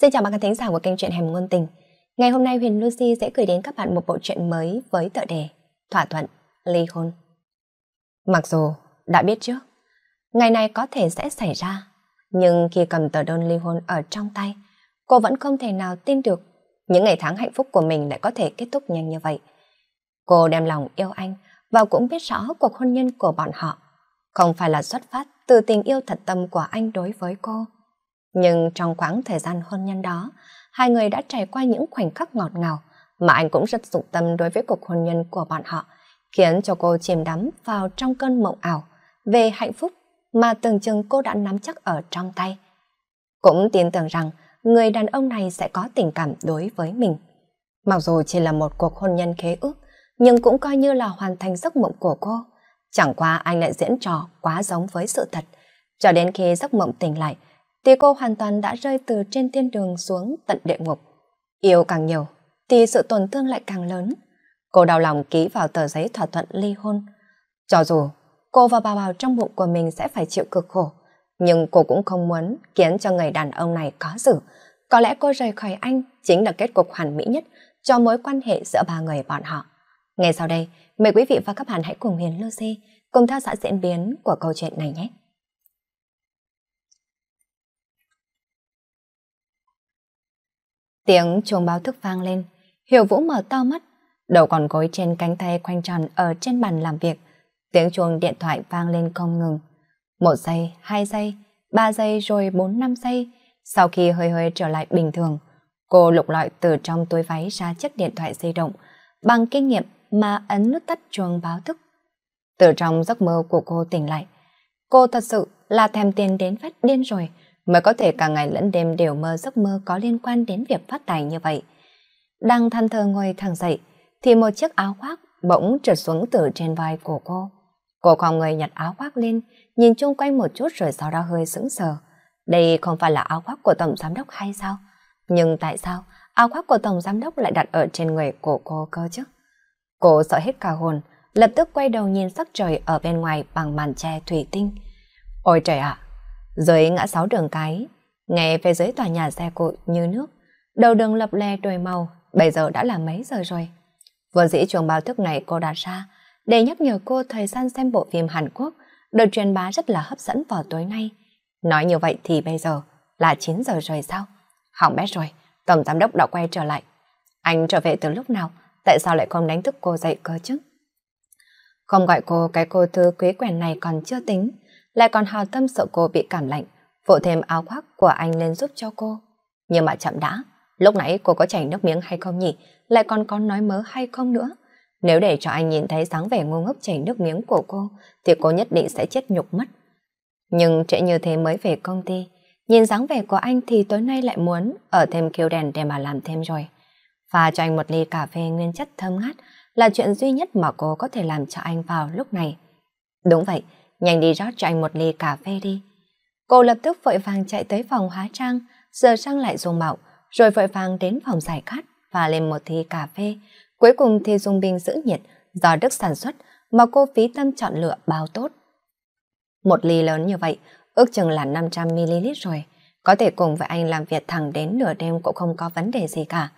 Xin chào bạn khán thính giả của kênh truyện Hẻm Ngôn Tình. Ngày hôm nay Huyền Lucy sẽ gửi đến các bạn một bộ truyện mới với tựa đề Thỏa thuận ly hôn. Mặc dù đã biết trước, ngày này có thể sẽ xảy ra, nhưng khi cầm tờ đơn ly hôn ở trong tay, cô vẫn không thể nào tin được những ngày tháng hạnh phúc của mình lại có thể kết thúc nhanh như vậy. Cô đem lòng yêu anh và cũng biết rõ cuộc hôn nhân của bọn họ không phải là xuất phát từ tình yêu thật tâm của anh đối với cô nhưng trong khoảng thời gian hôn nhân đó, hai người đã trải qua những khoảnh khắc ngọt ngào mà anh cũng rất dụng tâm đối với cuộc hôn nhân của bọn họ, khiến cho cô chìm đắm vào trong cơn mộng ảo về hạnh phúc mà từng chừng cô đã nắm chắc ở trong tay. Cũng tin tưởng rằng người đàn ông này sẽ có tình cảm đối với mình. Mặc dù chỉ là một cuộc hôn nhân khế ước, nhưng cũng coi như là hoàn thành giấc mộng của cô. Chẳng qua anh lại diễn trò quá giống với sự thật. Cho đến khi giấc mộng tỉnh lại, thì cô hoàn toàn đã rơi từ trên thiên đường xuống tận địa ngục. Yêu càng nhiều, thì sự tổn thương lại càng lớn. Cô đau lòng ký vào tờ giấy thỏa thuận ly hôn. Cho dù cô và bà bảo trong bụng của mình sẽ phải chịu cực khổ, nhưng cô cũng không muốn khiến cho người đàn ông này có xử. Có lẽ cô rời khỏi anh chính là kết cục hoàn mỹ nhất cho mối quan hệ giữa ba người bọn họ. Ngay sau đây, mời quý vị và các bạn hãy cùng Hiền Lucy cùng theo dõi diễn biến của câu chuyện này nhé. Tiếng chuông báo thức vang lên, Hiểu Vũ mở to mắt, đầu còn gối trên cánh tay quanh tròn ở trên bàn làm việc. Tiếng chuông điện thoại vang lên không ngừng. Một giây, hai giây, ba giây rồi bốn năm giây. Sau khi hơi hơi trở lại bình thường, cô lục lọi từ trong túi váy ra chiếc điện thoại di động bằng kinh nghiệm mà ấn nút tắt chuông báo thức. Từ trong giấc mơ của cô tỉnh lại, cô thật sự là thèm tiền đến phát điên rồi mới có thể cả ngày lẫn đêm đều mơ giấc mơ có liên quan đến việc phát tài như vậy. Đang than thờ ngồi thẳng dậy, thì một chiếc áo khoác bỗng trượt xuống từ trên vai của cô. Cô còn người nhặt áo khoác lên, nhìn chung quanh một chút rồi sau đó hơi sững sờ. Đây không phải là áo khoác của tổng giám đốc hay sao? Nhưng tại sao áo khoác của tổng giám đốc lại đặt ở trên người của cô cơ chứ? Cô sợ hết cả hồn, lập tức quay đầu nhìn sắc trời ở bên ngoài bằng màn che thủy tinh. Ôi trời ạ, à, dưới ngã sáu đường cái, nghe phía dưới tòa nhà xe cộ như nước, đầu đường lập lè đồi màu, bây giờ đã là mấy giờ rồi. vừa dĩ chuồng báo thức này cô đặt ra để nhắc nhở cô thời gian xem bộ phim Hàn Quốc được truyền bá rất là hấp dẫn vào tối nay. Nói như vậy thì bây giờ là 9 giờ rồi sao? Hỏng bét rồi, tổng giám đốc đã quay trở lại. Anh trở về từ lúc nào? Tại sao lại không đánh thức cô dậy cơ chứ? Không gọi cô cái cô thư quý quèn này còn chưa tính lại còn hào tâm sợ cô bị cảm lạnh, vỗ thêm áo khoác của anh lên giúp cho cô. Nhưng mà chậm đã, lúc nãy cô có chảy nước miếng hay không nhỉ, lại còn có nói mớ hay không nữa. Nếu để cho anh nhìn thấy dáng vẻ ngu ngốc chảy nước miếng của cô, thì cô nhất định sẽ chết nhục mất. Nhưng trễ như thế mới về công ty, nhìn dáng vẻ của anh thì tối nay lại muốn ở thêm kiêu đèn để mà làm thêm rồi. Và cho anh một ly cà phê nguyên chất thơm ngát là chuyện duy nhất mà cô có thể làm cho anh vào lúc này. Đúng vậy, nhanh đi rót cho anh một ly cà phê đi. Cô lập tức vội vàng chạy tới phòng hóa trang, sửa sang lại dùng mạo, rồi vội vàng đến phòng giải khát và lên một thi cà phê. Cuối cùng thì dùng bình giữ nhiệt do Đức sản xuất mà cô phí tâm chọn lựa bao tốt. Một ly lớn như vậy, ước chừng là 500ml rồi. Có thể cùng với anh làm việc thẳng đến nửa đêm cũng không có vấn đề gì cả.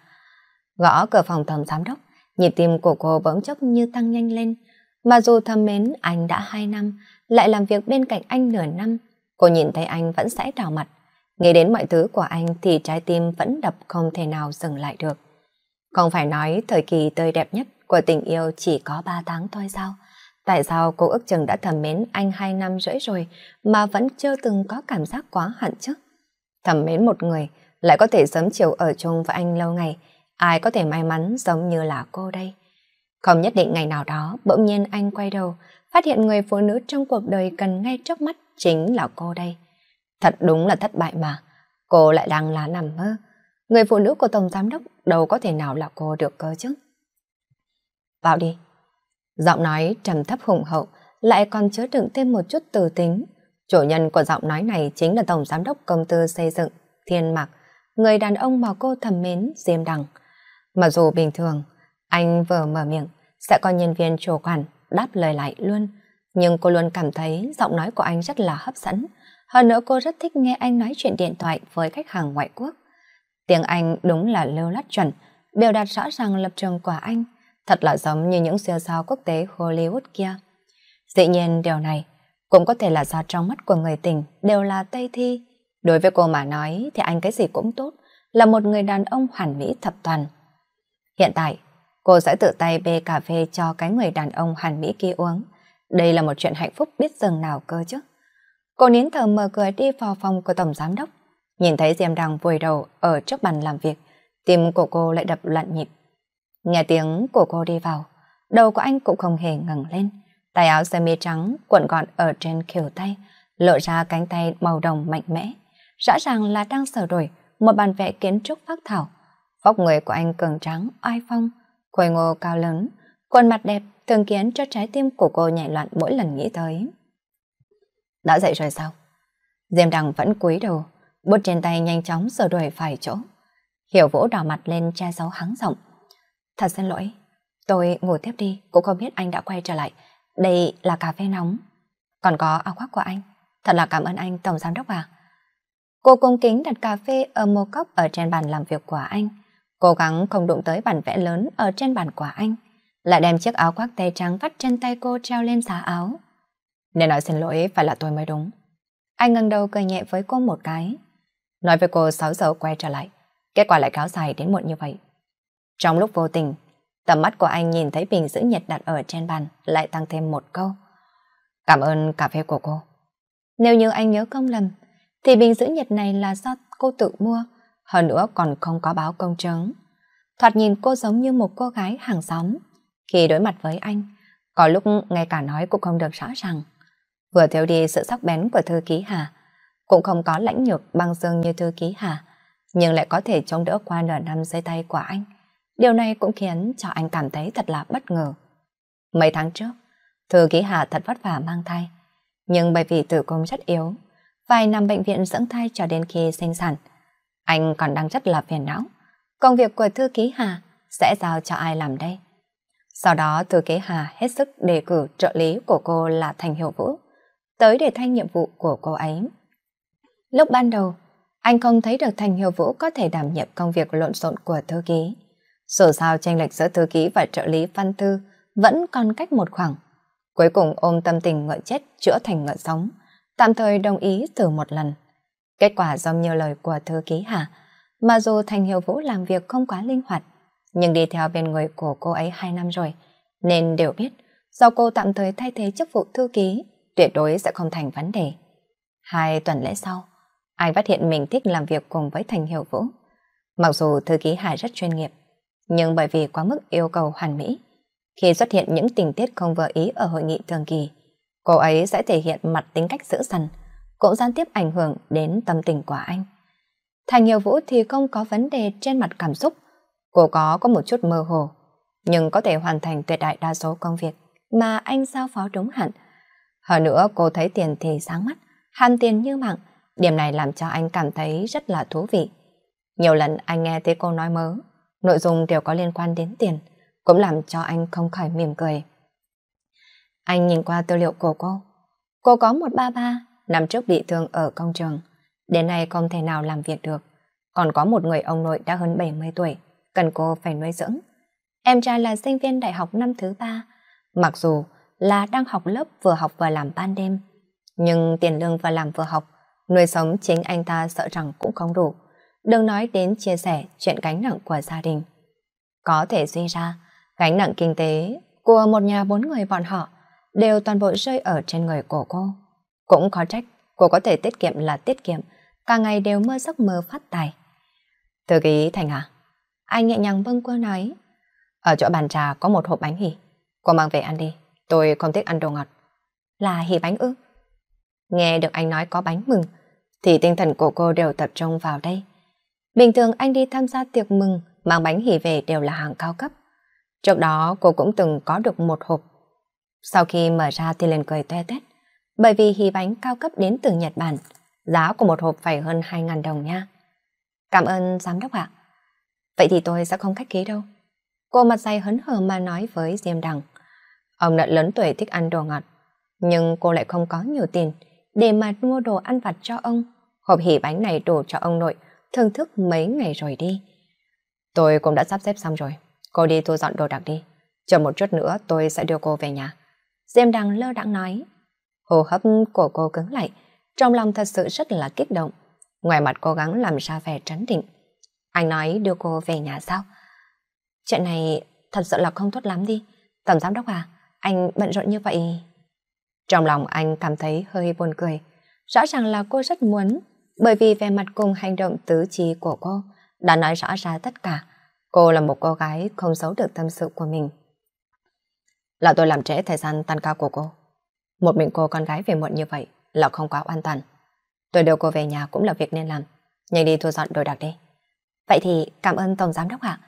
Gõ cửa phòng tổng giám đốc, nhịp tim của cô bỗng chốc như tăng nhanh lên. Mà dù thầm mến anh đã 2 năm, lại làm việc bên cạnh anh nửa năm, cô nhìn thấy anh vẫn sẽ đào mặt. Nghĩ đến mọi thứ của anh thì trái tim vẫn đập không thể nào dừng lại được. Không phải nói thời kỳ tươi đẹp nhất của tình yêu chỉ có 3 tháng thôi sao? Tại sao cô ước chừng đã thầm mến anh 2 năm rưỡi rồi mà vẫn chưa từng có cảm giác quá hận chứ? Thầm mến một người lại có thể sớm chiều ở chung với anh lâu ngày, ai có thể may mắn giống như là cô đây. Không nhất định ngày nào đó bỗng nhiên anh quay đầu, phát hiện người phụ nữ trong cuộc đời cần ngay trước mắt chính là cô đây. Thật đúng là thất bại mà, cô lại đang là nằm mơ. Người phụ nữ của Tổng Giám Đốc đâu có thể nào là cô được cơ chứ. Vào đi. Giọng nói trầm thấp hùng hậu lại còn chứa đựng thêm một chút từ tính. Chủ nhân của giọng nói này chính là Tổng Giám Đốc Công tư Xây dựng Thiên Mạc, người đàn ông mà cô thầm mến Diêm Đằng. mà dù bình thường, anh vừa mở miệng sẽ có nhân viên chủ quản đáp lời lại luôn. Nhưng cô luôn cảm thấy giọng nói của anh rất là hấp dẫn. Hơn nữa cô rất thích nghe anh nói chuyện điện thoại với khách hàng ngoại quốc. Tiếng Anh đúng là lưu lát chuẩn, biểu đạt rõ ràng lập trường của anh, thật là giống như những siêu sao quốc tế Hollywood kia. Dĩ nhiên điều này cũng có thể là do trong mắt của người tình đều là Tây Thi. Đối với cô mà nói thì anh cái gì cũng tốt, là một người đàn ông hoàn mỹ thập toàn. Hiện tại, cô sẽ tự tay bê cà phê cho cái người đàn ông Hàn Mỹ kia uống. Đây là một chuyện hạnh phúc biết dừng nào cơ chứ. Cô nín thở mở cửa đi vào phòng của tổng giám đốc. Nhìn thấy Diêm đang vùi đầu ở trước bàn làm việc, tim của cô lại đập loạn nhịp. Nghe tiếng của cô đi vào, đầu của anh cũng không hề ngẩng lên. Tay áo sơ mi trắng cuộn gọn ở trên khều tay, lộ ra cánh tay màu đồng mạnh mẽ. Rõ ràng là đang sửa đổi một bàn vẽ kiến trúc phác thảo. Vóc người của anh cường trắng, oai phong, Khôi ngô cao lớn, khuôn mặt đẹp thường khiến cho trái tim của cô nhảy loạn mỗi lần nghĩ tới. Đã dậy rồi sao? Diêm Đằng vẫn cúi đầu, bút trên tay nhanh chóng sửa đuổi phải chỗ. Hiểu vỗ đỏ mặt lên che giấu hắng giọng. Thật xin lỗi, tôi ngủ tiếp đi, cũng không biết anh đã quay trở lại. Đây là cà phê nóng, còn có áo khoác của anh. Thật là cảm ơn anh Tổng Giám Đốc ạ. À. Cô cung kính đặt cà phê ở một cốc ở trên bàn làm việc của anh. Cố gắng không đụng tới bản vẽ lớn ở trên bàn của anh, lại đem chiếc áo khoác tay trắng vắt trên tay cô treo lên giá áo. Nên nói xin lỗi phải là tôi mới đúng. Anh ngẩng đầu cười nhẹ với cô một cái. Nói với cô 6 giờ quay trở lại, kết quả lại cáo dài đến muộn như vậy. Trong lúc vô tình, tầm mắt của anh nhìn thấy bình giữ nhiệt đặt ở trên bàn lại tăng thêm một câu. Cảm ơn cà phê của cô. Nếu như anh nhớ không lầm, thì bình giữ nhiệt này là do cô tự mua, hơn nữa còn không có báo công chứng. Thoạt nhìn cô giống như một cô gái hàng xóm. Khi đối mặt với anh, có lúc ngay cả nói cũng không được rõ ràng. Vừa thiếu đi sự sắc bén của thư ký Hà, cũng không có lãnh nhược băng dương như thư ký Hà, nhưng lại có thể chống đỡ qua nửa năm dây tay của anh. Điều này cũng khiến cho anh cảm thấy thật là bất ngờ. Mấy tháng trước, thư ký Hà thật vất vả mang thai, nhưng bởi vì tử cung rất yếu, vài năm bệnh viện dưỡng thai cho đến khi sinh sản, anh còn đang rất là phiền não. Công việc của thư ký Hà sẽ giao cho ai làm đây? Sau đó thư ký Hà hết sức đề cử trợ lý của cô là Thành hiệu Vũ tới để thay nhiệm vụ của cô ấy. Lúc ban đầu, anh không thấy được Thành hiệu Vũ có thể đảm nhiệm công việc lộn xộn của thư ký. Dù sao tranh lệch giữa thư ký và trợ lý văn thư vẫn còn cách một khoảng. Cuối cùng ôm tâm tình ngợi chết chữa thành ngợi sống, tạm thời đồng ý từ một lần. Kết quả giống như lời của thư ký hả? Mà dù Thành Hiểu Vũ làm việc không quá linh hoạt, nhưng đi theo bên người của cô ấy 2 năm rồi, nên đều biết do cô tạm thời thay thế chức vụ thư ký, tuyệt đối sẽ không thành vấn đề. Hai tuần lễ sau, ai phát hiện mình thích làm việc cùng với Thành Hiểu Vũ. Mặc dù thư ký Hải rất chuyên nghiệp, nhưng bởi vì quá mức yêu cầu hoàn mỹ, khi xuất hiện những tình tiết không vừa ý ở hội nghị thường kỳ, cô ấy sẽ thể hiện mặt tính cách dữ dằn, cũng gián tiếp ảnh hưởng đến tâm tình của anh. Thành nhiều vũ thì không có vấn đề trên mặt cảm xúc, cô có có một chút mơ hồ, nhưng có thể hoàn thành tuyệt đại đa số công việc mà anh giao phó đúng hẳn. Hơn nữa cô thấy tiền thì sáng mắt, hàn tiền như mạng, điểm này làm cho anh cảm thấy rất là thú vị. Nhiều lần anh nghe thấy cô nói mớ, nội dung đều có liên quan đến tiền, cũng làm cho anh không khỏi mỉm cười. Anh nhìn qua tư liệu của cô. Cô có một ba ba năm trước bị thương ở công trường, đến nay không thể nào làm việc được. Còn có một người ông nội đã hơn 70 tuổi, cần cô phải nuôi dưỡng. Em trai là sinh viên đại học năm thứ ba, mặc dù là đang học lớp vừa học vừa làm ban đêm, nhưng tiền lương vừa làm vừa học, nuôi sống chính anh ta sợ rằng cũng không đủ. Đừng nói đến chia sẻ chuyện gánh nặng của gia đình. Có thể suy ra, gánh nặng kinh tế của một nhà bốn người bọn họ đều toàn bộ rơi ở trên người của cô. Cũng có trách, cô có thể tiết kiệm là tiết kiệm, cả ngày đều mơ giấc mơ phát tài. Thư ký Thành à? Anh nhẹ nhàng vâng cô nói. Ở chỗ bàn trà có một hộp bánh hỉ. Cô mang về ăn đi, tôi không thích ăn đồ ngọt. Là hỉ bánh ư? Nghe được anh nói có bánh mừng, thì tinh thần của cô đều tập trung vào đây. Bình thường anh đi tham gia tiệc mừng, mang bánh hỉ về đều là hàng cao cấp. Trước đó cô cũng từng có được một hộp. Sau khi mở ra thì liền cười toe tét bởi vì hì bánh cao cấp đến từ Nhật Bản, giá của một hộp phải hơn 2.000 đồng nha. Cảm ơn giám đốc ạ. Vậy thì tôi sẽ không khách khí đâu. Cô mặt dày hấn hờ mà nói với Diêm Đằng. Ông đã lớn tuổi thích ăn đồ ngọt, nhưng cô lại không có nhiều tiền để mà mua đồ ăn vặt cho ông. Hộp hỉ bánh này đủ cho ông nội thưởng thức mấy ngày rồi đi. Tôi cũng đã sắp xếp xong rồi. Cô đi thu dọn đồ đạc đi. Chờ một chút nữa tôi sẽ đưa cô về nhà. Diêm Đằng lơ đãng nói. Hô hấp của cô cứng lại, trong lòng thật sự rất là kích động. Ngoài mặt cố gắng làm ra vẻ trấn định. Anh nói đưa cô về nhà sao? Chuyện này thật sự là không tốt lắm đi. Tổng giám đốc à, anh bận rộn như vậy. Trong lòng anh cảm thấy hơi buồn cười. Rõ ràng là cô rất muốn, bởi vì về mặt cùng hành động tứ chi của cô đã nói rõ ra tất cả. Cô là một cô gái không giấu được tâm sự của mình. Là tôi làm trễ thời gian tan ca của cô. Một mình cô con gái về muộn như vậy là không quá an toàn. Tôi đưa cô về nhà cũng là việc nên làm. Nhanh đi thu dọn đồ đạc đi. Vậy thì cảm ơn Tổng Giám Đốc ạ.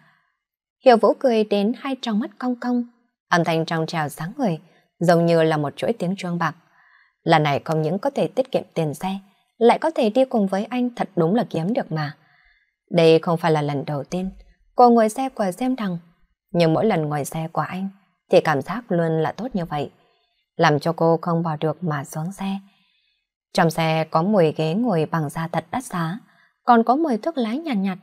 Hiểu Vũ cười đến hai tròng mắt cong cong. Âm thanh trong trào sáng người, giống như là một chuỗi tiếng chuông bạc. Lần này không những có thể tiết kiệm tiền xe, lại có thể đi cùng với anh thật đúng là kiếm được mà. Đây không phải là lần đầu tiên cô ngồi xe của xem thằng. nhưng mỗi lần ngồi xe của anh thì cảm giác luôn là tốt như vậy làm cho cô không vào được mà xuống xe. Trong xe có mùi ghế ngồi bằng da thật đắt giá, còn có mùi thuốc lá nhàn nhạt, nhạt,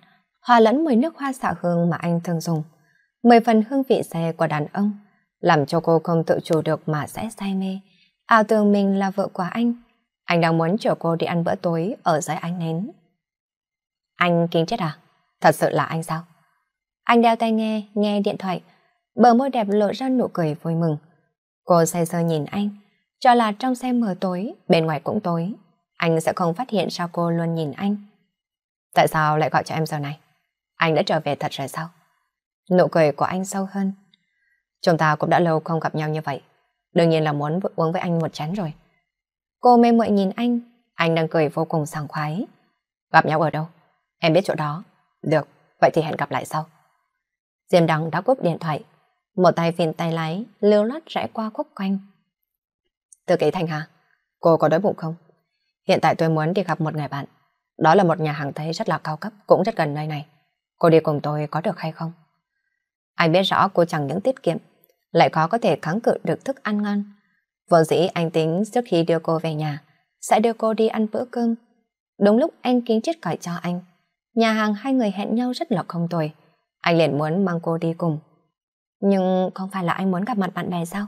hòa lẫn mùi nước hoa xạ hương mà anh thường dùng. Mười phần hương vị xe của đàn ông, làm cho cô không tự chủ được mà sẽ say mê. ao tưởng mình là vợ của anh, anh đang muốn chở cô đi ăn bữa tối ở dưới ánh nến. Anh kinh chết à? Thật sự là anh sao? Anh đeo tai nghe, nghe điện thoại, bờ môi đẹp lộ ra nụ cười vui mừng. Cô say sơ nhìn anh, cho là trong xe mờ tối, bên ngoài cũng tối. Anh sẽ không phát hiện sao cô luôn nhìn anh. Tại sao lại gọi cho em giờ này? Anh đã trở về thật rồi sao? Nụ cười của anh sâu hơn. Chúng ta cũng đã lâu không gặp nhau như vậy. Đương nhiên là muốn uống với anh một chén rồi. Cô mê mội nhìn anh, anh đang cười vô cùng sảng khoái. Gặp nhau ở đâu? Em biết chỗ đó. Được, vậy thì hẹn gặp lại sau. Diêm Đăng đã cúp điện thoại, một tay phiền tay lái, lưu lát rẽ qua khúc quanh. Thư ký Thành hà, Cô có đói bụng không? Hiện tại tôi muốn đi gặp một người bạn. Đó là một nhà hàng Tây rất là cao cấp, cũng rất gần nơi này. Cô đi cùng tôi có được hay không? Anh biết rõ cô chẳng những tiết kiệm, lại có có thể kháng cự được thức ăn ngon. Vợ dĩ anh tính trước khi đưa cô về nhà, sẽ đưa cô đi ăn bữa cơm. Đúng lúc anh kiến chết gọi cho anh. Nhà hàng hai người hẹn nhau rất là không tồi. Anh liền muốn mang cô đi cùng. Nhưng không phải là anh muốn gặp mặt bạn bè sao?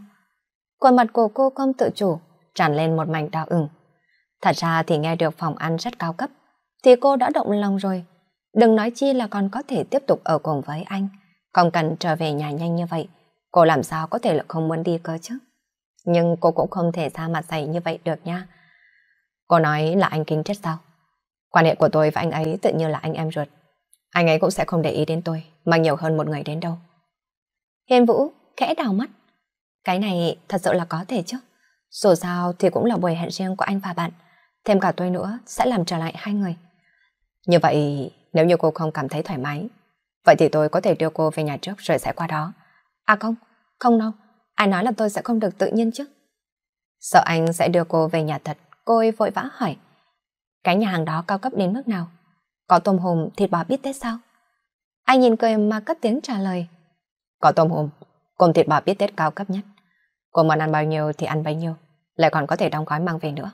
Khuôn mặt của cô không tự chủ, tràn lên một mảnh đỏ ửng. Thật ra thì nghe được phòng ăn rất cao cấp, thì cô đã động lòng rồi. Đừng nói chi là còn có thể tiếp tục ở cùng với anh. Không cần trở về nhà nhanh như vậy, cô làm sao có thể là không muốn đi cơ chứ? Nhưng cô cũng không thể ra mặt dày như vậy được nha. Cô nói là anh kính chết sao? Quan hệ của tôi và anh ấy tự như là anh em ruột. Anh ấy cũng sẽ không để ý đến tôi, mà nhiều hơn một người đến đâu. Hiên Vũ khẽ đào mắt. Cái này thật sự là có thể chứ. Dù sao thì cũng là buổi hẹn riêng của anh và bạn. Thêm cả tôi nữa sẽ làm trở lại hai người. Như vậy, nếu như cô không cảm thấy thoải mái, vậy thì tôi có thể đưa cô về nhà trước rồi sẽ qua đó. À không, không đâu. Ai nói là tôi sẽ không được tự nhiên chứ. Sợ anh sẽ đưa cô về nhà thật, cô ấy vội vã hỏi. Cái nhà hàng đó cao cấp đến mức nào? Có tôm hùm, thịt bò bít tết sao? Anh nhìn cười mà cất tiếng trả lời. Có tôm hùm, cơm thịt bò biết tết cao cấp nhất. Cô muốn ăn bao nhiêu thì ăn bấy nhiêu, lại còn có thể đóng gói mang về nữa.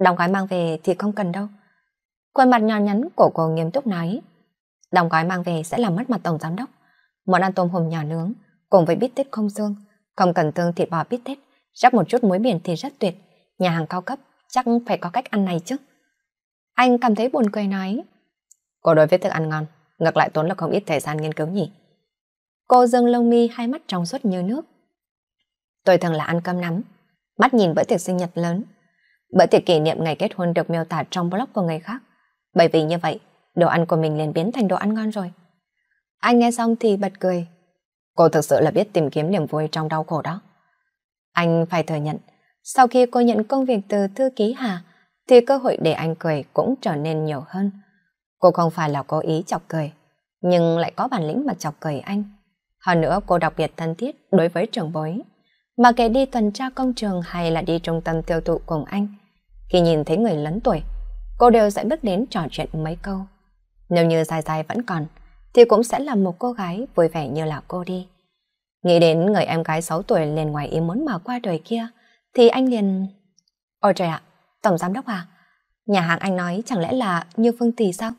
Đóng gói mang về thì không cần đâu. Khuôn mặt nhỏ nhắn của cô nghiêm túc nói. Đóng gói mang về sẽ làm mất mặt tổng giám đốc. Món ăn tôm hùm nhỏ nướng cùng với bít tết không xương, không cần thương thịt bò bít tết, rắc một chút muối biển thì rất tuyệt. Nhà hàng cao cấp chắc phải có cách ăn này chứ. Anh cảm thấy buồn cười nói. Cô đối với thức ăn ngon, ngược lại tốn là không ít thời gian nghiên cứu nhỉ. Cô dâng lông mi hai mắt trong suốt như nước. Tôi thường là ăn cơm nắm, mắt nhìn bữa tiệc sinh nhật lớn. Bữa tiệc kỷ niệm ngày kết hôn được miêu tả trong blog của người khác. Bởi vì như vậy, đồ ăn của mình liền biến thành đồ ăn ngon rồi. Anh nghe xong thì bật cười. Cô thực sự là biết tìm kiếm niềm vui trong đau khổ đó. Anh phải thừa nhận, sau khi cô nhận công việc từ thư ký Hà, thì cơ hội để anh cười cũng trở nên nhiều hơn. Cô không phải là cố ý chọc cười, nhưng lại có bản lĩnh mà chọc cười anh. Hơn nữa cô đặc biệt thân thiết đối với trưởng bối. Mà kể đi tuần tra công trường hay là đi trung tâm tiêu thụ cùng anh, khi nhìn thấy người lớn tuổi, cô đều sẽ bước đến trò chuyện mấy câu. Nếu như dài dài vẫn còn, thì cũng sẽ là một cô gái vui vẻ như là cô đi. Nghĩ đến người em gái 6 tuổi liền ngoài ý muốn mà qua đời kia, thì anh liền... Ôi trời ạ, Tổng Giám Đốc à, nhà hàng anh nói chẳng lẽ là như Phương Tỷ sao?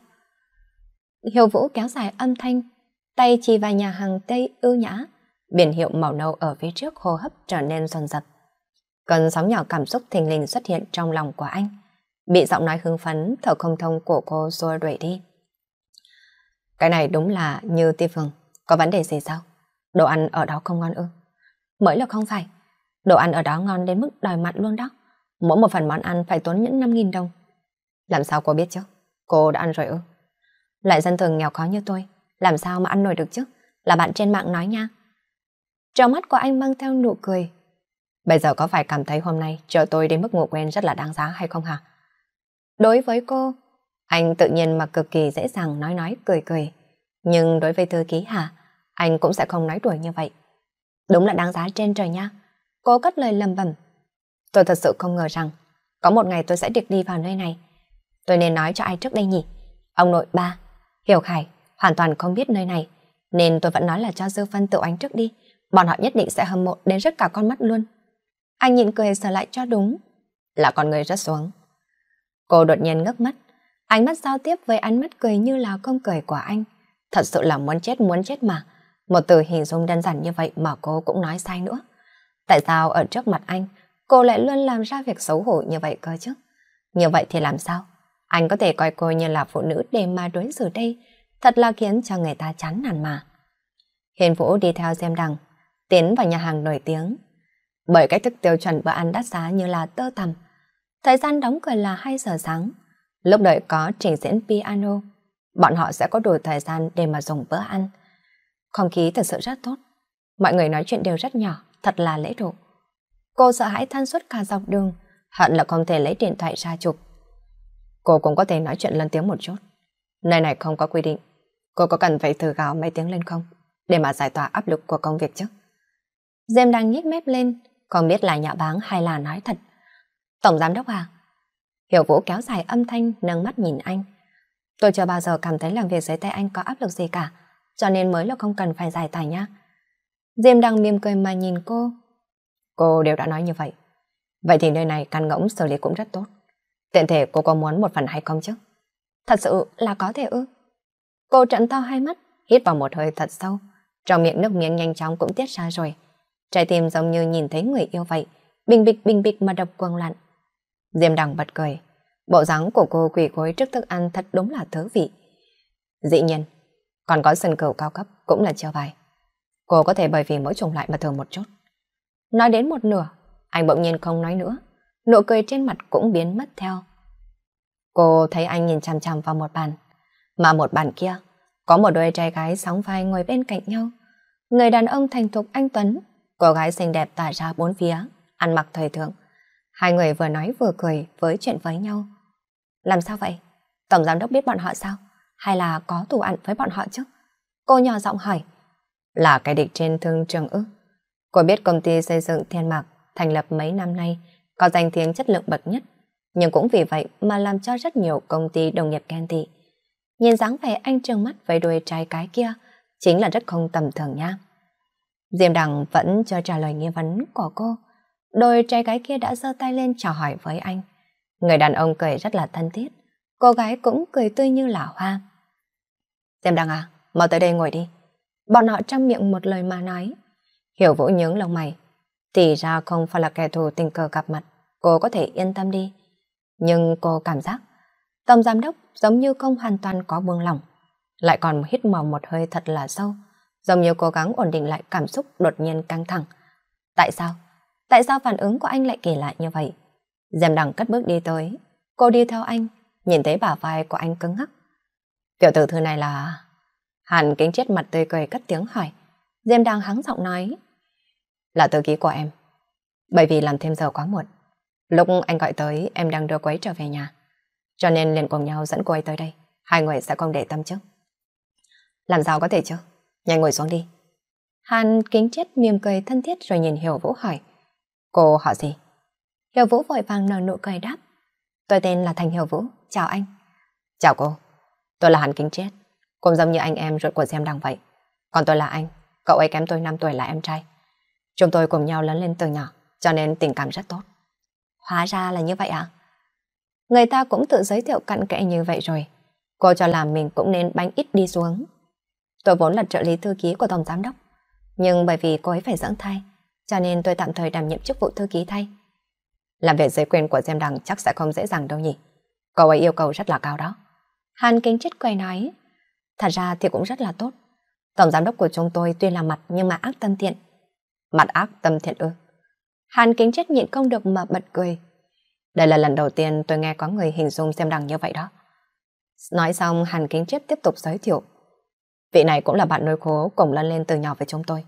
Hiệu Vũ kéo dài âm thanh, tay chỉ vào nhà hàng Tây ưu nhã, biển hiệu màu nâu ở phía trước hô hấp trở nên dồn dập. Cơn sóng nhỏ cảm xúc thình lình xuất hiện trong lòng của anh, bị giọng nói hưng phấn thở không thông của cô xua đuổi đi. Cái này đúng là như ti phường, có vấn đề gì sao? Đồ ăn ở đó không ngon ư? Mới là không phải, đồ ăn ở đó ngon đến mức đòi mặt luôn đó. Mỗi một phần món ăn phải tốn những 5.000 đồng. Làm sao cô biết chứ? Cô đã ăn rồi ư? Lại dân thường nghèo khó như tôi, làm sao mà ăn nổi được chứ? Là bạn trên mạng nói nha. Trong mắt của anh mang theo nụ cười. Bây giờ có phải cảm thấy hôm nay chờ tôi đến mức ngủ quen rất là đáng giá hay không hả? Đối với cô, anh tự nhiên mà cực kỳ dễ dàng nói nói cười cười. Nhưng đối với thư ký hả, anh cũng sẽ không nói đuổi như vậy. Đúng là đáng giá trên trời nha. Cô cất lời lầm bầm. Tôi thật sự không ngờ rằng có một ngày tôi sẽ được đi vào nơi này. Tôi nên nói cho ai trước đây nhỉ? Ông nội ba, Hiểu Khải, hoàn toàn không biết nơi này, nên tôi vẫn nói là cho Dư Phân tự ánh trước đi, bọn họ nhất định sẽ hâm mộ đến rất cả con mắt luôn. Anh nhìn cười sợ lại cho đúng, là con người rất xuống. Cô đột nhiên ngước mắt, ánh mắt giao tiếp với ánh mắt cười như là không cười của anh. Thật sự là muốn chết muốn chết mà, một từ hình dung đơn giản như vậy mà cô cũng nói sai nữa. Tại sao ở trước mặt anh, cô lại luôn làm ra việc xấu hổ như vậy cơ chứ? Như vậy thì làm sao? Anh có thể coi cô như là phụ nữ để mà đối xử đây, thật là khiến cho người ta chán nản mà. Hiền Vũ đi theo xem đằng, tiến vào nhà hàng nổi tiếng. Bởi cách thức tiêu chuẩn bữa ăn đắt giá như là tơ tằm, thời gian đóng cửa là 2 giờ sáng, lúc đợi có trình diễn piano, bọn họ sẽ có đủ thời gian để mà dùng bữa ăn. Không khí thật sự rất tốt, mọi người nói chuyện đều rất nhỏ, thật là lễ độ. Cô sợ hãi than suốt cả dọc đường, hận là không thể lấy điện thoại ra chụp. Cô cũng có thể nói chuyện lớn tiếng một chút. Nơi này không có quy định Cô có cần phải thử gào mấy tiếng lên không? Để mà giải tỏa áp lực của công việc chứ. Dêm đang nhếch mép lên, không biết là nhạo báng hay là nói thật. Tổng giám đốc à? Hiểu Vũ kéo dài âm thanh, nâng mắt nhìn anh. Tôi chưa bao giờ cảm thấy làm việc dưới tay anh có áp lực gì cả, cho nên mới là không cần phải giải tỏa nhá. Diêm đang mỉm cười mà nhìn cô. Cô đều đã nói như vậy. Vậy thì nơi này căn ngỗng xử lý cũng rất tốt. Tiện thể cô có muốn một phần hay không chứ? Thật sự là có thể ư? Cô trận to hai mắt, hít vào một hơi thật sâu. Trong miệng nước miếng nhanh chóng cũng tiết ra rồi. Trái tim giống như nhìn thấy người yêu vậy, bình bịch bình bịch mà đập quăng lặn. Diêm đằng bật cười. Bộ dáng của cô quỳ gối trước thức ăn thật đúng là thú vị. Dĩ nhiên, còn có sân cửu cao cấp cũng là chiêu bài. Cô có thể bởi vì mỗi chủng lại mà thường một chút. Nói đến một nửa, anh bỗng nhiên không nói nữa. Nụ cười trên mặt cũng biến mất theo. Cô thấy anh nhìn chằm chằm vào một bàn. Mà một bàn kia, có một đôi trai gái sóng vai ngồi bên cạnh nhau. Người đàn ông thành thục anh Tuấn, cô gái xinh đẹp tỏa ra bốn phía, ăn mặc thời thượng. Hai người vừa nói vừa cười với chuyện với nhau. Làm sao vậy? Tổng giám đốc biết bọn họ sao? Hay là có tù ẩn với bọn họ chứ? Cô nhỏ giọng hỏi. Là cái địch trên thương trường ư? Cô biết công ty xây dựng thiên mạc thành lập mấy năm nay có danh tiếng chất lượng bậc nhất, nhưng cũng vì vậy mà làm cho rất nhiều công ty đồng nghiệp ghen tị. Nhìn dáng vẻ anh trừng mắt với đôi trái cái kia, chính là rất không tầm thường nha. Diêm Đằng vẫn chưa trả lời nghi vấn của cô. Đôi trai gái kia đã giơ tay lên chào hỏi với anh. Người đàn ông cười rất là thân thiết. Cô gái cũng cười tươi như là hoa. Diêm Đằng à, mau tới đây ngồi đi. Bọn họ trong miệng một lời mà nói. Hiểu Vũ nhướng lông mày. Thì ra không phải là kẻ thù tình cờ gặp mặt. Cô có thể yên tâm đi. Nhưng cô cảm giác Tổng giám đốc giống như không hoàn toàn có buông lỏng, lại còn hít màu một hơi thật là sâu, giống như cố gắng ổn định lại cảm xúc đột nhiên căng thẳng. Tại sao? Tại sao phản ứng của anh lại kỳ lạ như vậy? Dèm đằng cất bước đi tới, cô đi theo anh, nhìn thấy bả vai của anh cứng ngắc. Tiểu tử thư này là... Hàn kính chết mặt tươi cười cất tiếng hỏi. Diêm Đằng hắng giọng nói. Là thư ký của em. Bởi vì làm thêm giờ quá muộn. Lúc anh gọi tới, em đang đưa quấy trở về nhà. Cho nên liền cùng nhau dẫn cô ấy tới đây Hai người sẽ không để tâm chứ Làm sao có thể chứ Nhanh ngồi xuống đi Hàn kính chết mỉm cười thân thiết rồi nhìn Hiểu Vũ hỏi Cô họ gì Hiểu Vũ vội vàng nở nụ cười đáp Tôi tên là Thành Hiểu Vũ, chào anh Chào cô, tôi là Hàn Kính Chết Cũng giống như anh em ruột của Xem đang vậy Còn tôi là anh, cậu ấy kém tôi 5 tuổi là em trai Chúng tôi cùng nhau lớn lên từ nhỏ Cho nên tình cảm rất tốt Hóa ra là như vậy ạ à? người ta cũng tự giới thiệu cặn kẽ như vậy rồi. Cô cho là mình cũng nên bánh ít đi xuống. Tôi vốn là trợ lý thư ký của Tổng Giám Đốc, nhưng bởi vì cô ấy phải dẫn thai, cho nên tôi tạm thời đảm nhiệm chức vụ thư ký thay. Làm việc giới quyền của Diêm Đằng chắc sẽ không dễ dàng đâu nhỉ. Cậu ấy yêu cầu rất là cao đó. Hàn Kính Chết quay nói, thật ra thì cũng rất là tốt. Tổng Giám Đốc của chúng tôi tuy là mặt nhưng mà ác tâm thiện. Mặt ác tâm thiện ư. Hàn Kính Chết nhịn công được mà bật cười. Đây là lần đầu tiên tôi nghe có người hình dung xem đằng như vậy đó. Nói xong, Hàn Kính Chiết tiếp tục giới thiệu. Vị này cũng là bạn nuôi khố cùng lớn lên từ nhỏ với chúng tôi.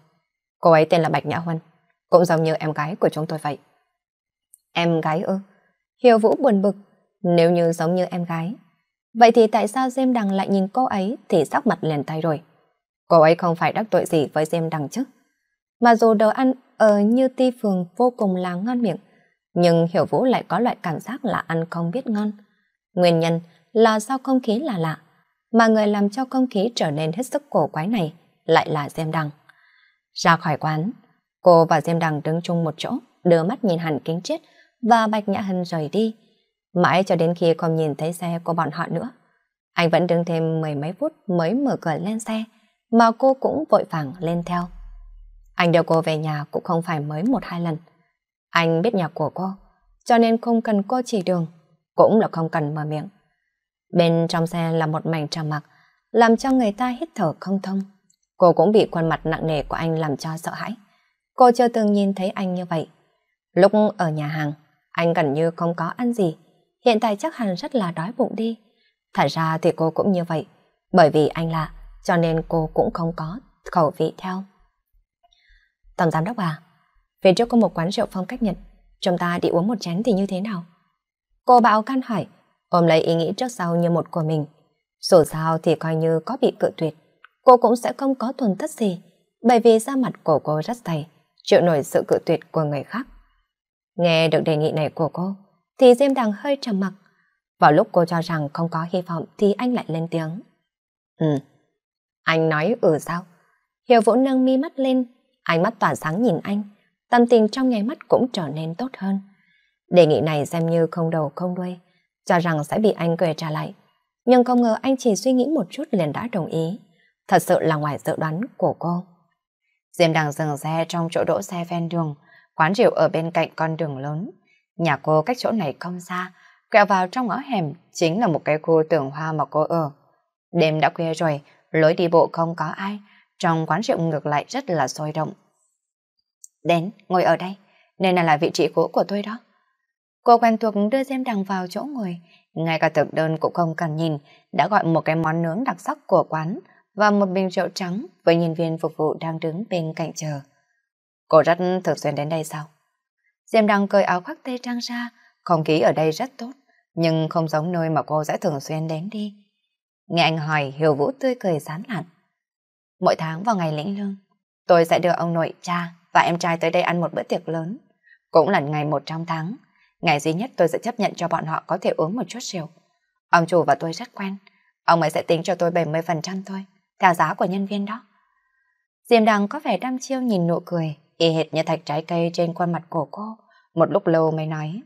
Cô ấy tên là Bạch Nhã Huân, cũng giống như em gái của chúng tôi vậy. Em gái ư? Hiểu Vũ buồn bực, nếu như giống như em gái. Vậy thì tại sao Diêm Đằng lại nhìn cô ấy thì sắc mặt liền tay rồi? Cô ấy không phải đắc tội gì với Diêm Đằng chứ? Mà dù đồ ăn ở Như Ti Phường vô cùng là ngon miệng, nhưng Hiểu Vũ lại có loại cảm giác là ăn không biết ngon. Nguyên nhân là do không khí là lạ, mà người làm cho không khí trở nên hết sức cổ quái này lại là Diêm Đằng. Ra khỏi quán, cô và Diêm Đằng đứng chung một chỗ, đưa mắt nhìn hẳn kính chết và Bạch Nhã Hân rời đi. Mãi cho đến khi không nhìn thấy xe của bọn họ nữa, anh vẫn đứng thêm mười mấy phút mới mở cửa lên xe, mà cô cũng vội vàng lên theo. Anh đưa cô về nhà cũng không phải mới một hai lần, anh biết nhà của cô, cho nên không cần cô chỉ đường, cũng là không cần mở miệng. Bên trong xe là một mảnh trà mặc, làm cho người ta hít thở không thông. Cô cũng bị khuôn mặt nặng nề của anh làm cho sợ hãi. Cô chưa từng nhìn thấy anh như vậy. Lúc ở nhà hàng, anh gần như không có ăn gì. Hiện tại chắc hẳn rất là đói bụng đi. Thật ra thì cô cũng như vậy. Bởi vì anh lạ, cho nên cô cũng không có khẩu vị theo. Tổng giám đốc à, Phía trước có một quán rượu phong cách Nhật, chúng ta đi uống một chén thì như thế nào? Cô bảo can hỏi, ôm lấy ý nghĩ trước sau như một của mình. Dù sao thì coi như có bị cự tuyệt, cô cũng sẽ không có tuần thất gì, bởi vì da mặt của cô rất dày, chịu nổi sự cự tuyệt của người khác. Nghe được đề nghị này của cô, thì Diêm Đằng hơi trầm mặc. Vào lúc cô cho rằng không có hy vọng thì anh lại lên tiếng. Ừ, anh nói ừ sao? Hiểu Vũ nâng mi mắt lên, ánh mắt tỏa sáng nhìn anh tâm tình trong nháy mắt cũng trở nên tốt hơn. Đề nghị này xem như không đầu không đuôi, cho rằng sẽ bị anh cười trả lại. Nhưng không ngờ anh chỉ suy nghĩ một chút liền đã đồng ý. Thật sự là ngoài dự đoán của cô. Diêm đang dừng xe trong chỗ đỗ xe ven đường, quán rượu ở bên cạnh con đường lớn. Nhà cô cách chỗ này không xa, quẹo vào trong ngõ hẻm chính là một cái khu tường hoa mà cô ở. Đêm đã khuya rồi, lối đi bộ không có ai, trong quán rượu ngược lại rất là sôi động. Đến, ngồi ở đây. Nơi này là vị trí cũ của tôi đó. Cô quen thuộc đưa Diêm Đằng vào chỗ ngồi. Ngay cả thực đơn cũng không cần nhìn, đã gọi một cái món nướng đặc sắc của quán và một bình rượu trắng với nhân viên phục vụ đang đứng bên cạnh chờ. Cô rất thường xuyên đến đây sao? Diêm Đăng cởi áo khoác tây trang ra, không khí ở đây rất tốt, nhưng không giống nơi mà cô sẽ thường xuyên đến đi. Nghe anh hỏi, Hiểu Vũ tươi cười sán lặn. Mỗi tháng vào ngày lĩnh lương, tôi sẽ đưa ông nội cha và em trai tới đây ăn một bữa tiệc lớn. Cũng là ngày một trong tháng, ngày duy nhất tôi sẽ chấp nhận cho bọn họ có thể uống một chút rượu. Ông chủ và tôi rất quen, ông ấy sẽ tính cho tôi 70% thôi, theo giá của nhân viên đó. Diêm đằng có vẻ đăm chiêu nhìn nụ cười, y hệt như thạch trái cây trên khuôn mặt của cô, một lúc lâu mới nói.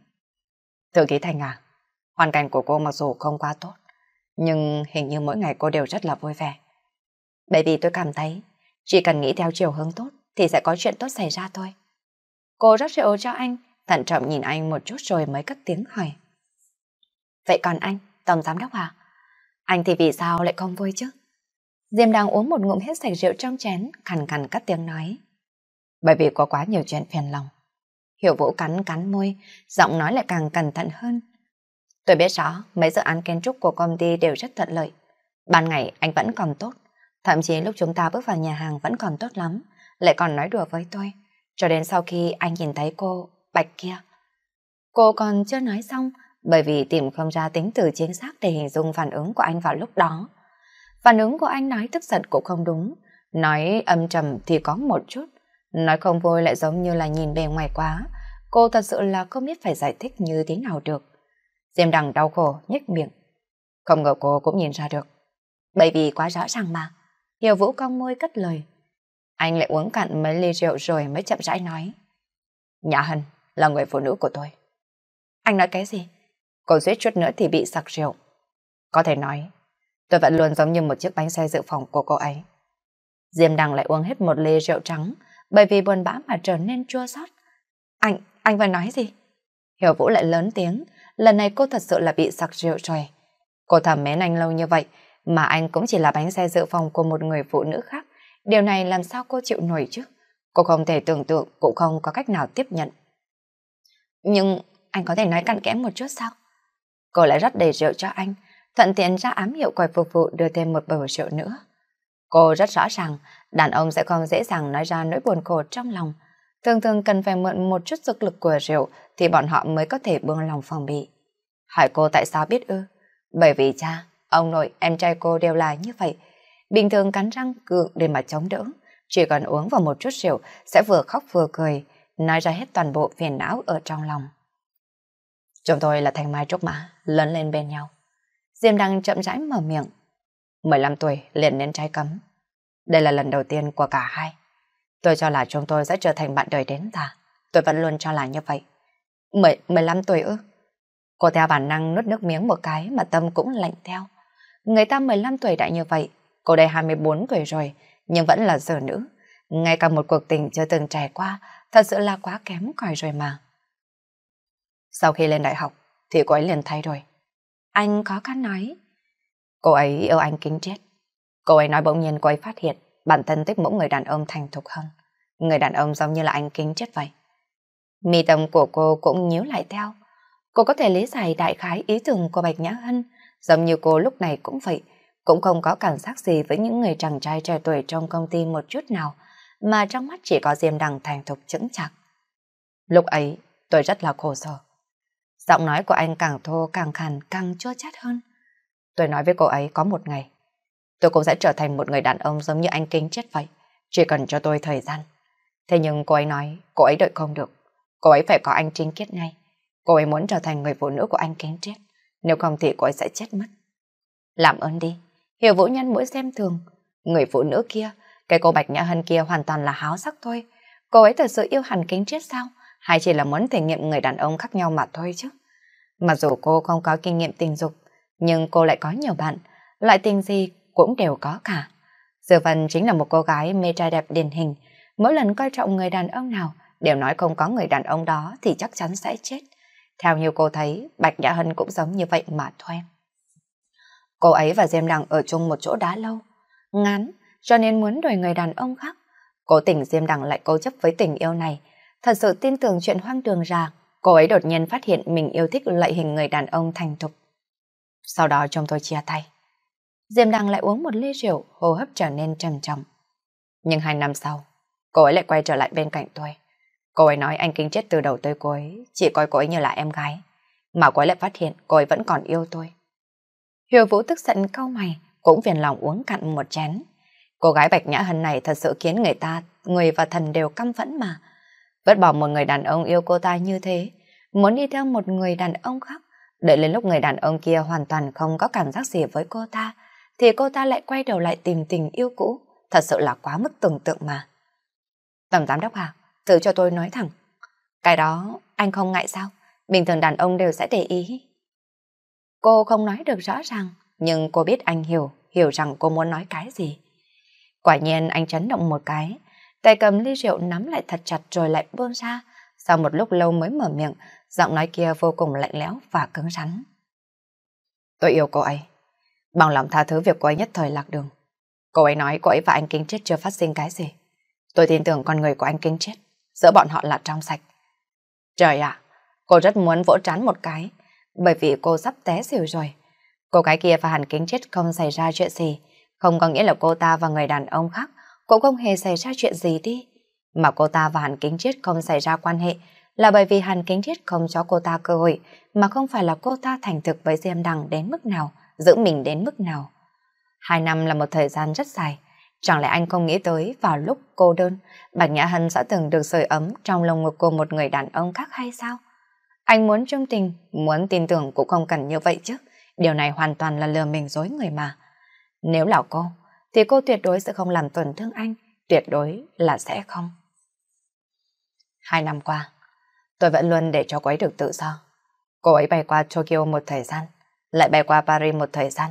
Thư ký Thành à, hoàn cảnh của cô mặc dù không quá tốt, nhưng hình như mỗi ngày cô đều rất là vui vẻ. Bởi vì tôi cảm thấy, chỉ cần nghĩ theo chiều hướng tốt, thì sẽ có chuyện tốt xảy ra thôi. Cô rót rượu cho anh, thận trọng nhìn anh một chút rồi mới cất tiếng hỏi. Vậy còn anh, tổng giám đốc à? Anh thì vì sao lại không vui chứ? Diêm đang uống một ngụm hết sạch rượu trong chén, khằn khằn cắt tiếng nói. Bởi vì có quá nhiều chuyện phiền lòng. Hiểu vũ cắn cắn môi, giọng nói lại càng cẩn thận hơn. Tôi biết rõ mấy dự án kiến trúc của công ty đều rất thuận lợi. Ban ngày anh vẫn còn tốt, thậm chí lúc chúng ta bước vào nhà hàng vẫn còn tốt lắm lại còn nói đùa với tôi. Cho đến sau khi anh nhìn thấy cô, Bạch kia. Cô còn chưa nói xong, bởi vì tìm không ra tính từ chính xác để hình dung phản ứng của anh vào lúc đó. Phản ứng của anh nói tức giận cũng không đúng, nói âm trầm thì có một chút, nói không vui lại giống như là nhìn bề ngoài quá. Cô thật sự là không biết phải giải thích như thế nào được. Diêm đằng đau khổ, nhếch miệng. Không ngờ cô cũng nhìn ra được. Bởi vì quá rõ ràng mà. Hiểu vũ cong môi cất lời. Anh lại uống cạn mấy ly rượu rồi mới chậm rãi nói. nhà Hân là người phụ nữ của tôi. Anh nói cái gì? Cô suýt chút nữa thì bị sặc rượu. Có thể nói, tôi vẫn luôn giống như một chiếc bánh xe dự phòng của cô ấy. Diêm Đăng lại uống hết một ly rượu trắng bởi vì buồn bã mà trở nên chua xót. Anh, anh vừa nói gì? Hiểu Vũ lại lớn tiếng, lần này cô thật sự là bị sặc rượu rồi. Cô thầm mến anh lâu như vậy mà anh cũng chỉ là bánh xe dự phòng của một người phụ nữ khác. Điều này làm sao cô chịu nổi chứ? Cô không thể tưởng tượng cũng không có cách nào tiếp nhận. Nhưng anh có thể nói cặn kẽ một chút sao? Cô lại rất đầy rượu cho anh, thuận tiện ra ám hiệu quầy phục vụ đưa thêm một bầu rượu nữa. Cô rất rõ ràng, đàn ông sẽ không dễ dàng nói ra nỗi buồn khổ trong lòng. Thường thường cần phải mượn một chút sức lực của rượu thì bọn họ mới có thể buông lòng phòng bị. Hỏi cô tại sao biết ư? Bởi vì cha, ông nội, em trai cô đều là như vậy bình thường cắn răng cự để mà chống đỡ, chỉ cần uống vào một chút rượu sẽ vừa khóc vừa cười, nói ra hết toàn bộ phiền não ở trong lòng. Chúng tôi là thanh mai trúc mã, lớn lên bên nhau. Diêm đang chậm rãi mở miệng. 15 tuổi liền nên trái cấm. Đây là lần đầu tiên của cả hai. Tôi cho là chúng tôi sẽ trở thành bạn đời đến ta Tôi vẫn luôn cho là như vậy. Mười, 15 tuổi ư? Cô theo bản năng nuốt nước miếng một cái mà tâm cũng lạnh theo. Người ta 15 tuổi đã như vậy, Cô đây 24 tuổi rồi, nhưng vẫn là sở nữ. Ngay cả một cuộc tình chưa từng trải qua, thật sự là quá kém cỏi rồi mà. Sau khi lên đại học, thì cô ấy liền thay rồi Anh có khăn nói. Cô ấy yêu anh kính chết. Cô ấy nói bỗng nhiên cô ấy phát hiện bản thân thích mỗi người đàn ông thành thục hơn. Người đàn ông giống như là anh kính chết vậy. Mi tâm của cô cũng nhíu lại theo. Cô có thể lý giải đại khái ý tưởng của Bạch Nhã Hân, giống như cô lúc này cũng vậy, cũng không có cảm giác gì với những người chàng trai trẻ tuổi trong công ty một chút nào, mà trong mắt chỉ có Diêm Đằng thành thục chững chạc. Lúc ấy, tôi rất là khổ sở. Giọng nói của anh càng thô, càng khàn, càng chua chát hơn. Tôi nói với cô ấy có một ngày, tôi cũng sẽ trở thành một người đàn ông giống như anh Kinh chết vậy, chỉ cần cho tôi thời gian. Thế nhưng cô ấy nói, cô ấy đợi không được, cô ấy phải có anh Trinh Kiết ngay. Cô ấy muốn trở thành người phụ nữ của anh Kinh chết, nếu không thì cô ấy sẽ chết mất. Làm ơn đi, Hiểu Vũ Nhân mỗi xem thường. Người phụ nữ kia, cái cô Bạch Nhã Hân kia hoàn toàn là háo sắc thôi. Cô ấy thật sự yêu hẳn kính chết sao? Hay chỉ là muốn thể nghiệm người đàn ông khác nhau mà thôi chứ? Mặc dù cô không có kinh nghiệm tình dục, nhưng cô lại có nhiều bạn, loại tình gì cũng đều có cả. Dư Vân chính là một cô gái mê trai đẹp điển hình, mỗi lần coi trọng người đàn ông nào, đều nói không có người đàn ông đó thì chắc chắn sẽ chết. Theo như cô thấy, Bạch Nhã Hân cũng giống như vậy mà thôi. Cô ấy và Diêm Đằng ở chung một chỗ đã lâu, ngán, cho nên muốn đuổi người đàn ông khác. Cố tình Diêm Đằng lại cố chấp với tình yêu này. Thật sự tin tưởng chuyện hoang đường ra, cô ấy đột nhiên phát hiện mình yêu thích loại hình người đàn ông thành thục. Sau đó chúng tôi chia tay. Diêm Đằng lại uống một ly rượu, hô hấp trở nên trầm trọng. Nhưng hai năm sau, cô ấy lại quay trở lại bên cạnh tôi. Cô ấy nói anh kính chết từ đầu tới cuối, chỉ coi cô ấy như là em gái. Mà cô ấy lại phát hiện cô ấy vẫn còn yêu tôi. Hiểu Vũ tức giận cau mày, cũng phiền lòng uống cạn một chén. Cô gái Bạch Nhã Hân này thật sự khiến người ta, người và thần đều căm phẫn mà. Vất bỏ một người đàn ông yêu cô ta như thế, muốn đi theo một người đàn ông khác, đợi đến lúc người đàn ông kia hoàn toàn không có cảm giác gì với cô ta, thì cô ta lại quay đầu lại tìm tình yêu cũ, thật sự là quá mức tưởng tượng mà. Tổng giám đốc à, tự cho tôi nói thẳng, cái đó anh không ngại sao? Bình thường đàn ông đều sẽ để ý. Cô không nói được rõ ràng, nhưng cô biết anh hiểu, hiểu rằng cô muốn nói cái gì. Quả nhiên anh chấn động một cái, tay cầm ly rượu nắm lại thật chặt rồi lại buông ra. Sau một lúc lâu mới mở miệng, giọng nói kia vô cùng lạnh lẽo và cứng rắn. Tôi yêu cô ấy. Bằng lòng tha thứ việc cô ấy nhất thời lạc đường. Cô ấy nói cô ấy và anh Kinh Chết chưa phát sinh cái gì. Tôi tin tưởng con người của anh Kinh Chết, giữa bọn họ là trong sạch. Trời ạ, cô rất muốn vỗ trán một cái, bởi vì cô sắp té xỉu rồi. Cô gái kia và Hàn Kính chết không xảy ra chuyện gì, không có nghĩa là cô ta và người đàn ông khác cũng không hề xảy ra chuyện gì đi. Mà cô ta và Hàn Kính chết không xảy ra quan hệ là bởi vì Hàn Kính chết không cho cô ta cơ hội mà không phải là cô ta thành thực với Diêm Đằng đến mức nào, giữ mình đến mức nào. Hai năm là một thời gian rất dài, chẳng lẽ anh không nghĩ tới vào lúc cô đơn, Bạch Nhã Hân sẽ từng được sưởi ấm trong lòng ngực của một người đàn ông khác hay sao? Anh muốn trung tình, muốn tin tưởng cũng không cần như vậy chứ. Điều này hoàn toàn là lừa mình dối người mà. Nếu là cô, thì cô tuyệt đối sẽ không làm tổn thương anh, tuyệt đối là sẽ không. Hai năm qua, tôi vẫn luôn để cho cô ấy được tự do. Cô ấy bay qua Tokyo một thời gian, lại bay qua Paris một thời gian,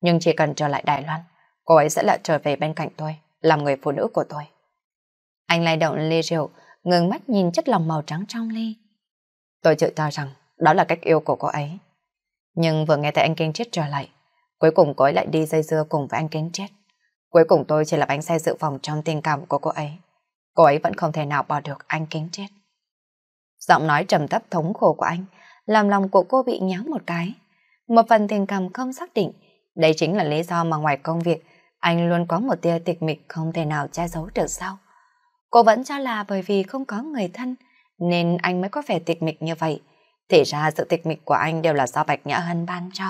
nhưng chỉ cần trở lại Đài Loan, cô ấy sẽ lại trở về bên cạnh tôi, làm người phụ nữ của tôi. Anh lay động ly rượu, ngừng mắt nhìn chất lòng màu trắng trong ly. Tôi tự cho rằng đó là cách yêu của cô ấy. Nhưng vừa nghe thấy anh Kinh chết trở lại, cuối cùng cô ấy lại đi dây dưa cùng với anh Kinh chết. Cuối cùng tôi chỉ là bánh xe dự phòng trong tình cảm của cô ấy. Cô ấy vẫn không thể nào bỏ được anh Kinh chết. Giọng nói trầm thấp thống khổ của anh làm lòng của cô bị nhéo một cái. Một phần tình cảm không xác định, đây chính là lý do mà ngoài công việc, anh luôn có một tia tịch mịch không thể nào che giấu được sao. Cô vẫn cho là bởi vì không có người thân, nên anh mới có vẻ tịch mịch như vậy. Thì ra sự tịch mịch của anh đều là do Bạch Nhã Hân ban cho.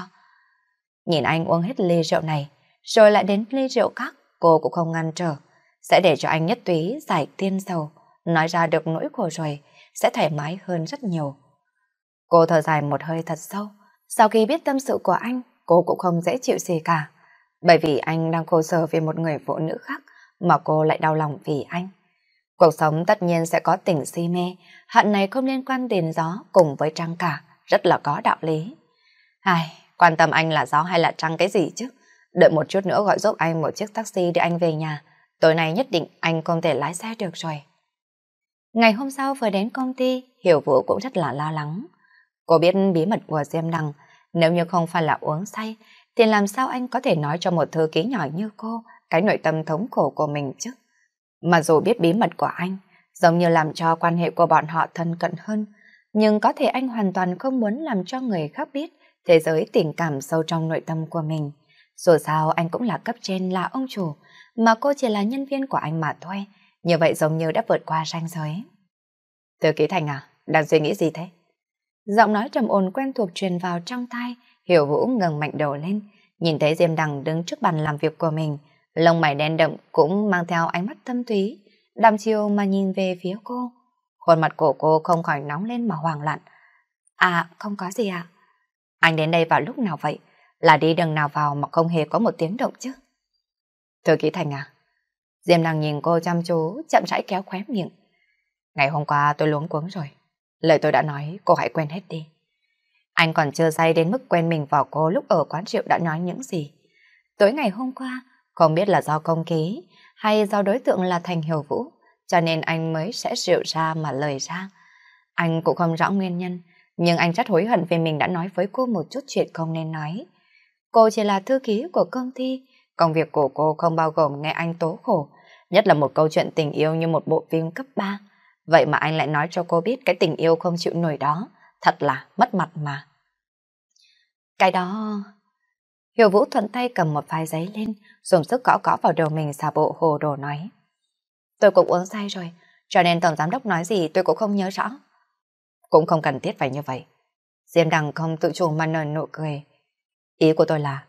Nhìn anh uống hết ly rượu này, rồi lại đến ly rượu khác, cô cũng không ngăn trở. Sẽ để cho anh nhất túy giải tiên sầu, nói ra được nỗi khổ rồi, sẽ thoải mái hơn rất nhiều. Cô thở dài một hơi thật sâu. Sau khi biết tâm sự của anh, cô cũng không dễ chịu gì cả. Bởi vì anh đang khổ sở vì một người phụ nữ khác mà cô lại đau lòng vì anh. Cuộc sống tất nhiên sẽ có tình si mê, hận này không liên quan đến gió cùng với trăng cả, rất là có đạo lý. Ai, quan tâm anh là gió hay là trăng cái gì chứ? Đợi một chút nữa gọi giúp anh một chiếc taxi để anh về nhà. Tối nay nhất định anh không thể lái xe được rồi. Ngày hôm sau vừa đến công ty, Hiểu Vũ cũng rất là lo lắng. Cô biết bí mật của Diêm Đằng, nếu như không phải là uống say, thì làm sao anh có thể nói cho một thư ký nhỏ như cô cái nội tâm thống khổ của mình chứ? mà dù biết bí mật của anh, giống như làm cho quan hệ của bọn họ thân cận hơn, nhưng có thể anh hoàn toàn không muốn làm cho người khác biết thế giới tình cảm sâu trong nội tâm của mình. Dù sao anh cũng là cấp trên là ông chủ, mà cô chỉ là nhân viên của anh mà thôi, như vậy giống như đã vượt qua ranh giới. Thư ký Thành à, đang suy nghĩ gì thế? Giọng nói trầm ồn quen thuộc truyền vào trong tai, Hiểu Vũ ngừng mạnh đầu lên, nhìn thấy Diêm Đằng đứng trước bàn làm việc của mình, lông mày đen đậm cũng mang theo ánh mắt tâm thúy, đăm chiêu mà nhìn về phía cô. Khuôn mặt của cô không khỏi nóng lên mà hoảng loạn. À, không có gì ạ. À? Anh đến đây vào lúc nào vậy? Là đi đường nào vào mà không hề có một tiếng động chứ? Thưa ký Thành à? Diêm năng nhìn cô chăm chú, chậm rãi kéo khóe miệng. Ngày hôm qua tôi luống cuống rồi. Lời tôi đã nói, cô hãy quên hết đi. Anh còn chưa say đến mức quên mình vào cô lúc ở quán rượu đã nói những gì. Tối ngày hôm qua, không biết là do công ký hay do đối tượng là Thành Hiểu Vũ, cho nên anh mới sẽ rượu ra mà lời ra. Anh cũng không rõ nguyên nhân, nhưng anh rất hối hận vì mình đã nói với cô một chút chuyện không nên nói. Cô chỉ là thư ký của công ty, công việc của cô không bao gồm nghe anh tố khổ, nhất là một câu chuyện tình yêu như một bộ phim cấp ba Vậy mà anh lại nói cho cô biết cái tình yêu không chịu nổi đó, thật là mất mặt mà. Cái đó... Hiểu Vũ thuận tay cầm một vài giấy lên, dùng sức cõ cõ vào đầu mình xà bộ hồ đồ nói. Tôi cũng uống say rồi, cho nên Tổng Giám Đốc nói gì tôi cũng không nhớ rõ. Cũng không cần thiết phải như vậy. Diêm Đằng không tự chủ mà nở nụ cười. Ý của tôi là,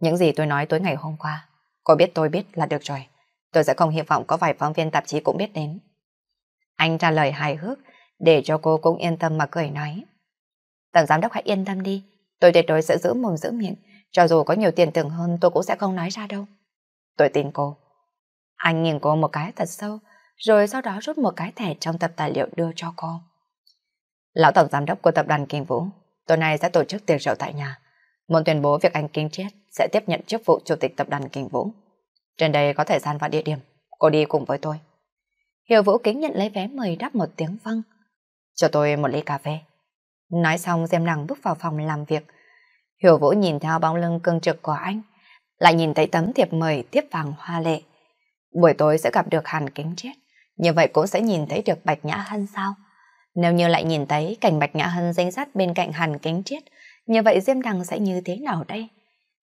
những gì tôi nói tối ngày hôm qua, cô biết tôi biết là được rồi. Tôi sẽ không hy vọng có vài phóng viên tạp chí cũng biết đến. Anh trả lời hài hước để cho cô cũng yên tâm mà cười nói. Tổng Giám Đốc hãy yên tâm đi, tôi tuyệt đối sẽ giữ mồm giữ miệng cho dù có nhiều tiền tưởng hơn tôi cũng sẽ không nói ra đâu. Tôi tin cô. Anh nhìn cô một cái thật sâu, rồi sau đó rút một cái thẻ trong tập tài liệu đưa cho cô. Lão tổng giám đốc của tập đoàn Kim Vũ, tối nay sẽ tổ chức tiệc rượu tại nhà. Muốn tuyên bố việc anh Kim chết sẽ tiếp nhận chức vụ chủ tịch tập đoàn Kim Vũ. Trên đây có thời gian và địa điểm, cô đi cùng với tôi. Hiểu Vũ kính nhận lấy vé mời đáp một tiếng vâng. Cho tôi một ly cà phê. Nói xong Diêm nàng bước vào phòng làm việc, Hiểu Vũ nhìn theo bóng lưng cương trực của anh, lại nhìn thấy tấm thiệp mời tiếp vàng hoa lệ. Buổi tối sẽ gặp được Hàn Kính Triết, như vậy cũng sẽ nhìn thấy được Bạch Nhã Hân sao? Nếu như lại nhìn thấy cảnh Bạch Nhã Hân danh sát bên cạnh Hàn Kính Triết, như vậy Diêm Đằng sẽ như thế nào đây?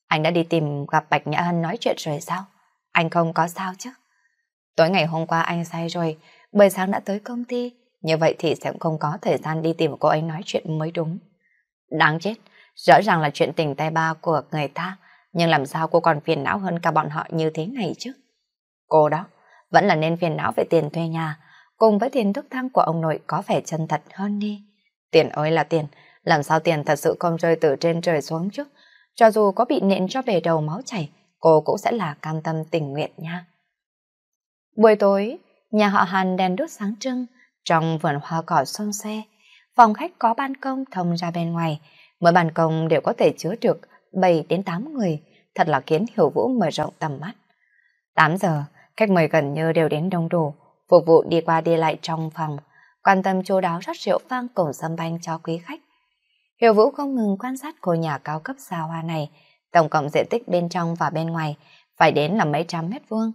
Anh đã đi tìm gặp Bạch Nhã Hân nói chuyện rồi sao? Anh không có sao chứ? Tối ngày hôm qua anh say rồi, buổi sáng đã tới công ty, như vậy thì sẽ không có thời gian đi tìm cô ấy nói chuyện mới đúng. Đáng chết! Rõ ràng là chuyện tình tay ba của người ta, nhưng làm sao cô còn phiền não hơn cả bọn họ như thế này chứ? Cô đó, vẫn là nên phiền não về tiền thuê nhà, cùng với tiền thức thăng của ông nội có vẻ chân thật hơn đi. Tiền ơi là tiền, làm sao tiền thật sự không rơi từ trên trời xuống chứ? Cho dù có bị nện cho bề đầu máu chảy, cô cũng sẽ là cam tâm tình nguyện nha. Buổi tối, nhà họ Hàn đèn đốt sáng trưng, trong vườn hoa cỏ xôn xe, phòng khách có ban công thông ra bên ngoài, Mỗi bàn công đều có thể chứa được 7 đến 8 người, thật là khiến Hiểu Vũ mở rộng tầm mắt. 8 giờ, khách mời gần như đều đến đông đủ, phục vụ đi qua đi lại trong phòng, quan tâm chú đáo rót rượu vang cổng sâm banh cho quý khách. Hiểu Vũ không ngừng quan sát ngôi nhà cao cấp xa hoa này, tổng cộng diện tích bên trong và bên ngoài phải đến là mấy trăm mét vuông.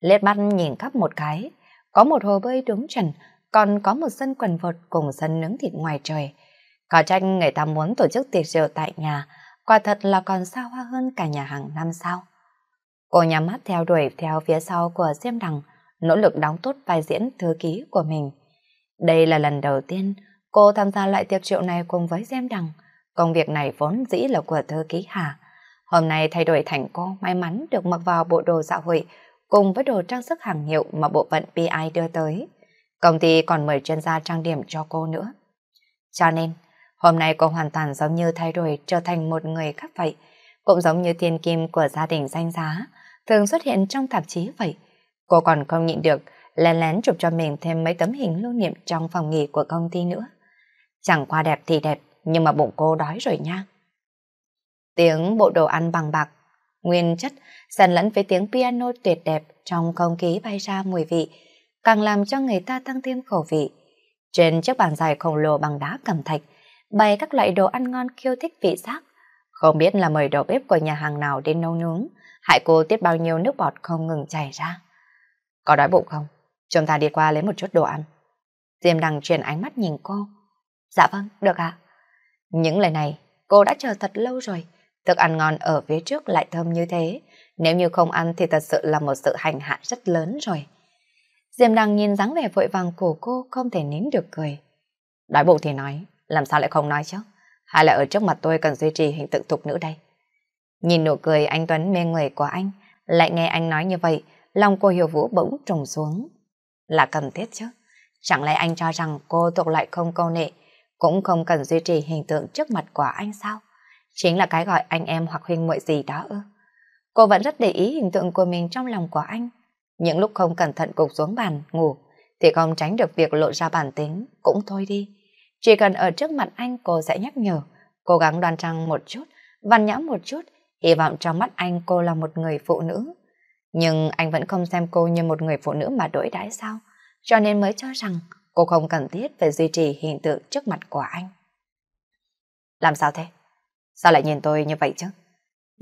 Liệt mắt nhìn khắp một cái, có một hồ bơi đúng trần, còn có một sân quần vợt cùng sân nướng thịt ngoài trời. Có trách người ta muốn tổ chức tiệc rượu tại nhà, quả thật là còn xa hoa hơn cả nhà hàng năm sao. Cô nhắm mắt theo đuổi theo phía sau của Diêm Đằng, nỗ lực đóng tốt vai diễn thư ký của mình. Đây là lần đầu tiên cô tham gia loại tiệc rượu này cùng với Diêm Đằng. Công việc này vốn dĩ là của thư ký Hà. Hôm nay thay đổi thành cô may mắn được mặc vào bộ đồ dạ hội cùng với đồ trang sức hàng hiệu mà bộ phận PI đưa tới. Công ty còn mời chuyên gia trang điểm cho cô nữa. Cho nên, Hôm nay cô hoàn toàn giống như thay đổi trở thành một người khác vậy, cũng giống như thiên kim của gia đình danh giá, thường xuất hiện trong tạp chí vậy. Cô còn không nhịn được, lén lén chụp cho mình thêm mấy tấm hình lưu niệm trong phòng nghỉ của công ty nữa. Chẳng qua đẹp thì đẹp, nhưng mà bụng cô đói rồi nha. Tiếng bộ đồ ăn bằng bạc, nguyên chất, xen lẫn với tiếng piano tuyệt đẹp trong không khí bay ra mùi vị, càng làm cho người ta tăng thêm khẩu vị. Trên chiếc bàn dài khổng lồ bằng đá cẩm thạch, bày các loại đồ ăn ngon khiêu thích vị giác. Không biết là mời đầu bếp của nhà hàng nào đến nấu nướng, hại cô tiết bao nhiêu nước bọt không ngừng chảy ra. Có đói bụng không? Chúng ta đi qua lấy một chút đồ ăn. Diêm đằng truyền ánh mắt nhìn cô. Dạ vâng, được ạ. Những lời này, cô đã chờ thật lâu rồi. Thức ăn ngon ở phía trước lại thơm như thế. Nếu như không ăn thì thật sự là một sự hành hạ rất lớn rồi. Diêm đằng nhìn dáng vẻ vội vàng của cô không thể nín được cười. Đói bụng thì nói, làm sao lại không nói chứ? Hay là ở trước mặt tôi cần duy trì hình tượng thục nữ đây? Nhìn nụ cười anh Tuấn mê người của anh, lại nghe anh nói như vậy, lòng cô Hiểu Vũ bỗng trùng xuống. Là cần thiết chứ? Chẳng lẽ anh cho rằng cô thuộc lại không câu nệ, cũng không cần duy trì hình tượng trước mặt của anh sao? Chính là cái gọi anh em hoặc huynh muội gì đó ư? Cô vẫn rất để ý hình tượng của mình trong lòng của anh. Những lúc không cẩn thận cục xuống bàn, ngủ, thì không tránh được việc lộ ra bản tính, cũng thôi đi. Chỉ cần ở trước mặt anh cô sẽ nhắc nhở, cố gắng đoan trang một chút, văn nhã một chút, hy vọng trong mắt anh cô là một người phụ nữ. Nhưng anh vẫn không xem cô như một người phụ nữ mà đổi đãi sao, cho nên mới cho rằng cô không cần thiết phải duy trì hình tượng trước mặt của anh. Làm sao thế? Sao lại nhìn tôi như vậy chứ?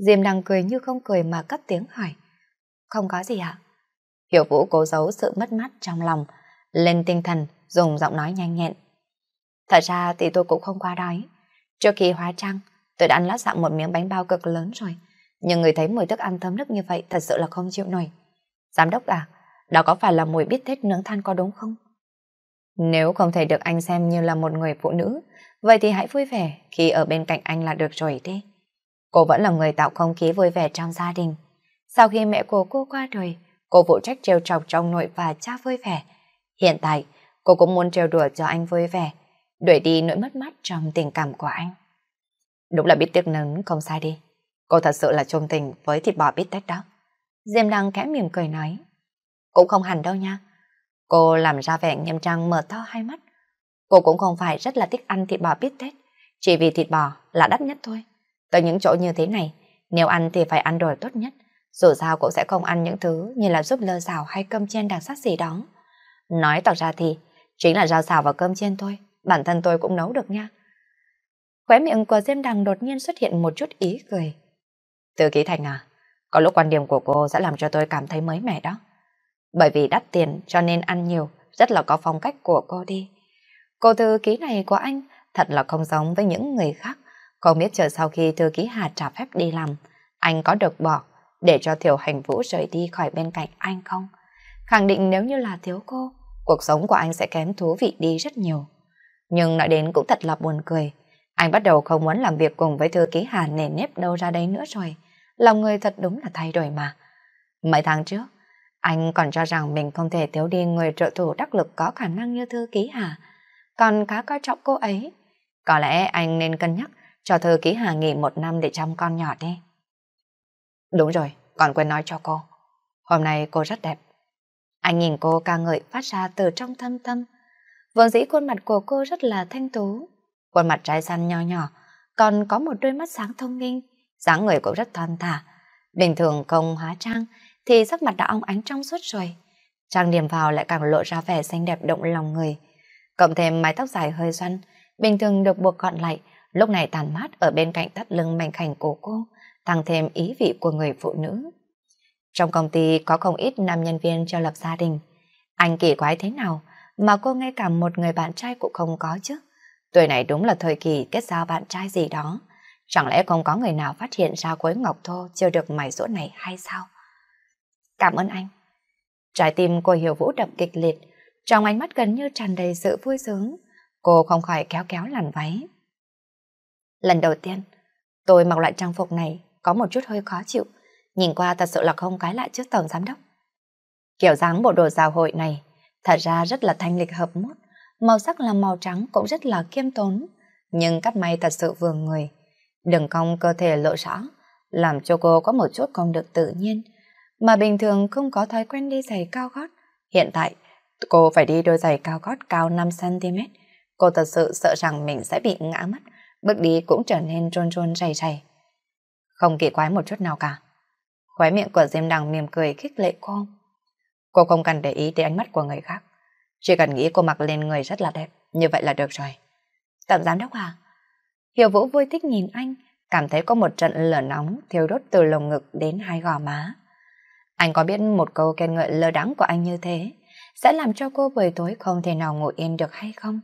Diêm đang cười như không cười mà cất tiếng hỏi. Không có gì ạ. À? Hiểu Vũ cố giấu sự mất mát trong lòng, lên tinh thần, dùng giọng nói nhanh nhẹn Thật ra thì tôi cũng không quá đói. Trước khi hóa trang, tôi đã ăn lót dạng một miếng bánh bao cực lớn rồi. Nhưng người thấy mùi thức ăn thấm nước như vậy thật sự là không chịu nổi. Giám đốc à, đó có phải là mùi bít tết nướng than có đúng không? Nếu không thể được anh xem như là một người phụ nữ, vậy thì hãy vui vẻ khi ở bên cạnh anh là được rồi đi. Cô vẫn là người tạo không khí vui vẻ trong gia đình. Sau khi mẹ của cô qua đời, cô phụ trách trêu trọc trong nội và cha vui vẻ. Hiện tại, cô cũng muốn trêu đùa cho anh vui vẻ đuổi đi nỗi mất mát trong tình cảm của anh. Đúng là biết tiếc nấn không sai đi. Cô thật sự là trung tình với thịt bò bít tết đó. Diêm đang khẽ mỉm cười nói. Cũng không hẳn đâu nha. Cô làm ra vẻ nghiêm trang mở to hai mắt. Cô cũng không phải rất là thích ăn thịt bò bít tết. Chỉ vì thịt bò là đắt nhất thôi. Tới những chỗ như thế này, nếu ăn thì phải ăn đồ tốt nhất. Dù sao cũng sẽ không ăn những thứ như là giúp lơ xào hay cơm chen đặc sắc gì đó. Nói tỏ ra thì, chính là rau xào và cơm chiên thôi bản thân tôi cũng nấu được nha. Khóe miệng của Diêm Đằng đột nhiên xuất hiện một chút ý cười. Từ ký thành à, có lúc quan điểm của cô sẽ làm cho tôi cảm thấy mới mẻ đó. Bởi vì đắt tiền cho nên ăn nhiều, rất là có phong cách của cô đi. Cô thư ký này của anh thật là không giống với những người khác. Không biết chờ sau khi thư ký Hà trả phép đi làm, anh có được bỏ để cho Thiểu Hành Vũ rời đi khỏi bên cạnh anh không? Khẳng định nếu như là thiếu cô, cuộc sống của anh sẽ kém thú vị đi rất nhiều. Nhưng nói đến cũng thật là buồn cười. Anh bắt đầu không muốn làm việc cùng với thư ký Hà nề nếp đâu ra đấy nữa rồi. Lòng người thật đúng là thay đổi mà. Mấy tháng trước, anh còn cho rằng mình không thể thiếu đi người trợ thủ đắc lực có khả năng như thư ký Hà. Còn khá coi trọng cô ấy. Có lẽ anh nên cân nhắc cho thư ký Hà nghỉ một năm để chăm con nhỏ đi. Đúng rồi, còn quên nói cho cô. Hôm nay cô rất đẹp. Anh nhìn cô ca ngợi phát ra từ trong thâm tâm. Vốn dĩ khuôn mặt của cô rất là thanh tú, khuôn mặt trái xanh nho nhỏ, còn có một đôi mắt sáng thông minh, dáng người cũng rất thon thả. Bình thường không hóa trang thì sắc mặt đã óng ánh trong suốt rồi. Trang điểm vào lại càng lộ ra vẻ xanh đẹp động lòng người. Cộng thêm mái tóc dài hơi xoăn, bình thường được buộc gọn lại, lúc này tàn mát ở bên cạnh thắt lưng mảnh khảnh của cô, tăng thêm ý vị của người phụ nữ. Trong công ty có không ít nam nhân viên cho lập gia đình. Anh kỳ quái thế nào mà cô ngay cả một người bạn trai cũng không có chứ. Tuổi này đúng là thời kỳ kết giao bạn trai gì đó. Chẳng lẽ không có người nào phát hiện ra Quế Ngọc Thô chưa được mày rũ này hay sao? Cảm ơn anh. Trái tim cô Hiểu Vũ đập kịch liệt, trong ánh mắt gần như tràn đầy sự vui sướng. Cô không khỏi kéo kéo làn váy. Lần đầu tiên, tôi mặc loại trang phục này có một chút hơi khó chịu. Nhìn qua thật sự là không cái lại trước tổng giám đốc. Kiểu dáng bộ đồ giáo hội này thật ra rất là thanh lịch hợp mốt, màu sắc là màu trắng cũng rất là kiêm tốn, nhưng cắt may thật sự vừa người. Đường cong cơ thể lộ rõ, làm cho cô có một chút không được tự nhiên, mà bình thường không có thói quen đi giày cao gót. Hiện tại, cô phải đi đôi giày cao gót cao 5cm. Cô thật sự sợ rằng mình sẽ bị ngã mất, bước đi cũng trở nên trôn trôn rầy rầy. Không kỳ quái một chút nào cả. Khóe miệng của Diêm Đằng mỉm cười khích lệ cô. Cô không cần để ý tới ánh mắt của người khác. Chỉ cần nghĩ cô mặc lên người rất là đẹp, như vậy là được rồi. Tổng giám đốc à? Hiểu Vũ vui thích nhìn anh, cảm thấy có một trận lửa nóng thiêu đốt từ lồng ngực đến hai gò má. Anh có biết một câu khen ngợi lơ đắng của anh như thế sẽ làm cho cô buổi tối không thể nào ngủ yên được hay không?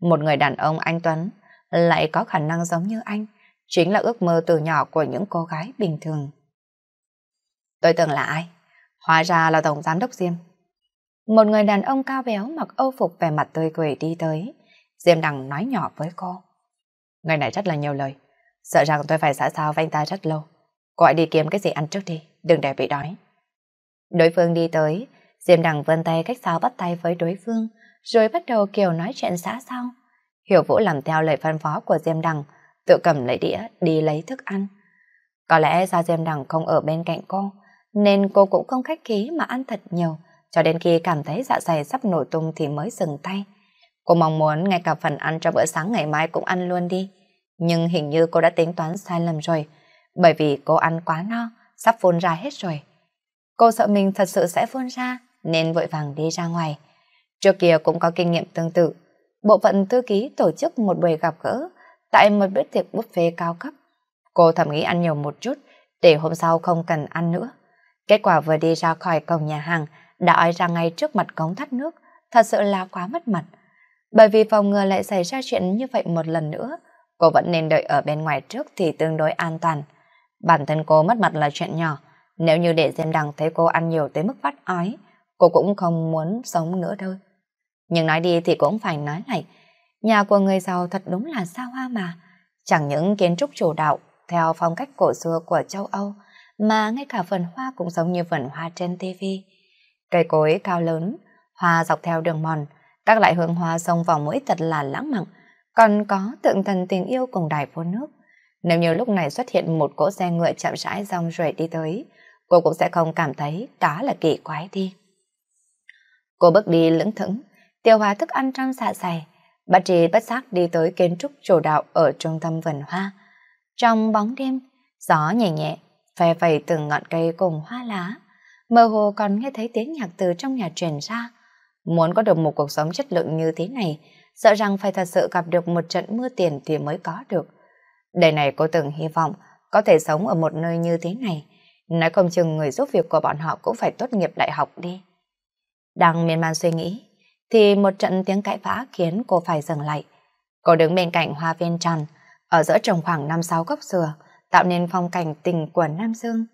Một người đàn ông anh Tuấn lại có khả năng giống như anh, chính là ước mơ từ nhỏ của những cô gái bình thường. Tôi từng là ai? Hóa ra là tổng giám đốc Diêm. Một người đàn ông cao béo mặc âu phục vẻ mặt tươi cười đi tới. Diêm Đằng nói nhỏ với cô. Người này rất là nhiều lời. Sợ rằng tôi phải xã sao với anh ta rất lâu. Gọi đi kiếm cái gì ăn trước đi, đừng để bị đói. Đối phương đi tới, Diêm Đằng vươn tay cách sao bắt tay với đối phương, rồi bắt đầu kiểu nói chuyện xã sao. Hiểu Vũ làm theo lời phân phó của Diêm Đằng, tự cầm lấy đĩa, đi lấy thức ăn. Có lẽ do Diêm Đằng không ở bên cạnh cô, nên cô cũng không khách khí mà ăn thật nhiều, cho đến khi cảm thấy dạ dày sắp nổi tung thì mới dừng tay. Cô mong muốn ngay cả phần ăn cho bữa sáng ngày mai cũng ăn luôn đi, nhưng hình như cô đã tính toán sai lầm rồi, bởi vì cô ăn quá no, sắp phun ra hết rồi. Cô sợ mình thật sự sẽ phun ra, nên vội vàng đi ra ngoài. Trước kia cũng có kinh nghiệm tương tự, bộ phận thư ký tổ chức một buổi gặp gỡ tại một bữa tiệc buffet cao cấp. Cô thầm nghĩ ăn nhiều một chút để hôm sau không cần ăn nữa. Kết quả vừa đi ra khỏi cổng nhà hàng, đã ói ra ngay trước mặt cống thắt nước, thật sự là quá mất mặt. Bởi vì phòng ngừa lại xảy ra chuyện như vậy một lần nữa, cô vẫn nên đợi ở bên ngoài trước thì tương đối an toàn. Bản thân cô mất mặt là chuyện nhỏ, nếu như để Diêm Đằng thấy cô ăn nhiều tới mức phát ói, cô cũng không muốn sống nữa thôi. Nhưng nói đi thì cũng phải nói này, nhà của người giàu thật đúng là xa hoa mà. Chẳng những kiến trúc chủ đạo theo phong cách cổ xưa của châu Âu, mà ngay cả vườn hoa cũng giống như vườn hoa trên tivi. Cây cối cao lớn, hoa dọc theo đường mòn, các loại hương hoa xông vào mũi thật là lãng mạn, còn có tượng thần tình yêu cùng đài phun nước. Nếu như lúc này xuất hiện một cỗ xe ngựa chậm rãi rong ruổi đi tới, cô cũng sẽ không cảm thấy đó là kỳ quái đi. Cô bước đi lững thững, tiêu hóa thức ăn trong dạ dày, bà trì bất giác đi tới kiến trúc chủ đạo ở trung tâm vườn hoa. Trong bóng đêm, gió nhẹ nhẹ phe phẩy từng ngọn cây cùng hoa lá. Mơ hồ còn nghe thấy tiếng nhạc từ trong nhà truyền ra. Muốn có được một cuộc sống chất lượng như thế này, sợ rằng phải thật sự gặp được một trận mưa tiền thì mới có được. Đời này cô từng hy vọng có thể sống ở một nơi như thế này. Nói không chừng người giúp việc của bọn họ cũng phải tốt nghiệp đại học đi. Đang miên man suy nghĩ, thì một trận tiếng cãi vã khiến cô phải dừng lại. Cô đứng bên cạnh hoa viên tràn ở giữa trồng khoảng 5-6 gốc dừa, tạo nên phong cảnh tình của Nam Dương.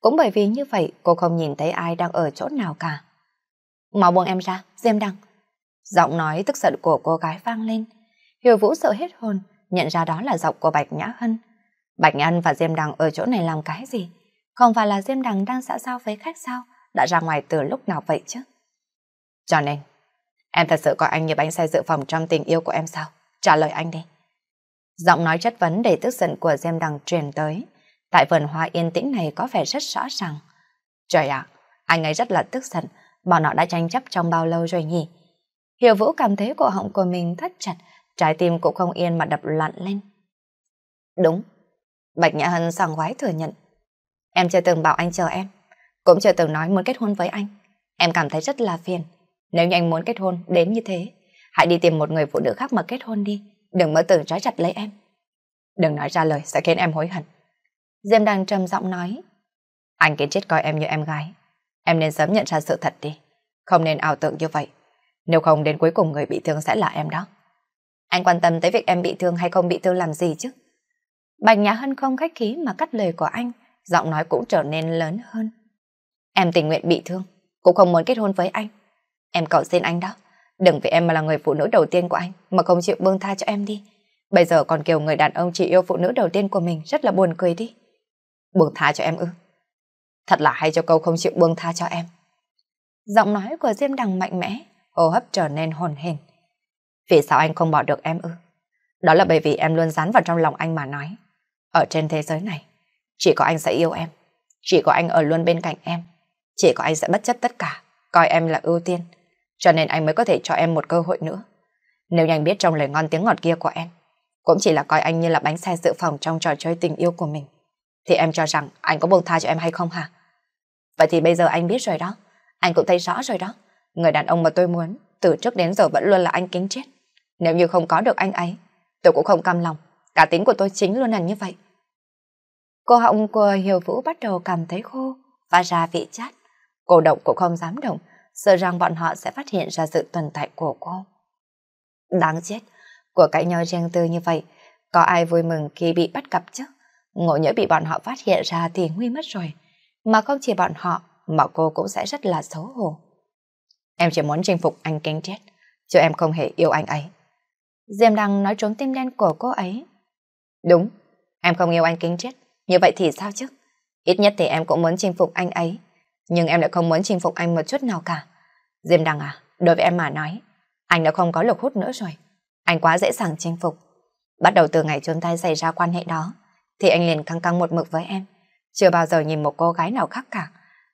Cũng bởi vì như vậy, cô không nhìn thấy ai đang ở chỗ nào cả. Mau buông em ra, Diêm Đăng. Giọng nói tức giận của cô gái vang lên. Hiểu Vũ sợ hết hồn, nhận ra đó là giọng của Bạch Nhã Hân. Bạch Nhã Hân và Diêm Đăng ở chỗ này làm cái gì? Không phải là Diêm Đăng đang xã giao với khách sao? Đã ra ngoài từ lúc nào vậy chứ? Cho nên, em thật sự coi anh như bánh xe dự phòng trong tình yêu của em sao? Trả lời anh đi. Giọng nói chất vấn đầy tức giận của Diêm Đằng truyền tới. Tại vườn hoa yên tĩnh này có vẻ rất rõ ràng. Trời ạ, anh ấy rất là tức giận, bọn họ đã tranh chấp trong bao lâu rồi nhỉ? Hiểu Vũ cảm thấy cổ họng của mình thắt chặt, trái tim cũng không yên mà đập loạn lên. Đúng, Bạch Nhã Hân sảng khoái thừa nhận. Em chưa từng bảo anh chờ em, cũng chưa từng nói muốn kết hôn với anh. Em cảm thấy rất là phiền. Nếu như anh muốn kết hôn đến như thế, hãy đi tìm một người phụ nữ khác mà kết hôn đi đừng mơ tưởng trái chặt lấy em. Đừng nói ra lời sẽ khiến em hối hận. Diêm đang trầm giọng nói. Anh kiến chết coi em như em gái. Em nên sớm nhận ra sự thật đi. Không nên ảo tưởng như vậy. Nếu không đến cuối cùng người bị thương sẽ là em đó. Anh quan tâm tới việc em bị thương hay không bị thương làm gì chứ? Bạch Nhã Hân không khách khí mà cắt lời của anh, giọng nói cũng trở nên lớn hơn. Em tình nguyện bị thương, cũng không muốn kết hôn với anh. Em cầu xin anh đó. Đừng vì em mà là người phụ nữ đầu tiên của anh mà không chịu buông tha cho em đi. Bây giờ còn kiểu người đàn ông chỉ yêu phụ nữ đầu tiên của mình rất là buồn cười đi. Buông tha cho em ư? Thật là hay cho câu không chịu buông tha cho em. Giọng nói của Diêm Đằng mạnh mẽ, hô hấp trở nên hồn hển. Vì sao anh không bỏ được em ư? Đó là bởi vì em luôn dán vào trong lòng anh mà nói. Ở trên thế giới này, chỉ có anh sẽ yêu em. Chỉ có anh ở luôn bên cạnh em. Chỉ có anh sẽ bất chấp tất cả, coi em là ưu tiên cho nên anh mới có thể cho em một cơ hội nữa. Nếu anh biết trong lời ngon tiếng ngọt kia của em, cũng chỉ là coi anh như là bánh xe dự phòng trong trò chơi tình yêu của mình, thì em cho rằng anh có buông tha cho em hay không hả? Vậy thì bây giờ anh biết rồi đó, anh cũng thấy rõ rồi đó. Người đàn ông mà tôi muốn, từ trước đến giờ vẫn luôn là anh kính chết. Nếu như không có được anh ấy, tôi cũng không cam lòng. Cả tính của tôi chính luôn là như vậy. Cô họng của Hiểu Vũ bắt đầu cảm thấy khô và ra vị chát. Cô động cũng không dám động, sợ rằng bọn họ sẽ phát hiện ra sự tồn tại của cô. Đáng chết, của cãi nhau riêng tư như vậy, có ai vui mừng khi bị bắt gặp chứ? Ngộ nhỡ bị bọn họ phát hiện ra thì nguy mất rồi. Mà không chỉ bọn họ, mà cô cũng sẽ rất là xấu hổ. Em chỉ muốn chinh phục anh kinh chết, chứ em không hề yêu anh ấy. Diêm Đăng nói trốn tim đen của cô ấy. Đúng, em không yêu anh kinh chết, như vậy thì sao chứ? Ít nhất thì em cũng muốn chinh phục anh ấy, nhưng em lại không muốn chinh phục anh một chút nào cả. Diêm Đăng à, đối với em mà nói, anh đã không có lực hút nữa rồi. Anh quá dễ dàng chinh phục. Bắt đầu từ ngày chúng ta xảy ra quan hệ đó, thì anh liền căng căng một mực với em. Chưa bao giờ nhìn một cô gái nào khác cả.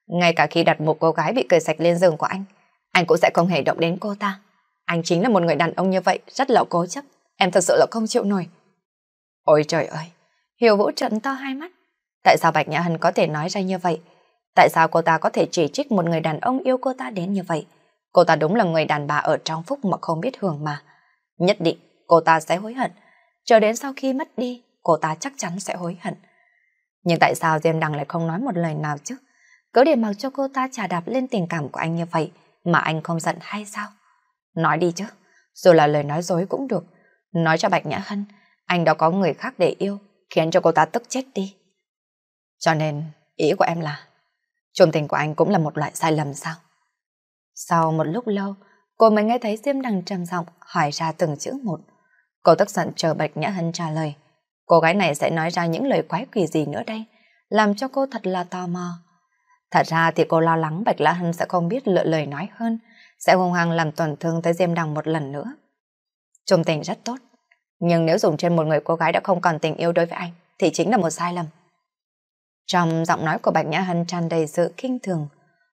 Ngay cả khi đặt một cô gái bị cười sạch lên giường của anh, anh cũng sẽ không hề động đến cô ta. Anh chính là một người đàn ông như vậy, rất là cố chấp. Em thật sự là không chịu nổi. Ôi trời ơi, Hiểu Vũ trận to hai mắt. Tại sao Bạch Nhã Hân có thể nói ra như vậy? Tại sao cô ta có thể chỉ trích một người đàn ông yêu cô ta đến như vậy? Cô ta đúng là người đàn bà ở trong phúc mà không biết hưởng mà. Nhất định cô ta sẽ hối hận. Chờ đến sau khi mất đi, cô ta chắc chắn sẽ hối hận. Nhưng tại sao Diêm Đăng lại không nói một lời nào chứ? Cứ để mặc cho cô ta trà đạp lên tình cảm của anh như vậy mà anh không giận hay sao? Nói đi chứ, dù là lời nói dối cũng được. Nói cho Bạch Nhã Hân, anh đã có người khác để yêu, khiến cho cô ta tức chết đi. Cho nên, ý của em là Trộm tình của anh cũng là một loại sai lầm sao? Sau một lúc lâu, cô mới nghe thấy Diêm Đằng trầm giọng hỏi ra từng chữ một. Cô tức giận chờ Bạch Nhã Hân trả lời. Cô gái này sẽ nói ra những lời quái quỷ gì nữa đây, làm cho cô thật là tò mò. Thật ra thì cô lo lắng Bạch Lã Hân sẽ không biết lựa lời nói hơn, sẽ hung hăng làm tổn thương tới Diêm Đằng một lần nữa. Trùm tình rất tốt, nhưng nếu dùng trên một người cô gái đã không còn tình yêu đối với anh thì chính là một sai lầm. Trong giọng nói của Bạch Nhã Hân tràn đầy sự kinh thường,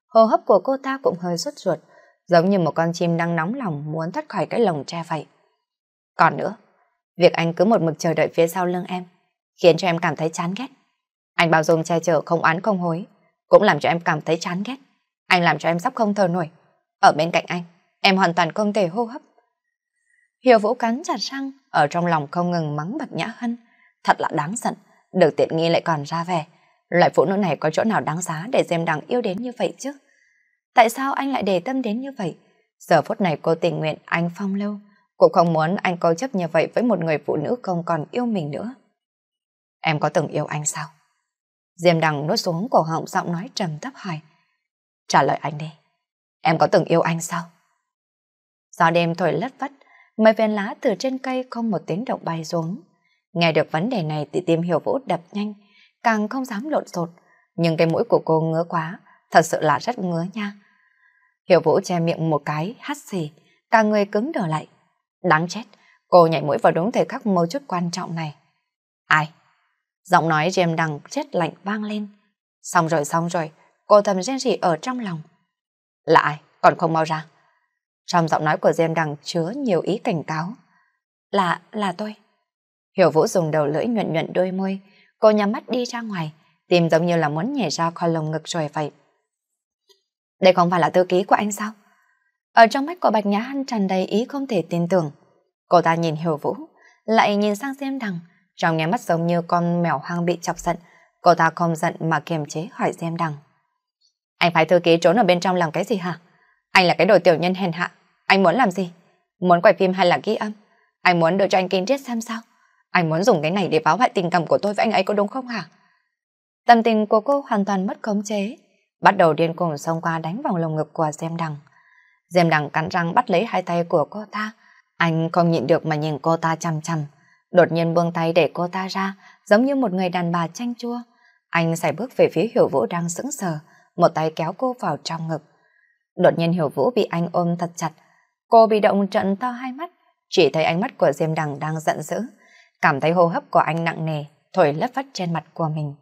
hô hấp của cô ta cũng hơi sốt ruột, giống như một con chim đang nóng lòng muốn thoát khỏi cái lồng tre vậy. Còn nữa, việc anh cứ một mực chờ đợi phía sau lưng em, khiến cho em cảm thấy chán ghét. Anh bao dung che chở không oán không hối, cũng làm cho em cảm thấy chán ghét. Anh làm cho em sắp không thở nổi. Ở bên cạnh anh, em hoàn toàn không thể hô hấp. Hiểu Vũ cắn chặt răng, ở trong lòng không ngừng mắng Bạch Nhã Hân. Thật là đáng giận, được tiện nghi lại còn ra về. Loại phụ nữ này có chỗ nào đáng giá để Diêm Đằng yêu đến như vậy chứ? Tại sao anh lại để tâm đến như vậy? Giờ phút này cô tình nguyện anh phong lưu, cô không muốn anh câu chấp như vậy với một người phụ nữ không còn yêu mình nữa. Em có từng yêu anh sao? Diêm Đằng nuốt xuống cổ họng giọng nói trầm thấp hỏi. Trả lời anh đi. Em có từng yêu anh sao? Gió đêm thổi lất vất, mấy viên lá từ trên cây không một tiếng động bay xuống. Nghe được vấn đề này thì tim Hiểu Vũ đập nhanh, càng không dám lộn xộn. Nhưng cái mũi của cô ngứa quá, thật sự là rất ngứa nha. Hiểu Vũ che miệng một cái, hắt xì, cả người cứng đờ lại. Đáng chết, cô nhảy mũi vào đúng thời khắc mấu chốt quan trọng này. Ai? Giọng nói James đằng chết lạnh vang lên. Xong rồi xong rồi, cô thầm rên rỉ ở trong lòng. Là ai? Còn không mau ra. Trong giọng nói của James đằng chứa nhiều ý cảnh cáo. Là, là tôi. Hiểu Vũ dùng đầu lưỡi nhuận nhuận đôi môi, Cô nhắm mắt đi ra ngoài, tìm giống như là muốn nhảy ra khỏi lồng ngực rồi vậy. Đây không phải là thư ký của anh sao? Ở trong mắt của Bạch Nhã Hân tràn đầy ý không thể tin tưởng. Cô ta nhìn Hiểu Vũ, lại nhìn sang xem Đằng, trong nháy mắt giống như con mèo hoang bị chọc giận. Cô ta không giận mà kiềm chế hỏi xem Đằng. Anh phải thư ký trốn ở bên trong làm cái gì hả? Anh là cái đồ tiểu nhân hèn hạ. Anh muốn làm gì? Muốn quay phim hay là ghi âm? Anh muốn đưa cho anh Kinh Triết xem sao? Anh muốn dùng cái này để phá hoại tình cảm của tôi với anh ấy có đúng không hả? Tâm tình của cô hoàn toàn mất khống chế, bắt đầu điên cuồng xông qua đánh vào lồng ngực của Diêm Đằng. Diêm Đằng cắn răng bắt lấy hai tay của cô ta. Anh không nhịn được mà nhìn cô ta chằm chằm, đột nhiên buông tay để cô ta ra, giống như một người đàn bà chanh chua. Anh sải bước về phía Hiểu Vũ đang sững sờ, một tay kéo cô vào trong ngực. Đột nhiên Hiểu Vũ bị anh ôm thật chặt, cô bị động trận to hai mắt, chỉ thấy ánh mắt của Diêm Đằng đang giận dữ, cảm thấy hô hấp của anh nặng nề, thổi lấp phất trên mặt của mình.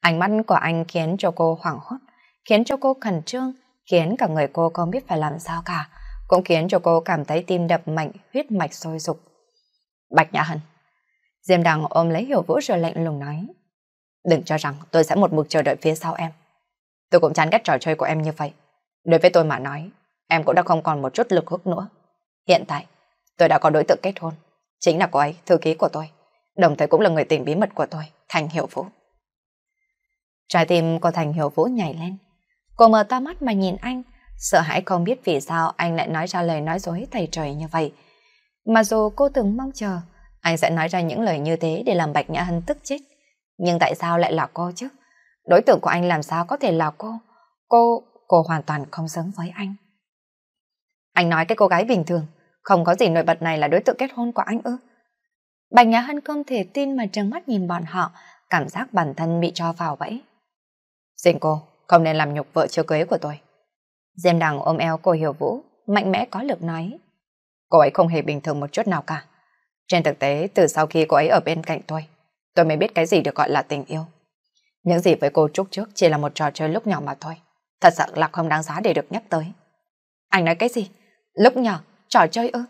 Ánh mắt của anh khiến cho cô hoảng hốt, khiến cho cô khẩn trương, khiến cả người cô không biết phải làm sao cả, cũng khiến cho cô cảm thấy tim đập mạnh, huyết mạch sôi sục. Bạch Nhã Hân Diêm Đằng ôm lấy Hiểu Vũ rồi lạnh lùng nói Đừng cho rằng tôi sẽ một mực chờ đợi phía sau em. Tôi cũng chán ghét trò chơi của em như vậy. Đối với tôi mà nói, em cũng đã không còn một chút lực hức nữa. Hiện tại, tôi đã có đối tượng kết hôn. Chính là cô ấy, thư ký của tôi, đồng thời cũng là người tình bí mật của tôi, Thành hiệu Vũ. Trái tim của Thành hiệu Vũ nhảy lên. Cô mở to mắt mà nhìn anh, sợ hãi không biết vì sao anh lại nói ra lời nói dối thầy trời như vậy. Mà dù cô từng mong chờ, anh sẽ nói ra những lời như thế để làm Bạch Nhã Hân tức chết. Nhưng tại sao lại là cô chứ? Đối tượng của anh làm sao có thể là cô? Cô, cô hoàn toàn không giống với anh. Anh nói cái cô gái bình thường không có gì nổi bật này là đối tượng kết hôn của anh ư. Bành Nhã Hân không thể tin mà trừng mắt nhìn bọn họ, cảm giác bản thân bị cho vào bẫy. Xin cô, không nên làm nhục vợ chưa cưới của tôi. Diêm đằng ôm eo cô Hiểu Vũ, mạnh mẽ có lực nói. Cô ấy không hề bình thường một chút nào cả. Trên thực tế, từ sau khi cô ấy ở bên cạnh tôi, tôi mới biết cái gì được gọi là tình yêu. Những gì với cô Trúc trước chỉ là một trò chơi lúc nhỏ mà thôi. Thật sự là không đáng giá để được nhắc tới. Anh nói cái gì? Lúc nhỏ trò chơi ư?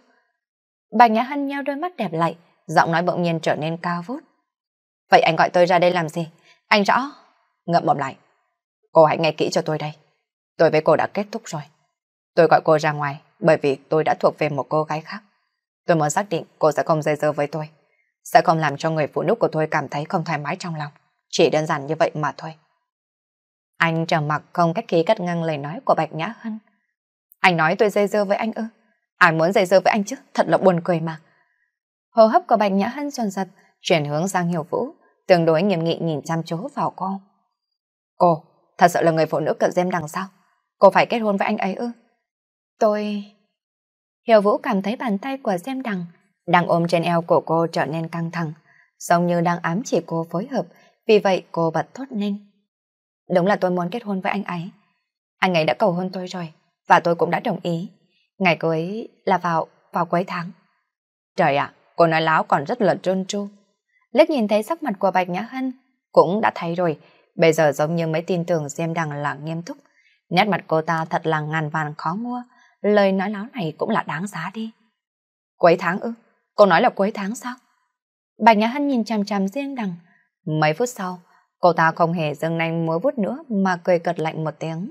Bạch Nhã Hân nheo đôi mắt đẹp lại, giọng nói bỗng nhiên trở nên cao vút. Vậy anh gọi tôi ra đây làm gì? Anh rõ. Ngậm mồm lại. Cô hãy nghe kỹ cho tôi đây. Tôi với cô đã kết thúc rồi. Tôi gọi cô ra ngoài bởi vì tôi đã thuộc về một cô gái khác. Tôi muốn xác định cô sẽ không dây dơ với tôi. Sẽ không làm cho người phụ nữ của tôi cảm thấy không thoải mái trong lòng. Chỉ đơn giản như vậy mà thôi. Anh trầm mặc không cách khí cắt ngang lời nói của Bạch Nhã Hân. Anh nói tôi dây dưa với anh ư? Ai muốn dây dưa với anh chứ, thật là buồn cười mà. Hồ hấp của Bạch Nhã Hân dồn dập chuyển hướng sang Hiểu Vũ, tương đối nghiêm nghị nhìn chăm chú vào cô. Cô, thật sự là người phụ nữ cực dêm đằng sau. Cô phải kết hôn với anh ấy ư? Tôi... Hiểu Vũ cảm thấy bàn tay của xem đằng đang ôm trên eo của cô trở nên căng thẳng, giống như đang ám chỉ cô phối hợp, vì vậy cô bật thốt lên. Đúng là tôi muốn kết hôn với anh ấy. Anh ấy đã cầu hôn tôi rồi, và tôi cũng đã đồng ý. Ngày cô ấy là vào, vào cuối tháng. Trời ạ, cô nói láo còn rất là trơn tru. Lít nhìn thấy sắc mặt của Bạch Nhã Hân cũng đã thay rồi, bây giờ giống như mấy tin tưởng Diêm Đằng là nghiêm túc. Nét mặt cô ta thật là ngàn vàng khó mua, lời nói láo này cũng là đáng giá đi. Cuối tháng ư? Cô nói là cuối tháng sao? Bạch Nhã Hân nhìn chằm chằm Diêm Đằng. Mấy phút sau, cô ta không hề dâng nanh múa vút nữa mà cười cật lạnh một tiếng.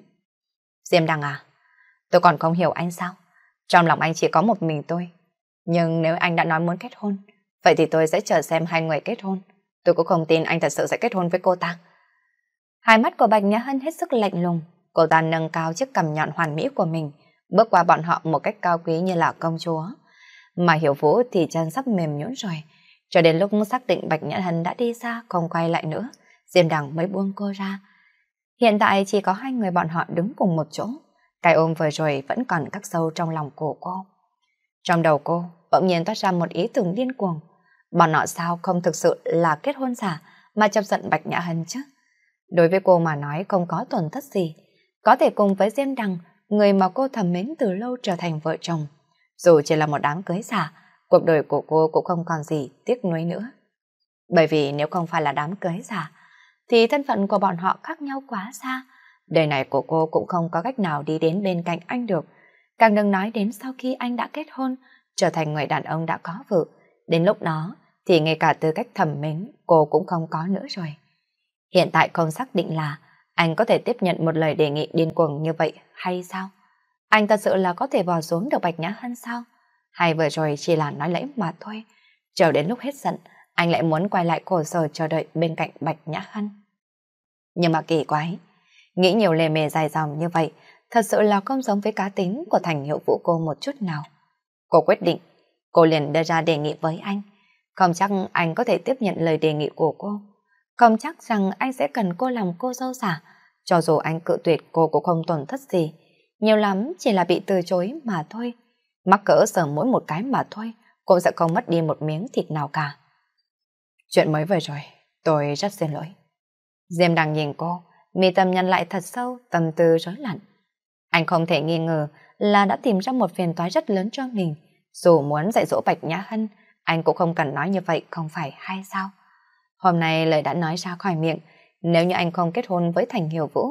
Diêm Đằng à, tôi còn không hiểu anh sao? Trong lòng anh chỉ có một mình tôi. Nhưng nếu anh đã nói muốn kết hôn, vậy thì tôi sẽ chờ xem hai người kết hôn. Tôi cũng không tin anh thật sự sẽ kết hôn với cô ta. Hai mắt của Bạch Nhã Hân hết sức lạnh lùng. Cô ta nâng cao chiếc cầm nhọn hoàn mỹ của mình, bước qua bọn họ một cách cao quý như là công chúa. Mà Hiểu Vũ thì chân sắp mềm nhũn rồi. Cho đến lúc xác định Bạch Nhã Hân đã đi xa, không quay lại nữa, Diêm Đằng mới buông cô ra. Hiện tại chỉ có hai người bọn họ đứng cùng một chỗ. Cái ôm vừa rồi vẫn còn cắt sâu trong lòng cổ cô. Trong đầu cô, bỗng nhiên toát ra một ý tưởng điên cuồng. Bọn họ sao không thực sự là kết hôn giả mà chấp giận Bạch Nhã Hân chứ? Đối với cô mà nói không có tổn thất gì. Có thể cùng với Diêm Đằng, người mà cô thầm mến từ lâu trở thành vợ chồng. Dù chỉ là một đám cưới giả, cuộc đời của cô cũng không còn gì tiếc nuối nữa. Bởi vì nếu không phải là đám cưới giả, thì thân phận của bọn họ khác nhau quá xa, Đời này của cô cũng không có cách nào đi đến bên cạnh anh được. Càng đừng nói đến sau khi anh đã kết hôn, trở thành người đàn ông đã có vợ. Đến lúc đó thì ngay cả tư cách thầm mến cô cũng không có nữa rồi. Hiện tại không xác định là anh có thể tiếp nhận một lời đề nghị điên cuồng như vậy hay sao? Anh thật sự là có thể bỏ xuống được Bạch Nhã Hân sao? Hay vừa rồi chỉ là nói lẫy mà thôi. Chờ đến lúc hết giận, anh lại muốn quay lại cổ sở chờ đợi bên cạnh Bạch Nhã Hân. Nhưng mà kỳ quái, Nghĩ nhiều lề mề dài dòng như vậy, thật sự là không giống với cá tính của thành hiệu vụ cô một chút nào. Cô quyết định, cô liền đưa ra đề nghị với anh. Không chắc anh có thể tiếp nhận lời đề nghị của cô. Không chắc rằng anh sẽ cần cô làm cô dâu giả. Cho dù anh cự tuyệt cô cũng không tổn thất gì. Nhiều lắm chỉ là bị từ chối mà thôi. Mắc cỡ sờ mỗi một cái mà thôi, cô sẽ không mất đi một miếng thịt nào cả. Chuyện mới vừa rồi, tôi rất xin lỗi. Diêm đang nhìn cô, mi tâm nhăn lại thật sâu, tâm tư rối loạn. Anh không thể nghi ngờ là đã tìm ra một phiền toái rất lớn cho mình. Dù muốn dạy dỗ Bạch Nhã Hân, anh cũng không cần nói như vậy không phải hay sao? Hôm nay lời đã nói ra khỏi miệng, nếu như anh không kết hôn với Thành Hiểu Vũ,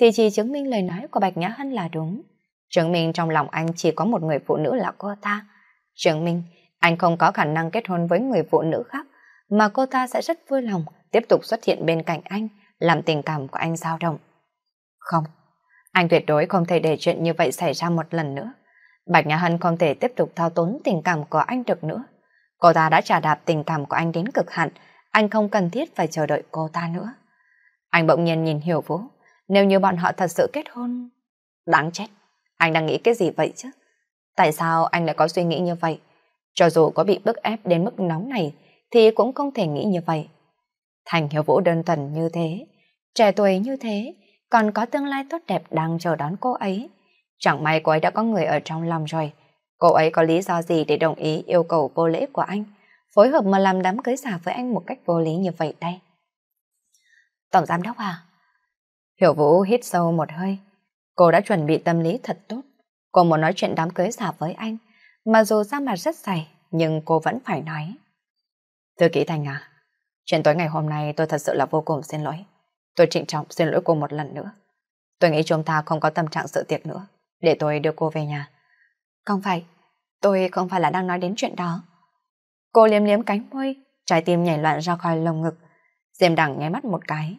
thì chỉ chứng minh lời nói của Bạch Nhã Hân là đúng. Chứng minh trong lòng anh chỉ có một người phụ nữ là cô ta. Chứng minh anh không có khả năng kết hôn với người phụ nữ khác, mà cô ta sẽ rất vui lòng tiếp tục xuất hiện bên cạnh anh làm tình cảm của anh dao động. Không, anh tuyệt đối không thể để chuyện như vậy xảy ra một lần nữa. Bạch Nhã Hân không thể tiếp tục thao túng tình cảm của anh được nữa. Cô ta đã trả đạp tình cảm của anh đến cực hạn, anh không cần thiết phải chờ đợi cô ta nữa. Anh bỗng nhiên nhìn Hiểu Vũ, nếu như bọn họ thật sự kết hôn... Đáng chết, anh đang nghĩ cái gì vậy chứ? Tại sao anh lại có suy nghĩ như vậy? Cho dù có bị bức ép đến mức nóng này, thì cũng không thể nghĩ như vậy. Thành Hiểu Vũ đơn thuần như thế, Trẻ tuổi như thế, còn có tương lai tốt đẹp đang chờ đón cô ấy. Chẳng may cô ấy đã có người ở trong lòng rồi. Cô ấy có lý do gì để đồng ý yêu cầu vô lễ của anh, phối hợp mà làm đám cưới giả với anh một cách vô lý như vậy đây? Tổng giám đốc à? Hiểu Vũ hít sâu một hơi. Cô đã chuẩn bị tâm lý thật tốt. Cô muốn nói chuyện đám cưới giả với anh, mà dù ra mặt rất dày, nhưng cô vẫn phải nói. Thư ký Thành à, chuyện tối ngày hôm nay tôi thật sự là vô cùng xin lỗi. Tôi trịnh trọng xin lỗi cô một lần nữa. Tôi nghĩ chúng ta không có tâm trạng sự tiệc nữa. Để tôi đưa cô về nhà. Không phải, tôi không phải là đang nói đến chuyện đó. Cô liếm liếm cánh môi, trái tim nhảy loạn ra khỏi lồng ngực. Diêm đằng nháy mắt một cái.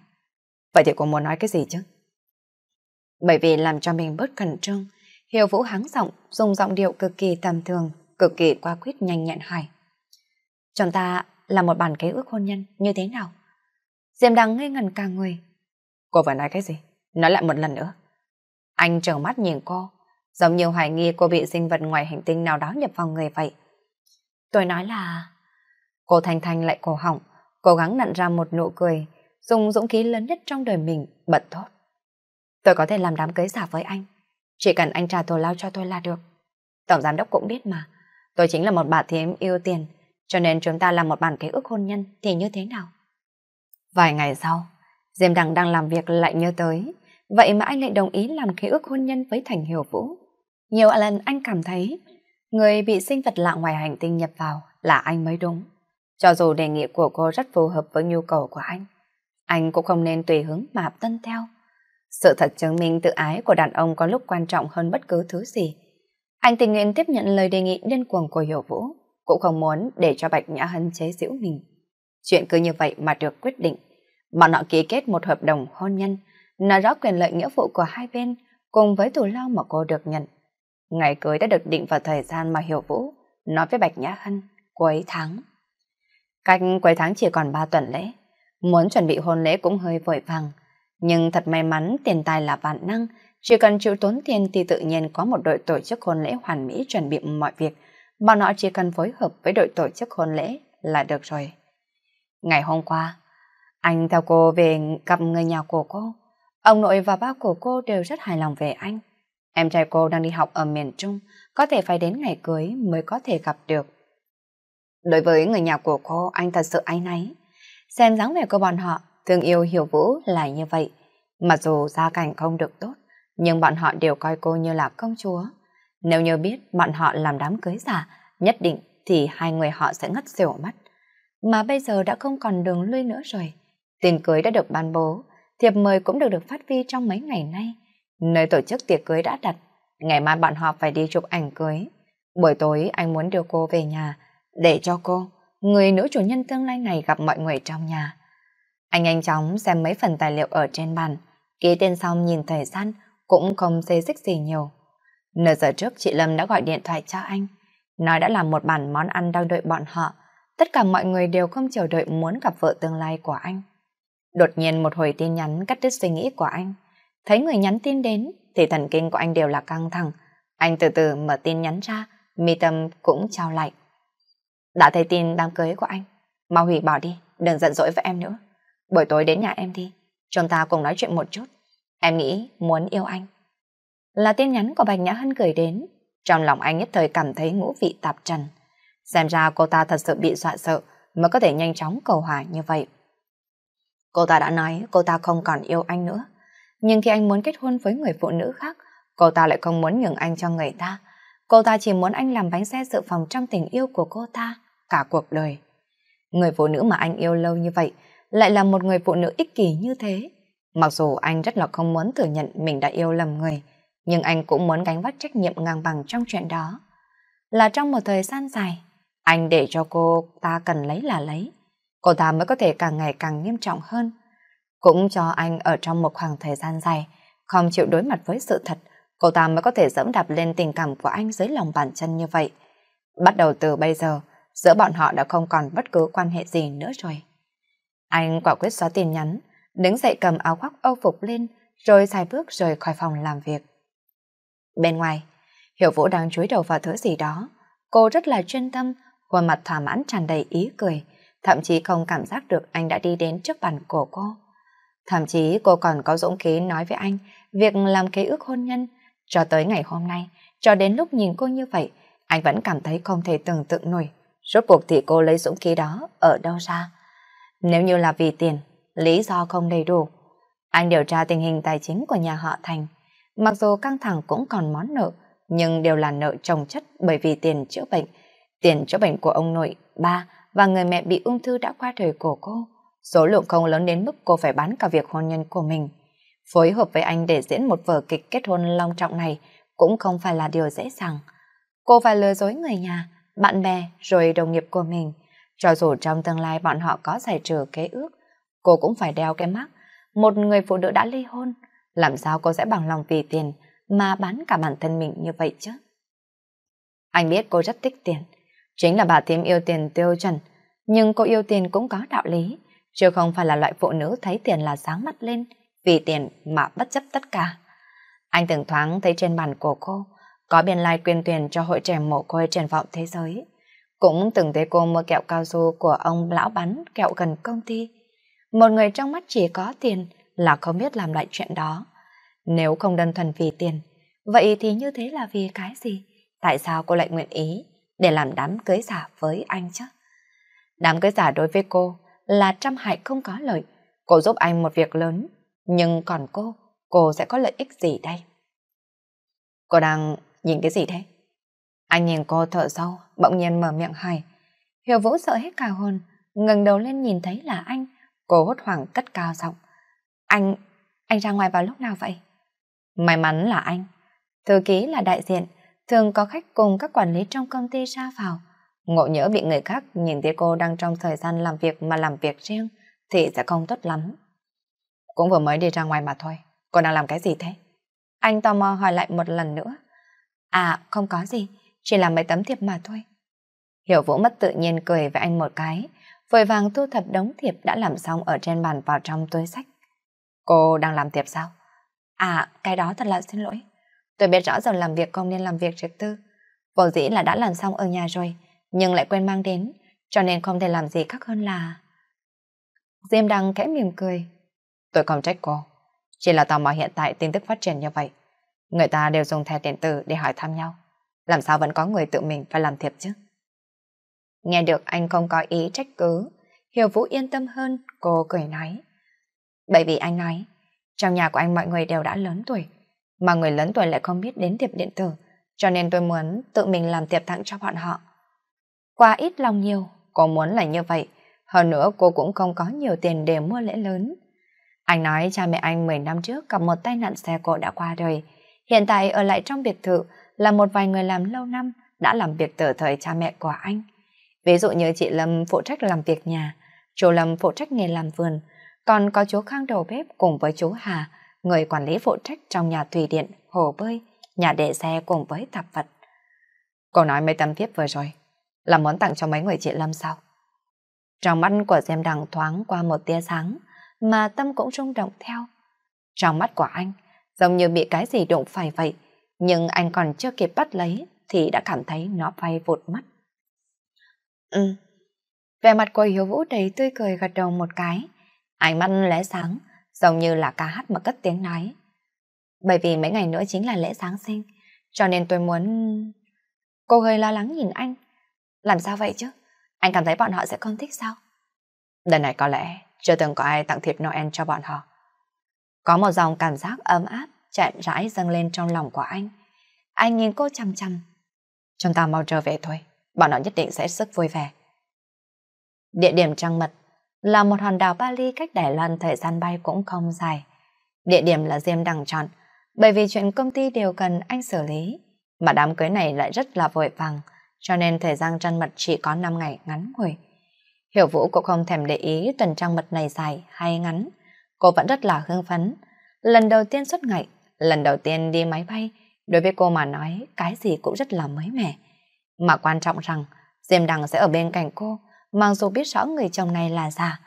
Vậy thì cô muốn nói cái gì chứ? Bởi vì làm cho mình bớt khẩn trương, Hiểu Vũ hắng giọng, dùng giọng điệu cực kỳ tầm thường, cực kỳ qua quyết nhanh nhẹn hài Chúng ta là một bản kế ước hôn nhân như thế nào? Diêm đằng ngây ngẩn cả người. Cô vừa nói cái gì? Nói lại một lần nữa. Anh trở mắt nhìn cô, giống như hoài nghi cô bị sinh vật ngoài hành tinh nào đó nhập vào người vậy. Tôi nói là... Cô Thanh Thanh lại cổ họng, cố gắng nặn ra một nụ cười, dùng dũng khí lớn nhất trong đời mình, bật thốt. Tôi có thể làm đám cưới giả với anh, chỉ cần anh trả thù lao cho tôi là được. Tổng giám đốc cũng biết mà, tôi chính là một bà thiếm yêu tiền, cho nên chúng ta làm một bản kế ước hôn nhân thì như thế nào? Vài ngày sau, Diêm Đằng đang làm việc lại nhớ tới, vậy mà anh lại đồng ý làm ký ước hôn nhân với Thành Hiểu Vũ. Nhiều lần anh cảm thấy, người bị sinh vật lạ ngoài hành tinh nhập vào là anh mới đúng. Cho dù đề nghị của cô rất phù hợp với nhu cầu của anh, anh cũng không nên tùy hứng mà tân theo. Sự thật chứng minh tự ái của đàn ông có lúc quan trọng hơn bất cứ thứ gì. Anh tình nguyện tiếp nhận lời đề nghị điên cuồng của Hiểu Vũ, cũng không muốn để cho Bạch Nhã Hân chế giễu mình. Chuyện cứ như vậy mà được quyết định. Bọn họ ký kết một hợp đồng hôn nhân, nói rõ quyền lợi nghĩa vụ của hai bên cùng với thù lao mà cô được nhận. Ngày cưới đã được định vào thời gian mà Hiểu Vũ nói với Bạch Nhã Hân cuối tháng. Cách cuối tháng chỉ còn 3 tuần lễ, muốn chuẩn bị hôn lễ cũng hơi vội vàng. Nhưng thật may mắn tiền tài là vạn năng, chỉ cần chịu tốn tiền thì tự nhiên có một đội tổ chức hôn lễ hoàn mỹ chuẩn bị mọi việc, bọn họ chỉ cần phối hợp với đội tổ chức hôn lễ là được rồi. Ngày hôm qua, anh theo cô về gặp người nhà của cô. Ông nội và bác của cô đều rất hài lòng về anh. Em trai cô đang đi học ở miền Trung, có thể phải đến ngày cưới mới có thể gặp được. Đối với người nhà của cô, anh thật sự ái náy. Xem dáng vẻ của bọn họ, thương yêu hiểu vũ là như vậy. Mặc dù gia cảnh không được tốt, nhưng bọn họ đều coi cô như là công chúa. Nếu như biết bọn họ làm đám cưới giả, nhất định thì hai người họ sẽ ngất xỉu mất mà bây giờ đã không còn đường lui nữa rồi. Tiền cưới đã được ban bố, thiệp mời cũng được được phát vi trong mấy ngày nay. Nơi tổ chức tiệc cưới đã đặt, ngày mai bọn họ phải đi chụp ảnh cưới. Buổi tối anh muốn đưa cô về nhà, để cho cô, người nữ chủ nhân tương lai này gặp mọi người trong nhà. Anh nhanh chóng xem mấy phần tài liệu ở trên bàn, ký tên xong nhìn thời gian, cũng không dây xích gì nhiều. Nửa giờ trước chị Lâm đã gọi điện thoại cho anh, nói đã làm một bản món ăn đang đợi bọn họ, tất cả mọi người đều không chờ đợi muốn gặp vợ tương lai của anh. Đột nhiên một hồi tin nhắn cắt đứt suy nghĩ của anh. Thấy người nhắn tin đến thì thần kinh của anh đều là căng thẳng. Anh từ từ mở tin nhắn ra, mi tâm cũng trao lại. Đã thấy tin đám cưới của anh. Mau hủy bỏ đi, đừng giận dỗi với em nữa. Buổi tối đến nhà em đi, chúng ta cùng nói chuyện một chút. Em nghĩ muốn yêu anh. Là tin nhắn của Bạch Nhã Hân gửi đến. Trong lòng anh nhất thời cảm thấy ngũ vị tạp trần. Xem ra cô ta thật sự bị dọa sợ mới có thể nhanh chóng cầu hòa như vậy. Cô ta đã nói cô ta không còn yêu anh nữa. Nhưng khi anh muốn kết hôn với người phụ nữ khác, cô ta lại không muốn nhường anh cho người ta. Cô ta chỉ muốn anh làm bánh xe dự phòng trong tình yêu của cô ta cả cuộc đời. Người phụ nữ mà anh yêu lâu như vậy lại là một người phụ nữ ích kỷ như thế. Mặc dù anh rất là không muốn thừa nhận mình đã yêu lầm người, nhưng anh cũng muốn gánh vác trách nhiệm ngang bằng trong chuyện đó. Là trong một thời gian dài, anh để cho cô ta cần lấy là lấy. Cô ta mới có thể càng ngày càng nghiêm trọng hơn. Cũng cho anh ở trong một khoảng thời gian dài, không chịu đối mặt với sự thật, cô ta mới có thể dẫm đạp lên tình cảm của anh dưới lòng bàn chân như vậy. Bắt đầu từ bây giờ, giữa bọn họ đã không còn bất cứ quan hệ gì nữa rồi. Anh quả quyết xóa tin nhắn, đứng dậy cầm áo khoác âu phục lên, rồi dài bước rời khỏi phòng làm việc. Bên ngoài, Hiểu Vũ đang chúi đầu vào thứ gì đó. Cô rất là chuyên tâm, khuôn mặt thỏa mãn tràn đầy ý cười, thậm chí không cảm giác được anh đã đi đến trước bàn của cô. Thậm chí cô còn có dũng khí nói với anh việc làm kế ước hôn nhân. Cho tới ngày hôm nay, cho đến lúc nhìn cô như vậy, anh vẫn cảm thấy không thể tưởng tượng nổi. Rốt cuộc thì cô lấy dũng khí đó ở đâu ra? Nếu như là vì tiền, lý do không đầy đủ. Anh điều tra tình hình tài chính của nhà họ Thành. Mặc dù căng thẳng cũng còn món nợ, nhưng đều là nợ trồng chất bởi vì tiền chữa bệnh, tiền chữa bệnh của ông nội, ba và người mẹ bị ung thư đã qua đời của cô. Số lượng không lớn đến mức cô phải bán cả việc hôn nhân của mình. Phối hợp với anh để diễn một vở kịch kết hôn long trọng này cũng không phải là điều dễ dàng. Cô phải lừa dối người nhà, bạn bè rồi đồng nghiệp của mình. Cho dù trong tương lai bọn họ có giải trừ kế ước, cô cũng phải đeo cái mắt Một người phụ nữ đã ly hôn, làm sao cô sẽ bằng lòng vì tiền mà bán cả bản thân mình như vậy chứ? Anh biết cô rất thích tiền, Chính là bà thím yêu tiền tiêu trần, nhưng cô yêu tiền cũng có đạo lý, chứ không phải là loại phụ nữ thấy tiền là sáng mắt lên, vì tiền mà bất chấp tất cả. Anh từng thoáng thấy trên bàn của cô, có biên lai like quyên tiền cho hội trẻ mồ côi triển vọng thế giới. Cũng từng thấy cô mua kẹo cao su của ông lão bắn kẹo gần công ty. Một người trong mắt chỉ có tiền là không biết làm lại chuyện đó. Nếu không đơn thuần vì tiền, vậy thì như thế là vì cái gì? Tại sao cô lại nguyện ý? để làm đám cưới giả với anh chứ. Đám cưới giả đối với cô là trăm hại không có lợi. Cô giúp anh một việc lớn, nhưng còn cô, cô sẽ có lợi ích gì đây? Cô đang nhìn cái gì thế? Anh nhìn cô thở sâu, bỗng nhiên mở miệng hỏi. Hiểu Vũ sợ hết cả hồn, ngẩng đầu lên nhìn thấy là anh. Cô hốt hoảng cất cao giọng. Anh, anh ra ngoài vào lúc nào vậy? May mắn là anh. Thư ký là đại diện, thường có khách cùng các quản lý trong công ty ra vào. Ngộ nhỡ bị người khác nhìn thấy cô đang trong thời gian làm việc mà làm việc riêng thì sẽ không tốt lắm. Cũng vừa mới đi ra ngoài mà thôi, cô đang làm cái gì thế? Anh tò mò hỏi lại một lần nữa. À, không có gì, chỉ là mấy tấm thiệp mà thôi. Hiểu Vũ mất tự nhiên cười với anh một cái, vội vàng thu thập đống thiệp đã làm xong ở trên bàn vào trong túi sách. Cô đang làm thiệp sao? À, cái đó thật là xin lỗi. Tôi biết rõ giờ làm việc không nên làm việc trực tư. Vô dĩ là đã làm xong ở nhà rồi, nhưng lại quên mang đến, cho nên không thể làm gì khác hơn là... Diêm Đăng khẽ mỉm cười. Tôi không trách cô. Chỉ là tò mò hiện tại tin tức phát triển như vậy. Người ta đều dùng thẻ điện tử để hỏi thăm nhau. Làm sao vẫn có người tự mình phải làm thiệp chứ? Nghe được anh không có ý trách cứ, Hiểu Vũ yên tâm hơn, cô cười nói. Bởi vì anh nói, trong nhà của anh mọi người đều đã lớn tuổi, mà người lớn tuổi lại không biết đến tiệp điện tử, cho nên tôi muốn tự mình làm tiệp tặng cho bọn họ. Quá ít lòng nhiều, cô muốn là như vậy, hơn nữa cô cũng không có nhiều tiền để mua lễ lớn. Anh nói cha mẹ anh 10 năm trước gặp một tai nạn xe cộ đã qua đời, hiện tại ở lại trong biệt thự là một vài người làm lâu năm đã làm việc từ thời cha mẹ của anh. Ví dụ như chị Lâm phụ trách làm việc nhà, chú Lâm phụ trách nghề làm vườn, còn có chú Khang đầu bếp cùng với chú Hà, người quản lý phụ trách trong nhà thủy điện, hồ bơi, nhà để xe cùng với tạp vật. Cô nói mấy tấm viết vừa rồi, là món tặng cho mấy người chị Lâm sao? Trong mắt của Diêm Đằng thoáng qua một tia sáng, mà tâm cũng rung động theo. Trong mắt của anh, giống như bị cái gì đụng phải vậy, nhưng anh còn chưa kịp bắt lấy thì đã cảm thấy nó bay vụt mất. Ừ. Về mặt của Hiếu Vũ đầy tươi cười gật đầu một cái, ánh mắt lóe sáng, giống như là ca hát mà cất tiếng nói. Bởi vì mấy ngày nữa chính là lễ Giáng sinh, cho nên tôi muốn... Cô hơi lo lắng nhìn anh. Làm sao vậy chứ? Anh cảm thấy bọn họ sẽ không thích sao? Đợt này có lẽ chưa từng có ai tặng thiệp Noel cho bọn họ. Có một dòng cảm giác ấm áp chạy rãi dâng lên trong lòng của anh. Anh nhìn cô chăm chăm. Chúng ta mau trở về thôi, bọn họ nhất định sẽ rất vui vẻ. Địa điểm trăng mật là một hòn đảo Bali cách Đài Loan thời gian bay cũng không dài. Địa điểm là Diêm Đằng chọn bởi vì chuyện công ty đều cần anh xử lý, mà đám cưới này lại rất là vội vàng, cho nên thời gian trăn mật chỉ có 5 ngày ngắn ngủi. Hiểu Vũ cũng không thèm để ý tuần trăng mật này dài hay ngắn, cô vẫn rất là hưng phấn. Lần đầu tiên xuất ngại, lần đầu tiên đi máy bay, đối với cô mà nói cái gì cũng rất là mới mẻ. Mà quan trọng rằng Diêm Đằng sẽ ở bên cạnh cô, mặc dù biết rõ người chồng này là già,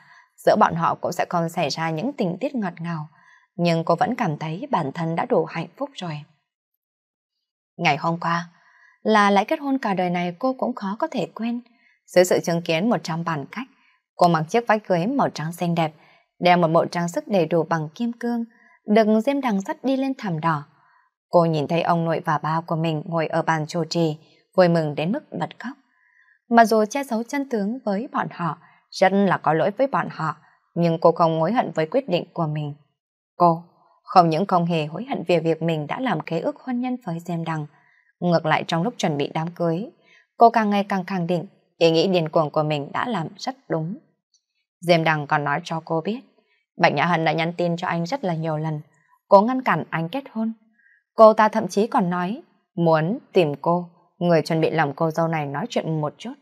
giữa bọn họ cũng sẽ còn xảy ra những tình tiết ngọt ngào, nhưng cô vẫn cảm thấy bản thân đã đủ hạnh phúc rồi. Ngày hôm qua, là lễ kết hôn cả đời này cô cũng khó có thể quên. Dưới sự chứng kiến một trăm bản cách, cô mặc chiếc váy cưới màu trắng xinh đẹp, đeo một bộ trang sức đầy đủ bằng kim cương, được diêm đằng sắt đi lên thảm đỏ. Cô nhìn thấy ông nội và ba của mình ngồi ở bàn chủ trì, vui mừng đến mức bật khóc mà dù che giấu chân tướng với bọn họ, rất là có lỗi với bọn họ, nhưng cô không hối hận với quyết định của mình. Cô không những không hề hối hận về việc mình đã làm kế ước hôn nhân với Diêm Đằng, ngược lại trong lúc chuẩn bị đám cưới, cô càng ngày càng khẳng định ý nghĩ điên cuồng của mình đã làm rất đúng. Diêm Đằng còn nói cho cô biết, Bạch Nhã Hân đã nhắn tin cho anh rất là nhiều lần, cố ngăn cản anh kết hôn. Cô ta thậm chí còn nói muốn tìm cô người chuẩn bị làm cô dâu này nói chuyện một chút.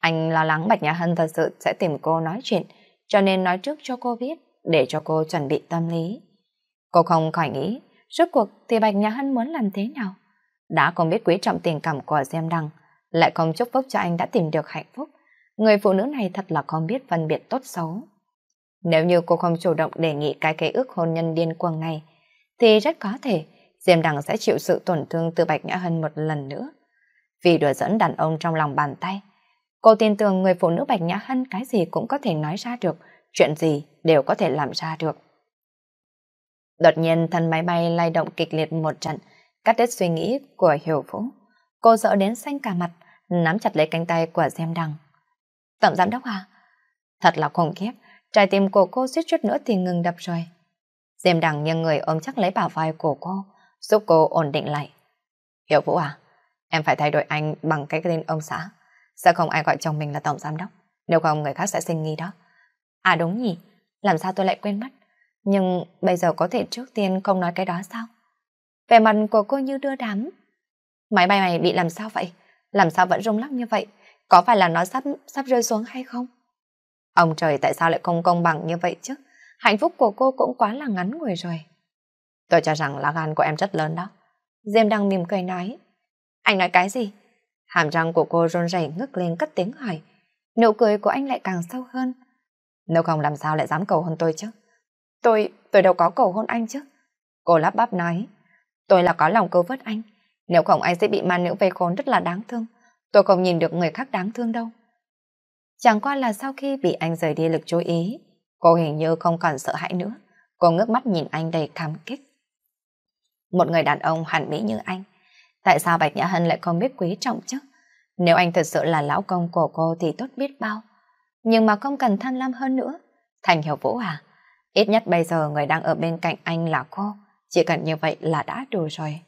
Anh lo lắng Bạch Nhã Hân thật sự sẽ tìm cô nói chuyện, cho nên nói trước cho cô biết, để cho cô chuẩn bị tâm lý. Cô không khỏi nghĩ, rốt cuộc thì Bạch Nhã Hân muốn làm thế nào? Đã không biết quý trọng tình cảm của Diêm Đăng, lại không chúc phúc cho anh đã tìm được hạnh phúc. Người phụ nữ này thật là không biết phân biệt tốt xấu. Nếu như cô không chủ động đề nghị cái kế ước hôn nhân điên cuồng này, thì rất có thể Diêm Đăng sẽ chịu sự tổn thương từ Bạch Nhã Hân một lần nữa vì đùa dẫn đàn ông trong lòng bàn tay. Cô tin tưởng người phụ nữ Bạch Nhã Hân cái gì cũng có thể nói ra được, chuyện gì đều có thể làm ra được. Đột nhiên thân máy bay lay động kịch liệt một trận, cắt đứt suy nghĩ của Hiểu Vũ. Cô sợ đến xanh cả mặt, nắm chặt lấy cánh tay của Diêm Đằng. Tổng giám đốc à? Thật là khủng khiếp, trái tim của cô suýt chút nữa thì ngừng đập rồi. Diêm Đằng nghiêng người ôm chắc lấy bảo vai của cô, giúp cô ổn định lại. Hiểu Vũ à? Em phải thay đổi anh bằng cái tên ông xã. sao không ai gọi chồng mình là tổng giám đốc. Nếu không người khác sẽ sinh nghi đó. À đúng nhỉ, làm sao tôi lại quên mất. Nhưng bây giờ có thể trước tiên không nói cái đó sao? Vẻ mặt của cô như đưa đám. Máy bay này bị làm sao vậy? Làm sao vẫn rung lắc như vậy? Có phải là nó sắp sắp rơi xuống hay không? Ông trời tại sao lại không công bằng như vậy chứ? Hạnh phúc của cô cũng quá là ngắn ngủi rồi. Tôi cho rằng lá gan của em rất lớn đó. Diêm đang mỉm cười nói. Anh nói cái gì? Hàm răng của cô run rẩy ngước lên cất tiếng hỏi. Nụ cười của anh lại càng sâu hơn. Nếu không làm sao lại dám cầu hôn tôi chứ? Tôi, tôi đâu có cầu hôn anh chứ? Cô lắp bắp nói. Tôi là có lòng cứu vớt anh. Nếu không anh sẽ bị ma nữ vây khốn rất là đáng thương. Tôi không nhìn được người khác đáng thương đâu. Chẳng qua là sau khi bị anh rời đi lực chú ý, cô hình như không còn sợ hãi nữa. Cô ngước mắt nhìn anh đầy cảm kích. Một người đàn ông hẳn mỹ như anh, Tại sao Bạch Nhã Hân lại không biết quý trọng chứ? Nếu anh thật sự là lão công của cô thì tốt biết bao. Nhưng mà không cần tham lam hơn nữa. Thành hiểu vũ à? Ít nhất bây giờ người đang ở bên cạnh anh là cô. Chỉ cần như vậy là đã đủ rồi.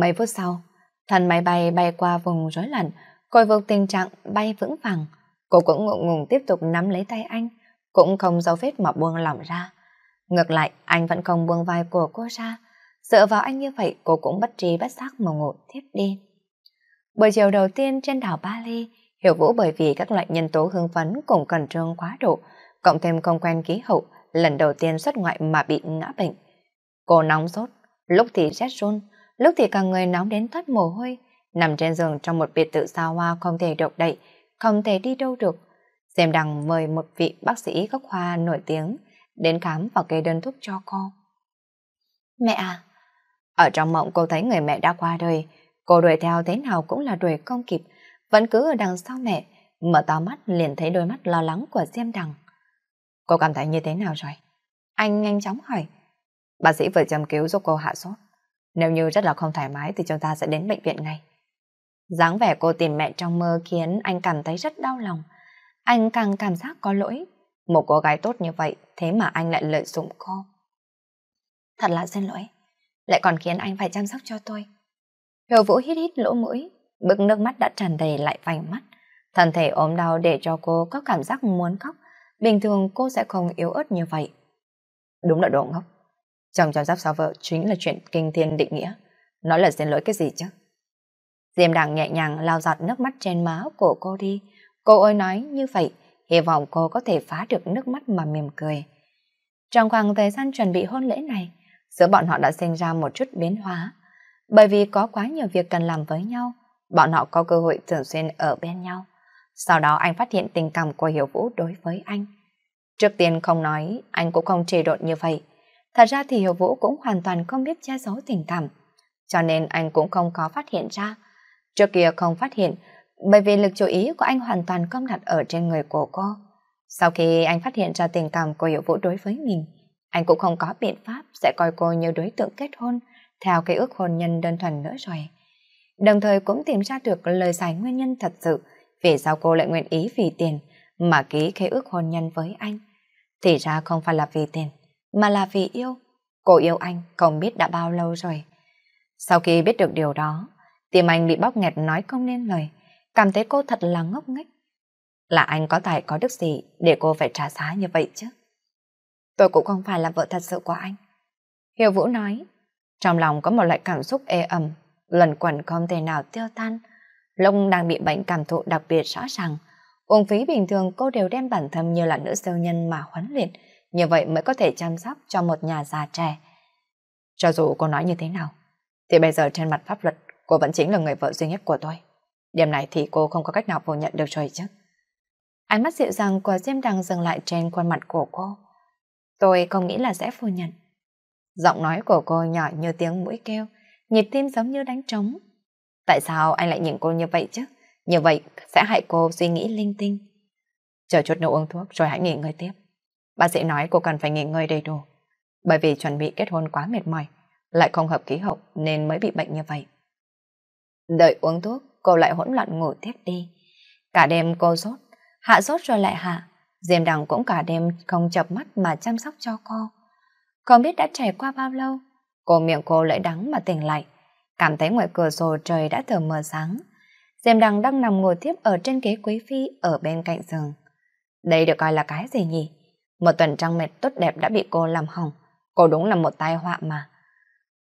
Mấy phút sau, thân máy bay bay qua vùng rối loạn, coi phục tình trạng bay vững vàng. Cô cũng ngượng ngùng tiếp tục nắm lấy tay anh, cũng không dấu vết mà buông lỏng ra. Ngược lại, anh vẫn không buông vai của cô ra, Dựa vào anh như vậy cô cũng bất trí bất giác mà ngủ tiếp đi. Buổi chiều đầu tiên trên đảo Bali, Hiểu Vũ bởi vì các loại nhân tố hương phấn cùng cần trương quá độ, cộng thêm không quen khí hậu, lần đầu tiên xuất ngoại mà bị ngã bệnh. Cô nóng sốt, lúc thì rét run, lúc thì cả người nóng đến thoát mồ hôi, nằm trên giường trong một biệt thự xa hoa không thể động đậy, không thể đi đâu được. Xem đằng mời một vị bác sĩ gốc hoa nổi tiếng đến khám và kê đơn thuốc cho cô. Mẹ à, ở trong mộng cô thấy người mẹ đã qua đời, cô đuổi theo thế nào cũng là đuổi không kịp, vẫn cứ ở đằng sau mẹ, mở to mắt liền thấy đôi mắt lo lắng của Diêm Đằng. Cô cảm thấy như thế nào rồi? Anh nhanh chóng hỏi. Bác sĩ vừa chăm cứu giúp cô hạ sốt. Nếu như rất là không thoải mái thì chúng ta sẽ đến bệnh viện ngay. dáng vẻ cô tìm mẹ trong mơ khiến anh cảm thấy rất đau lòng. Anh càng cảm giác có lỗi. Một cô gái tốt như vậy, thế mà anh lại lợi dụng cô. Thật là xin lỗi lại còn khiến anh phải chăm sóc cho tôi. Hiểu Vũ hít hít lỗ mũi, bực nước mắt đã tràn đầy lại vành mắt. Thân thể ốm đau để cho cô có cảm giác muốn khóc, bình thường cô sẽ không yếu ớt như vậy. Đúng là đồ ngốc. Chồng chăm sóc sao vợ chính là chuyện kinh thiên định nghĩa. Nói là xin lỗi cái gì chứ? Diêm đằng nhẹ nhàng lao giọt nước mắt trên má của cô đi. Cô ơi nói như vậy, hy vọng cô có thể phá được nước mắt mà mỉm cười. Trong khoảng thời gian chuẩn bị hôn lễ này, giữa bọn họ đã sinh ra một chút biến hóa. Bởi vì có quá nhiều việc cần làm với nhau, bọn họ có cơ hội thường xuyên ở bên nhau. Sau đó anh phát hiện tình cảm của Hiểu Vũ đối với anh. Trước tiên không nói, anh cũng không trì độn như vậy. Thật ra thì Hiểu Vũ cũng hoàn toàn không biết che giấu tình cảm, cho nên anh cũng không có phát hiện ra. Trước kia không phát hiện, bởi vì lực chú ý của anh hoàn toàn không đặt ở trên người của cô. Sau khi anh phát hiện ra tình cảm của Hiểu Vũ đối với mình, anh cũng không có biện pháp sẽ coi cô như đối tượng kết hôn theo cái ước hôn nhân đơn thuần nữa rồi. Đồng thời cũng tìm ra được lời giải nguyên nhân thật sự vì sao cô lại nguyện ý vì tiền mà ký khế ước hôn nhân với anh. Thì ra không phải là vì tiền, mà là vì yêu. Cô yêu anh không biết đã bao lâu rồi. Sau khi biết được điều đó, tim anh bị bóc nghẹt nói không nên lời, cảm thấy cô thật là ngốc nghếch. Là anh có tài có đức gì để cô phải trả giá như vậy chứ? tôi cũng không phải là vợ thật sự của anh. Hiểu Vũ nói, trong lòng có một loại cảm xúc ê ẩm, luẩn quẩn không thể nào tiêu tan. Lông đang bị bệnh cảm thụ đặc biệt rõ ràng. Uống phí bình thường cô đều đem bản thân như là nữ siêu nhân mà huấn luyện, như vậy mới có thể chăm sóc cho một nhà già trẻ. Cho dù cô nói như thế nào, thì bây giờ trên mặt pháp luật cô vẫn chính là người vợ duy nhất của tôi. Điểm này thì cô không có cách nào phủ nhận được rồi chứ. Ánh mắt dịu dàng của Diêm Đăng dừng lại trên khuôn mặt của cô. Tôi không nghĩ là sẽ phủ nhận. Giọng nói của cô nhỏ như tiếng mũi kêu, nhịp tim giống như đánh trống. Tại sao anh lại nhìn cô như vậy chứ? Như vậy sẽ hại cô suy nghĩ linh tinh. Chờ chút nữa uống thuốc rồi hãy nghỉ ngơi tiếp. Bác sĩ nói cô cần phải nghỉ ngơi đầy đủ. Bởi vì chuẩn bị kết hôn quá mệt mỏi, lại không hợp khí hậu nên mới bị bệnh như vậy. Đợi uống thuốc, cô lại hỗn loạn ngủ tiếp đi. Cả đêm cô sốt, hạ sốt rồi lại hạ. Diêm Đằng cũng cả đêm không chập mắt mà chăm sóc cho cô. Không biết đã trải qua bao lâu, cô miệng cô lại đắng mà tỉnh lại. Cảm thấy ngoài cửa sổ trời đã tờ mờ sáng. Diêm Đằng đang nằm ngồi tiếp ở trên ghế quý phi ở bên cạnh giường. Đây được coi là cái gì nhỉ? Một tuần trăng mệt tốt đẹp đã bị cô làm hỏng. Cô đúng là một tai họa mà.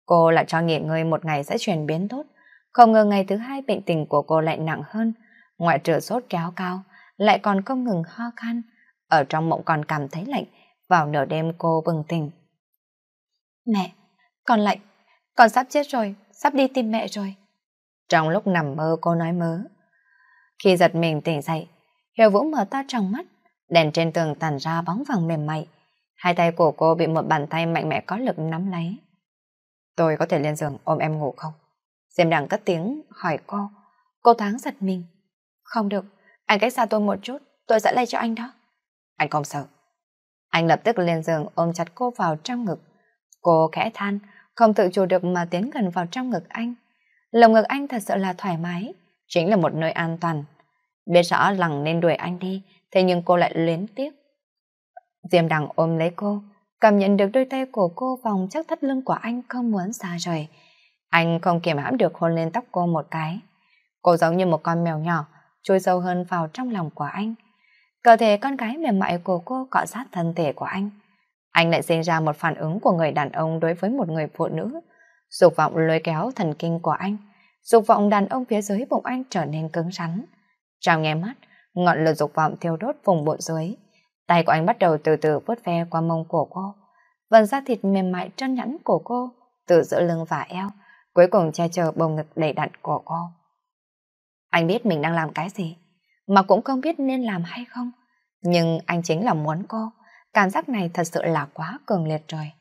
Cô lại cho nghỉ ngơi một ngày sẽ chuyển biến tốt. Không ngờ ngày thứ hai bệnh tình của cô lại nặng hơn. Ngoại trừ sốt kéo cao, lại còn không ngừng ho khan ở trong mộng còn cảm thấy lạnh, vào nửa đêm cô bừng tỉnh. Mẹ, con lạnh, con sắp chết rồi, sắp đi tìm mẹ rồi. Trong lúc nằm mơ cô nói mớ. Khi giật mình tỉnh dậy, Hiểu Vũ mở to trong mắt, đèn trên tường tàn ra bóng vàng mềm mại. Hai tay của cô bị một bàn tay mạnh mẽ có lực nắm lấy. Tôi có thể lên giường ôm em ngủ không? xem đằng cất tiếng hỏi cô. Cô thoáng giật mình. Không được, anh cách xa tôi một chút, tôi sẽ lay cho anh đó. Anh không sợ. Anh lập tức lên giường ôm chặt cô vào trong ngực. Cô khẽ than, không tự chủ được mà tiến gần vào trong ngực anh. Lồng ngực anh thật sự là thoải mái, chính là một nơi an toàn. Biết rõ rằng nên đuổi anh đi, thế nhưng cô lại luyến tiếc. Diêm đằng ôm lấy cô, cảm nhận được đôi tay của cô vòng chắc thắt lưng của anh không muốn xa rời. Anh không kiềm hãm được hôn lên tóc cô một cái. Cô giống như một con mèo nhỏ, chui sâu hơn vào trong lòng của anh. Cơ thể con gái mềm mại của cô cọ sát thân thể của anh. Anh lại sinh ra một phản ứng của người đàn ông đối với một người phụ nữ. Dục vọng lôi kéo thần kinh của anh. Dục vọng đàn ông phía dưới bụng anh trở nên cứng rắn. Trong nghe mắt, ngọn lửa dục vọng thiêu đốt vùng bụng dưới. Tay của anh bắt đầu từ từ vuốt ve qua mông của cô. Vần da thịt mềm mại chân nhẵn của cô, từ giữa lưng và eo, cuối cùng che chở bầu ngực đầy đặn của cô. Anh biết mình đang làm cái gì mà cũng không biết nên làm hay không. Nhưng anh chính là muốn cô, cảm giác này thật sự là quá cường liệt rồi.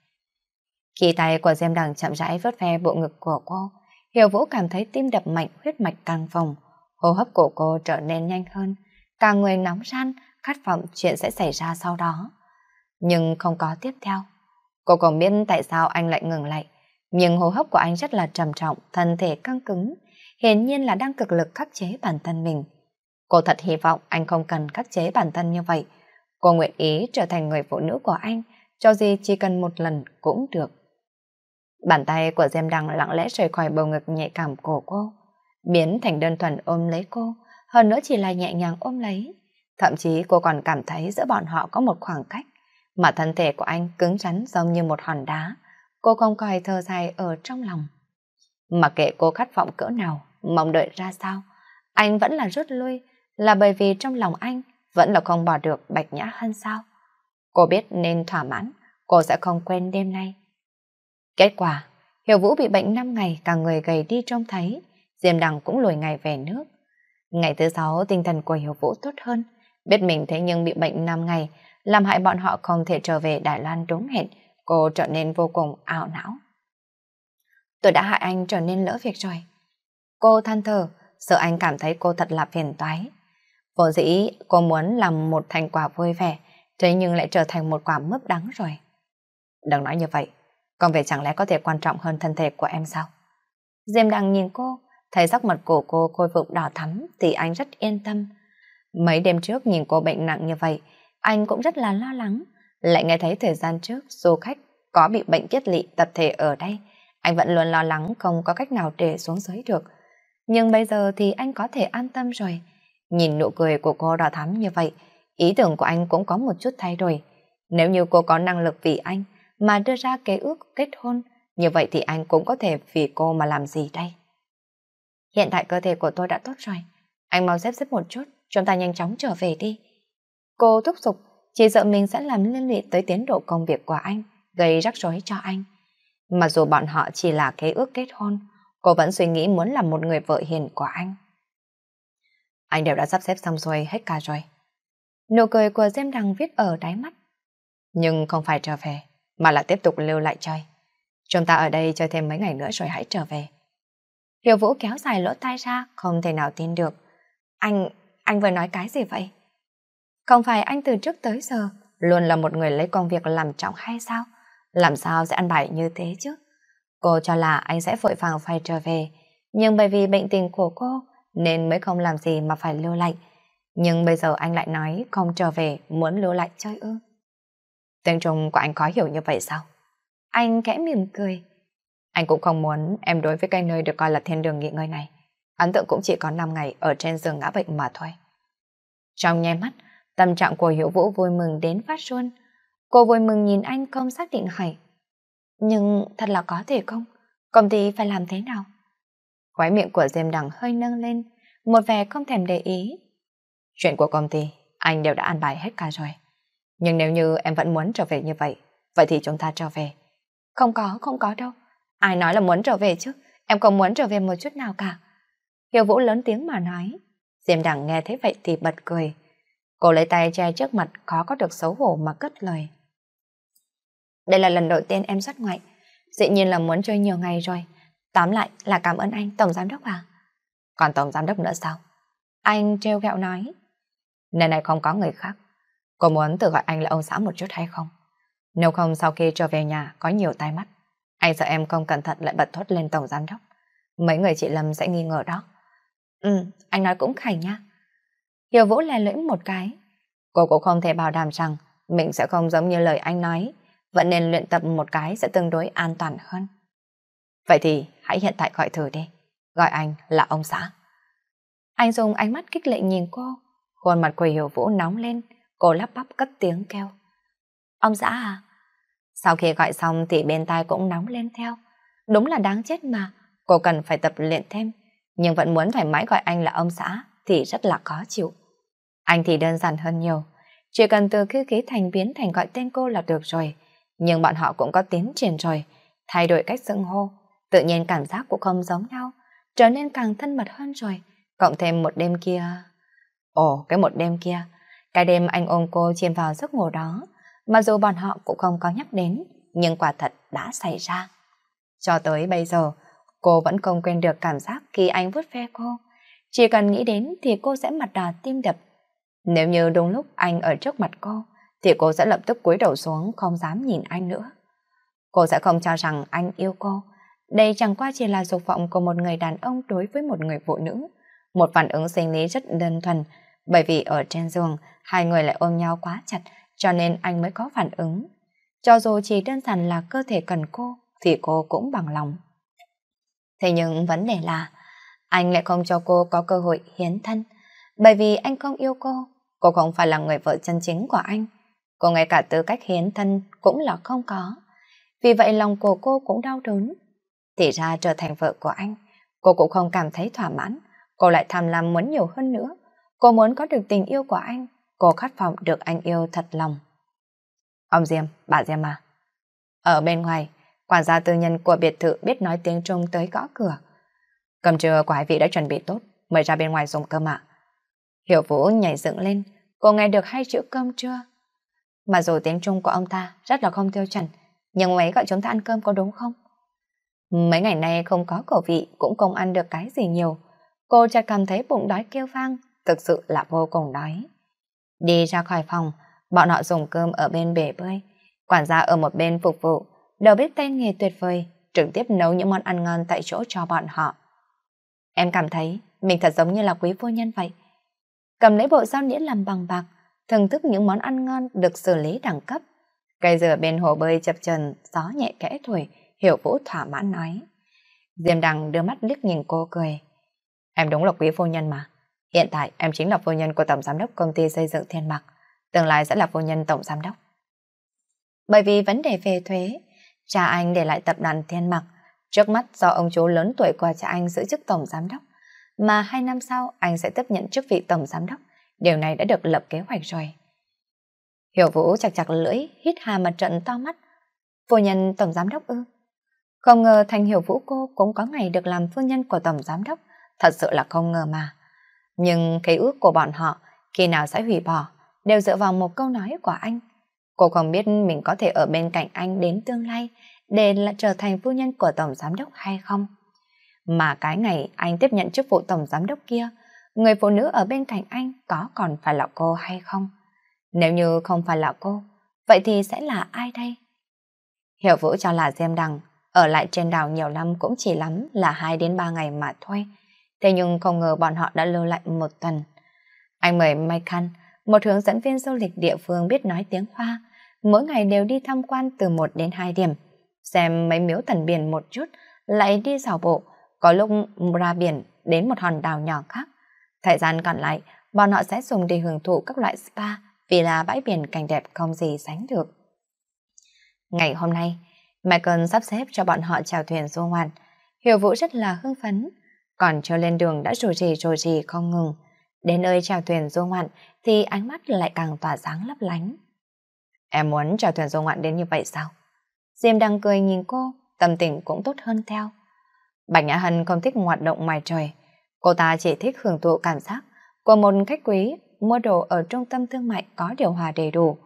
Khi tay của Diêm Đằng chậm rãi vớt ve bộ ngực của cô, Hiểu Vũ cảm thấy tim đập mạnh huyết mạch căng phòng, hô hấp của cô trở nên nhanh hơn, cả người nóng ran, khát vọng chuyện sẽ xảy ra sau đó. Nhưng không có tiếp theo. Cô còn biết tại sao anh lại ngừng lại, nhưng hô hấp của anh rất là trầm trọng, thân thể căng cứng, hiển nhiên là đang cực lực khắc chế bản thân mình. Cô thật hy vọng anh không cần khắc chế bản thân như vậy. Cô nguyện ý trở thành người phụ nữ của anh, cho gì chỉ cần một lần cũng được. Bàn tay của Diêm Đăng lặng lẽ rời khỏi bầu ngực nhạy cảm của cô, biến thành đơn thuần ôm lấy cô, hơn nữa chỉ là nhẹ nhàng ôm lấy. Thậm chí cô còn cảm thấy giữa bọn họ có một khoảng cách, mà thân thể của anh cứng rắn giống như một hòn đá. Cô không coi thơ dài ở trong lòng. Mà kệ cô khát vọng cỡ nào, mong đợi ra sao, anh vẫn là rút lui, là bởi vì trong lòng anh vẫn là không bỏ được Bạch Nhã Hân sao? Cô biết nên thỏa mãn, cô sẽ không quên đêm nay. Kết quả, Hiểu Vũ bị bệnh năm ngày cả người gầy đi trông thấy, Diêm Đằng cũng lùi ngày về nước. Ngày thứ sáu tinh thần của Hiểu Vũ tốt hơn, biết mình thế nhưng bị bệnh năm ngày, làm hại bọn họ không thể trở về Đài Loan đúng hẹn, cô trở nên vô cùng ảo não. Tôi đã hại anh trở nên lỡ việc rồi. Cô than thở, sợ anh cảm thấy cô thật là phiền toái. Vô dĩ cô muốn làm một thành quả vui vẻ, thế nhưng lại trở thành một quả mướp đắng rồi. Đừng nói như vậy, công việc chẳng lẽ có thể quan trọng hơn thân thể của em sao? Diêm đang nhìn cô, thấy sắc mặt của cô khôi phục đỏ thắm thì anh rất yên tâm. Mấy đêm trước nhìn cô bệnh nặng như vậy, anh cũng rất là lo lắng. Lại nghe thấy thời gian trước du khách có bị bệnh kiết lị tập thể ở đây, anh vẫn luôn lo lắng không có cách nào để xuống dưới được. Nhưng bây giờ thì anh có thể an tâm rồi. Nhìn nụ cười của cô đỏ thắm như vậy, ý tưởng của anh cũng có một chút thay đổi. Nếu như cô có năng lực vì anh mà đưa ra kế ước kết hôn, như vậy thì anh cũng có thể vì cô mà làm gì đây? Hiện tại cơ thể của tôi đã tốt rồi. Anh mau xếp xếp một chút, chúng ta nhanh chóng trở về đi. Cô thúc giục, chỉ sợ mình sẽ làm liên lụy tới tiến độ công việc của anh, gây rắc rối cho anh. Mặc dù bọn họ chỉ là kế ước kết hôn, cô vẫn suy nghĩ muốn làm một người vợ hiền của anh. Anh đều đã sắp xếp xong xuôi hết cả rồi. Nụ cười của Diêm Đằng viết ở đáy mắt. Nhưng không phải trở về, mà là tiếp tục lưu lại chơi. Chúng ta ở đây chơi thêm mấy ngày nữa rồi hãy trở về. Hiểu Vũ kéo dài lỗ tai ra, không thể nào tin được. Anh, anh vừa nói cái gì vậy? Không phải anh từ trước tới giờ luôn là một người lấy công việc làm trọng hay sao? Làm sao sẽ ăn bài như thế chứ? Cô cho là anh sẽ vội vàng phải trở về, nhưng bởi vì bệnh tình của cô nên mới không làm gì mà phải lưu lại. Nhưng bây giờ anh lại nói không trở về muốn lưu lại chơi ư. Tiếng Trung của anh khó hiểu như vậy sao? Anh kẽ mỉm cười. Anh cũng không muốn em đối với cái nơi được coi là thiên đường nghỉ ngơi này. Ấn tượng cũng chỉ có 5 ngày ở trên giường ngã bệnh mà thôi. Trong nháy mắt, tâm trạng của Hiếu Vũ vui mừng đến phát run. Cô vui mừng nhìn anh không xác định hỏi. Nhưng thật là có thể không? Công ty phải làm thế nào? Khóe miệng của Diêm Đằng hơi nâng lên, một vẻ không thèm để ý. Chuyện của công ty, anh đều đã an bài hết cả rồi. Nhưng nếu như em vẫn muốn trở về như vậy, vậy thì chúng ta trở về. Không có, không có đâu. Ai nói là muốn trở về chứ, em không muốn trở về một chút nào cả. Kiều Vũ lớn tiếng mà nói. Diêm Đằng nghe thế vậy thì bật cười. Cô lấy tay che trước mặt khó có được xấu hổ mà cất lời. Đây là lần đầu tiên em xuất ngoại, dĩ nhiên là muốn chơi nhiều ngày rồi. Tóm lại là cảm ơn anh Tổng Giám Đốc à? Còn Tổng Giám Đốc nữa sao? Anh treo ghẹo nói. Nơi này không có người khác. Cô muốn tự gọi anh là ông xã một chút hay không? Nếu không sau khi trở về nhà có nhiều tai mắt. Anh sợ em không cẩn thận lại bật thốt lên Tổng Giám Đốc. Mấy người chị Lâm sẽ nghi ngờ đó. Ừ, anh nói cũng khảnh nha. Hiểu Vũ lè lưỡi một cái. Cô cũng không thể bảo đảm rằng mình sẽ không giống như lời anh nói. Vẫn nên luyện tập một cái sẽ tương đối an toàn hơn. Vậy thì hãy hiện tại gọi thử đi. Gọi anh là ông xã. Anh dùng ánh mắt kích lệ nhìn cô. Khuôn mặt của Hiểu Vũ nóng lên. Cô lắp bắp cất tiếng kêu. Ông xã à? Sau khi gọi xong thì bên tai cũng nóng lên theo. Đúng là đáng chết mà. Cô cần phải tập luyện thêm. Nhưng vẫn muốn thoải mái gọi anh là ông xã thì rất là khó chịu. Anh thì đơn giản hơn nhiều. Chỉ cần từ khi ký thành biến thành gọi tên cô là được rồi. Nhưng bọn họ cũng có tiến triển rồi. Thay đổi cách xưng hô Tự nhiên cảm giác cũng không giống nhau, trở nên càng thân mật hơn rồi. Cộng thêm một đêm kia... Ồ, cái một đêm kia, cái đêm anh ôm cô chìm vào giấc ngủ đó, mặc dù bọn họ cũng không có nhắc đến, nhưng quả thật đã xảy ra. Cho tới bây giờ, cô vẫn không quên được cảm giác khi anh vuốt ve cô. Chỉ cần nghĩ đến thì cô sẽ mặt đỏ tim đập. Nếu như đúng lúc anh ở trước mặt cô, thì cô sẽ lập tức cúi đầu xuống không dám nhìn anh nữa. Cô sẽ không cho rằng anh yêu cô, đây chẳng qua chỉ là dục vọng của một người đàn ông đối với một người phụ nữ. Một phản ứng sinh lý rất đơn thuần, bởi vì ở trên giường, hai người lại ôm nhau quá chặt, cho nên anh mới có phản ứng. Cho dù chỉ đơn giản là cơ thể cần cô, thì cô cũng bằng lòng. Thế nhưng vấn đề là, anh lại không cho cô có cơ hội hiến thân, bởi vì anh không yêu cô, cô không phải là người vợ chân chính của anh. Cô ngay cả tư cách hiến thân cũng là không có. Vì vậy lòng của cô cũng đau đớn, thì ra trở thành vợ của anh. Cô cũng không cảm thấy thỏa mãn, cô lại tham lam muốn nhiều hơn nữa. Cô muốn có được tình yêu của anh, cô khát vọng được anh yêu thật lòng. Ông Diêm, bà Diêm à. Ở bên ngoài, quản gia tư nhân của biệt thự biết nói tiếng Trung tới gõ cửa. Cầm trưa của hai vị đã chuẩn bị tốt, mời ra bên ngoài dùng cơm ạ. À. Hiểu Vũ nhảy dựng lên, cô nghe được hai chữ cơm trưa. Mà dù tiếng Trung của ông ta rất là không tiêu chuẩn, nhưng ông ấy gọi chúng ta ăn cơm có đúng không? Mấy ngày nay không có cổ vị cũng không ăn được cái gì nhiều. Cô chợt cảm thấy bụng đói kêu vang, thực sự là vô cùng đói. Đi ra khỏi phòng, bọn họ dùng cơm ở bên bể bơi. Quản gia ở một bên phục vụ, đầu bếp tay nghề tuyệt vời, trực tiếp nấu những món ăn ngon tại chỗ cho bọn họ. Em cảm thấy mình thật giống như là quý vô nhân vậy. Cầm lấy bộ dao đĩa làm bằng bạc, thưởng thức những món ăn ngon được xử lý đẳng cấp. Cây dừa bên hồ bơi chập trần, gió nhẹ kẽ thổi, Hiệu Vũ thỏa mãn nói. Diêm Đăng đưa mắt liếc nhìn cô cười. Em đúng là quý phu nhân mà. Hiện tại em chính là phu nhân của tổng giám đốc công ty xây dựng thiên mặc. Tương lai sẽ là phu nhân tổng giám đốc. Bởi vì vấn đề về thuế, cha anh để lại tập đoàn thiên mặc. Trước mắt do ông chú lớn tuổi qua cha anh giữ chức tổng giám đốc. Mà hai năm sau anh sẽ tiếp nhận chức vị tổng giám đốc. Điều này đã được lập kế hoạch rồi. Hiểu Vũ chặt chặt lưỡi, hít hà mặt trận to mắt. Phu nhân tổng giám đốc ư? Không ngờ Thành Hiểu Vũ cô cũng có ngày được làm phu nhân của Tổng Giám Đốc, thật sự là không ngờ mà. Nhưng cái ước của bọn họ khi nào sẽ hủy bỏ đều dựa vào một câu nói của anh. Cô không biết mình có thể ở bên cạnh anh đến tương lai để là trở thành phu nhân của Tổng Giám Đốc hay không. Mà cái ngày anh tiếp nhận chức vụ Tổng Giám Đốc kia, người phụ nữ ở bên cạnh anh có còn phải là cô hay không? Nếu như không phải là cô, vậy thì sẽ là ai đây? Hiểu Vũ cho là Diêm Đằng ở lại trên đảo nhiều năm cũng chỉ lắm là 2 đến 3 ngày mà thôi. Thế nhưng không ngờ bọn họ đã lưu lại một tuần. Anh mời Mai Khan, một hướng dẫn viên du lịch địa phương biết nói tiếng Hoa, mỗi ngày đều đi tham quan từ 1 đến 2 điểm, xem mấy miếu thần biển một chút, lại đi dạo bộ, có lúc ra biển đến một hòn đảo nhỏ khác. Thời gian còn lại, bọn họ sẽ dùng để hưởng thụ các loại spa vì là bãi biển cảnh đẹp không gì sánh được. Ngày hôm nay, Michael sắp xếp cho bọn họ chèo thuyền du ngoạn. Hiểu Vũ rất là hưng phấn, còn cho lên đường đã rồ trì rồ trì không ngừng. Đến nơi chèo thuyền du ngoạn thì ánh mắt lại càng tỏa sáng lấp lánh. Em muốn chèo thuyền du ngoạn đến như vậy sao? Diêm đang cười nhìn cô, tâm tình cũng tốt hơn theo. Bạch Nhã Hân không thích hoạt động ngoài trời. Cô ta chỉ thích hưởng thụ cảm giác của một khách quý mua đồ ở trung tâm thương mại có điều hòa đầy đủ.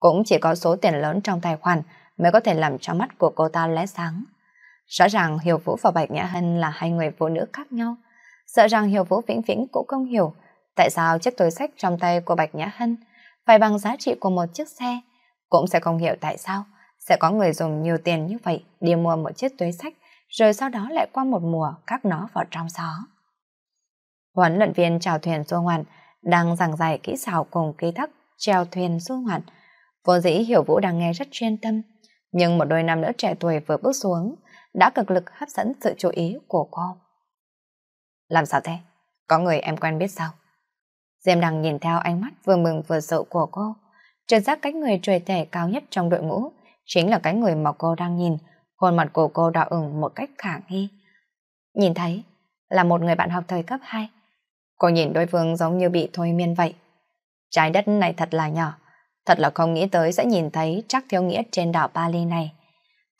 Cũng chỉ có số tiền lớn trong tài khoản mới có thể làm cho mắt của cô ta lóe sáng. Rõ ràng Hiểu Vũ và Bạch Nhã Hân là hai người phụ nữ khác nhau. Sợ rằng Hiểu Vũ vĩnh viễn cũng không hiểu tại sao chiếc túi sách trong tay của Bạch Nhã Hân phải bằng giá trị của một chiếc xe. Cũng sẽ không hiểu tại sao sẽ có người dùng nhiều tiền như vậy đi mua một chiếc túi sách rồi sau đó lại qua một mùa các nó vào trong gió. Huấn luyện viên chèo thuyền du ngoạn đang giảng giải kỹ xảo cùng ký thắc chèo thuyền du ngoạn. Vô dĩ Hiểu Vũ đang nghe rất chuyên tâm nhưng một đôi nam nữ trẻ tuổi vừa bước xuống đã cực lực hấp dẫn sự chú ý của cô. Làm sao thế? Có người em quen biết sao? Diêm đằng nhìn theo ánh mắt vừa mừng vừa sợ của cô. Trực giác cái người trùy tẻ cao nhất trong đội ngũ chính là cái người mà cô đang nhìn. Khuôn mặt của cô đỏ ửng một cách khả nghi. Nhìn thấy là một người bạn học thời cấp 2. Cô nhìn đối phương giống như bị thôi miên vậy. Trái đất này thật là nhỏ. Thật là không nghĩ tới sẽ nhìn thấy chắc Thiếu Nghĩa trên đảo Bali này.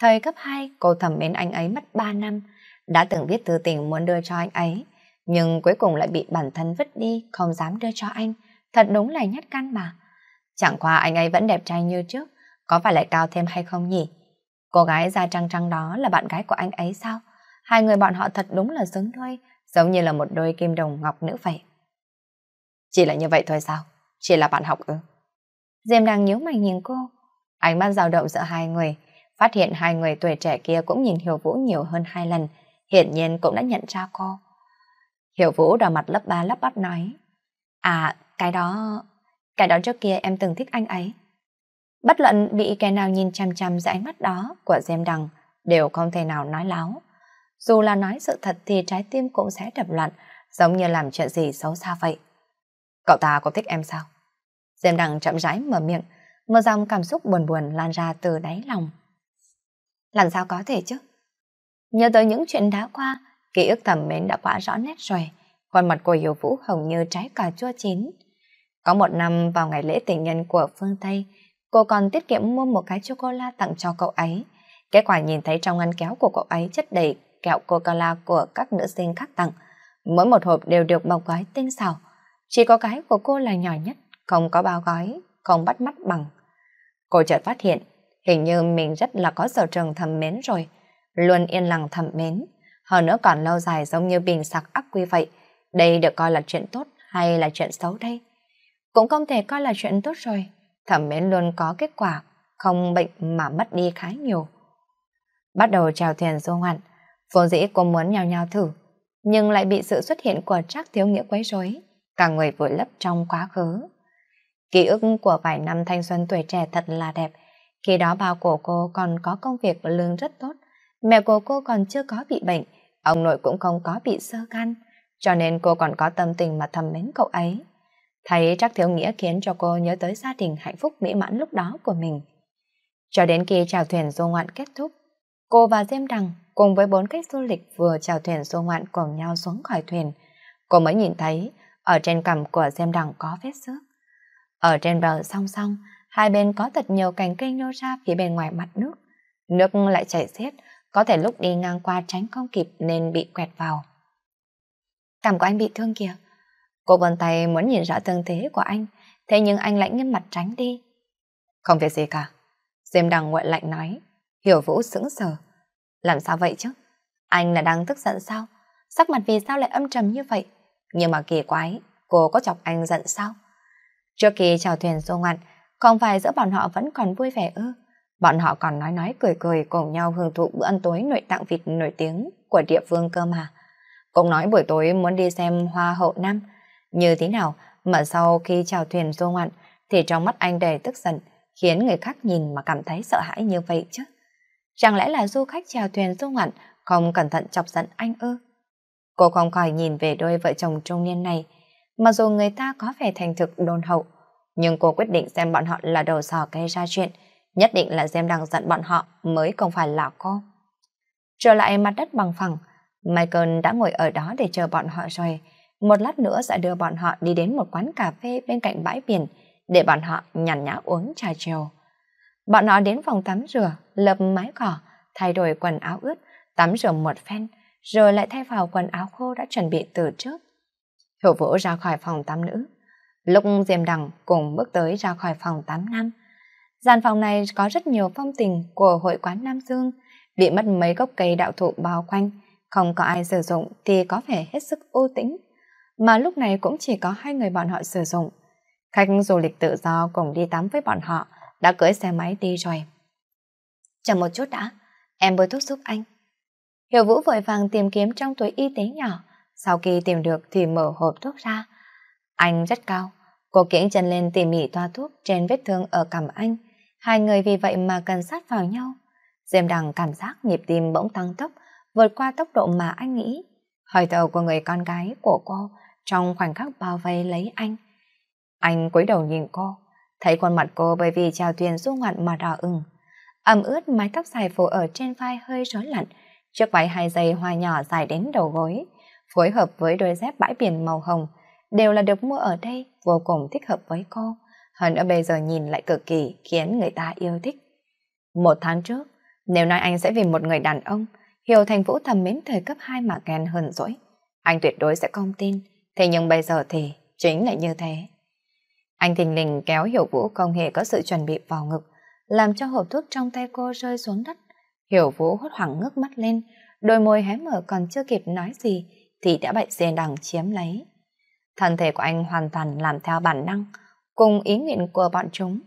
Thời cấp 2, cô thầm mến anh ấy mất 3 năm, đã từng viết thư tình muốn đưa cho anh ấy, nhưng cuối cùng lại bị bản thân vứt đi, không dám đưa cho anh. Thật đúng là nhát gan mà. Chẳng qua anh ấy vẫn đẹp trai như trước, có phải lại cao thêm hay không nhỉ? Cô gái da trăng trăng đó là bạn gái của anh ấy sao? Hai người bọn họ thật đúng là xứng đôi, giống như là một đôi kim đồng ngọc nữ vậy. Chỉ là như vậy thôi sao? Chỉ là bạn học ư? Diêm đang nhíu mày nhìn cô. Ánh mắt dao động giữa hai người, phát hiện hai người tuổi trẻ kia cũng nhìn Hiểu Vũ nhiều hơn hai lần, hiển nhiên cũng đã nhận ra cô. Hiểu Vũ đỏ mặt lấp ba lấp bắp nói. À, cái đó... Cái đó trước kia em từng thích anh ấy. Bất luận bị kẻ nào nhìn chăm chăm dưới ánh mắt đó của Diêm Đằng đều không thể nào nói láo. Dù là nói sự thật thì trái tim cũng sẽ đập loạn, giống như làm chuyện gì xấu xa vậy. Cậu ta có thích em sao? Diêm đằng chậm rãi mở miệng, một dòng cảm xúc buồn buồn lan ra từ đáy lòng. Làm sao có thể chứ? Nhớ tới những chuyện đã qua, ký ức thầm mến đã quá rõ nét rồi, khuôn mặt của Hiểu Vũ hồng như trái cà chua chín. Có một năm vào ngày lễ tình nhân của phương Tây, cô còn tiết kiệm mua một cái chocolate tặng cho cậu ấy. Kết quả nhìn thấy trong ngăn kéo của cậu ấy chất đầy kẹo Coca-Cola của các nữ sinh khác tặng. Mỗi một hộp đều được bọc gói tinh xảo. Chỉ có cái của cô là nhỏ nhất không có bao gói, không bắt mắt bằng. Cô chợt phát hiện, hình như mình rất là có sở trường thầm mến rồi, luôn yên lặng thầm mến, hơn nữa còn lâu dài giống như bình sạc ác quy vậy. Đây được coi là chuyện tốt hay là chuyện xấu đây? Cũng không thể coi là chuyện tốt rồi, thầm mến luôn có kết quả, không bệnh mà mất đi khá nhiều. Bắt đầu trèo thuyền du ngoạn, vô dĩ cô muốn nhào nhào thử, nhưng lại bị sự xuất hiện của Trác Thiếu Nghĩa quấy rối, cả người vội lấp trong quá khứ. Ký ức của vài năm thanh xuân tuổi trẻ thật là đẹp. Khi đó ba của cô còn có công việc lương rất tốt. Mẹ của cô còn chưa có bị bệnh, ông nội cũng không có bị sơ gan. Cho nên cô còn có tâm tình mà thầm mến cậu ấy. Thấy chắc thiếu nghĩa khiến cho cô nhớ tới gia đình hạnh phúc mỹ mãn lúc đó của mình. Cho đến khi chào thuyền du ngoạn kết thúc, cô và Diêm Đằng cùng với bốn khách du lịch vừa chào thuyền du ngoạn cùng nhau xuống khỏi thuyền. Cô mới nhìn thấy ở trên cằm của Diêm Đằng có vết xước. Ở trên bờ song song, hai bên có thật nhiều cành cây nhô ra phía bên ngoài mặt nước. Nước lại chảy xiết, có thể lúc đi ngang qua tránh không kịp nên bị quẹt vào. Cảm của anh bị thương kìa. Cô vươn tay muốn nhìn rõ thân thế của anh, thế nhưng anh lại nghiêm mặt tránh đi. Không việc gì cả. Diêm đằng nguội lạnh nói. Hiểu vũ sững sờ. Làm sao vậy chứ? Anh là đang tức giận sao? Sắc mặt vì sao lại âm trầm như vậy? Nhưng mà kỳ quái, cô có chọc anh giận sao? Trước khi chào thuyền xô ngoạn, không phải giữa bọn họ vẫn còn vui vẻ ư? Bọn họ còn nói nói cười cười cùng nhau hưởng thụ bữa ăn tối nội tạng vịt nổi tiếng của địa phương cơ mà. Cũng nói buổi tối muốn đi xem hoa hậu năm. Như thế nào mà sau khi chào thuyền xô ngoạn thì trong mắt anh đầy tức giận khiến người khác nhìn mà cảm thấy sợ hãi như vậy chứ. Chẳng lẽ là du khách chèo thuyền du ngoạn không cẩn thận chọc giận anh ư? Cô không khỏi nhìn về đôi vợ chồng trung niên này Mặc dù người ta có vẻ thành thực đôn hậu, nhưng cô quyết định xem bọn họ là đầu sò gây ra chuyện, nhất định là xem đang giận bọn họ mới không phải là cô. Trở lại mặt đất bằng phẳng, Michael đã ngồi ở đó để chờ bọn họ rồi. Một lát nữa sẽ đưa bọn họ đi đến một quán cà phê bên cạnh bãi biển để bọn họ nhàn nhã uống trà chiều. Bọn họ đến phòng tắm rửa, lợp mái cỏ, thay đổi quần áo ướt, tắm rửa một phen, rồi lại thay vào quần áo khô đã chuẩn bị từ trước. Thổ vũ ra khỏi phòng tắm nữ. Lúc Diêm Đằng cùng bước tới ra khỏi phòng tắm nam. Gian phòng này có rất nhiều phong tình của hội quán Nam Dương, bị mất mấy gốc cây đạo thụ bao quanh, không có ai sử dụng thì có vẻ hết sức u tĩnh. Mà lúc này cũng chỉ có hai người bọn họ sử dụng. Khách du lịch tự do cùng đi tắm với bọn họ, đã cưỡi xe máy đi rồi. Chờ một chút đã, em bôi thuốc giúp anh. Hiểu Vũ vội vàng tìm kiếm trong túi y tế nhỏ, sau khi tìm được thì mở hộp thuốc ra. Anh rất cao, cô kiễng chân lên tỉ mỉ toa thuốc trên vết thương ở cằm anh. Hai người vì vậy mà cần sát vào nhau. Diêm đằng cảm giác nhịp tim bỗng tăng tốc, vượt qua tốc độ mà anh nghĩ. Hơi thở của người con gái của cô trong khoảnh khắc bao vây lấy anh. Anh cúi đầu nhìn cô, thấy khuôn mặt cô bởi vì trào thuyền du ngoạn mà đỏ ửng. Ẩm ướt mái tóc dài phủ ở trên vai hơi rối lặn, chiếc váy hai dây hoa nhỏ dài đến đầu gối, phối hợp với đôi dép bãi biển màu hồng, đều là được mua ở đây, vô cùng thích hợp với cô. Hơn nữa bây giờ nhìn lại cực kỳ khiến người ta yêu thích. Một tháng trước, nếu nói anh sẽ vì một người đàn ông, Hiểu Thành Vũ thầm mến thời cấp 2 mà ghen hờn dỗi. Anh tuyệt đối sẽ không tin, thế nhưng bây giờ thì chính là như thế. Anh thình lình kéo Hiểu Vũ không hề có sự chuẩn bị vào ngực, làm cho hộp thuốc trong tay cô rơi xuống đất. Hiểu Vũ hốt hoảng ngước mắt lên, đôi môi hé mở còn chưa kịp nói gì thì đã bị dê đằng chiếm lấy. Thân thể của anh hoàn toàn làm theo bản năng, cùng ý nguyện của bọn chúng.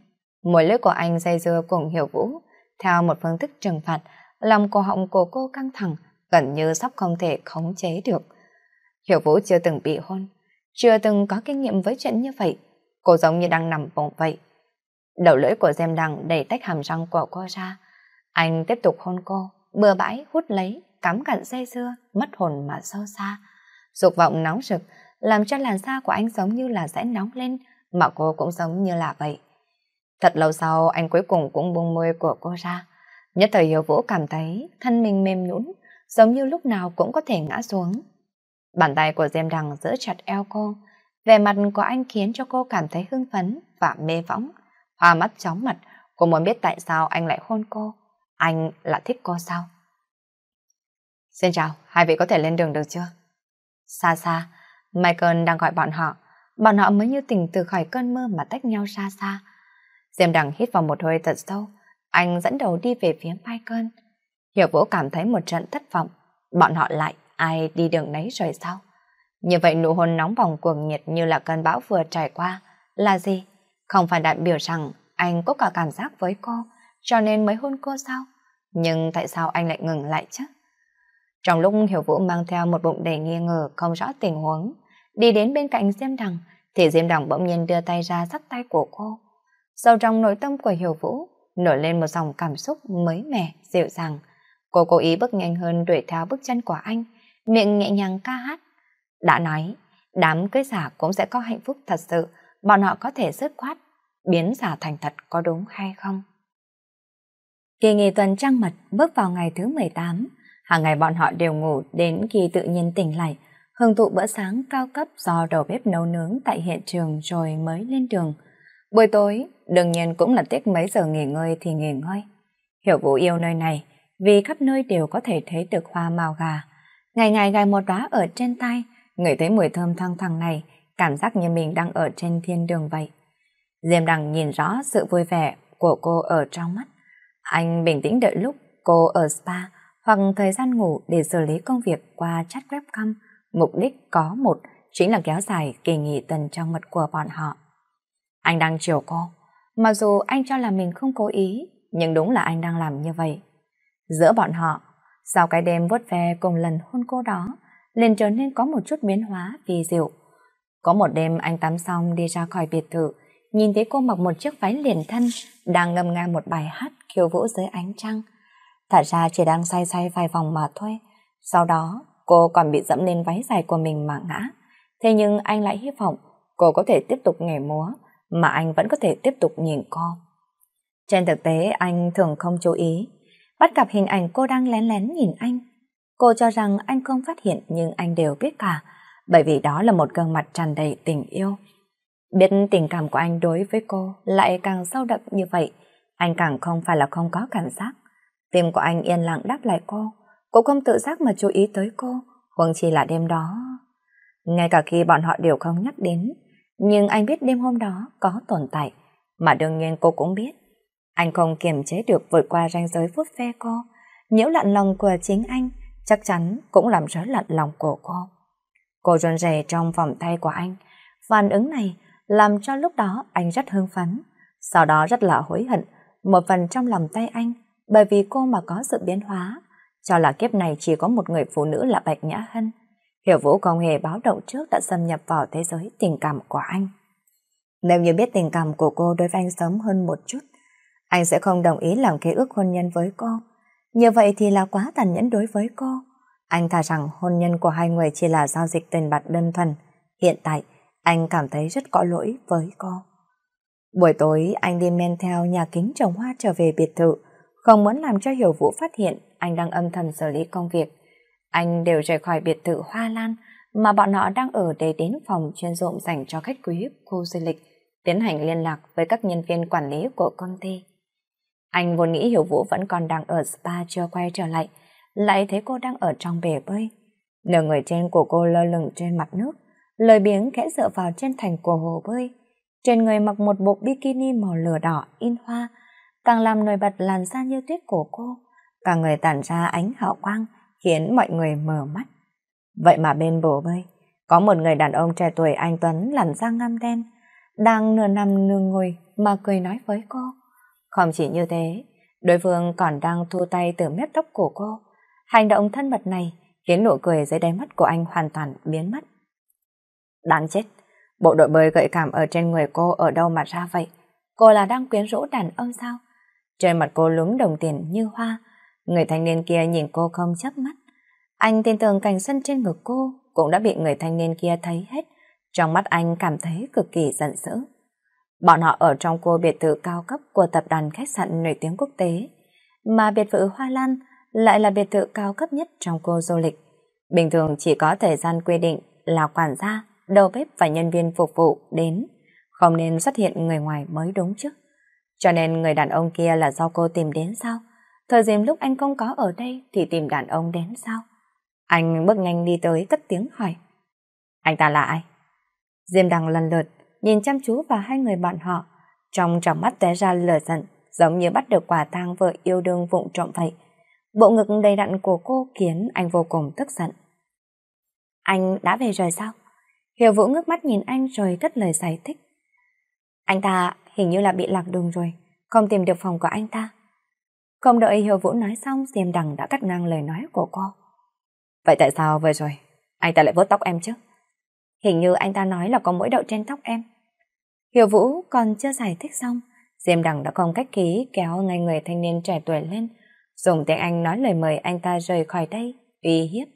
Mối lưỡi của anh dây dưa cùng hiểu vũ, theo một phương thức trừng phạt, lòng cổ họng của cô căng thẳng, gần như sắp không thể khống chế được. Hiểu vũ chưa từng bị hôn, chưa từng có kinh nghiệm với chuyện như vậy, cô giống như đang nằm bụng vậy. Đầu lưỡi của dêm Đằng đẩy tách hàm răng của cô ra, anh tiếp tục hôn cô, bừa bãi hút lấy cắm cặn dây dưa, mất hồn mà sâu xa. Dục vọng nóng rực, làm cho làn da của anh giống như là sẽ nóng lên, mà cô cũng giống như là vậy. Thật lâu sau, anh cuối cùng cũng buông môi của cô ra. Nhất thời Hiếu Vũ cảm thấy thân mình mềm nhũn, giống như lúc nào cũng có thể ngã xuống. Bàn tay của Diêm Đằng giữ chặt eo cô, vẻ mặt của anh khiến cho cô cảm thấy hưng phấn và mê võng. Hoa mắt chóng mặt, cô muốn biết tại sao anh lại hôn cô. Anh là thích cô sao? Xin chào, hai vị có thể lên đường được chưa? Xa xa, Michael đang gọi bọn họ. Bọn họ mới như tỉnh từ khỏi cơn mơ mà tách nhau xa xa. Diêm đằng hít vào một hơi thật sâu. Anh dẫn đầu đi về phía Michael. Hiểu vũ cảm thấy một trận thất vọng. Bọn họ lại, ai đi đường nấy rồi sao? Như vậy nụ hôn nóng bỏng cuồng nhiệt như là cơn bão vừa trải qua là gì? Không phải đại biểu rằng anh có cả cảm giác với cô, cho nên mới hôn cô sao? Nhưng tại sao anh lại ngừng lại chứ? Trong lúc Hiểu Vũ mang theo một bụng đầy nghi ngờ không rõ tình huống, đi đến bên cạnh Diêm Đằng, thì Diêm Đằng bỗng nhiên đưa tay ra sắt tay của cô. sau trong nội tâm của Hiểu Vũ, nổi lên một dòng cảm xúc mới mẻ, dịu dàng. Cô cố ý bước nhanh hơn đuổi theo bước chân của anh, miệng nhẹ nhàng ca hát. Đã nói, đám cưới giả cũng sẽ có hạnh phúc thật sự, bọn họ có thể dứt khoát, biến giả thành thật có đúng hay không? Kỳ nghỉ tuần trăng mật bước vào ngày thứ 18, Hàng ngày bọn họ đều ngủ đến khi tự nhiên tỉnh lại, hưởng thụ bữa sáng cao cấp do đầu bếp nấu nướng tại hiện trường rồi mới lên đường. Buổi tối, đương nhiên cũng là tiết mấy giờ nghỉ ngơi thì nghỉ ngơi. Hiểu vũ yêu nơi này, vì khắp nơi đều có thể thấy được hoa màu gà. Ngày ngày gài một đóa ở trên tay, ngửi thấy mùi thơm thăng thẳng này, cảm giác như mình đang ở trên thiên đường vậy. Diêm đằng nhìn rõ sự vui vẻ của cô ở trong mắt. Anh bình tĩnh đợi lúc cô ở spa, hoặc thời gian ngủ để xử lý công việc qua chat webcam, mục đích có một chính là kéo dài kỳ nghỉ tuần trong mật của bọn họ. Anh đang chiều cô, mặc dù anh cho là mình không cố ý, nhưng đúng là anh đang làm như vậy. Giữa bọn họ, sau cái đêm vuốt ve cùng lần hôn cô đó, liền trở nên có một chút biến hóa vì diệu. Có một đêm anh tắm xong đi ra khỏi biệt thự, nhìn thấy cô mặc một chiếc váy liền thân, đang ngâm nga một bài hát khiêu vũ dưới ánh trăng. Thật ra chỉ đang say say vài vòng mà thôi. Sau đó, cô còn bị dẫm lên váy dài của mình mà ngã. Thế nhưng anh lại hy vọng cô có thể tiếp tục nghề múa, mà anh vẫn có thể tiếp tục nhìn cô. Trên thực tế, anh thường không chú ý. Bắt gặp hình ảnh cô đang lén lén nhìn anh. Cô cho rằng anh không phát hiện nhưng anh đều biết cả, bởi vì đó là một gương mặt tràn đầy tình yêu. Biết tình cảm của anh đối với cô lại càng sâu đậm như vậy, anh càng không phải là không có cảm giác. Tim của anh yên lặng đáp lại cô, cũng không tự giác mà chú ý tới cô, huống chỉ là đêm đó. Ngay cả khi bọn họ đều không nhắc đến, nhưng anh biết đêm hôm đó có tồn tại, mà đương nhiên cô cũng biết. Anh không kiềm chế được vượt qua ranh giới vuốt ve cô, nhiễu lặn lòng của chính anh, chắc chắn cũng làm rối lặn lòng của cô. Cô run rẩy trong vòng tay của anh, phản ứng này làm cho lúc đó anh rất hưng phấn, sau đó rất là hối hận, một phần trong lòng tay anh bởi vì cô mà có sự biến hóa, cho là kiếp này chỉ có một người phụ nữ là Bạch Nhã Hân. Hiểu Vũ không hề báo động trước đã xâm nhập vào thế giới tình cảm của anh. Nếu như biết tình cảm của cô đối với anh sớm hơn một chút, anh sẽ không đồng ý làm kế ước hôn nhân với cô. Như vậy thì là quá tàn nhẫn đối với cô. Anh thà rằng hôn nhân của hai người chỉ là giao dịch tiền bạc đơn thuần. Hiện tại, anh cảm thấy rất có lỗi với cô. Buổi tối, anh đi men theo nhà kính trồng hoa trở về biệt thự không muốn làm cho Hiểu Vũ phát hiện anh đang âm thầm xử lý công việc. Anh đều rời khỏi biệt thự Hoa Lan mà bọn họ đang ở để đến phòng chuyên dụng dành cho khách quý khu du lịch, tiến hành liên lạc với các nhân viên quản lý của công ty. Anh vốn nghĩ Hiểu Vũ vẫn còn đang ở spa chưa quay trở lại, lại thấy cô đang ở trong bể bơi. Nửa người trên của cô lơ lửng trên mặt nước, lời biếng khẽ dựa vào trên thành của hồ bơi. Trên người mặc một bộ bikini màu lửa đỏ in hoa, càng làm nổi bật làn da như tuyết của cô, cả người tản ra ánh hào quang, khiến mọi người mở mắt. Vậy mà bên bờ bơi, có một người đàn ông trẻ tuổi anh Tuấn làn da ngăm đen, đang nửa nằm nửa ngồi mà cười nói với cô. Không chỉ như thế, đối phương còn đang thu tay từ mép tóc của cô. Hành động thân mật này khiến nụ cười dưới đáy mắt của anh hoàn toàn biến mất. Đáng chết, bộ đội bơi gợi cảm ở trên người cô ở đâu mà ra vậy? Cô là đang quyến rũ đàn ông sao? Trên mặt cô lúm đồng tiền như hoa, người thanh niên kia nhìn cô không chớp mắt. Anh tin tưởng cảnh sân trên ngực cô cũng đã bị người thanh niên kia thấy hết. Trong mắt anh cảm thấy cực kỳ giận dữ. Bọn họ ở trong cô biệt thự cao cấp của tập đoàn khách sạn nổi tiếng quốc tế, mà biệt thự Hoa Lan lại là biệt thự cao cấp nhất trong cô du lịch. Bình thường chỉ có thời gian quy định là quản gia, đầu bếp và nhân viên phục vụ đến, không nên xuất hiện người ngoài mới đúng chứ. Cho nên người đàn ông kia là do cô tìm đến sao? Thời dìm lúc anh không có ở đây thì tìm đàn ông đến sao? Anh bước nhanh đi tới cất tiếng hỏi. Anh ta là ai? Diêm đằng lần lượt, nhìn chăm chú vào hai người bạn họ. Trong tròng mắt té ra lửa giận, giống như bắt được quả tang vợ yêu đương vụng trộm vậy. Bộ ngực đầy đặn của cô khiến anh vô cùng tức giận. Anh đã về rồi sao? Hiểu Vũ ngước mắt nhìn anh rồi cất lời giải thích. Anh ta hình như là bị lạc đường rồi, không tìm được phòng của anh ta. Không đợi Hiểu Vũ nói xong, Diêm Đằng đã cắt ngang lời nói của cô. Vậy tại sao vừa rồi, anh ta lại vớt tóc em chứ? Hình như anh ta nói là có mũi đậu trên tóc em. Hiểu Vũ còn chưa giải thích xong, Diêm Đằng đã không cách ký kéo ngay người thanh niên trẻ tuổi lên, dùng tiếng Anh nói lời mời anh ta rời khỏi đây, uy hiếp.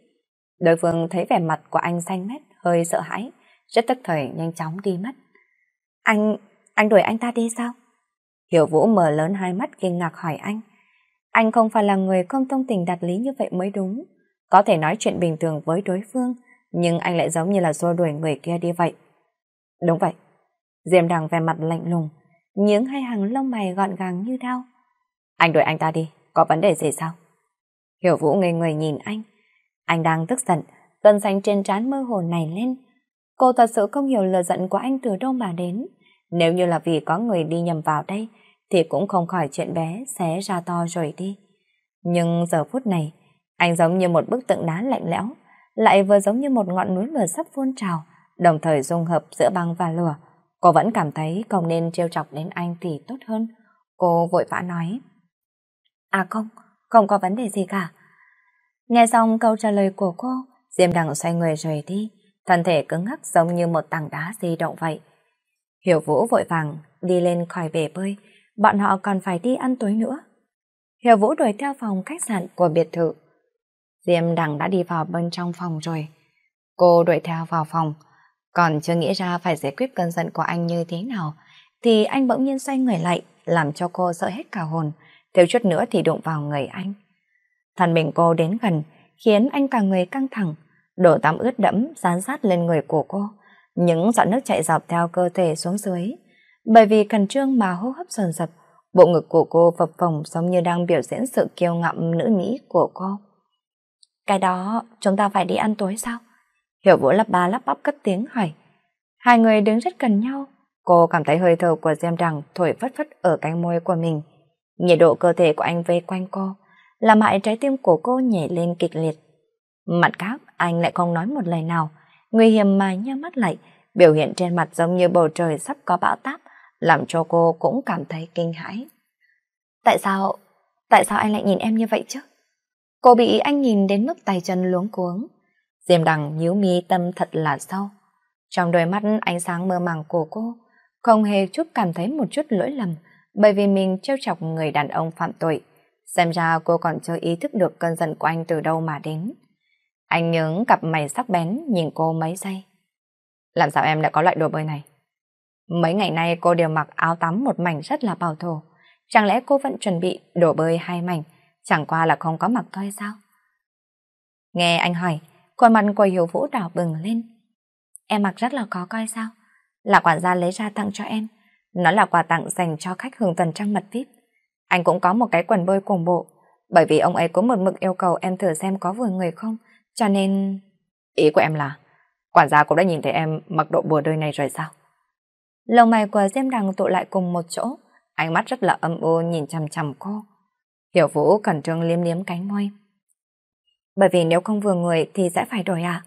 Đối phương thấy vẻ mặt của anh xanh mét, hơi sợ hãi, rất tức thời nhanh chóng đi mất. Anh, anh đuổi anh ta đi sao? Hiểu Vũ mở lớn hai mắt kinh ngạc hỏi anh. Anh không phải là người không thông tình đạt lý như vậy mới đúng. Có thể nói chuyện bình thường với đối phương, nhưng anh lại giống như là xua đuổi người kia đi vậy. Đúng vậy. Diêm đằng về mặt lạnh lùng, những hai hàng lông mày gọn gàng như đau. Anh đuổi anh ta đi, có vấn đề gì sao? Hiểu Vũ ngây người nhìn anh. Anh đang tức giận, cơn xanh trên trán mơ hồ này lên. Cô thật sự không hiểu lừa giận của anh từ đâu mà đến. Nếu như là vì có người đi nhầm vào đây, thì cũng không khỏi chuyện bé xé ra to rồi đi. Nhưng giờ phút này, anh giống như một bức tượng đá lạnh lẽo, lại vừa giống như một ngọn núi lửa sắp phun trào, đồng thời dung hợp giữa băng và lửa. Cô vẫn cảm thấy không nên trêu chọc đến anh thì tốt hơn. Cô vội vã nói. À không, không có vấn đề gì cả. Nghe xong câu trả lời của cô, Diêm Đằng xoay người rời đi, thân thể cứng ngắc giống như một tảng đá di động vậy. Hiểu Vũ vội vàng đi lên khỏi bể bơi, bọn họ còn phải đi ăn tối nữa. Hiểu Vũ đuổi theo phòng khách sạn của biệt thự. Diêm Đằng đã đi vào bên trong phòng rồi. Cô đuổi theo vào phòng, còn chưa nghĩ ra phải giải quyết cơn giận của anh như thế nào, thì anh bỗng nhiên xoay người lại, làm cho cô sợ hết cả hồn, thiếu chút nữa thì đụng vào người anh. Thần mình cô đến gần, khiến anh cả người căng thẳng, đổ tắm ướt đẫm dán sát lên người của cô. Những giọt nước chạy dọc theo cơ thể xuống dưới. Bởi vì cần trương mà hô hấp dồn dập, bộ ngực của cô phập phồng giống như đang biểu diễn sự kiêu ngậm nữ nghĩ của cô. Cái đó, chúng ta phải đi ăn tối sao? Hiểu Vũ lắp ba lắp bắp cất tiếng hỏi. Hai người đứng rất gần nhau. Cô cảm thấy hơi thở của Diêm Đằng thổi vất vất ở cánh môi của mình. Nhiệt độ cơ thể của anh vây quanh cô, làm hại trái tim của cô nhảy lên kịch liệt. Mặt khác, anh lại không nói một lời nào, nguy hiểm mà nhắm mắt lại, biểu hiện trên mặt giống như bầu trời sắp có bão táp, làm cho cô cũng cảm thấy kinh hãi. Tại sao, tại sao anh lại nhìn em như vậy chứ? Cô bị anh nhìn đến mức tay chân luống cuống. Diêm đằng nhíu mi tâm thật là sâu. Trong đôi mắt ánh sáng mơ màng của cô, không hề chút cảm thấy một chút lỗi lầm bởi vì mình trêu chọc người đàn ông phạm tội. Xem ra cô còn chưa ý thức được cơn giận của anh từ đâu mà đến. Anh nhướng cặp mày sắc bén nhìn cô mấy giây. Làm sao em lại có loại đồ bơi này? Mấy ngày nay cô đều mặc áo tắm một mảnh rất là bảo thủ. Chẳng lẽ cô vẫn chuẩn bị đồ bơi hai mảnh, chẳng qua là không có mặc thôi sao? Nghe anh hỏi, khuôn mặt của Hiếu Vũ đỏ bừng lên. Em mặc rất là có coi sao? Là quản gia lấy ra tặng cho em. Nó là quà tặng dành cho khách hưởng tuần trăng mật VIP. Anh cũng có một cái quần bơi cùng bộ, bởi vì ông ấy cũng một mực yêu cầu em thử xem có vừa người không, cho nên... Ý của em là, quản gia cũng đã nhìn thấy em mặc độ bùa đôi này rồi sao? Lồng mày của Diêm Đằng tụ lại cùng một chỗ, ánh mắt rất là âm u nhìn chằm chằm cô. Hiểu Vũ cẩn trương liếm liếm cánh môi. Bởi vì nếu không vừa người thì sẽ phải đổi à?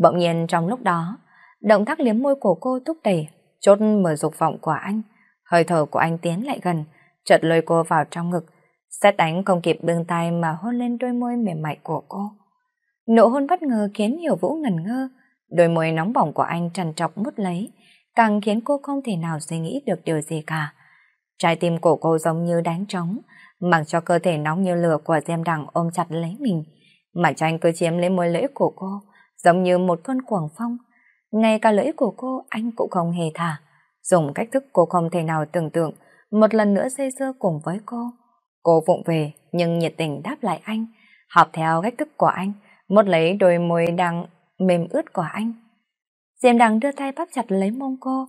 Bỗng nhiên trong lúc đó, động tác liếm môi của cô thúc đẩy, chốt mở dục vọng của anh. Hơi thở của anh tiến lại gần, chợt lôi cô vào trong ngực. Xét đánh không kịp bưng tay mà hôn lên đôi môi mềm mại của cô. Nụ hôn bất ngờ khiến Hiểu Vũ ngẩn ngơ, đôi môi nóng bỏng của anh trằn trọc mút lấy, càng khiến cô không thể nào suy nghĩ được điều gì cả. Trái tim của cô giống như đánh trống, mặc cho cơ thể nóng như lửa của Diêm Đằng ôm chặt lấy mình, mà cho anh cứ chiếm lấy môi lưỡi của cô, giống như một con cuồng phong. Ngay cả lưỡi của cô anh cũng không hề thả, dùng cách thức cô không thể nào tưởng tượng, một lần nữa xây dưa cùng với cô. Cô vụng về nhưng nhiệt tình đáp lại anh, học theo cách thức của anh, mốt lấy đôi môi đang mềm ướt của anh. Diêm đằng đưa tay bắp chặt lấy mông cô,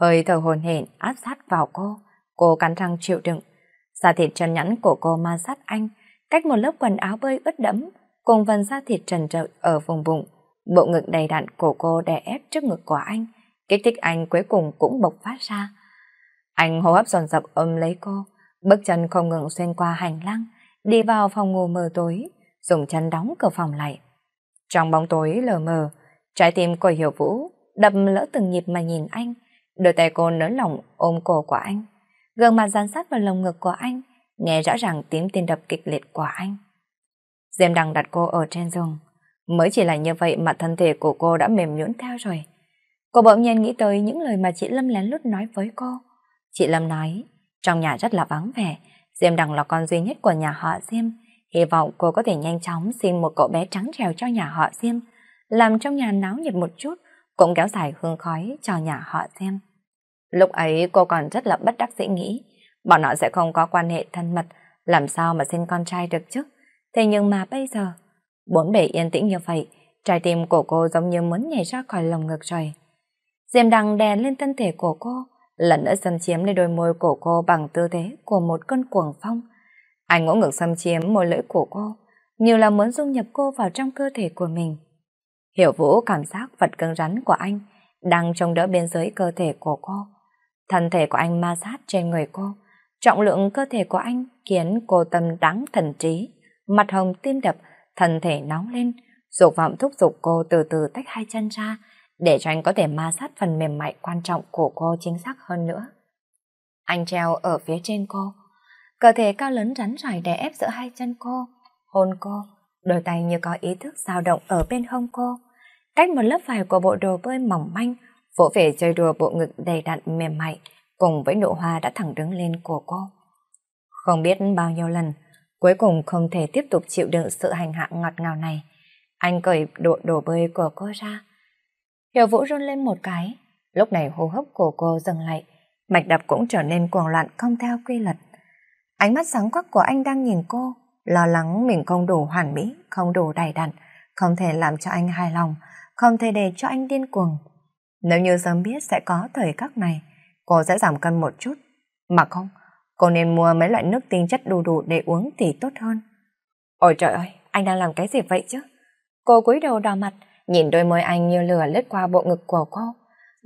hơi thở hồn hển áp sát vào cô, cô cắn răng chịu đựng. Da thịt trần nhẵn của cô ma sát anh, cách một lớp quần áo bơi ướt đẫm, cùng vần da thịt trần trội ở vùng bụng, bộ ngực đầy đặn của cô đè ép trước ngực của anh, kích thích anh cuối cùng cũng bộc phát ra. Anh hô hấp dồn dập ôm lấy cô, bước chân không ngừng xuyên qua hành lang, đi vào phòng ngủ mờ tối, dùng chăn đóng cửa phòng lại. Trong bóng tối lờ mờ, trái tim của Hiểu Vũ đập lỡ từng nhịp mà nhìn anh, đôi tay cô nới lỏng ôm cổ của anh, gương mặt dán sát vào lồng ngực của anh, nghe rõ ràng tiếng tim đập kịch liệt của anh. Diêm đằng đặt cô ở trên giường, mới chỉ là như vậy mà thân thể của cô đã mềm nhũn theo rồi. Cô bỗng nhiên nghĩ tới những lời mà chị Lâm lén lút nói với cô. Chị Lâm nói, trong nhà rất là vắng vẻ, Diêm Đằng là con duy nhất của nhà họ Diêm, Hy vọng cô có thể nhanh chóng xin một cậu bé trắng trèo cho nhà họ Diêm, làm trong nhà náo nhiệt một chút, cũng kéo dài hương khói cho nhà họ Diêm. Lúc ấy cô còn rất là bất đắc dĩ nghĩ, bọn họ sẽ không có quan hệ thân mật, làm sao mà xin con trai được chứ? Thế nhưng mà bây giờ, bốn bề yên tĩnh như vậy, trái tim của cô giống như muốn nhảy ra khỏi lồng ngực rồi. Diêm đằng đè lên thân thể của cô, lần nữa xâm chiếm lên đôi môi của cô bằng tư thế của một cơn cuồng phong, anh ngỗ ngực xâm chiếm môi lưỡi của cô, như là muốn dung nhập cô vào trong cơ thể của mình. Hiểu Vũ cảm giác vật cứng rắn của anh đang chống đỡ bên dưới cơ thể của cô. Thân thể của anh ma sát trên người cô. Trọng lượng cơ thể của anh khiến cô tâm đáng thần trí. Mặt hồng tim đập, thân thể nóng lên. Dục vọng thúc giục cô từ từ tách hai chân ra để cho anh có thể ma sát phần mềm mại quan trọng của cô chính xác hơn nữa. Anh treo ở phía trên cô, cơ thể cao lớn rắn rỏi đè ép giữa hai chân cô, hôn cô, đôi tay như có ý thức dao động ở bên hông cô. Cách một lớp vải của bộ đồ bơi mỏng manh, vỗ về chơi đùa bộ ngực đầy đặn mềm mại, cùng với nụ hoa đã thẳng đứng lên của cô. Không biết bao nhiêu lần, cuối cùng không thể tiếp tục chịu đựng sự hành hạ ngọt ngào này. Anh cởi độ đồ bơi của cô ra. Hiểu Vũ run lên một cái, lúc này hô hấp của cô dừng lại, mạch đập cũng trở nên cuồng loạn không theo quy luật. Ánh mắt sáng quắc của anh đang nhìn cô, lo lắng mình không đủ hoàn mỹ, không đủ đầy đặn, không thể làm cho anh hài lòng, không thể để cho anh điên cuồng. Nếu như sớm biết sẽ có thời khắc này, cô sẽ giảm cân một chút. Mà không, cô nên mua mấy loại nước tinh chất đủ đủ để uống thì tốt hơn. Ôi trời ơi, anh đang làm cái gì vậy chứ? Cô cúi đầu đỏ mặt, nhìn đôi môi anh như lửa lướt qua bộ ngực của cô,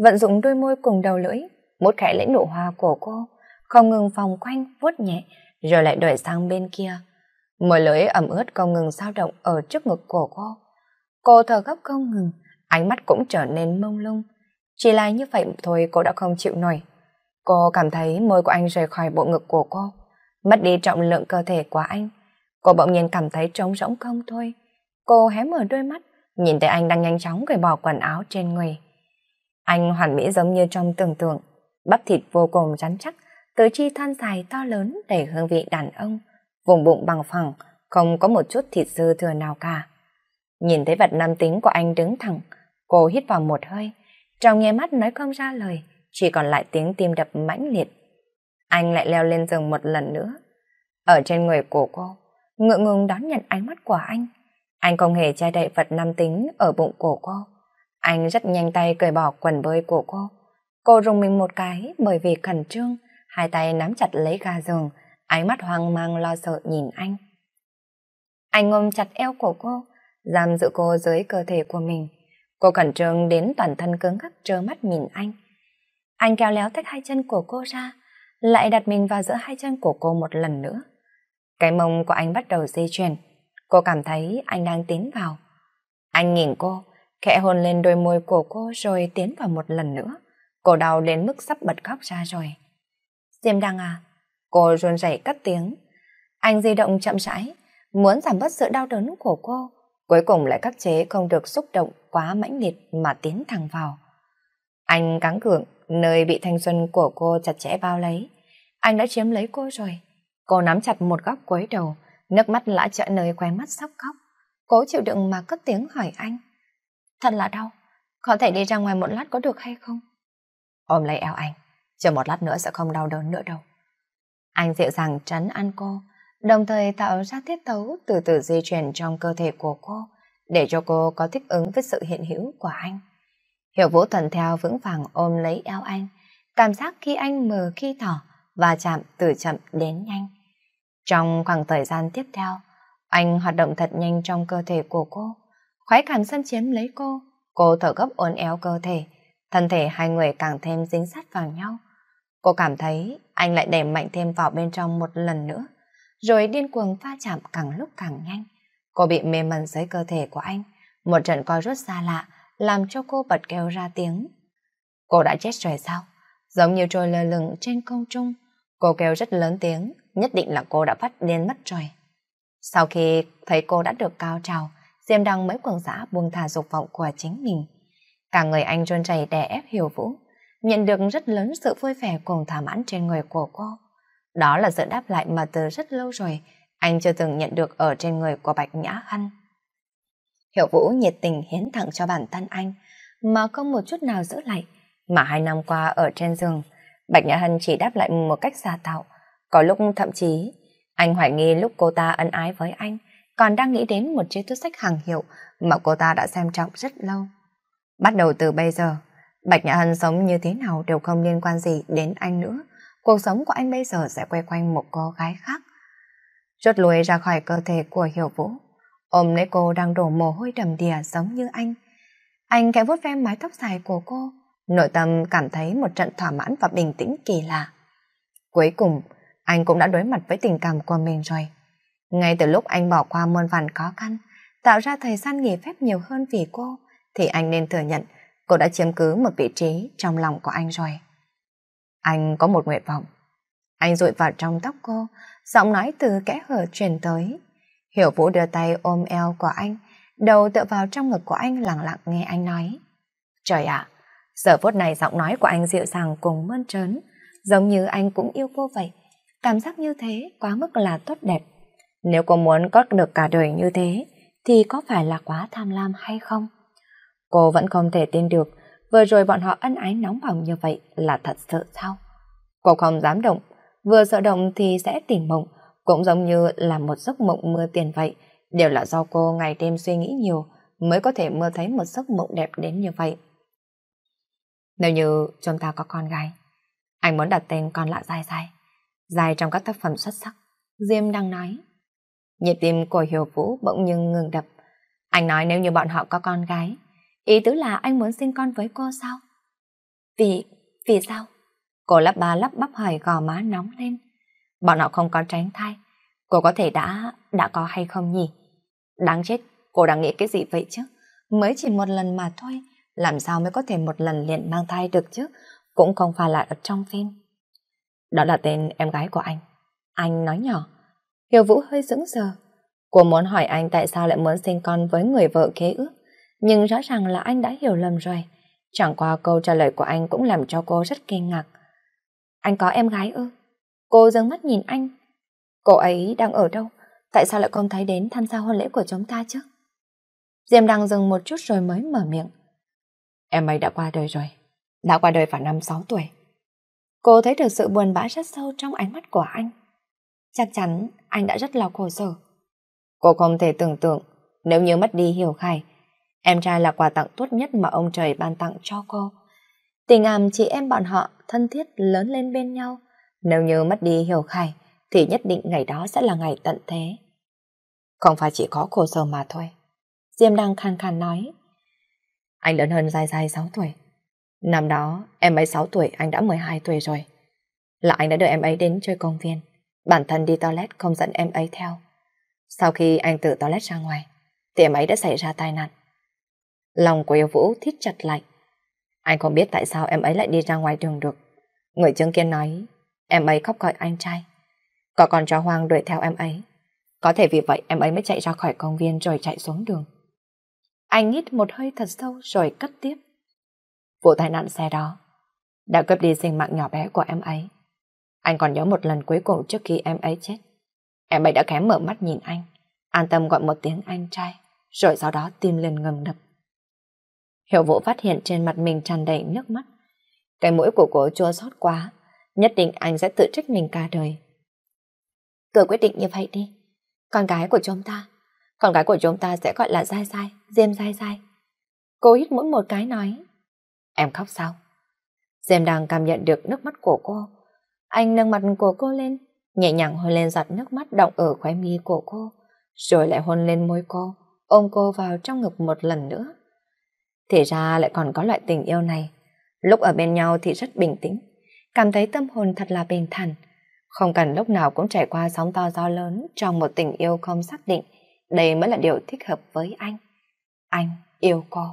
vận dụng đôi môi cùng đầu lưỡi, mút khẽ lưỡi nụ hoa của cô, không ngừng vòng quanh vuốt nhẹ, rồi lại đuổi sang bên kia. Môi lưỡi ẩm ướt không ngừng sao động ở trước ngực của cô. Cô thở gấp không ngừng, ánh mắt cũng trở nên mông lung. Chỉ là như vậy thôi cô đã không chịu nổi. Cô cảm thấy môi của anh rời khỏi bộ ngực của cô, mất đi trọng lượng cơ thể của anh. Cô bỗng nhiên cảm thấy trống rỗng không thôi. Cô hé mở đôi mắt, nhìn thấy anh đang nhanh chóng cởi bỏ quần áo trên người. Anh hoàn mỹ giống như trong tưởng tượng, bắp thịt vô cùng rắn chắc, tứ chi than dài to lớn đầy hương vị đàn ông, vùng bụng bằng phẳng, không có một chút thịt dư thừa nào cả. Nhìn thấy vật nam tính của anh đứng thẳng, cô hít vào một hơi, trong nghe mắt nói không ra lời, chỉ còn lại tiếng tim đập mãnh liệt. Anh lại leo lên giường một lần nữa. Ở trên người của cô, ngượng ngùng đón nhận ánh mắt của anh. Anh không hề che đậy vật nam tính ở bụng của cô. Anh rất nhanh tay cởi bỏ quần bơi của cô. Cô rung mình một cái bởi vì khẩn trương, hai tay nắm chặt lấy ga giường, ánh mắt hoang mang lo sợ nhìn anh. Anh ôm chặt eo của cô, giam giữ cô dưới cơ thể của mình. Cô cẩn trương đến toàn thân cứng ngắc trơ mắt nhìn anh. Anh kéo léo tách hai chân của cô ra, lại đặt mình vào giữa hai chân của cô một lần nữa. Cái mông của anh bắt đầu di chuyển, cô cảm thấy anh đang tiến vào. Anh nhìn cô, khẽ hôn lên đôi môi của cô rồi tiến vào một lần nữa. Cô đau đến mức sắp bật khóc ra rồi. Diêm Đăng à? Cô run rẩy cất tiếng. Anh di động chậm rãi, muốn giảm bớt sự đau đớn của cô. Cuối cùng lại khắc chế không được xúc động quá mãnh liệt mà tiến thẳng vào. Anh cắn cường, nơi bị thanh xuân của cô chặt chẽ bao lấy. Anh đã chiếm lấy cô rồi. Cô nắm chặt một góc cuối đầu, nước mắt lã trợ nơi quay mắt sóc khóc. Cố chịu đựng mà cất tiếng hỏi anh. Thật là đau, có thể đi ra ngoài một lát có được hay không? Ôm lấy eo anh, Chờ một lát nữa sẽ không đau đớn nữa đâu. Anh dịu dàng trấn an cô, đồng thời tạo ra tiết tấu từ từ di chuyển trong cơ thể của cô, để cho cô có thích ứng với sự hiện hữu của anh. Hiểu Vũ thuần theo vững vàng ôm lấy eo anh, cảm giác khi anh mờ khi thỏ và chạm từ chậm đến nhanh. Trong khoảng thời gian tiếp theo, anh hoạt động thật nhanh trong cơ thể của cô, khoái cảm xâm chiếm lấy cô, cô thở gấp uốn éo cơ thể, thân thể hai người càng thêm dính sát vào nhau. Cô cảm thấy anh lại đẩy mạnh thêm vào bên trong một lần nữa, rồi điên cuồng pha chạm càng lúc càng nhanh. Cô bị mê mẩn dưới cơ thể của anh, một trận coi rút xa lạ, làm cho cô bật kêu ra tiếng. Cô đã chết rồi sao? Giống như trôi lơ lửng trên không trung, cô kêu rất lớn tiếng, nhất định là cô đã phát điên mất rồi. Sau khi thấy cô đã được cao trào, Diêm Đăng mấy quần xã buông thả dục vọng của chính mình. Cả người anh trôn chảy đè ép Hiểu Vũ, nhận được rất lớn sự vui vẻ cùng thỏa mãn trên người của cô. Đó là sự đáp lại mà từ rất lâu rồi anh chưa từng nhận được ở trên người của Bạch Nhã Hân. Hiệu Vũ nhiệt tình hiến tặng cho bản thân anh, mà không một chút nào giữ lại. Mà hai năm qua ở trên giường, Bạch Nhã Hân chỉ đáp lại một cách giả tạo. Có lúc thậm chí, anh hoài nghi lúc cô ta ân ái với anh, còn đang nghĩ đến một chiếc túi sách hàng hiệu mà cô ta đã xem trọng rất lâu. Bắt đầu từ bây giờ, Bạch Nhã Hân sống như thế nào đều không liên quan gì đến anh nữa. Cuộc sống của anh bây giờ sẽ quay quanh một cô gái khác. Rút lùi ra khỏi cơ thể của Hiểu Vũ, ôm lấy cô đang đổ mồ hôi đầm đìa giống như anh. Anh khẽ vuốt ve mái tóc dài của cô, nội tâm cảm thấy một trận thỏa mãn và bình tĩnh kỳ lạ. Cuối cùng, anh cũng đã đối mặt với tình cảm của mình rồi. Ngay từ lúc anh bỏ qua muôn vàn khó khăn, tạo ra thời gian nghỉ phép nhiều hơn vì cô, thì anh nên thừa nhận cô đã chiếm cứ một vị trí trong lòng của anh rồi. Anh có một nguyện vọng. Anh rụi vào trong tóc cô, giọng nói từ kẽ hở truyền tới. Hiểu Vũ đưa tay ôm eo của anh, đầu tựa vào trong ngực của anh lặng lặng nghe anh nói. Trời ạ, giờ phút này giọng nói của anh dịu dàng cùng mơn trớn, giống như anh cũng yêu cô vậy. Cảm giác như thế quá mức là tốt đẹp. Nếu cô muốn có được cả đời như thế, thì có phải là quá tham lam hay không? Cô vẫn không thể tin được, vừa rồi bọn họ ân ái nóng bỏng như vậy là thật sợ sao? Cô không dám động, vừa sợ động thì sẽ tỉnh mộng, cũng giống như là một giấc mộng mưa tiền vậy, đều là do cô ngày đêm suy nghĩ nhiều mới có thể mơ thấy một giấc mộng đẹp đến như vậy. Nếu như chúng ta có con gái, anh muốn đặt tên con lạ dài dài, dài trong các tác phẩm xuất sắc, Diêm đang nói. Nhịp tim của Hiểu Vũ bỗng nhưng ngừng đập. Anh nói nếu như bọn họ có con gái, Ý tứ là anh muốn sinh con với cô sao? Vì, vì sao? Cô lắp ba lắp bắp hỏi gò má nóng lên. Bọn họ không có tránh thai. Cô có thể đã, đã có hay không nhỉ? Đáng chết, cô đang nghĩ cái gì vậy chứ? Mới chỉ một lần mà thôi, làm sao mới có thể một lần liền mang thai được chứ? Cũng không phải là ở trong phim. Đó là tên em gái của anh. Anh nói nhỏ. Hiểu Vũ hơi sững sờ. Cô muốn hỏi anh tại sao lại muốn sinh con với người vợ kế ước nhưng rõ ràng là anh đã hiểu lầm rồi. Chẳng qua câu trả lời của anh cũng làm cho cô rất kinh ngạc. Anh có em gái ư? Cô dâng mắt nhìn anh. Cô ấy đang ở đâu? Tại sao lại không thấy đến tham gia hôn lễ của chúng ta chứ? Diêm đang dừng một chút rồi mới mở miệng. Em ấy đã qua đời rồi. Đã qua đời vào năm 6 tuổi. Cô thấy được sự buồn bã rất sâu trong ánh mắt của anh. Chắc chắn anh đã rất là khổ sở. Cô không thể tưởng tượng nếu như mất đi Hiểu Khải Em trai là quà tặng tốt nhất mà ông trời ban tặng cho cô. Tình cảm chị em bọn họ thân thiết lớn lên bên nhau. Nếu như mất đi Hiểu Khải, thì nhất định ngày đó sẽ là ngày tận thế. Không phải chỉ có khổ sở mà thôi. Diêm đang khàn khàn nói. Anh lớn hơn dài dài 6 tuổi. Năm đó, em ấy 6 tuổi, anh đã 12 tuổi rồi. Là anh đã đưa em ấy đến chơi công viên. Bản thân đi toilet không dẫn em ấy theo. Sau khi anh tự toilet ra ngoài, thì em ấy đã xảy ra tai nạn. Lòng của yêu vũ thít chặt lạnh. Anh không biết tại sao em ấy lại đi ra ngoài đường được. Người chứng kiến nói, em ấy khóc gọi anh trai. Có con chó hoang đuổi theo em ấy. Có thể vì vậy em ấy mới chạy ra khỏi công viên rồi chạy xuống đường. Anh hít một hơi thật sâu rồi cất tiếp. Vụ tai nạn xe đó đã cướp đi sinh mạng nhỏ bé của em ấy. Anh còn nhớ một lần cuối cùng trước khi em ấy chết. Em ấy đã kém mở mắt nhìn anh, an tâm gọi một tiếng anh trai, rồi sau đó tim liền ngừng đập. Hiệu vụ phát hiện trên mặt mình tràn đầy nước mắt. Cái mũi của cô chua xót quá, nhất định anh sẽ tự trách mình cả đời. Cứ quyết định như vậy đi. Con gái của chúng ta, con gái của chúng ta sẽ gọi là dai dai, diêm dai dai. Cô hít mũi một cái nói. Em khóc sao? Diêm đang cảm nhận được nước mắt của cô. Anh nâng mặt của cô lên, nhẹ nhàng hôn lên giọt nước mắt động ở khóe mi của cô, rồi lại hôn lên môi cô, ôm cô vào trong ngực một lần nữa. Thì ra lại còn có loại tình yêu này. Lúc ở bên nhau thì rất bình tĩnh, cảm thấy tâm hồn thật là bình thản. Không cần lúc nào cũng trải qua sóng to gió lớn trong một tình yêu không xác định. Đây mới là điều thích hợp với anh. Anh yêu cô.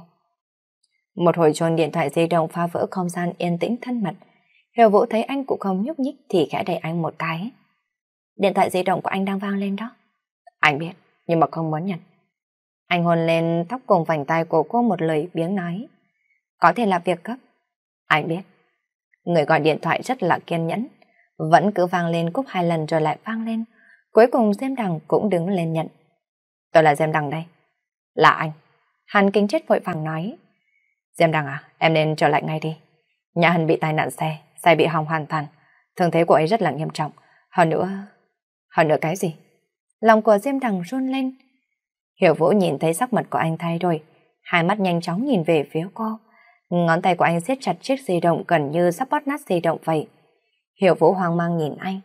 Một hồi chuông điện thoại di động phá vỡ không gian yên tĩnh thân mật. Hiểu Vũ thấy anh cũng không nhúc nhích thì khẽ đẩy anh một cái. Điện thoại di động của anh đang vang lên đó. Anh biết, nhưng mà không muốn nhận. Anh hôn lên tóc cùng vành tay của cô một lời biếng nói. Có thể là việc cấp. Anh biết. Người gọi điện thoại rất là kiên nhẫn. Vẫn cứ vang lên cúp hai lần rồi lại vang lên. Cuối cùng Diêm Đằng cũng đứng lên nhận. Tôi là Diêm Đằng đây. Là anh. Hàn kính Chết vội vàng nói. Diêm Đằng à, em nên trở lại ngay đi. Nhà Hân bị tai nạn xe, xe bị hỏng hoàn toàn. Thương thế của ấy rất là nghiêm trọng. Hơn nữa... Hơn nữa cái gì? Lòng của Diêm Đằng run lên. Hiểu Vũ nhìn thấy sắc mặt của anh thay đổi, hai mắt nhanh chóng nhìn về phía cô. Ngón tay của anh siết chặt chiếc di động gần như sắp bót nát di động vậy. Hiểu Vũ hoang mang nhìn anh,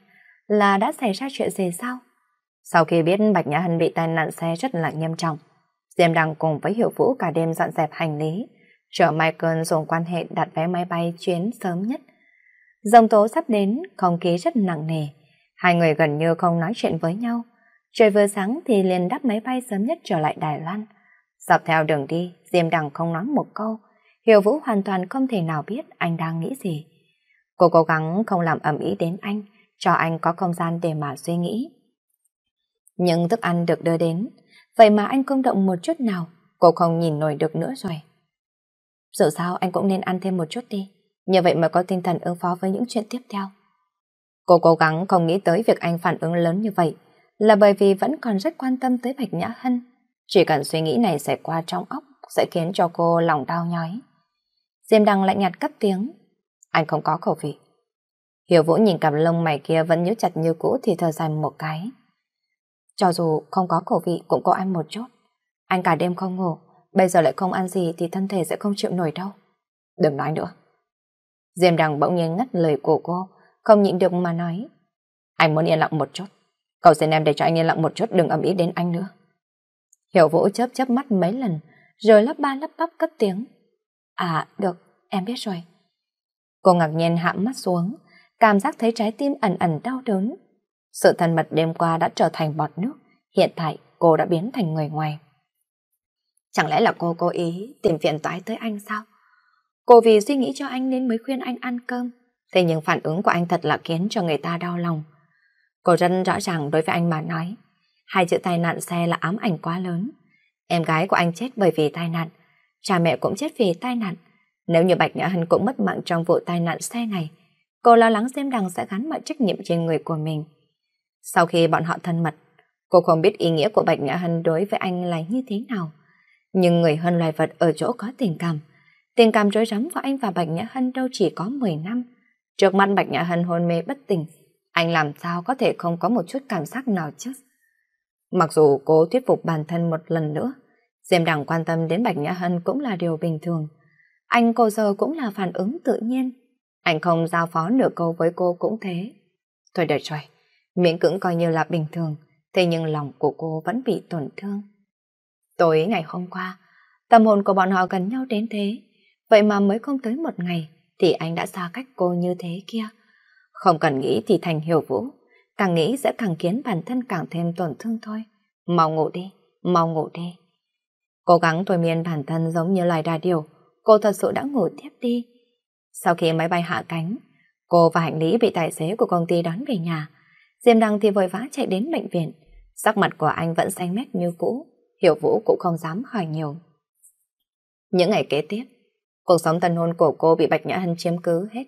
là đã xảy ra chuyện gì sao? Sau khi biết Bạch Nhã Hân bị tai nạn xe rất là nghiêm trọng, Diêm Đăng cùng với Hiểu Vũ cả đêm dọn dẹp hành lý, chở Michael dùng quan hệ đặt vé máy bay chuyến sớm nhất. Dòng tố sắp đến, không khí rất nặng nề. Hai người gần như không nói chuyện với nhau, Trời vừa sáng thì liền đáp máy bay sớm nhất trở lại Đài Loan. Dọc theo đường đi, Diêm Đằng không nói một câu. Hiểu Vũ hoàn toàn không thể nào biết anh đang nghĩ gì. Cô cố gắng không làm ẩm ý đến anh, cho anh có không gian để mà suy nghĩ. những thức ăn được đưa đến, vậy mà anh không động một chút nào, cô không nhìn nổi được nữa rồi. Dù sao anh cũng nên ăn thêm một chút đi, như vậy mới có tinh thần ứng phó với những chuyện tiếp theo. Cô cố gắng không nghĩ tới việc anh phản ứng lớn như vậy, là bởi vì vẫn còn rất quan tâm tới Bạch Nhã Hân. Chỉ cần suy nghĩ này xảy qua trong óc sẽ khiến cho cô lòng đau nhói. Diêm Đăng lạnh nhạt cất tiếng. Anh không có khẩu vị. Hiểu Vũ nhìn cặp lông mày kia vẫn nhíu chặt như cũ thì thở dài một cái. Cho dù không có khẩu vị cũng có ăn một chút. Anh cả đêm không ngủ, bây giờ lại không ăn gì thì thân thể sẽ không chịu nổi đâu. Đừng nói nữa. Diêm Đăng bỗng nhiên ngắt lời của cô, không nhịn được mà nói. Anh muốn yên lặng một chút. Cậu xin em để cho anh yên lặng một chút đừng ầm ý đến anh nữa. Hiểu Vũ chớp chớp mắt mấy lần, rồi lắp ba lắp bắp cất tiếng. À, được, em biết rồi. Cô ngạc nhiên hạ mắt xuống, cảm giác thấy trái tim ẩn ẩn đau đớn. Sự thân mật đêm qua đã trở thành bọt nước, hiện tại cô đã biến thành người ngoài. Chẳng lẽ là cô cố ý tìm phiền toái tới anh sao? Cô vì suy nghĩ cho anh nên mới khuyên anh ăn cơm, thế nhưng phản ứng của anh thật là khiến cho người ta đau lòng. Cô rất rõ ràng đối với anh mà nói, hai chữ tai nạn xe là ám ảnh quá lớn. Em gái của anh chết bởi vì tai nạn, cha mẹ cũng chết vì tai nạn. Nếu như Bạch Nhã Hân cũng mất mạng trong vụ tai nạn xe này, cô lo lắng xem đằng sẽ gắn mọi trách nhiệm trên người của mình. Sau khi bọn họ thân mật, cô không biết ý nghĩa của Bạch Nhã Hân đối với anh là như thế nào. Nhưng người hơn loài vật ở chỗ có tình cảm. Tình cảm rối rắm của anh và Bạch Nhã Hân đâu chỉ có 10 năm. Trước mắt Bạch Nhã Hân hôn mê bất tỉnh, anh làm sao có thể không có một chút cảm giác nào chứ? Mặc dù cố thuyết phục bản thân một lần nữa, Diêm Đằng quan tâm đến Bạch Nhã Hân cũng là điều bình thường. Anh cô giờ cũng là phản ứng tự nhiên. Anh không giao phó nửa câu với cô cũng thế. Thôi đợi rồi, miễn cưỡng coi như là bình thường, thế nhưng lòng của cô vẫn bị tổn thương. Tối ngày hôm qua, tâm hồn của bọn họ gần nhau đến thế, vậy mà mới không tới một ngày thì anh đã xa cách cô như thế kia. Không cần nghĩ thì Thành hiểu Vũ, càng nghĩ sẽ càng khiến bản thân càng thêm tổn thương thôi. Mau ngủ đi, mau ngủ đi. Cố gắng thôi miên bản thân giống như loài đà điều, cô thật sự đã ngủ tiếp đi. Sau khi máy bay hạ cánh, cô và hành lý bị tài xế của công ty đón về nhà. Diêm Đăng thì vội vã chạy đến bệnh viện. Sắc mặt của anh vẫn xanh mét như cũ, Hiểu Vũ cũng không dám hỏi nhiều. Những ngày kế tiếp, cuộc sống tân hôn của cô bị Bạch Nhã Hân chiếm cứ hết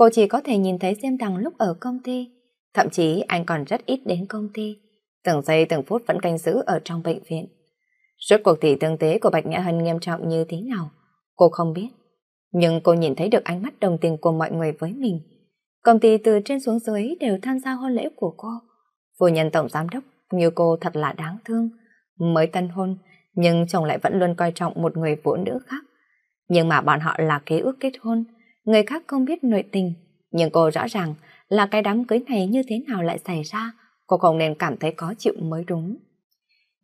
cô chỉ có thể nhìn thấy xem đằng lúc ở công ty. Thậm chí anh còn rất ít đến công ty. Từng giây từng phút vẫn canh giữ ở trong bệnh viện. Suốt cuộc tỷ tương tế của Bạch Nhã Hân nghiêm trọng như thế nào, cô không biết. Nhưng cô nhìn thấy được ánh mắt đồng tình của mọi người với mình. Công ty từ trên xuống dưới đều tham gia hôn lễ của cô. Phu nhân tổng giám đốc như cô thật là đáng thương. Mới tân hôn, nhưng chồng lại vẫn luôn coi trọng một người phụ nữ khác. Nhưng mà bọn họ là kế ước kết hôn, người khác không biết nội tình, nhưng cô rõ ràng là cái đám cưới này như thế nào lại xảy ra, cô không nên cảm thấy khó chịu mới đúng.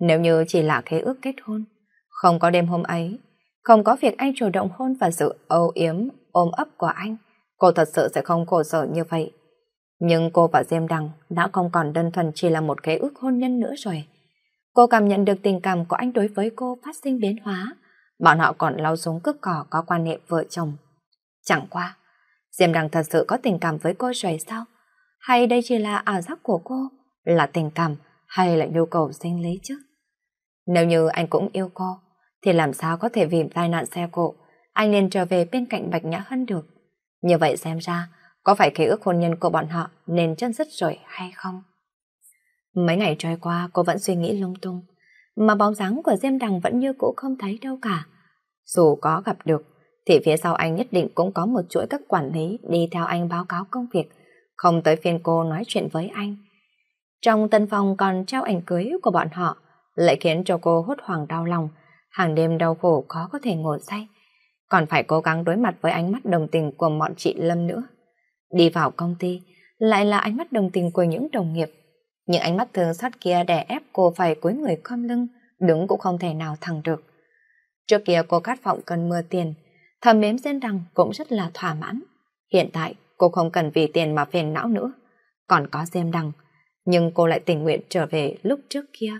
Nếu như chỉ là khế ước kết hôn, không có đêm hôm ấy, không có việc anh chủ động hôn và sự âu yếm, ôm ấp của anh, cô thật sự sẽ không khổ sở như vậy. Nhưng cô và Diêm Đằng đã không còn đơn thuần chỉ là một khế ước hôn nhân nữa rồi. Cô cảm nhận được tình cảm của anh đối với cô phát sinh biến hóa. Bọn họ còn lau xuống cước cỏ có quan hệ vợ chồng. Chẳng qua, Diêm Đăng thật sự có tình cảm với cô rồi sao? Hay đây chỉ là ảo giác của cô? Là tình cảm hay là nhu cầu sinh lý chứ? Nếu như anh cũng yêu cô, thì làm sao có thể vì tai nạn xe cộ, anh nên trở về bên cạnh Bạch Nhã Hân được? Như vậy xem ra, có phải ký ức hôn nhân của bọn họ nên chân dứt rồi hay không? Mấy ngày trôi qua cô vẫn suy nghĩ lung tung, mà bóng dáng của Diêm Đằng vẫn như cũ không thấy đâu cả. Dù có gặp được, thì phía sau anh nhất định cũng có một chuỗi các quản lý đi theo anh báo cáo công việc, không tới phiên cô nói chuyện với anh. Trong tân phòng còn treo ảnh cưới của bọn họ, lại khiến cho cô hốt hoảng đau lòng, hàng đêm đau khổ khó có thể ngồi say. Còn phải cố gắng đối mặt với ánh mắt đồng tình của bọn chị Lâm nữa. Đi vào công ty, lại là ánh mắt đồng tình của những đồng nghiệp. Những ánh mắt thương xót kia đè ép cô phải cúi người khom lưng, đứng cũng không thể nào thẳng được. Trước kia cô khát vọng cần mưa tiền, thầm mếm xem rằng cũng rất là thỏa mãn. Hiện tại, cô không cần vì tiền mà phiền não nữa. Còn có xem đằng, nhưng cô lại tình nguyện trở về lúc trước kia.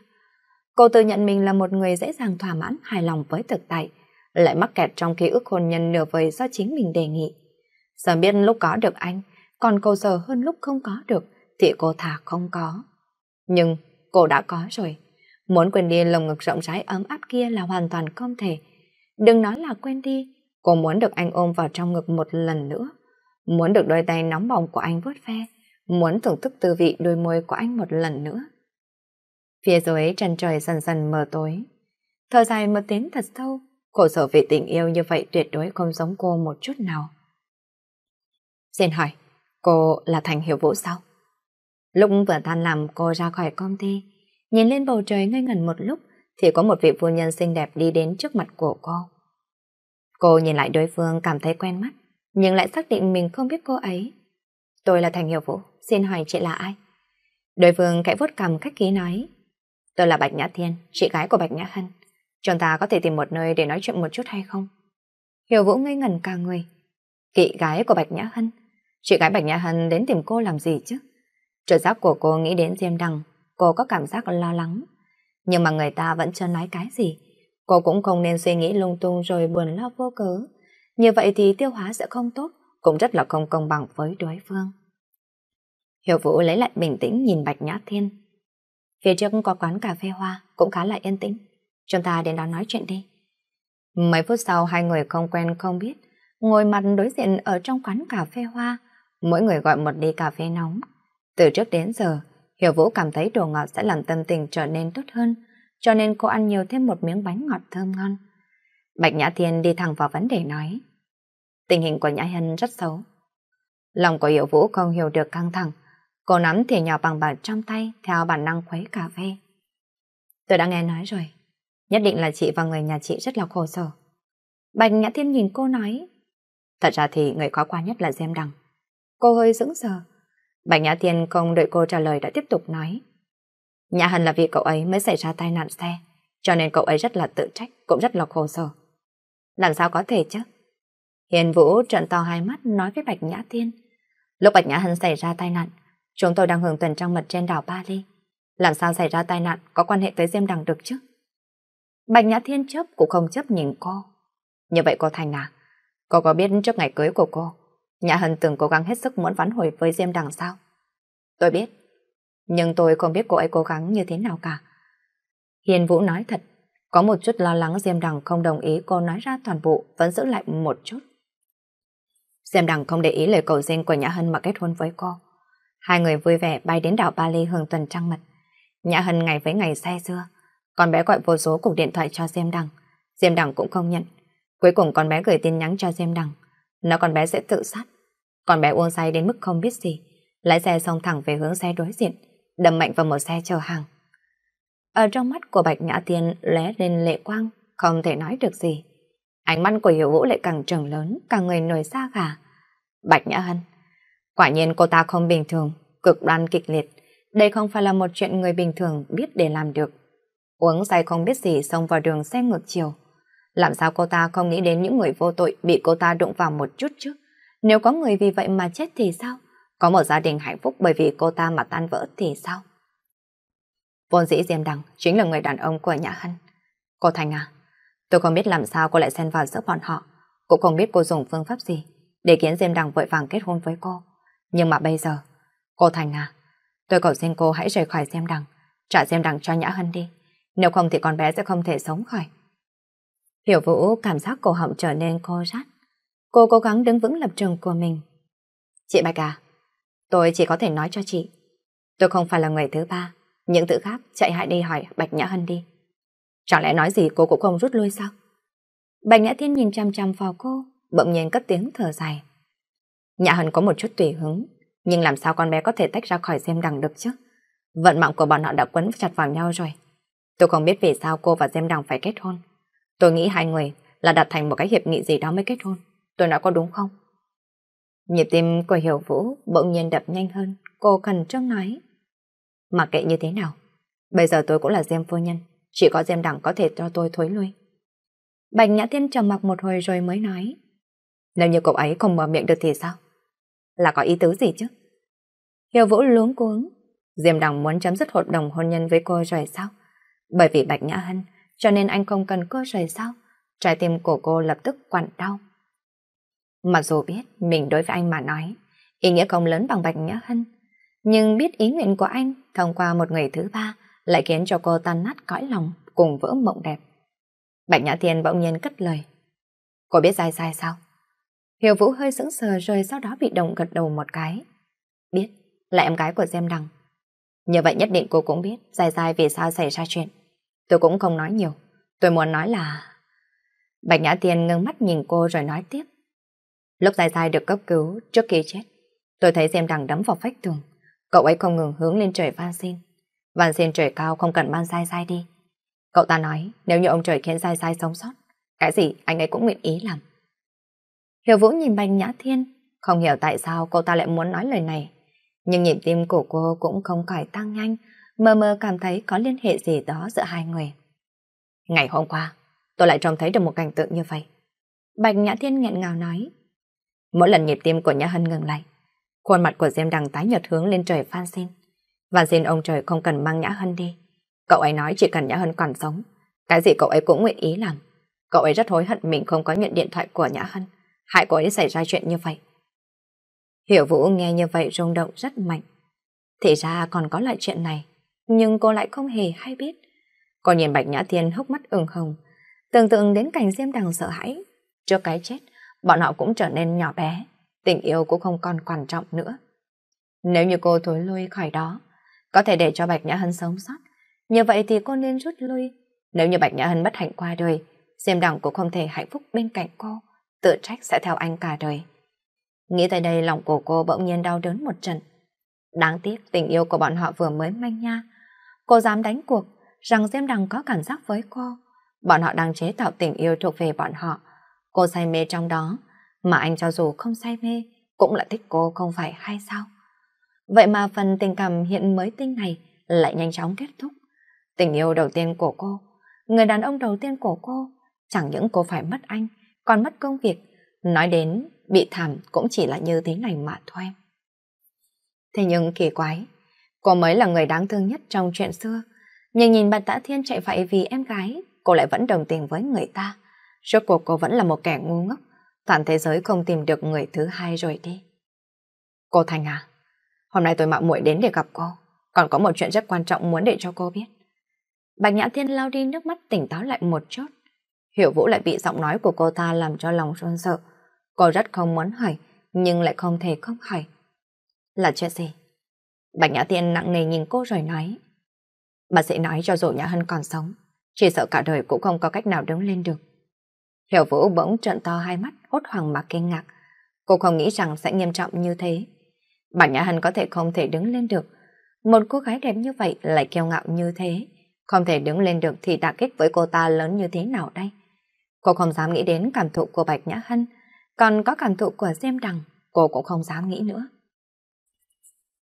Cô tự nhận mình là một người dễ dàng thỏa mãn hài lòng với thực tại, lại mắc kẹt trong ký ức hôn nhân nửa vời do chính mình đề nghị. Giờ biết lúc có được anh, còn cô giờ hơn lúc không có được, thì cô thà không có. Nhưng cô đã có rồi. Muốn quên đi lồng ngực rộng rãi ấm áp kia là hoàn toàn không thể. Đừng nói là quên đi, Cô muốn được anh ôm vào trong ngực một lần nữa, muốn được đôi tay nóng bỏng của anh vuốt ve, muốn thưởng thức tư vị đôi môi của anh một lần nữa. Phía dưới chân trời dần dần mờ tối, thở dài một tiếng thật sâu, khổ sở về tình yêu như vậy tuyệt đối không giống cô một chút nào. Xin hỏi, cô là Thành Hiểu Vũ sao? Lúc vừa tan làm cô ra khỏi công ty, nhìn lên bầu trời ngây ngần một lúc thì có một vị phu nhân xinh đẹp đi đến trước mặt của cô. Cô nhìn lại đối phương cảm thấy quen mắt, nhưng lại xác định mình không biết cô ấy. Tôi là Thành Hiểu Vũ, xin hỏi chị là ai? Đối phương khẽ vuốt cầm cách ký nói. Tôi là Bạch Nhã Thiên, chị gái của Bạch Nhã Hân. Chúng ta có thể tìm một nơi để nói chuyện một chút hay không? Hiểu Vũ ngây ngẩn cả người. Kỵ gái của Bạch Nhã Hân. Chị gái Bạch Nhã Hân đến tìm cô làm gì chứ? Trực giác của cô nghĩ đến Diêm Đằng, cô có cảm giác lo lắng. Nhưng mà người ta vẫn chưa nói cái gì. Cô cũng không nên suy nghĩ lung tung rồi buồn lo vô cớ. Như vậy thì tiêu hóa sẽ không tốt, cũng rất là không công bằng với đối phương. Hiểu Vũ lấy lại bình tĩnh nhìn Bạch Nhã Thiên. Phía trước có quán cà phê hoa, cũng khá là yên tĩnh. Chúng ta đến đó nói chuyện đi. Mấy phút sau hai người không quen không biết, ngồi mặt đối diện ở trong quán cà phê hoa, mỗi người gọi một ly cà phê nóng. Từ trước đến giờ, Hiểu Vũ cảm thấy đồ ngọt sẽ làm tâm tình trở nên tốt hơn, cho nên cô ăn nhiều thêm một miếng bánh ngọt thơm ngon. Bạch Nhã Thiên đi thẳng vào vấn đề nói. Tình hình của Nhã Hân rất xấu. Lòng của Hiểu Vũ không hiểu được căng thẳng. Cô nắm thìa nhỏ bằng bạc trong tay theo bản năng khuấy cà phê. Tôi đã nghe nói rồi. Nhất định là chị và người nhà chị rất là khổ sở. Bạch Nhã Thiên nhìn cô nói. Thật ra thì người khó qua nhất là Diêm Đằng. Cô hơi sững sờ. Bạch Nhã Thiên không đợi cô trả lời đã tiếp tục nói. Nhà hẳn là vì cậu ấy mới xảy ra tai nạn xe, cho nên cậu ấy rất là tự trách, cũng rất là khổ sở. Làm sao có thể chứ? Hiền Vũ trợn to hai mắt nói với Bạch Nhã Thiên. Lúc Bạch Nhã Hân xảy ra tai nạn, chúng tôi đang hưởng tuần trăng mật trên đảo Bali. Làm sao xảy ra tai nạn có quan hệ tới Diêm Đằng được chứ? Bạch Nhã Thiên chấp cũng không chấp nhìn cô. Như vậy cô Thành à, cô có biết trước ngày cưới của cô, Nhã Hân từng cố gắng hết sức muốn vãn hồi với Diêm Đằng sao? Tôi biết, nhưng tôi không biết cô ấy cố gắng như thế nào cả. Hiền Vũ nói thật, có một chút lo lắng Diêm Đằng không đồng ý cô nói ra toàn bộ, vẫn giữ lại một chút. Diêm Đằng không để ý lời cầu xin của Nhã Hân mà kết hôn với cô. Hai người vui vẻ bay đến đảo Bali hưởng tuần trăng mật. Nhã Hân ngày với ngày say xưa, con bé gọi vô số cuộc điện thoại cho Diêm Đằng. Diêm Đằng cũng không nhận. Cuối cùng con bé gửi tin nhắn cho Diêm Đằng. Nó con bé sẽ tự sát. Con bé uống say đến mức không biết gì. Lái xe xong thẳng về hướng xe đối diện đâm mạnh vào một xe chở hàng. Ở trong mắt của Bạch Nhã tiên lóe lên lệ quang, không thể nói được gì. Ánh mắt của Hiểu Vũ lại càng trừng lớn, càng người nổi xa gà. Bạch Nhã Hân, quả nhiên cô ta không bình thường, cực đoan kịch liệt. Đây không phải là một chuyện người bình thường biết để làm được. Uống say không biết gì xông vào đường xe ngược chiều. Làm sao cô ta không nghĩ đến những người vô tội bị cô ta đụng vào một chút chứ? Nếu có người vì vậy mà chết thì sao? Có một gia đình hạnh phúc bởi vì cô ta mà tan vỡ thì sao? Vốn dĩ Diêm Đằng chính là người đàn ông của Nhã Hân. Cô Thành à, tôi không biết làm sao cô lại xen vào giữa bọn họ. Cũng không biết cô dùng phương pháp gì để khiến Diêm Đằng vội vàng kết hôn với cô. Nhưng mà bây giờ, cô Thành à, tôi cầu xin cô hãy rời khỏi Diêm Đằng, trả Diêm Đằng cho Nhã Hân đi. Nếu không thì con bé sẽ không thể sống khỏi. Hiểu Vũ cảm giác cổ họng trở nên khô rát. Cô cố gắng đứng vững lập trường của mình. Chị Bạch à, Tôi chỉ có thể nói cho chị. Tôi không phải là người thứ ba. Những thứ khác chạy hại đi hỏi Bạch Nhã Hân đi. Chẳng lẽ nói gì cô cũng không rút lui sao? Bạch Nhã Thiên nhìn chăm chăm vào cô, bỗng nhiên cất tiếng thở dài. Nhã Hân có một chút tùy hứng, nhưng làm sao con bé có thể tách ra khỏi xem Đằng được chứ? Vận mạng của bọn họ đã quấn chặt vào nhau rồi. Tôi không biết vì sao cô và xem Đằng phải kết hôn. Tôi nghĩ hai người là đặt thành một cái hiệp nghị gì đó mới kết hôn. Tôi nói có đúng không? Nhịp tim của Hiểu Vũ bỗng nhiên đập nhanh hơn, cô khẩn trương nói. mà kệ như thế nào, bây giờ tôi cũng là Diêm phu nhân, chỉ có Diêm Đẳng có thể cho tôi thối lui. Bạch Nhã Thiên trầm mặc một hồi rồi mới nói. Nếu như cậu ấy không mở miệng được thì sao? Là có ý tứ gì chứ? Hiểu Vũ luống cuống. Diêm đẳng muốn chấm dứt hợp đồng hôn nhân với cô rồi sao? Bởi vì Bạch Nhã Hân, cho nên anh không cần cô rời sao? Trái tim của cô lập tức quặn đau. Mặc dù biết mình đối với anh mà nói, ý nghĩa không lớn bằng Bạch Nhã Hân, nhưng biết ý nguyện của anh thông qua một người thứ ba lại khiến cho cô tan nát cõi lòng cùng vỡ mộng đẹp. Bạch Nhã Thiên bỗng nhiên cất lời. Cô biết dài dài sao? Hiểu Vũ hơi sững sờ rồi sau đó bị động gật đầu một cái. Biết, là em gái của Xem Đằng. nhờ vậy nhất định cô cũng biết dài dài vì sao xảy ra chuyện. Tôi cũng không nói nhiều. Tôi muốn nói là... Bạch Nhã Thiên ngưng mắt nhìn cô rồi nói tiếp. Lúc dài dài được cấp cứu trước khi chết, tôi thấy xem Đằng đấm vào vách tường. Cậu ấy không ngừng hướng lên trời van xin. Van xin trời cao không cần ban dài dài đi. Cậu ta nói nếu như ông trời khiến dài dài sống sót, cái gì anh ấy cũng nguyện ý làm. Hiểu Vũ nhìn Bạch Nhã Thiên, không hiểu tại sao cô ta lại muốn nói lời này. Nhưng nhịp tim của cô cũng không khỏi tăng nhanh, mơ mơ cảm thấy có liên hệ gì đó giữa hai người. Ngày hôm qua, tôi lại trông thấy được một cảnh tượng như vậy. Bạch Nhã Thiên nghẹn ngào nói. Mỗi lần nhịp tim của Nhã Hân ngừng lại, khuôn mặt của Diêm Đằng tái nhợt hướng lên trời phan xin. Và xin ông trời không cần mang Nhã Hân đi. Cậu ấy nói chỉ cần Nhã Hân còn sống, cái gì cậu ấy cũng nguyện ý làm. Cậu ấy rất hối hận mình không có nhận điện thoại của Nhã Hân, hại cô ấy xảy ra chuyện như vậy. Hiểu Vũ nghe như vậy rung động rất mạnh. Thì ra còn có loại chuyện này, nhưng cô lại không hề hay biết. Cô nhìn Bạch Nhã Thiên hốc mắt ửng hồng, tưởng tượng đến cảnh Diêm Đằng sợ hãi cho cái chết bọn họ cũng trở nên nhỏ bé, tình yêu cũng không còn quan trọng nữa. Nếu như cô thối lui khỏi đó, có thể để cho Bạch Nhã Hân sống sót, như vậy thì cô nên rút lui. Nếu như Bạch Nhã Hân bất hạnh qua đời, Diêm Đằng cũng không thể hạnh phúc bên cạnh cô, tự trách sẽ theo anh cả đời. Nghĩ tới đây lòng của cô bỗng nhiên đau đớn một trận. Đáng tiếc tình yêu của bọn họ vừa mới manh nha. Cô dám đánh cuộc rằng Diêm Đằng có cảm giác với cô. Bọn họ đang chế tạo tình yêu thuộc về bọn họ. Cô say mê trong đó, mà anh cho dù không say mê, cũng là thích cô không phải hay sao? Vậy mà phần tình cảm hiện mới tinh này lại nhanh chóng kết thúc. Tình yêu đầu tiên của cô, người đàn ông đầu tiên của cô, chẳng những cô phải mất anh, còn mất công việc. Nói đến bị thảm cũng chỉ là như thế này mà thôi. Thế nhưng kỳ quái, cô mới là người đáng thương nhất trong chuyện xưa. Nhưng nhìn bà Tạ Thiên chạy vậy vì em gái, cô lại vẫn đồng tình với người ta. Rốt cuộc cô vẫn là một kẻ ngu ngốc, toàn thế giới không tìm được người thứ hai rồi đi. Cô Thành à, hôm nay tôi mạo muội đến để gặp cô, còn có một chuyện rất quan trọng muốn để cho cô biết. Bạch Nhã Thiên lao đi nước mắt tỉnh táo lại một chút. Hiểu Vũ lại bị giọng nói của cô ta làm cho lòng run sợ. Cô rất không muốn hỏi, nhưng lại không thể không hỏi. Là chuyện gì? Bạch Nhã Thiên nặng nề nhìn cô rồi nói. Bà sẽ nói cho dù Nhã Hân còn sống, chỉ sợ cả đời cũng không có cách nào đứng lên được. Hiểu Vũ bỗng trận to hai mắt, hốt hoảng mà kinh ngạc. Cô không nghĩ rằng sẽ nghiêm trọng như thế. Bản Nhã Hân có thể không thể đứng lên được. Một cô gái đẹp như vậy lại kiêu ngạo như thế. Không thể đứng lên được thì đả kích với cô ta lớn như thế nào đây? Cô không dám nghĩ đến cảm thụ của Bạch Nhã Hân. Còn có cảm thụ của Diêm Đằng, cô cũng không dám nghĩ nữa.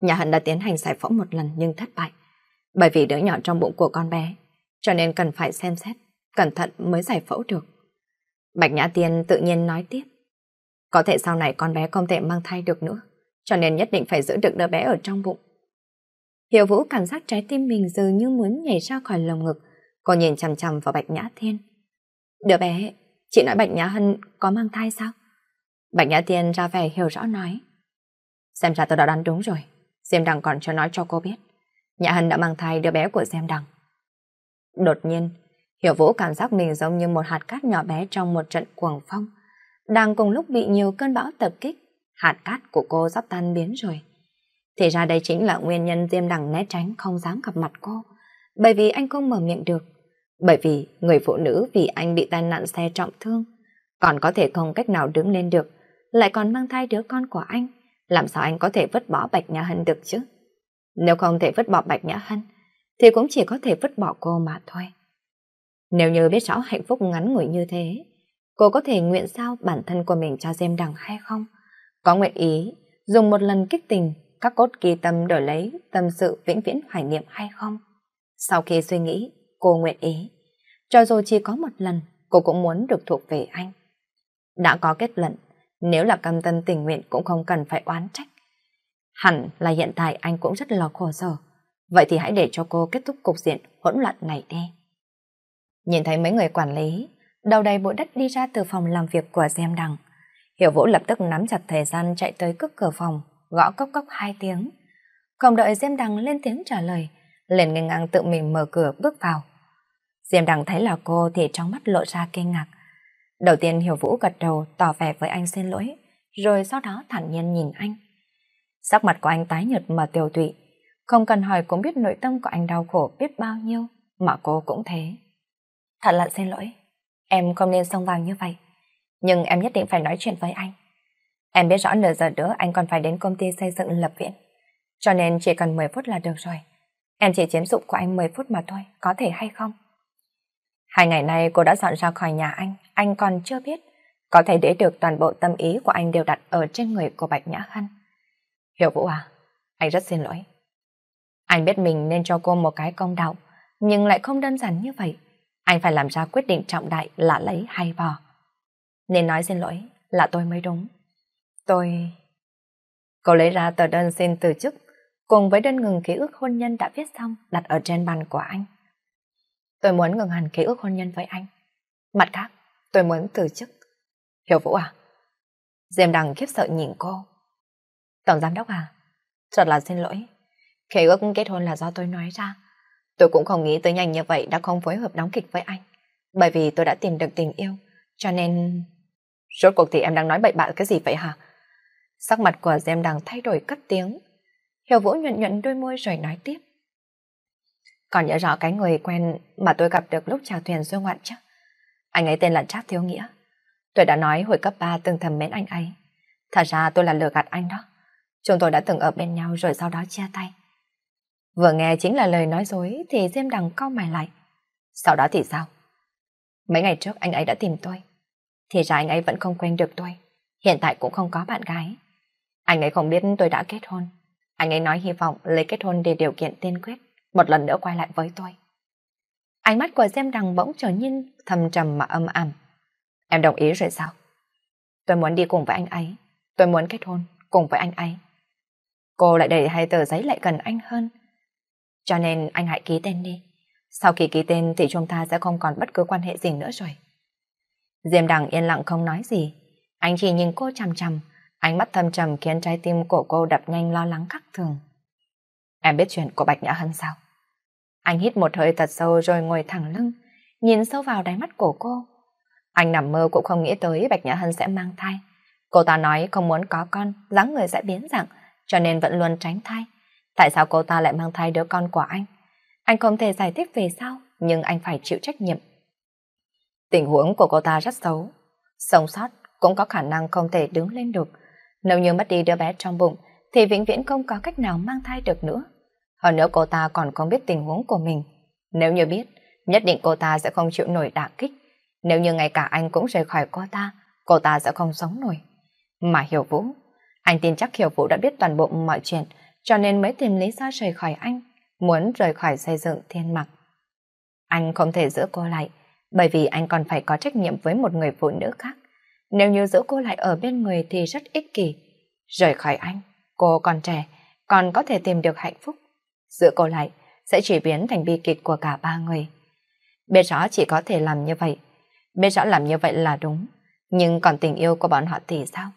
Nhã Hân đã tiến hành giải phẫu một lần nhưng thất bại. Bởi vì đứa nhỏ trong bụng của con bé, cho nên cần phải xem xét, cẩn thận mới giải phẫu được. Bạch Nhã Tiên tự nhiên nói tiếp. Có thể sau này con bé không thể mang thai được nữa, cho nên nhất định phải giữ được đứa bé ở trong bụng. Hiểu Vũ cảm giác trái tim mình dường như muốn nhảy ra khỏi lồng ngực, cô nhìn chằm chằm vào Bạch Nhã Thiên. Đứa bé, chị nói Bạch Nhã Hân có mang thai sao? Bạch Nhã tiên ra vẻ hiểu rõ nói. Xem ra tôi đã đoán đúng rồi, Xem Đằng còn cho nói cho cô biết. Nhã Hân đã mang thai đứa bé của Xem Đằng. Đột nhiên, Hiểu Vũ cảm giác mình giống như một hạt cát nhỏ bé trong một trận cuồng phong, đang cùng lúc bị nhiều cơn bão tập kích, hạt cát của cô sắp tan biến rồi. Thì ra đây chính là nguyên nhân Diêm Đằng né tránh không dám gặp mặt cô, bởi vì anh không mở miệng được, bởi vì người phụ nữ vì anh bị tai nạn xe trọng thương, còn có thể không cách nào đứng lên được, lại còn mang thai đứa con của anh, làm sao anh có thể vứt bỏ Bạch Nhã Hân được chứ? Nếu không thể vứt bỏ Bạch Nhã Hân, thì cũng chỉ có thể vứt bỏ cô mà thôi. Nếu như biết rõ hạnh phúc ngắn ngủi như thế, cô có thể nguyện sao bản thân của mình cho Diêm Đằng hay không? Có nguyện ý dùng một lần kích tình các cốt kỳ tâm đổi lấy tâm sự vĩnh viễn hoài niệm hay không? Sau khi suy nghĩ, cô nguyện ý. Cho dù chỉ có một lần, cô cũng muốn được thuộc về anh. Đã có kết luận, nếu là cam tâm tình nguyện cũng không cần phải oán trách. Hẳn là hiện tại anh cũng rất là khổ sở. Vậy thì hãy để cho cô kết thúc cục diện hỗn loạn này đi. Nhìn thấy mấy người quản lý, đầu đầy bụi đất đi ra từ phòng làm việc của Diêm Đằng. Hiểu Vũ lập tức nắm chặt thời gian chạy tới cước cửa phòng, gõ cốc cốc hai tiếng. Không đợi Diêm Đằng lên tiếng trả lời, liền ngang ngang tự mình mở cửa bước vào. Diêm Đằng thấy là cô thì trong mắt lộ ra kinh ngạc. Đầu tiên Hiểu Vũ gật đầu tỏ vẻ với anh xin lỗi, rồi sau đó thản nhiên nhìn anh. Sắc mặt của anh tái nhợt mà tiêu tụy, không cần hỏi cũng biết nội tâm của anh đau khổ biết bao nhiêu, mà cô cũng thế. Thật là xin lỗi, em không nên xông vào như vậy. Nhưng em nhất định phải nói chuyện với anh. Em biết rõ nửa giờ nữa anh còn phải đến công ty xây dựng lập viện. Cho nên chỉ cần 10 phút là được rồi. Em chỉ chiếm dụng của anh 10 phút mà thôi, có thể hay không? Hai ngày nay cô đã dọn ra khỏi nhà anh, anh còn chưa biết. Có thể để được toàn bộ tâm ý của anh đều đặt ở trên người của Bạch Nhã Khăn. Hiểu Vũ à, anh rất xin lỗi. Anh biết mình nên cho cô một cái công đạo, nhưng lại không đơn giản như vậy anh phải làm ra quyết định trọng đại là lấy hay bỏ. Nên nói xin lỗi là tôi mới đúng. Tôi... Cậu lấy ra tờ đơn xin từ chức, cùng với đơn ngừng ký ức hôn nhân đã viết xong đặt ở trên bàn của anh. Tôi muốn ngừng hẳn ký ức hôn nhân với anh. Mặt khác, tôi muốn từ chức. Hiểu Vũ à? Diêm Đằng khiếp sợ nhìn cô. Tổng giám đốc à? Thật là xin lỗi. Ký ước kết hôn là do tôi nói ra. Tôi cũng không nghĩ tới nhanh như vậy đã không phối hợp đóng kịch với anh. Bởi vì tôi đã tìm được tình yêu, cho nên... Rốt cuộc thì em đang nói bậy bạ cái gì vậy hả? Sắc mặt của Gem đang thay đổi cất tiếng. Hiểu Vũ nhuận nhuận đôi môi rồi nói tiếp. Còn nhớ rõ cái người quen mà tôi gặp được lúc chào thuyền du ngoạn chứ. Anh ấy tên là Trác Thiếu Nghĩa. Tôi đã nói hồi cấp 3 từng thầm mến anh ấy. Thật ra tôi là lừa gạt anh đó. Chúng tôi đã từng ở bên nhau rồi sau đó chia tay. Vừa nghe chính là lời nói dối thì Diêm Đằng cau mày lại. Sau đó thì sao? Mấy ngày trước anh ấy đã tìm tôi. Thì ra anh ấy vẫn không quen được tôi. Hiện tại cũng không có bạn gái. Anh ấy không biết tôi đã kết hôn. Anh ấy nói hy vọng lấy kết hôn để điều kiện tiên quyết. Một lần nữa quay lại với tôi. Ánh mắt của Diêm Đằng bỗng trở nhiên thầm trầm mà âm ảm. Em đồng ý rồi sao? Tôi muốn đi cùng với anh ấy. Tôi muốn kết hôn cùng với anh ấy. Cô lại đẩy hai tờ giấy lại gần anh hơn cho nên anh hãy ký tên đi. Sau khi ký tên thì chúng ta sẽ không còn bất cứ quan hệ gì nữa rồi. Diêm Đằng yên lặng không nói gì. Anh chỉ nhìn cô chằm chằm, ánh mắt thâm trầm khiến trái tim của cô đập nhanh lo lắng khắc thường. Em biết chuyện của Bạch Nhã Hân sao? Anh hít một hơi thật sâu rồi ngồi thẳng lưng, nhìn sâu vào đáy mắt của cô. Anh nằm mơ cũng không nghĩ tới Bạch Nhã Hân sẽ mang thai. Cô ta nói không muốn có con, dáng người sẽ biến dạng, cho nên vẫn luôn tránh thai. Tại sao cô ta lại mang thai đứa con của anh? Anh không thể giải thích về sao, nhưng anh phải chịu trách nhiệm. Tình huống của cô ta rất xấu. Sống sót cũng có khả năng không thể đứng lên được. Nếu như mất đi đứa bé trong bụng, thì vĩnh viễn không có cách nào mang thai được nữa. Hơn nữa cô ta còn không biết tình huống của mình. Nếu như biết, nhất định cô ta sẽ không chịu nổi đả kích. Nếu như ngay cả anh cũng rời khỏi cô ta, cô ta sẽ không sống nổi. Mà Hiểu Vũ, anh tin chắc Hiểu Vũ đã biết toàn bộ mọi chuyện, cho nên mới tìm lý do rời khỏi anh, muốn rời khỏi xây dựng thiên mặc. Anh không thể giữ cô lại, bởi vì anh còn phải có trách nhiệm với một người phụ nữ khác. Nếu như giữ cô lại ở bên người thì rất ích kỷ. Rời khỏi anh, cô còn trẻ, còn có thể tìm được hạnh phúc. Giữ cô lại sẽ chỉ biến thành bi kịch của cả ba người. Biết rõ chỉ có thể làm như vậy, biết rõ làm như vậy là đúng, nhưng còn tình yêu của bọn họ thì sao?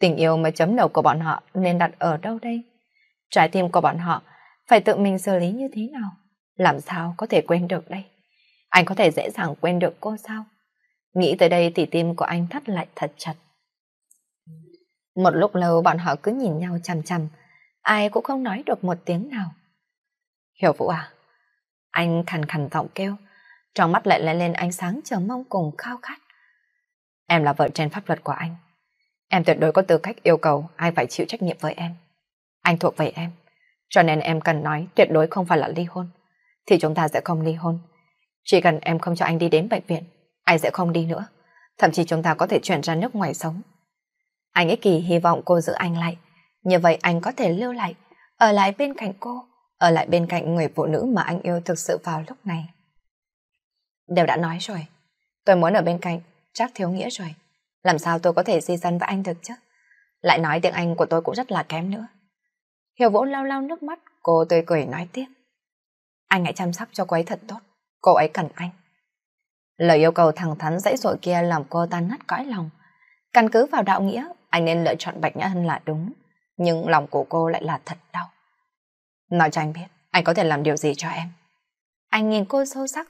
Tình yêu mà chấm đầu của bọn họ nên đặt ở đâu đây? Trái tim của bọn họ phải tự mình xử lý như thế nào? Làm sao có thể quên được đây? Anh có thể dễ dàng quên được cô sao? Nghĩ tới đây thì tim của anh thắt lại thật chặt. Một lúc lâu bọn họ cứ nhìn nhau chằm chằm, ai cũng không nói được một tiếng nào. Hiểu Vũ à? Anh khàn khàn giọng kêu, trong mắt lại lên lên ánh sáng chờ mong cùng khao khát. Em là vợ trên pháp luật của anh. Em tuyệt đối có tư cách yêu cầu ai phải chịu trách nhiệm với em anh thuộc về em. Cho nên em cần nói tuyệt đối không phải là ly hôn. Thì chúng ta sẽ không ly hôn. Chỉ cần em không cho anh đi đến bệnh viện, ai sẽ không đi nữa. Thậm chí chúng ta có thể chuyển ra nước ngoài sống. Anh ấy kỳ hy vọng cô giữ anh lại. Như vậy anh có thể lưu lại, ở lại bên cạnh cô, ở lại bên cạnh người phụ nữ mà anh yêu thực sự vào lúc này. Đều đã nói rồi, tôi muốn ở bên cạnh, chắc thiếu nghĩa rồi. Làm sao tôi có thể di dân với anh được chứ? Lại nói tiếng Anh của tôi cũng rất là kém nữa. Hiểu Vũ lau lau nước mắt, cô tươi cười nói tiếp. Anh hãy chăm sóc cho cô ấy thật tốt, cô ấy cần anh. Lời yêu cầu thẳng thắn dãy dội kia làm cô tan nát cõi lòng. Căn cứ vào đạo nghĩa, anh nên lựa chọn Bạch Nhã Hân là đúng, nhưng lòng của cô lại là thật đau. Nói cho anh biết, anh có thể làm điều gì cho em. Anh nhìn cô sâu sắc,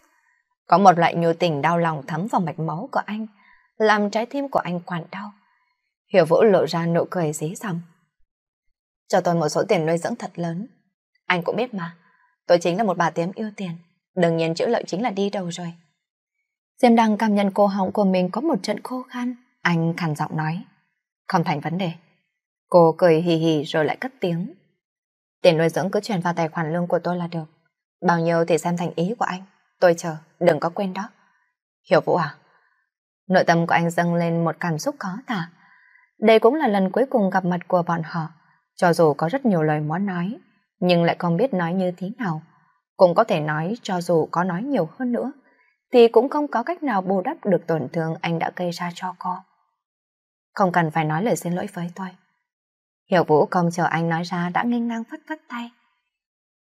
có một loại nhu tình đau lòng thấm vào mạch máu của anh, làm trái tim của anh quặn đau. Hiểu Vũ lộ ra nụ cười dí dầm cho tôi một số tiền nuôi dưỡng thật lớn. Anh cũng biết mà, tôi chính là một bà tiếm yêu tiền, đương nhiên chữ lợi chính là đi đầu rồi. Diêm Đăng cảm nhận cô họng của mình có một trận khô khan, anh khàn giọng nói. Không thành vấn đề. Cô cười hì hì rồi lại cất tiếng. Tiền nuôi dưỡng cứ chuyển vào tài khoản lương của tôi là được. Bao nhiêu thì xem thành ý của anh. Tôi chờ, đừng có quên đó. Hiểu Vũ à? Nội tâm của anh dâng lên một cảm xúc khó tả. Đây cũng là lần cuối cùng gặp mặt của bọn họ. Cho dù có rất nhiều lời muốn nói, nhưng lại không biết nói như thế nào. Cũng có thể nói cho dù có nói nhiều hơn nữa, thì cũng không có cách nào bù đắp được tổn thương anh đã gây ra cho cô. Không cần phải nói lời xin lỗi với tôi. Hiểu Vũ không chờ anh nói ra đã nghênh ngang phất phất tay.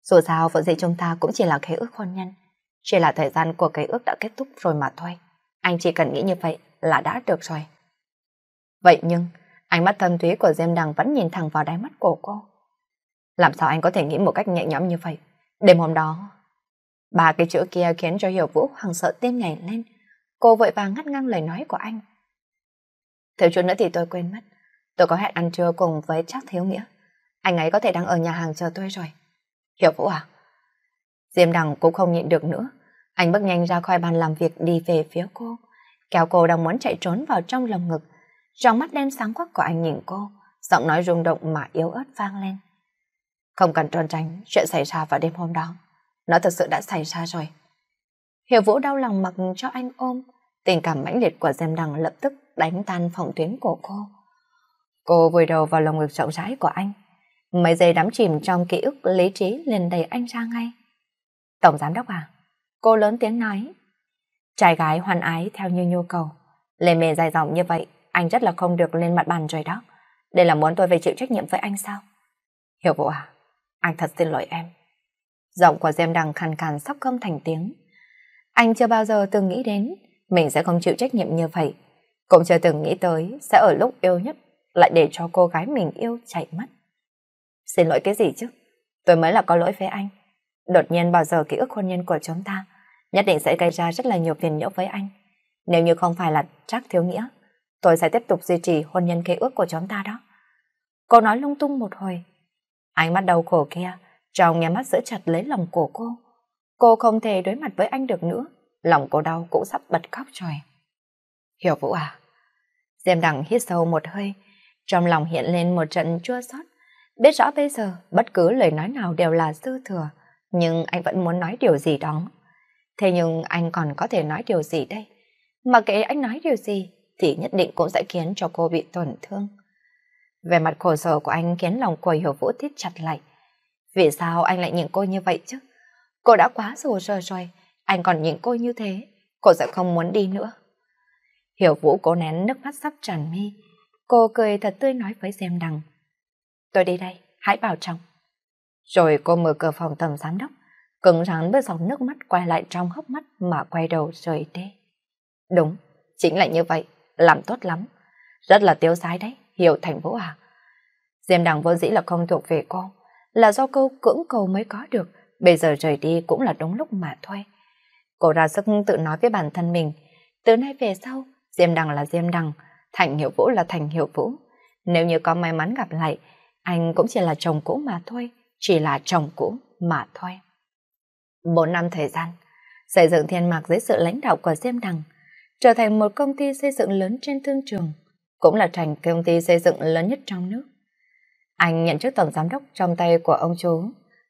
Dù sao vợ dĩ chúng ta cũng chỉ là cái ước hôn nhân, chỉ là thời gian của cái ước đã kết thúc rồi mà thôi. Anh chỉ cần nghĩ như vậy là đã được rồi. Vậy nhưng, Ánh mắt thâm thúy của Diêm Đằng vẫn nhìn thẳng vào đáy mắt của cô. Làm sao anh có thể nghĩ một cách nhẹ nhõm như vậy? Đêm hôm đó, ba cái chữ kia khiến cho Hiểu Vũ hằng sợ tim nhảy lên. Cô vội vàng ngắt ngang lời nói của anh. Thiếu chút nữa thì tôi quên mất. Tôi có hẹn ăn trưa cùng với chắc Thiếu Nghĩa. Anh ấy có thể đang ở nhà hàng chờ tôi rồi. Hiểu Vũ à? Diêm Đằng cũng không nhịn được nữa. Anh bước nhanh ra khỏi bàn làm việc đi về phía cô. Kéo cô đang muốn chạy trốn vào trong lồng ngực trong mắt đen sáng quắc của anh nhìn cô, giọng nói rung động mà yếu ớt vang lên. Không cần trôn tránh, chuyện xảy ra vào đêm hôm đó. Nó thật sự đã xảy ra rồi. Hiểu Vũ đau lòng mặc cho anh ôm, tình cảm mãnh liệt của Dèm Đằng lập tức đánh tan phòng tuyến của cô. Cô vùi đầu vào lòng ngực rộng rãi của anh. Mấy giây đắm chìm trong ký ức lý trí liền đầy anh ra ngay. Tổng giám đốc à? Cô lớn tiếng nói. Trai gái hoàn ái theo như nhu cầu. Lề mề dài dòng như vậy anh rất là không được lên mặt bàn rồi đó. Đây là muốn tôi về chịu trách nhiệm với anh sao? Hiểu vụ à? Anh thật xin lỗi em. Giọng của Diêm Đằng khàn khàn sắp không thành tiếng. Anh chưa bao giờ từng nghĩ đến mình sẽ không chịu trách nhiệm như vậy. Cũng chưa từng nghĩ tới sẽ ở lúc yêu nhất lại để cho cô gái mình yêu chạy mất. Xin lỗi cái gì chứ? Tôi mới là có lỗi với anh. Đột nhiên bao giờ ký ức hôn nhân của chúng ta nhất định sẽ gây ra rất là nhiều phiền nhiễu với anh. Nếu như không phải là chắc thiếu nghĩa, tôi sẽ tiếp tục duy trì hôn nhân kế ước của chúng ta đó. Cô nói lung tung một hồi. Ánh mắt đau khổ kia, trong nhà mắt giữ chặt lấy lòng của cô. Cô không thể đối mặt với anh được nữa, lòng cô đau cũng sắp bật khóc tròi. Hiểu Vũ à? Diêm Đằng hít sâu một hơi, trong lòng hiện lên một trận chua xót. Biết rõ bây giờ, bất cứ lời nói nào đều là dư thừa, nhưng anh vẫn muốn nói điều gì đó. Thế nhưng anh còn có thể nói điều gì đây? Mà kể anh nói điều gì, thì nhất định cũng sẽ khiến cho cô bị tổn thương. Về mặt khổ sở của anh khiến lòng của Hiểu Vũ thiết chặt lại. Vì sao anh lại nhìn cô như vậy chứ? Cô đã quá rồ rơ rồi, anh còn nhìn cô như thế, cô sẽ không muốn đi nữa. Hiểu Vũ cố nén nước mắt sắp tràn mi, cô cười thật tươi nói với Xem Đằng. Tôi đi đây, hãy bảo trọng. Rồi cô mở cửa phòng tầng giám đốc, cứng rắn với dòng nước mắt quay lại trong hốc mắt mà quay đầu rời đi. Đúng, chính là như vậy làm tốt lắm. Rất là tiêu sái đấy, hiểu thành vũ à. Diêm đằng vô dĩ là không thuộc về cô, là do câu cưỡng cầu mới có được, bây giờ rời đi cũng là đúng lúc mà thôi. Cô ra sức tự nói với bản thân mình, từ nay về sau, Diêm đằng là Diêm đằng, Thành Hiệu Vũ là Thành Hiệu Vũ. Nếu như có may mắn gặp lại, anh cũng chỉ là chồng cũ mà thôi, chỉ là chồng cũ mà thôi. Bốn năm thời gian, xây dựng thiên mạc dưới sự lãnh đạo của Diêm Đằng, trở thành một công ty xây dựng lớn trên thương trường, cũng là thành công ty xây dựng lớn nhất trong nước. Anh nhận chức tổng giám đốc trong tay của ông chú,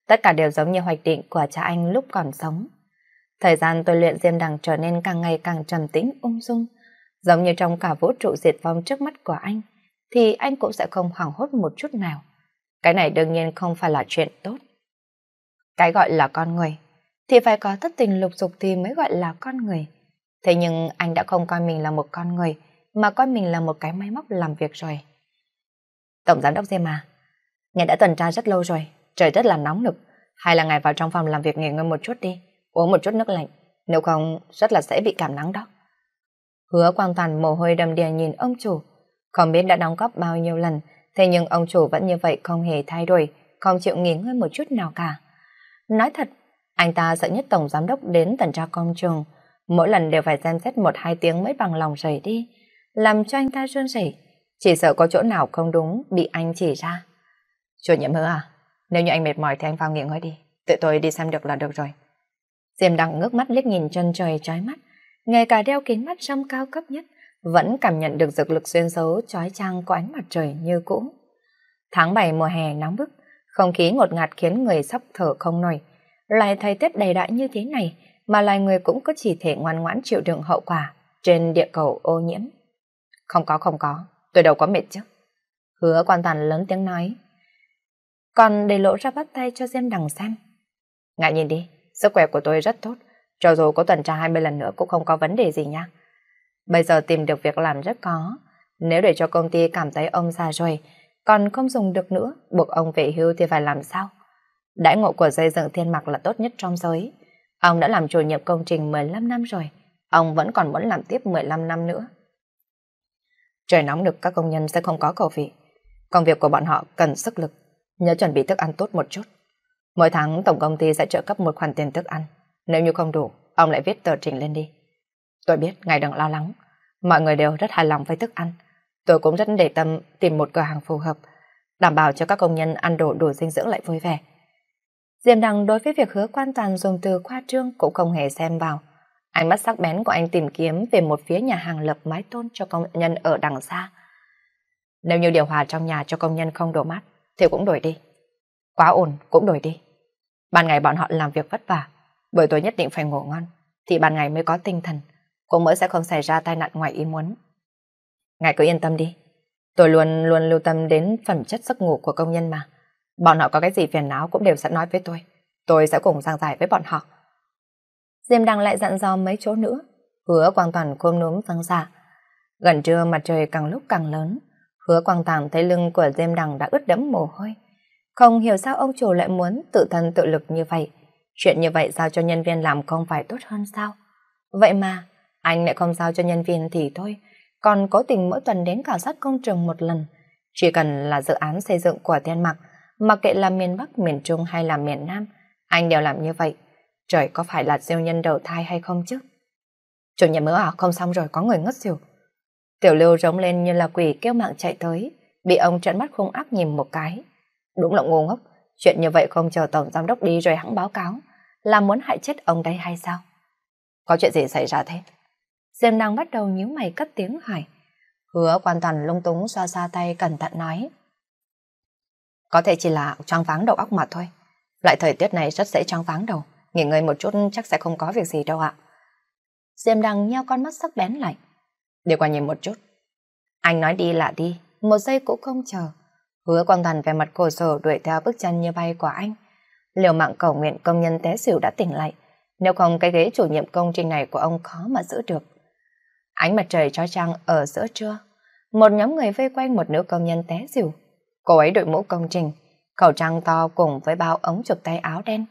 tất cả đều giống như hoạch định của cha anh lúc còn sống. Thời gian tôi luyện diêm đằng trở nên càng ngày càng trầm tĩnh ung dung, giống như trong cả vũ trụ diệt vong trước mắt của anh, thì anh cũng sẽ không hoảng hốt một chút nào. Cái này đương nhiên không phải là chuyện tốt. Cái gọi là con người, thì phải có thất tình lục dục thì mới gọi là con người. Thế nhưng anh đã không coi mình là một con người, mà coi mình là một cái máy móc làm việc rồi. Tổng giám đốc Diêm à, ngài đã tuần tra rất lâu rồi, trời rất là nóng nực. Hay là ngài vào trong phòng làm việc nghỉ ngơi một chút đi, uống một chút nước lạnh, nếu không rất là dễ bị cảm nắng đó. Hứa quang toàn mồ hôi đầm đìa nhìn ông chủ, không biết đã đóng góp bao nhiêu lần, thế nhưng ông chủ vẫn như vậy không hề thay đổi, không chịu nghỉ ngơi một chút nào cả. Nói thật, anh ta sợ nhất tổng giám đốc đến tuần tra công trường, mỗi lần đều phải xem xét một hai tiếng mới bằng lòng rời đi, làm cho anh ta run rẩy, chỉ sợ có chỗ nào không đúng bị anh chỉ ra. Chủ nhiệm hứa à, nếu như anh mệt mỏi thì anh vào nghỉ ngơi đi, tự tôi đi xem được là được rồi. Diêm Đăng ngước mắt liếc nhìn chân trời trói mắt, ngay cả đeo kính mắt trong cao cấp nhất, vẫn cảm nhận được dược lực xuyên thấu trói trang của ánh mặt trời như cũ. Tháng 7 mùa hè nóng bức, không khí ngột ngạt khiến người sắp thở không nổi. Lại thời tiết đầy đãi như thế này, mà loài người cũng có chỉ thể ngoan ngoãn chịu đựng hậu quả trên địa cầu ô nhiễm. Không có không có, tôi đâu có mệt chứ. Hứa quan toàn lớn tiếng nói. Còn để lộ ra bắt tay cho xem đằng xem. Ngại nhìn đi, sức khỏe của tôi rất tốt. Cho dù có tuần tra 20 lần nữa cũng không có vấn đề gì nha. Bây giờ tìm được việc làm rất có. Nếu để cho công ty cảm thấy ông già rồi, còn không dùng được nữa, buộc ông về hưu thì phải làm sao? Đãi ngộ của dây dựng thiên mặc là tốt nhất trong giới. Ông đã làm chủ nhiệm công trình 15 năm rồi, ông vẫn còn muốn làm tiếp 15 năm nữa. Trời nóng được các công nhân sẽ không có khẩu vị. Công việc của bọn họ cần sức lực, nhớ chuẩn bị thức ăn tốt một chút. Mỗi tháng tổng công ty sẽ trợ cấp một khoản tiền thức ăn. Nếu như không đủ, ông lại viết tờ trình lên đi. Tôi biết ngài đừng lo lắng, mọi người đều rất hài lòng với thức ăn. Tôi cũng rất để tâm tìm một cửa hàng phù hợp, đảm bảo cho các công nhân ăn đồ đủ dinh dưỡng lại vui vẻ. Diêm Đằng đối với việc hứa quan toàn dùng từ khoa trương cũng không hề xem vào. Ánh mắt sắc bén của anh tìm kiếm về một phía nhà hàng lập mái tôn cho công nhân ở đằng xa. Nếu như điều hòa trong nhà cho công nhân không đổ mắt, thì cũng đổi đi. Quá ổn, cũng đổi đi. Ban ngày bọn họ làm việc vất vả, buổi tối nhất định phải ngủ ngon, thì ban ngày mới có tinh thần, cũng mới sẽ không xảy ra tai nạn ngoài ý muốn. Ngài cứ yên tâm đi, tôi luôn luôn lưu tâm đến phẩm chất giấc ngủ của công nhân mà. Bọn họ có cái gì phiền não cũng đều sẽ nói với tôi. Tôi sẽ cùng giảng giải với bọn họ. Diêm Đăng lại dặn dò mấy chỗ nữa. Hứa Quang Toàn khôm núm văng ra. Gần trưa mặt trời càng lúc càng lớn. Hứa Quang Toàn thấy lưng của Diêm Đăng đã ướt đẫm mồ hôi. Không hiểu sao ông chủ lại muốn tự thân tự lực như vậy. Chuyện như vậy sao cho nhân viên làm không phải tốt hơn sao? Vậy mà, anh lại không giao cho nhân viên thì thôi. Còn cố tình mỗi tuần đến khảo sát công trường một lần. Chỉ cần là dự án xây dựng của Thiên Mặc mặc kệ là miền Bắc, miền Trung hay là miền Nam, anh đều làm như vậy. Trời có phải là siêu nhân đầu thai hay không chứ? Chủ nhà mỡ à, không xong rồi, có người ngất xỉu. Tiểu lưu rống lên như là quỷ kêu mạng chạy tới, bị ông trận mắt không ác nhìn một cái. Đúng là ngu ngốc, chuyện như vậy không chờ tổng giám đốc đi rồi hắn báo cáo, là muốn hại chết ông đây hay sao? Có chuyện gì xảy ra thế? Diêm nàng bắt đầu nhíu mày cất tiếng hỏi. Hứa hoàn toàn lung túng xoa xa tay cẩn thận nói. Có thể chỉ là choáng váng đầu óc mà thôi. Loại thời tiết này rất dễ choáng váng đầu. Nghỉ ngơi một chút chắc sẽ không có việc gì đâu ạ. Diêm đằng nheo con mắt sắc bén lại. Đi qua nhìn một chút. Anh nói đi là đi, một giây cũng không chờ. Hứa quang thần về mặt cổ sở đuổi theo bước chân như bay của anh. Liều mạng cầu nguyện công nhân té xỉu đã tỉnh lại. Nếu không cái ghế chủ nhiệm công trình này của ông khó mà giữ được. Ánh mặt trời cho trăng ở giữa trưa. Một nhóm người vây quanh một nữ công nhân té xỉu. Cô ấy đội mũ công trình, khẩu trang to cùng với bao ống chụp tay áo đen,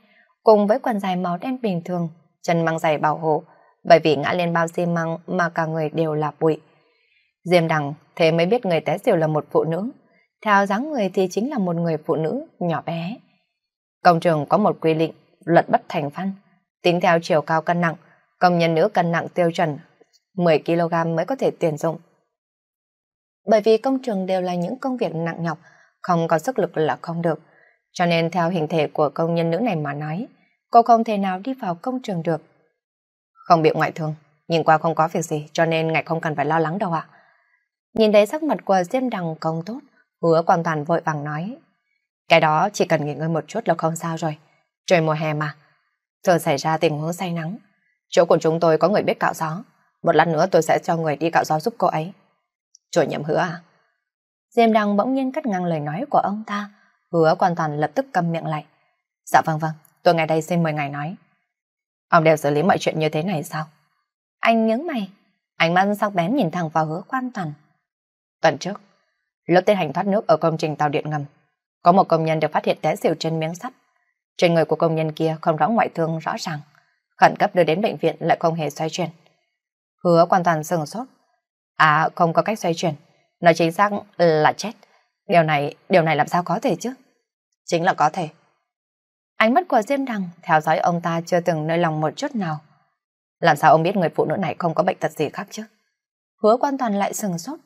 cùng với quần dài màu đen bình thường, chân mang giày bảo hộ, bởi vì ngã lên bao xi măng mà cả người đều là bụi. Diêm đằng thế mới biết người té xỉu là một phụ nữ, theo dáng người thì chính là một người phụ nữ nhỏ bé. Công trường có một quy định, luật bất thành văn, tính theo chiều cao cân nặng, công nhân nữ cân nặng tiêu chuẩn 10kg mới có thể tuyển dụng. Bởi vì công trường đều là những công việc nặng nhọc, không có sức lực là không được. Cho nên theo hình thể của công nhân nữ này mà nói, cô không thể nào đi vào công trường được. Không bị ngoại thương, nhìn qua không có việc gì cho nên ngài không cần phải lo lắng đâu ạ. Nhìn thấy sắc mặt của Diêm Đằng công tốt, hứa quan toàn vội vàng nói. Cái đó chỉ cần nghỉ ngơi một chút là không sao rồi. Trời mùa hè mà, thường xảy ra tình huống say nắng. Chỗ của chúng tôi có người biết cạo gió, một lát nữa tôi sẽ cho người đi cạo gió giúp cô ấy. Chủ nhiệm hứa à? Diêm Đăng bỗng nhiên cắt ngang lời nói của ông ta, hứa Quan toàn lập tức câm miệng lại. Dạ vâng vâng, tôi ngay đây xin mời ngài nói. Ông đều xử lý mọi chuyện như thế này sao? Anh nhớ mày, ánh mắt sắc bén nhìn thẳng vào hứa quan toàn. Tuần trước, lớp tiến hành thoát nước ở công trình tàu điện ngầm, có một công nhân được phát hiện té xỉu trên miếng sắt. Trên người của công nhân kia không rõ ngoại thương rõ ràng, khẩn cấp đưa đến bệnh viện lại không hề xoay chuyển. Hứa quan toàn sừng sốt. À, không có cách xoay chuyển. Nói chính xác là chết. Điều này, điều này làm sao có thể chứ? Chính là có thể. Ánh mắt của Diêm Đằng theo dõi ông ta chưa từng nơi lòng một chút nào. Làm sao ông biết người phụ nữ này không có bệnh tật gì khác chứ? Hứa quan toàn lại sừng sốt.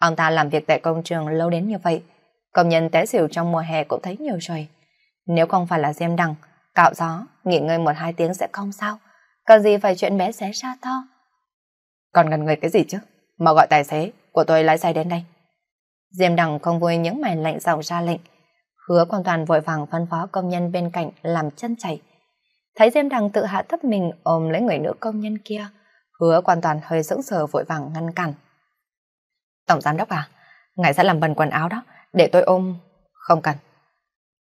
Ông ta làm việc tại công trường lâu đến như vậy. Công nhân té xỉu trong mùa hè cũng thấy nhiều rồi. Nếu không phải là Diêm Đằng, cạo gió, nghỉ ngơi một hai tiếng sẽ không sao. Cần gì phải chuyện bé xé xa to. Còn ngần người cái gì chứ? Mà gọi tài xế của tôi lái xe đến đây. Diêm Đằng không vui những mày lạnh giọng ra lệnh. Hứa quan toàn vội vàng phân phó công nhân bên cạnh làm chân chảy. Thấy Diêm Đằng tự hạ thấp mình ôm lấy người nữ công nhân kia, hứa quan toàn hơi sững sờ vội vàng ngăn cản. Tổng giám đốc à, ngài sẽ làm bẩn quần áo đó, để tôi ôm. Không cần.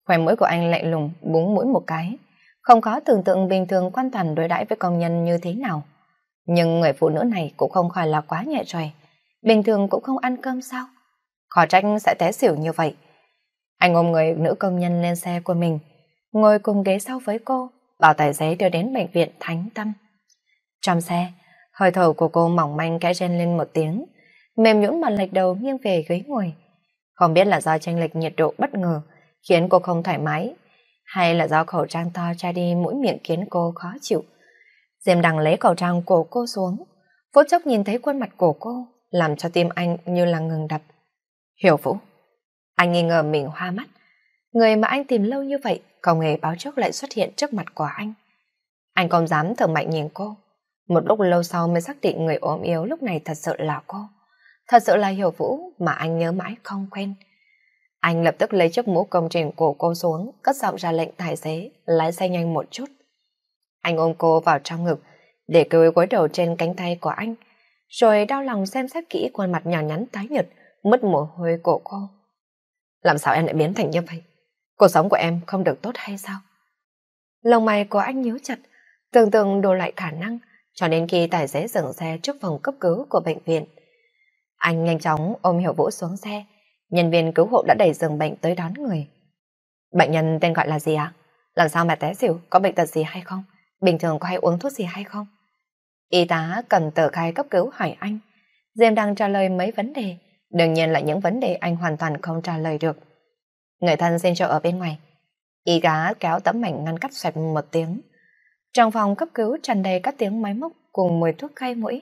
Khỏe mũi của anh lạnh lùng búng mũi một cái, không có tưởng tượng bình thường quan toàn đối đãi với công nhân như thế nào. Nhưng người phụ nữ này cũng không khỏi là quá nhẹ rồi bình thường cũng không ăn cơm sao? Khó trách sẽ té xỉu như vậy. Anh ôm người nữ công nhân lên xe của mình, ngồi cùng ghế sau với cô, bảo tài xế đưa đến bệnh viện Thánh Tâm. Trong xe, hơi thở của cô mỏng manh kẽ rên lên một tiếng, mềm nhũn mà lệch đầu nghiêng về ghế ngồi. Không biết là do tranh lệch nhiệt độ bất ngờ khiến cô không thoải mái, hay là do khẩu trang to che đi mũi miệng khiến cô khó chịu. Diêm Đằng lấy khẩu trang của cô xuống, phút chốc nhìn thấy khuôn mặt của cô, làm cho tim anh như là ngừng đập. Hiểu Vũ, anh nghi ngờ mình hoa mắt. Người mà anh tìm lâu như vậy, không hề báo trước lại xuất hiện trước mặt của anh. Anh không dám thở mạnh nhìn cô. Một lúc lâu sau mới xác định người ốm yếu lúc này thật sự là cô. Thật sự là Hiểu Vũ mà anh nhớ mãi không quen. Anh lập tức lấy chiếc mũ công trình của cô xuống, cất giọng ra lệnh tài xế, lái xe nhanh một chút. Anh ôm cô vào trong ngực, để cứ gối đầu trên cánh tay của anh, rồi đau lòng xem xét kỹ khuôn mặt nhỏ nhắn tái nhợt, mất mồ hôi cổ cô. Làm sao em lại biến thành như vậy? Cuộc sống của em không được tốt hay sao? Lòng mày của anh nhíu chặt, tưởng tượng đồ lại khả năng, cho đến khi tài xế dừng xe trước phòng cấp cứu của bệnh viện. Anh nhanh chóng ôm Hiểu Vũ xuống xe, nhân viên cứu hộ đã đẩy giường bệnh tới đón người. Bệnh nhân tên gọi là gì ạ? Làm sao mà té xỉu, có bệnh tật gì hay không? Bình thường có hay uống thuốc gì hay không? Y tá cần tờ khai cấp cứu hỏi anh. Diêm đang trả lời mấy vấn đề, đương nhiên là những vấn đề anh hoàn toàn không trả lời được. Người thân xin cho ở bên ngoài. Y tá kéo tấm mảnh ngăn cắt xoẹt một tiếng. Trong phòng cấp cứu tràn đầy các tiếng máy móc cùng mùi thuốc khay mũi.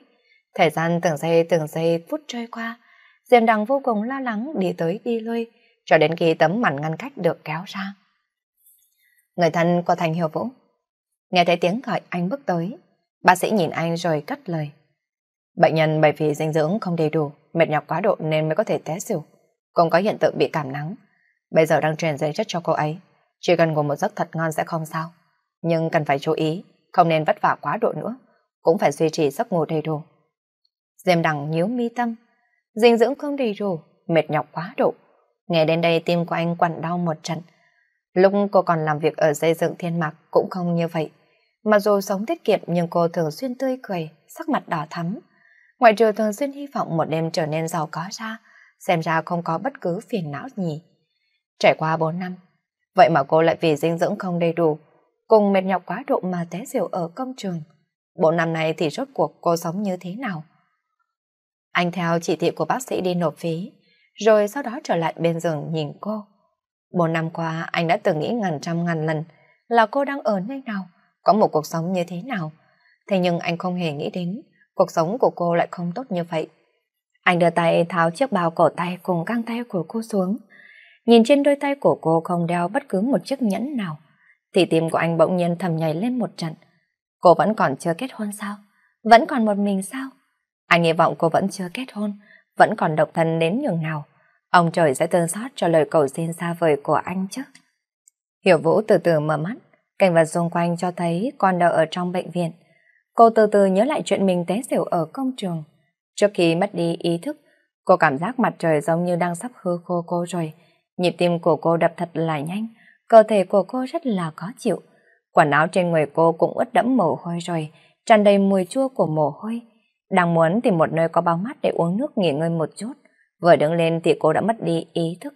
Thời gian từng giây từng giây phút trôi qua, Diêm Đăng vô cùng lo lắng đi tới đi lui, cho đến khi tấm mảnh ngăn cách được kéo ra. Người thân của Thành Hiểu Vũ Nghe thấy tiếng gọi anh bước tới, Bác sĩ nhìn anh rồi cắt lời. Bệnh nhân bởi vì dinh dưỡng không đầy đủ, mệt nhọc quá độ nên mới có thể té xỉu. Cũng có hiện tượng bị cảm nắng. Bây giờ đang truyền dưỡng chất cho cô ấy. Chỉ cần ngủ một giấc thật ngon sẽ không sao. Nhưng cần phải chú ý, không nên vất vả quá độ nữa. Cũng phải duy trì giấc ngủ đầy đủ. Diêm đằng nhíu mi tâm. Dinh dưỡng không đầy đủ, mệt nhọc quá độ. Nghe đến đây tim của anh quặn đau một trận. Lúc cô còn làm việc ở xây dựng thiên mạc cũng không như vậy. Mặc dù sống tiết kiệm nhưng cô thường xuyên tươi cười, sắc mặt đỏ thắm. Ngoại trừ thường xuyên hy vọng một đêm trở nên giàu có ra, xem ra không có bất cứ phiền não gì. Trải qua 4 năm, vậy mà cô lại vì dinh dưỡng không đầy đủ, cùng mệt nhọc quá độ mà té rượu ở công trường. 4 năm này thì rốt cuộc cô sống như thế nào? Anh theo chỉ thị của bác sĩ đi nộp phí, rồi sau đó trở lại bên giường nhìn cô. 4 năm qua anh đã từng nghĩ ngàn trăm ngàn lần là cô đang ở nơi nào có một cuộc sống như thế nào. Thế nhưng anh không hề nghĩ đến, cuộc sống của cô lại không tốt như vậy. Anh đưa tay tháo chiếc bao cổ tay cùng căng tay của cô xuống. Nhìn trên đôi tay của cô không đeo bất cứ một chiếc nhẫn nào, thì tim của anh bỗng nhiên thầm nhảy lên một trận. Cô vẫn còn chưa kết hôn sao? Vẫn còn một mình sao? Anh hy vọng cô vẫn chưa kết hôn, vẫn còn độc thân đến nhường nào. Ông trời sẽ thương xót cho lời cầu xin xa vời của anh chứ. Hiểu Vũ từ từ mở mắt, Cảnh vật xung quanh cho thấy con đỡ ở trong bệnh viện. Cô từ từ nhớ lại chuyện mình té xỉu ở công trường. Trước khi mất đi ý thức, cô cảm giác mặt trời giống như đang sắp hư khô cô rồi. Nhịp tim của cô đập thật là nhanh, cơ thể của cô rất là khó chịu. Quần áo trên người cô cũng ướt đẫm mồ hôi rồi, tràn đầy mùi chua của mồ hôi. Đang muốn tìm một nơi có bao mát để uống nước nghỉ ngơi một chút. Vừa đứng lên thì cô đã mất đi ý thức.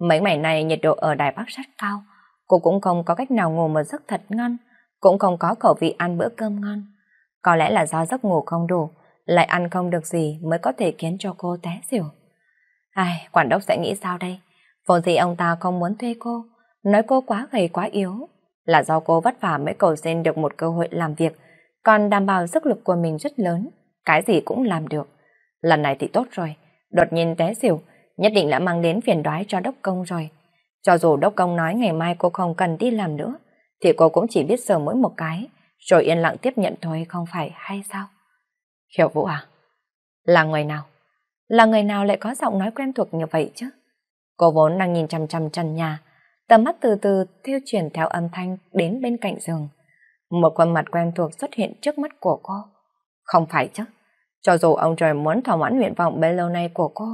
Mấy ngày này nhiệt độ ở Đài Bắc rất cao, Cô cũng không có cách nào ngủ một giấc thật ngon, cũng không có khẩu vị ăn bữa cơm ngon. Có lẽ là do giấc ngủ không đủ, lại ăn không được gì mới có thể khiến cho cô té xỉu. Ai, quản đốc sẽ nghĩ sao đây? Vốn gì ông ta không muốn thuê cô, nói cô quá gầy quá yếu. Là do cô vất vả mới cầu xin được một cơ hội làm việc, còn đảm bảo sức lực của mình rất lớn, cái gì cũng làm được. Lần này thì tốt rồi, đột nhiên té xỉu, nhất định đã mang đến phiền đoái cho đốc công rồi. Cho dù đốc công nói ngày mai cô không cần đi làm nữa, thì cô cũng chỉ biết sờ mỗi một cái, rồi yên lặng tiếp nhận thôi không phải hay sao? Hiểu Vũ à? Là người nào? Là người nào lại có giọng nói quen thuộc như vậy chứ? Cô vốn đang nhìn chằm chằm trần nhà, tầm mắt từ từ tiêu chuyển theo âm thanh đến bên cạnh giường. Một khuôn mặt quen thuộc xuất hiện trước mắt của cô. Không phải chứ? Cho dù ông trời muốn thỏa mãn nguyện vọng bấy lâu nay của cô,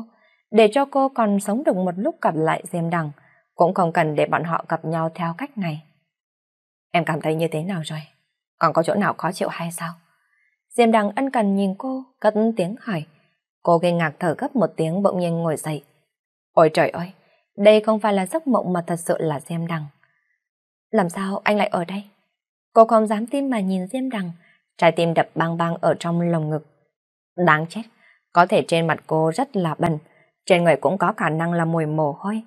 để cho cô còn sống được một lúc gặp lại Diêm Đằng, cũng không cần để bọn họ gặp nhau theo cách này. Em cảm thấy như thế nào rồi? Còn có chỗ nào khó chịu hay sao? Diêm đằng ân cần nhìn cô, cất tiếng hỏi. Cô gây ngạc thở gấp một tiếng bỗng nhiên ngồi dậy. Ôi trời ơi, đây không phải là giấc mộng mà thật sự là Diêm đằng Làm sao anh lại ở đây? Cô không dám tin mà nhìn Diêm đằng trái tim đập bang bang ở trong lồng ngực. Đáng chết, có thể trên mặt cô rất là bẩn, trên người cũng có khả năng là mùi mồ hôi.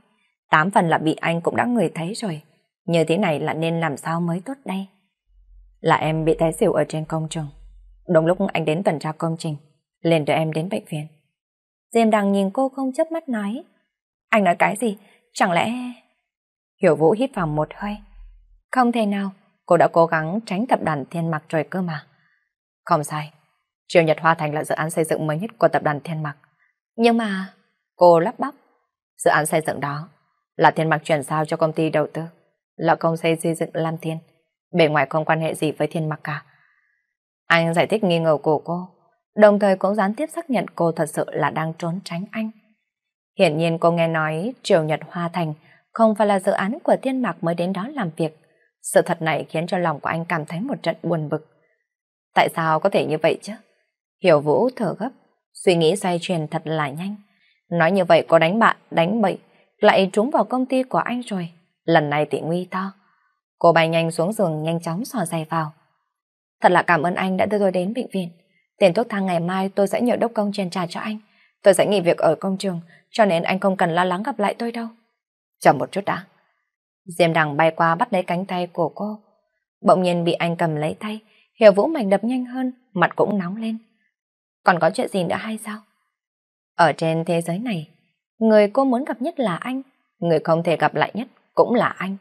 Tám phần là bị anh cũng đã người thấy rồi. Như thế này là nên làm sao mới tốt đây? Là em bị té xỉu ở trên công trường. Đúng lúc anh đến tuần tra công trình, liền đưa em đến bệnh viện. Diêm đang nhìn cô không chớp mắt nói. Anh nói cái gì? Chẳng lẽ... Hiểu Vũ hít vào một hơi. Không thể nào, cô đã cố gắng tránh tập đoàn Thiên Mặc rồi cơ mà. Không sai, Triều Nhật Hoa Thành là dự án xây dựng mới nhất của tập đoàn Thiên Mặc. Nhưng mà... Cô lắp bắp. Dự án xây dựng đó là thiên mặc chuyển giao cho công ty đầu tư, là công xây xây dựng Lam Thiên, bề ngoài không quan hệ gì với thiên mặc cả. Anh giải thích nghi ngờ của cô, đồng thời cũng gián tiếp xác nhận cô thật sự là đang trốn tránh anh. Hiển nhiên cô nghe nói Triều Nhật Hoa Thành không phải là dự án của thiên mặc mới đến đó làm việc. Sự thật này khiến cho lòng của anh cảm thấy một trận buồn bực. Tại sao có thể như vậy chứ? Hiểu Vũ thở gấp, suy nghĩ xoay chuyển thật là nhanh. Nói như vậy có đánh bạn, đánh bậy, lại trúng vào công ty của anh rồi. Lần này thì nguy to. Cô bay nhanh xuống giường nhanh chóng sò giày vào. Thật là cảm ơn anh đã đưa tôi đến bệnh viện. Tiền thuốc thang ngày mai tôi sẽ nhờ đốc công truyền trả cho anh. Tôi sẽ nghỉ việc ở công trường, cho nên anh không cần lo lắng gặp lại tôi đâu. Chờ một chút đã. Diêm đằng bay qua bắt lấy cánh tay của cô. Bỗng nhiên bị anh cầm lấy tay, hiểu vũ mạnh đập nhanh hơn, mặt cũng nóng lên. Còn có chuyện gì nữa hay sao? Ở trên thế giới này, Người cô muốn gặp nhất là anh, người không thể gặp lại nhất cũng là anh.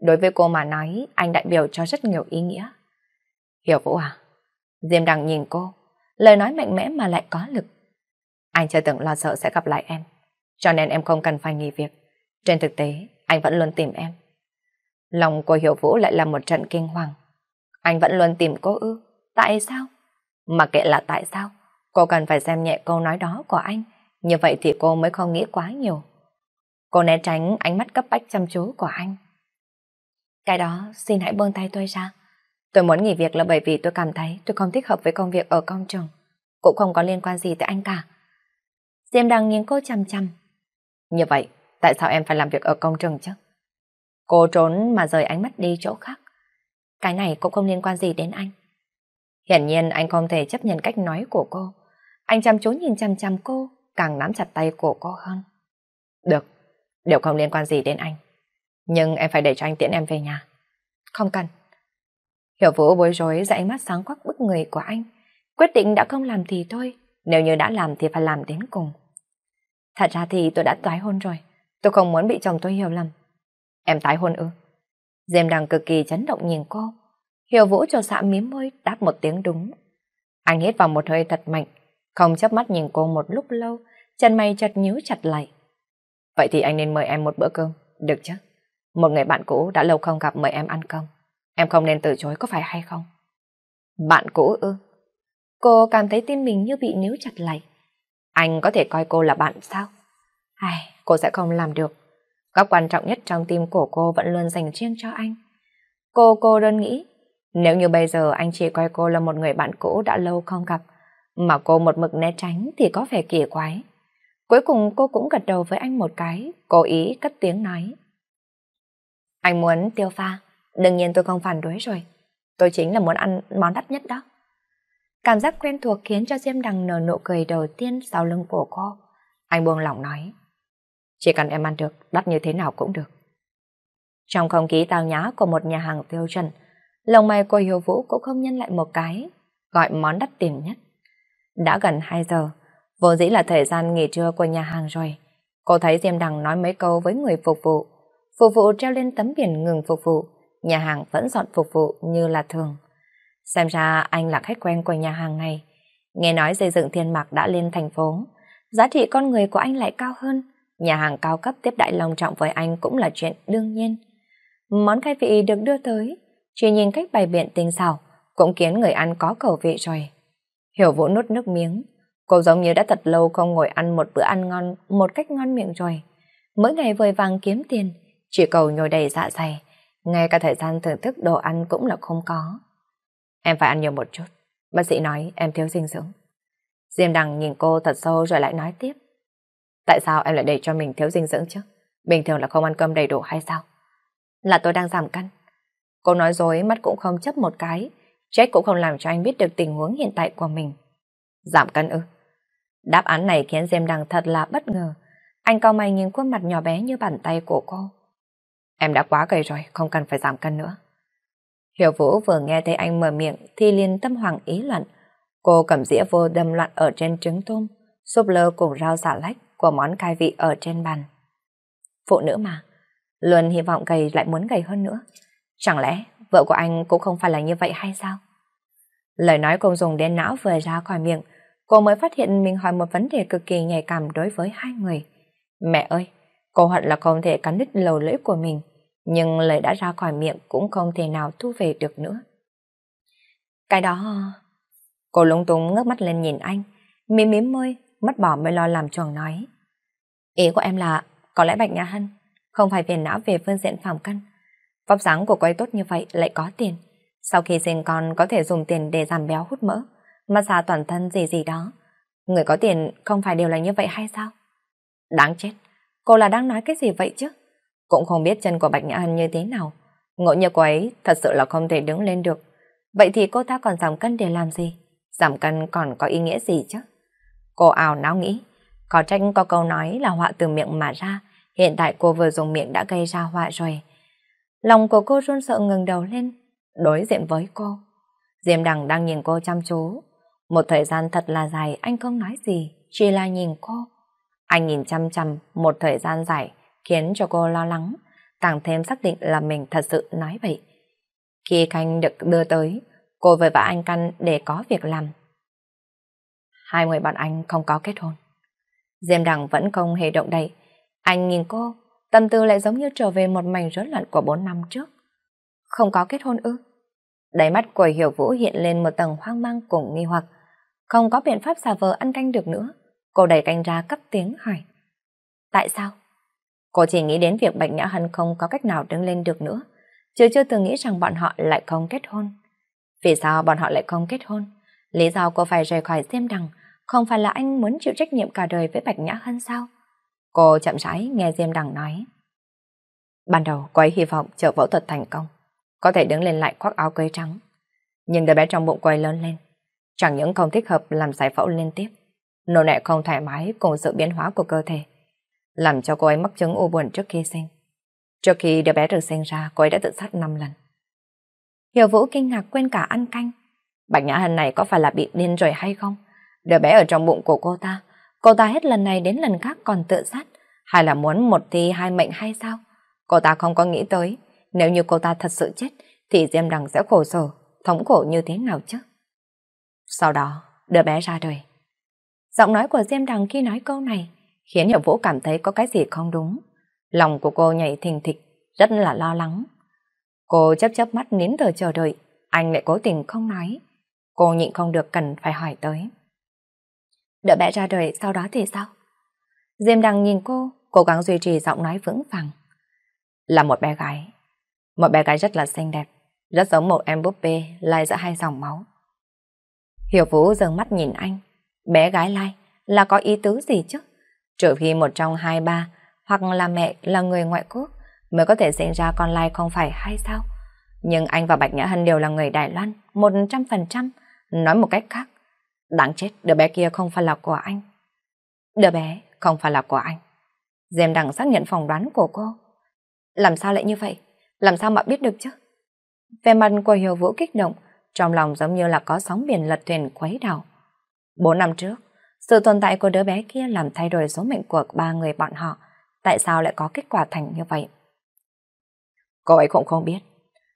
Đối với cô mà nói, anh đại biểu cho rất nhiều ý nghĩa. Hiểu Vũ à? Diêm Đằng nhìn cô, lời nói mạnh mẽ mà lại có lực. Anh chưa từng lo sợ sẽ gặp lại em, cho nên em không cần phải nghỉ việc. Trên thực tế, anh vẫn luôn tìm em. Lòng của Hiểu Vũ lại là một trận kinh hoàng. Anh vẫn luôn tìm cô ư? Tại sao? Mà kệ là tại sao, cô cần phải xem nhẹ câu nói đó của anh như vậy thì cô mới không nghĩ quá nhiều. Cô né tránh ánh mắt cấp bách chăm chú của anh. Cái đó xin hãy buông tay tôi ra. Tôi muốn nghỉ việc là bởi vì tôi cảm thấy tôi không thích hợp với công việc ở công trường. Cũng không có liên quan gì tới anh cả. Diêm đang nghiêng cô chăm chăm. Như vậy, tại sao em phải làm việc ở công trường chứ? Cô trốn mà rời ánh mắt đi chỗ khác. Cái này cũng không liên quan gì đến anh. Hiển nhiên anh không thể chấp nhận cách nói của cô. Anh chăm chú nhìn chăm chăm cô, càng nắm chặt tay cổ cô hơn. Được, đều không liên quan gì đến anh. Nhưng em phải để cho anh tiễn em về nhà. Không cần. Hiểu Vũ bối rối ra ánh mắt sáng quắc bức người của anh. Quyết định đã không làm thì thôi, nếu như đã làm thì phải làm đến cùng. Thật ra thì tôi đã tái hôn rồi, tôi không muốn bị chồng tôi hiểu lầm. Em tái hôn ư? Dêm đang cực kỳ chấn động nhìn cô. Hiểu Vũ cho xã dạ mím môi đáp một tiếng đúng. Anh hít vào một hơi thật mạnh, không chấp mắt nhìn cô một lúc lâu, chân mày chợt nhíu chặt lại. Vậy thì anh nên mời em một bữa cơm, được chứ? Một người bạn cũ đã lâu không gặp mời em ăn cơm. Em không nên từ chối có phải hay không? Bạn cũ ư? Cô cảm thấy tim mình như bị níu chặt lại. Anh có thể coi cô là bạn sao? Ai, cô sẽ không làm được. Góc quan trọng nhất trong tim của cô vẫn luôn dành riêng cho anh. Cô cô đơn nghĩ, nếu như bây giờ anh chỉ coi cô là một người bạn cũ đã lâu không gặp, mà cô một mực né tránh thì có vẻ kỳ quái. Cuối cùng cô cũng gật đầu với anh một cái, cố ý cất tiếng nói. Anh muốn tiêu pha, đương nhiên tôi không phản đối rồi. Tôi chính là muốn ăn món đắt nhất đó. Cảm giác quen thuộc khiến cho Diêm Đằng nở nụ cười đầu tiên sau lưng của cô. Anh buông lỏng nói. Chỉ cần em ăn được, đắt như thế nào cũng được. Trong không khí tào nhã của một nhà hàng tiêu chuẩn, lòng mày của Hiếu Vũ cũng không nhân lại một cái, gọi món đắt tiền nhất. Đã gần 2 giờ, vốn dĩ là thời gian nghỉ trưa của nhà hàng rồi. Cô thấy Diêm Đằng nói mấy câu với người phục vụ. Phục vụ treo lên tấm biển ngừng phục vụ, nhà hàng vẫn dọn phục vụ như là thường. Xem ra anh là khách quen của nhà hàng này. Nghe nói xây dựng thiên mạc đã lên thành phố, giá trị con người của anh lại cao hơn. Nhà hàng cao cấp tiếp đại lòng trọng với anh cũng là chuyện đương nhiên. Món khai vị được đưa tới, chỉ nhìn cách bày biện tinh xảo, cũng khiến người ăn có cầu vị rồi. Hiểu Vũ nuốt nước miếng. Cô giống như đã thật lâu không ngồi ăn một bữa ăn ngon một cách ngon miệng rồi. Mỗi ngày vơi vàng kiếm tiền, chỉ cầu nhồi đầy dạ dày. Ngay cả thời gian thưởng thức đồ ăn cũng là không có. Em phải ăn nhiều một chút. Bác sĩ nói em thiếu dinh dưỡng. Diêm Đằng nhìn cô thật sâu rồi lại nói tiếp. Tại sao em lại để cho mình thiếu dinh dưỡng chứ? Bình thường là không ăn cơm đầy đủ hay sao? Là tôi đang giảm cân. Cô nói dối mắt cũng không chấp một cái chết cũng không làm cho anh biết được tình huống hiện tại của mình. Giảm cân ư? Đáp án này khiến Diêm Đằng thật là bất ngờ. Anh cao mày nhìn khuôn mặt nhỏ bé như bàn tay của cô. Em đã quá gầy rồi, không cần phải giảm cân nữa. Hiểu Vũ vừa nghe thấy anh mở miệng thì liền tâm hoàng ý luận. Cô cầm dĩa vô đâm loạn ở trên trứng tôm, súp lơ cùng rau xà lách của món khai vị ở trên bàn. Phụ nữ mà, luôn hy vọng gầy lại muốn gầy hơn nữa. Chẳng lẽ vợ của anh cũng không phải là như vậy hay sao? Lời nói công dùng đến não vừa ra khỏi miệng, cô mới phát hiện mình hỏi một vấn đề cực kỳ nhạy cảm đối với hai người. Mẹ ơi, cô hận là không thể cắn đứt lầu lưỡi của mình, nhưng lời đã ra khỏi miệng cũng không thể nào thu về được nữa. Cái đó... Cô lúng túng ngước mắt lên nhìn anh, mím mím môi, mất bỏ mới lo làm chuồng nói. Ý của em là, có lẽ Bạch nhà Hân không phải phiền não về phương diện phòng căn, Vóc dáng của cô ấy tốt như vậy lại có tiền. Sau khi sinh con có thể dùng tiền để giảm béo hút mỡ, massage toàn thân gì gì đó. Người có tiền không phải đều là như vậy hay sao? Đáng chết, cô là đang nói cái gì vậy chứ? Cũng không biết chân của Bạch Nhã Hân như thế nào. Ngộ như cô ấy thật sự là không thể đứng lên được. Vậy thì cô ta còn giảm cân để làm gì? Giảm cân còn có ý nghĩa gì chứ? Cô ảo não nghĩ, có trách có câu nói là họa từ miệng mà ra, hiện tại cô vừa dùng miệng đã gây ra họa rồi. Lòng của cô run sợ ngừng đầu lên, đối diện với cô. Diêm Đằng đang nhìn cô chăm chú. Một thời gian thật là dài anh không nói gì, chỉ là nhìn cô. Anh nhìn chăm chăm một thời gian dài khiến cho cô lo lắng, càng thêm xác định là mình thật sự nói vậy. Khi canh được đưa tới, cô với vợ anh căn để có việc làm. Hai người bạn anh không có kết hôn. Diêm Đằng vẫn không hề động đậy. Anh nhìn cô, tâm tư lại giống như trở về một mảnh rối loạn của bốn năm trước. Không có kết hôn ư? Đáy mắt của Hiểu Vũ hiện lên một tầng hoang mang cùng nghi hoặc. Không có biện pháp xà vờ ăn canh được nữa. Cô đẩy canh ra cấp tiếng hỏi. Tại sao? Cô chỉ nghĩ đến việc Bạch Nhã Hân không có cách nào đứng lên được nữa, chưa chưa từng nghĩ rằng bọn họ lại không kết hôn. Vì sao bọn họ lại không kết hôn? Lý do cô phải rời khỏi Diêm Đằng, không phải là anh muốn chịu trách nhiệm cả đời với Bạch Nhã Hân sao? Cô chậm rãi nghe Diêm Đằng nói. Ban đầu cô ấy hy vọng trợ phẫu thuật thành công, có thể đứng lên lại khoác áo cưới trắng. Nhưng đứa bé trong bụng cô ấy lớn lên, chẳng những không thích hợp làm giải phẫu liên tiếp, nô nệ không thoải mái cùng sự biến hóa của cơ thể, làm cho cô ấy mắc chứng u buồn trước khi sinh. Trước khi đứa bé được sinh ra, cô ấy đã tự sát 5 lần. Hiểu Vũ kinh ngạc quên cả ăn canh. Bạch Nhã Hân này có phải là bị điên rồi hay không? Đứa bé ở trong bụng của cô ta Cô ta hết lần này đến lần khác còn tự sát, hay là muốn một thi hai mệnh hay sao? Cô ta không có nghĩ tới, nếu như cô ta thật sự chết, thì Diêm Đằng sẽ khổ sở, thống khổ như thế nào chứ? Sau đó, đưa bé ra đời. Giọng nói của Diêm Đằng khi nói câu này khiến hiệu Vũ cảm thấy có cái gì không đúng. Lòng của cô nhảy thình thịch, rất là lo lắng. Cô chấp chấp mắt nín thở chờ đợi, anh lại cố tình không nói. Cô nhịn không được cần phải hỏi tới đợi mẹ ra đời sau đó thì sao? Diêm Đằng nhìn cô, cố gắng duy trì giọng nói vững vàng. Là một bé gái. Một bé gái rất là xinh đẹp, rất giống một em búp bê lai giữa hai dòng máu. Hiểu Vũ dừng mắt nhìn anh. Bé gái lai là có ý tứ gì chứ? Trừ khi một trong hai ba hoặc là mẹ là người ngoại quốc mới có thể sinh ra con lai không phải hay sao? Nhưng anh và Bạch Nhã Hân đều là người Đài Loan, 100%. Nói một cách khác, Đáng chết, đứa bé kia không phải là của anh. Đứa bé không phải là của anh. Dèm đằng xác nhận phỏng đoán của cô. Làm sao lại như vậy? Làm sao mà biết được chứ? Về mặt của Hiểu Vũ kích động, trong lòng giống như là có sóng biển lật thuyền quấy đảo. Bốn năm trước, sự tồn tại của đứa bé kia làm thay đổi số mệnh của ba người bọn họ. Tại sao lại có kết quả thành như vậy? Cô ấy cũng không biết.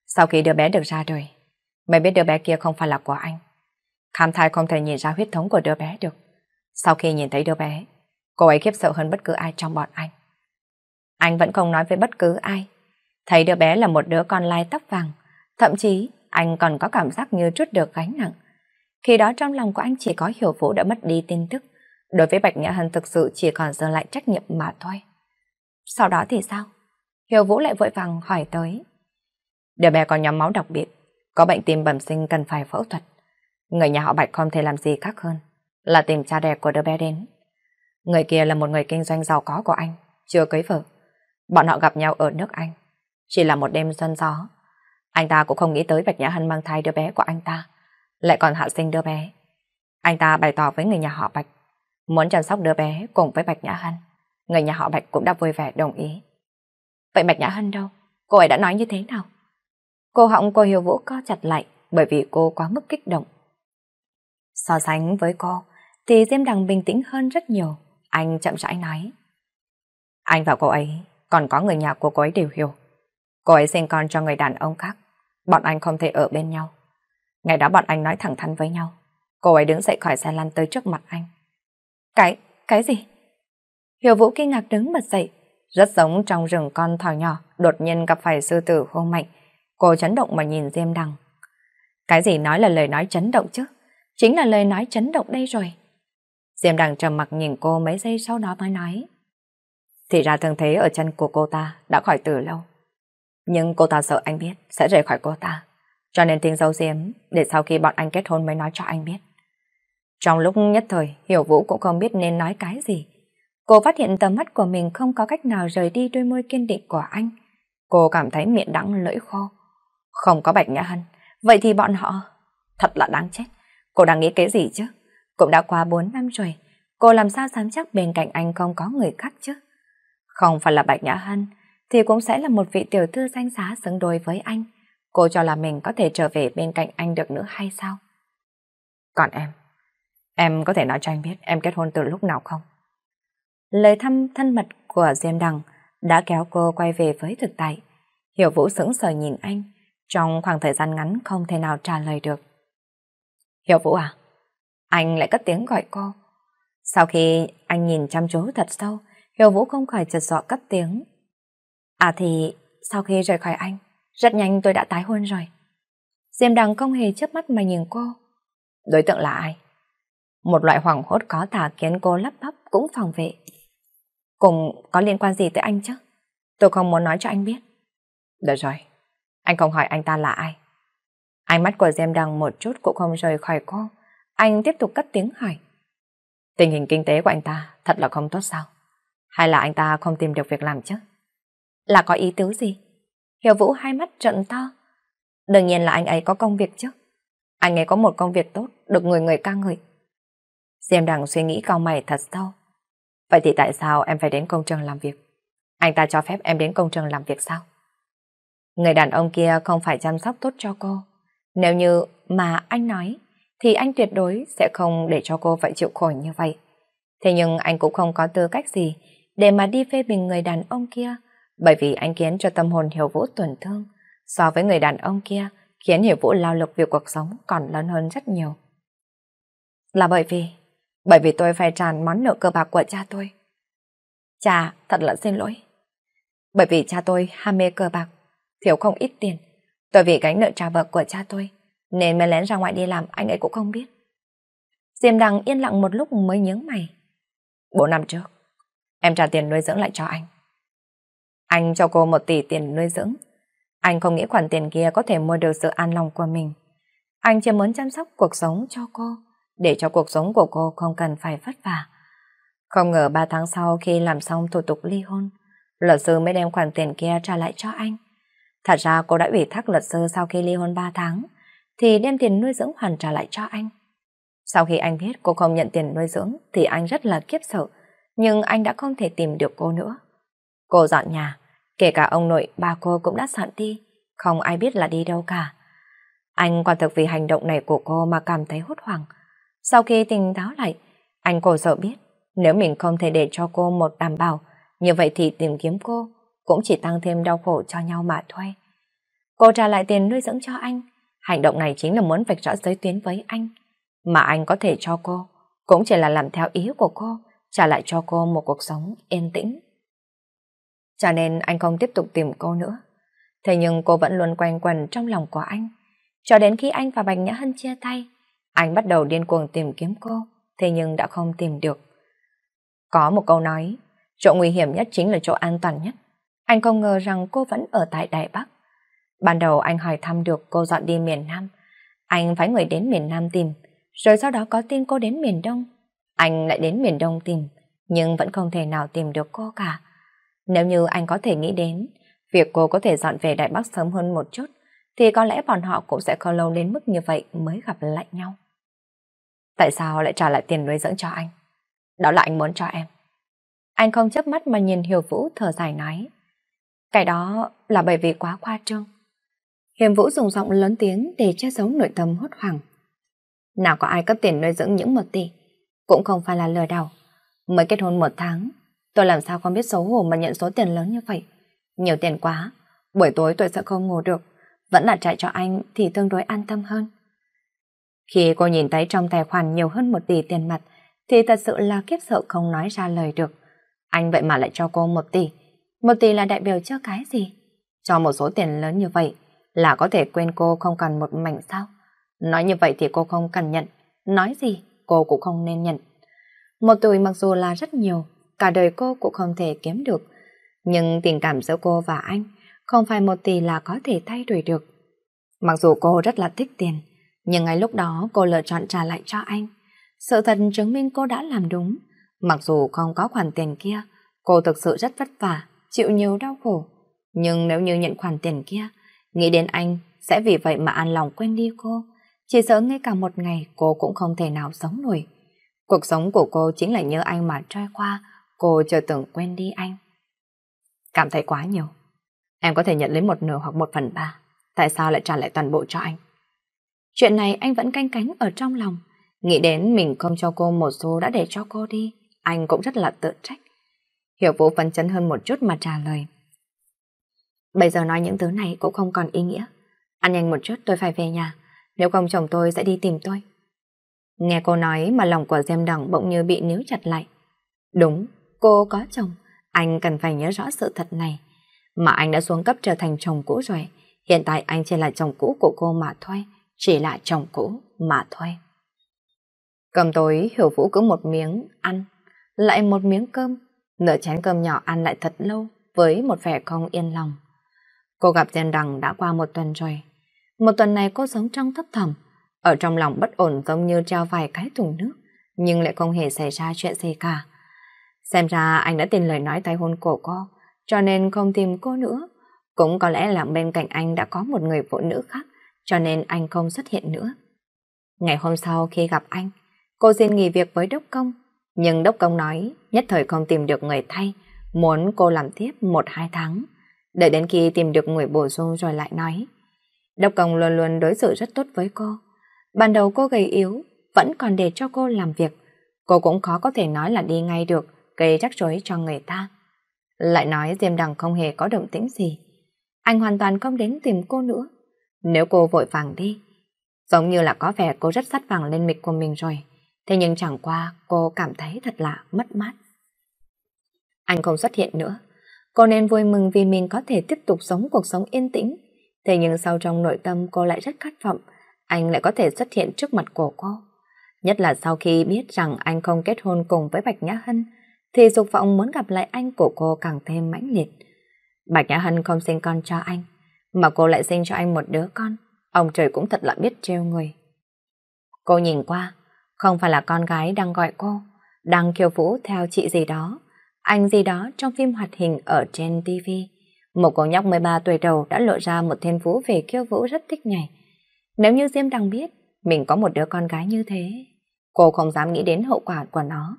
Sau khi đứa bé được ra đời, mày biết đứa bé kia không phải là của anh. Khám thai không thể nhìn ra huyết thống của đứa bé được. Sau khi nhìn thấy đứa bé, cô ấy khiếp sợ hơn bất cứ ai trong bọn anh. Anh vẫn không nói với bất cứ ai. Thấy đứa bé là một đứa con lai tóc vàng, thậm chí anh còn có cảm giác như trút được gánh nặng. Khi đó trong lòng của anh chỉ có hiểu vũ đã mất đi tin tức. Đối với Bạch Nhã Hân thực sự chỉ còn giờ lại trách nhiệm mà thôi. Sau đó thì sao? Hiểu vũ lại vội vàng hỏi tới. Đứa bé có nhóm máu đặc biệt, có bệnh tim bẩm sinh cần phải phẫu thuật. Người nhà họ Bạch không thể làm gì khác hơn là tìm cha đẹp của đứa bé đến. Người kia là một người kinh doanh giàu có của anh, chưa cưới vợ. Bọn họ gặp nhau ở nước Anh. Chỉ là một đêm xuân gió. Anh ta cũng không nghĩ tới Bạch Nhã Hân mang thai đứa bé của anh ta. Lại còn hạ sinh đứa bé. Anh ta bày tỏ với người nhà họ Bạch. Muốn chăm sóc đứa bé cùng với Bạch Nhã Hân. Người nhà họ Bạch cũng đã vui vẻ đồng ý. Vậy Bạch Nhã Hân đâu? Cô ấy đã nói như thế nào? Cô họng cô Hiểu Vũ co chặt lại bởi vì cô quá mức kích động. So sánh với cô, thì Diêm Đằng bình tĩnh hơn rất nhiều. Anh chậm rãi nói. Anh và cô ấy, còn có người nhà của cô ấy đều hiểu. Cô ấy sinh con cho người đàn ông khác. Bọn anh không thể ở bên nhau. Ngày đó bọn anh nói thẳng thắn với nhau. Cô ấy đứng dậy khỏi xe lăn tới trước mặt anh. Cái, cái gì? Hiểu Vũ kinh ngạc đứng bật dậy. Rất giống trong rừng con thỏ nhỏ, đột nhiên gặp phải sư tử hô mạnh. Cô chấn động mà nhìn Diêm Đằng. Cái gì nói là lời nói chấn động chứ? chính là lời nói chấn động đây rồi. Diêm đằng trầm mặc nhìn cô mấy giây sau đó mới nói. Thì ra thân thế ở chân của cô ta đã khỏi từ lâu. Nhưng cô ta sợ anh biết sẽ rời khỏi cô ta. Cho nên tiếng dấu diếm để sau khi bọn anh kết hôn mới nói cho anh biết. Trong lúc nhất thời, Hiểu Vũ cũng không biết nên nói cái gì. Cô phát hiện tầm mắt của mình không có cách nào rời đi đôi môi kiên định của anh. Cô cảm thấy miệng đắng lưỡi khô. Không có Bạch Nhã Hân, vậy thì bọn họ thật là đáng chết. Cô đang nghĩ cái gì chứ? Cũng đã qua 4 năm rồi, cô làm sao dám chắc bên cạnh anh không có người khác chứ? Không phải là Bạch Nhã Hân, thì cũng sẽ là một vị tiểu thư danh giá xứng đôi với anh. Cô cho là mình có thể trở về bên cạnh anh được nữa hay sao? Còn em, em có thể nói cho anh biết em kết hôn từ lúc nào không? Lời thăm thân mật của Diêm Đằng đã kéo cô quay về với thực tại. Hiểu Vũ sững sờ nhìn anh, trong khoảng thời gian ngắn không thể nào trả lời được. Hiểu Vũ à? Anh lại cất tiếng gọi cô. Sau khi anh nhìn chăm chú thật sâu, Hiểu Vũ không khỏi chật dọa cất tiếng. À thì, sau khi rời khỏi anh, rất nhanh tôi đã tái hôn rồi. Diêm Đằng không hề chớp mắt mà nhìn cô. Đối tượng là ai? Một loại hoảng hốt có thả kiến cô lắp bắp cũng phòng vệ. Cùng có liên quan gì tới anh chứ? Tôi không muốn nói cho anh biết. Được rồi, anh không hỏi anh ta là ai. Ánh mắt của Diêm Đằng một chút cũng không rời khỏi cô. Anh tiếp tục cất tiếng hỏi. Tình hình kinh tế của anh ta thật là không tốt sao? Hay là anh ta không tìm được việc làm chứ? Là có ý tứ gì? Hiểu Vũ hai mắt trợn to. Đương nhiên là anh ấy có công việc chứ. Anh ấy có một công việc tốt, được người người ca ngợi. Diêm Đằng suy nghĩ cao mày thật sâu. Vậy thì tại sao em phải đến công trường làm việc? Anh ta cho phép em đến công trường làm việc sao? Người đàn ông kia không phải chăm sóc tốt cho cô, nếu như mà anh nói, thì anh tuyệt đối sẽ không để cho cô phải chịu khổ như vậy. Thế nhưng anh cũng không có tư cách gì để mà đi phê bình người đàn ông kia, bởi vì anh khiến cho tâm hồn Hiểu Vũ tổn thương. So với người đàn ông kia, khiến Hiểu Vũ lao lực việc cuộc sống còn lớn hơn rất nhiều. Là bởi vì, bởi vì tôi phải tràn món nợ cơ bạc của cha tôi. Cha, thật là xin lỗi. Bởi vì cha tôi ham mê cờ bạc, thiếu không ít tiền, Tôi vì gánh nợ trả vợ của cha tôi, nên mới lén ra ngoài đi làm anh ấy cũng không biết. Diêm Đằng yên lặng một lúc mới nhướng mày. Bốn năm trước, em trả tiền nuôi dưỡng lại cho anh. Anh cho cô một tỷ tiền nuôi dưỡng. Anh không nghĩ khoản tiền kia có thể mua được sự an lòng của mình. Anh chỉ muốn chăm sóc cuộc sống cho cô, để cho cuộc sống của cô không cần phải vất vả. Không ngờ 3 tháng sau khi làm xong thủ tục ly hôn, luật sư mới đem khoản tiền kia trả lại cho anh. Thật ra cô đã ủy thác luật sư sau khi ly hôn 3 tháng, thì đem tiền nuôi dưỡng hoàn trả lại cho anh. Sau khi anh biết cô không nhận tiền nuôi dưỡng thì anh rất là kiếp sợ, nhưng anh đã không thể tìm được cô nữa. Cô dọn nhà, kể cả ông nội ba cô cũng đã dọn đi, không ai biết là đi đâu cả. Anh quả thực vì hành động này của cô mà cảm thấy hốt hoảng. Sau khi tình táo lại, anh cổ sợ biết nếu mình không thể để cho cô một đảm bảo, như vậy thì tìm kiếm cô cũng chỉ tăng thêm đau khổ cho nhau mà thôi. Cô trả lại tiền nuôi dưỡng cho anh, hành động này chính là muốn vạch rõ giới tuyến với anh. Mà anh có thể cho cô, cũng chỉ là làm theo ý của cô, trả lại cho cô một cuộc sống yên tĩnh. Cho nên anh không tiếp tục tìm cô nữa. Thế nhưng cô vẫn luôn quanh quẩn trong lòng của anh. Cho đến khi anh và Bạch Nhã Hân chia tay, anh bắt đầu điên cuồng tìm kiếm cô, thế nhưng đã không tìm được. Có một câu nói, chỗ nguy hiểm nhất chính là chỗ an toàn nhất. Anh không ngờ rằng cô vẫn ở tại đại Bắc. Ban đầu anh hỏi thăm được cô dọn đi miền Nam. Anh phải người đến miền Nam tìm, rồi sau đó có tin cô đến miền Đông. Anh lại đến miền Đông tìm, nhưng vẫn không thể nào tìm được cô cả. Nếu như anh có thể nghĩ đến, việc cô có thể dọn về Đại Bắc sớm hơn một chút, thì có lẽ bọn họ cũng sẽ không lâu đến mức như vậy mới gặp lại nhau. Tại sao lại trả lại tiền nuôi dưỡng cho anh? Đó là anh muốn cho em. Anh không chấp mắt mà nhìn Hiểu Vũ thở dài nói. Cái đó là bởi vì quá khoa trương. Hiểm Vũ dùng giọng lớn tiếng để che giấu nội tâm hốt hoảng. Nào có ai cấp tiền nuôi dưỡng những một tỷ, cũng không phải là lừa đảo. Mới kết hôn một tháng, tôi làm sao không biết xấu hổ mà nhận số tiền lớn như vậy. Nhiều tiền quá, buổi tối tôi sợ không ngủ được, vẫn là chạy cho anh thì tương đối an tâm hơn. Khi cô nhìn thấy trong tài khoản nhiều hơn một tỷ tiền mặt, thì thật sự là kiếp sợ không nói ra lời được. Anh vậy mà lại cho cô một tỷ, một tỷ là đại biểu cho cái gì? Cho một số tiền lớn như vậy là có thể quên cô không cần một mảnh sao? Nói như vậy thì cô không cần nhận. Nói gì cô cũng không nên nhận. Một tuổi mặc dù là rất nhiều, cả đời cô cũng không thể kiếm được. Nhưng tình cảm giữa cô và anh không phải một tỷ là có thể thay đổi được. Mặc dù cô rất là thích tiền, nhưng ngay lúc đó cô lựa chọn trả lại cho anh. Sự thật chứng minh cô đã làm đúng. Mặc dù không có khoản tiền kia, cô thực sự rất vất vả chịu nhiều đau khổ. Nhưng nếu như nhận khoản tiền kia, nghĩ đến anh sẽ vì vậy mà an lòng quên đi cô. Chỉ sớm ngay cả một ngày cô cũng không thể nào sống nổi. Cuộc sống của cô chính là nhớ anh mà trôi qua, cô chưa từng quên đi anh. Cảm thấy quá nhiều. Em có thể nhận lấy một nửa hoặc một phần ba. Tại sao lại trả lại toàn bộ cho anh? Chuyện này anh vẫn canh cánh ở trong lòng. Nghĩ đến mình không cho cô một số đã để cho cô đi. Anh cũng rất là tự trách. Hiểu Vũ phấn chấn hơn một chút mà trả lời. Bây giờ nói những thứ này cũng không còn ý nghĩa. Ăn nhanh một chút tôi phải về nhà, nếu không chồng tôi sẽ đi tìm tôi. Nghe cô nói mà lòng của Diêm Đằng bỗng như bị níu chặt lại. Đúng, cô có chồng, anh cần phải nhớ rõ sự thật này. Mà anh đã xuống cấp trở thành chồng cũ rồi, hiện tại anh chỉ là chồng cũ của cô mà thôi, chỉ là chồng cũ mà thôi. Cầm tối Hiểu Vũ cứ một miếng ăn, lại một miếng cơm, nửa chén cơm nhỏ ăn lại thật lâu với một vẻ không yên lòng. Cô gặp Diên Đằng đã qua một tuần rồi. Một tuần này cô sống trong thấp thầm, ở trong lòng bất ổn giống như treo vài cái thùng nước, nhưng lại không hề xảy ra chuyện gì cả. Xem ra anh đã tin lời nói tay hôn của cô, cho nên không tìm cô nữa. Cũng có lẽ là bên cạnh anh đã có một người phụ nữ khác, cho nên anh không xuất hiện nữa. Ngày hôm sau khi gặp anh, cô xin nghỉ việc với đốc công nhưng đốc công nói nhất thời không tìm được người thay, muốn cô làm tiếp một hai tháng, đợi đến khi tìm được người bổ sung rồi lại nói. Đốc công luôn luôn đối xử rất tốt với cô. Ban đầu cô gầy yếu, vẫn còn để cho cô làm việc. Cô cũng khó có thể nói là đi ngay được, gây rắc rối cho người ta. Lại nói Diêm Đằng không hề có động tĩnh gì. Anh hoàn toàn không đến tìm cô nữa. Nếu cô vội vàng đi, giống như là có vẻ cô rất sắt vàng lên mịch của mình rồi. Thế nhưng chẳng qua cô cảm thấy thật lạ, mất mát. Anh không xuất hiện nữa. Cô nên vui mừng vì mình có thể tiếp tục sống cuộc sống yên tĩnh. Thế nhưng sau trong nội tâm cô lại rất khát vọng, anh lại có thể xuất hiện trước mặt của cô. Nhất là sau khi biết rằng anh không kết hôn cùng với Bạch Nhã Hân, thì dục vọng muốn gặp lại anh của cô càng thêm mãnh liệt. Bạch Nhã Hân không sinh con cho anh, mà cô lại sinh cho anh một đứa con. Ông trời cũng thật là biết trêu người. Cô nhìn qua, không phải là con gái đang gọi cô, đang kiêu vũ theo chị gì đó, anh gì đó trong phim hoạt hình ở trên TV. Một cô nhóc 13 tuổi đầu đã lộ ra một thiên phú về kiêu vũ rất thích nhảy. Nếu như Diêm đang biết mình có một đứa con gái như thế, cô không dám nghĩ đến hậu quả của nó.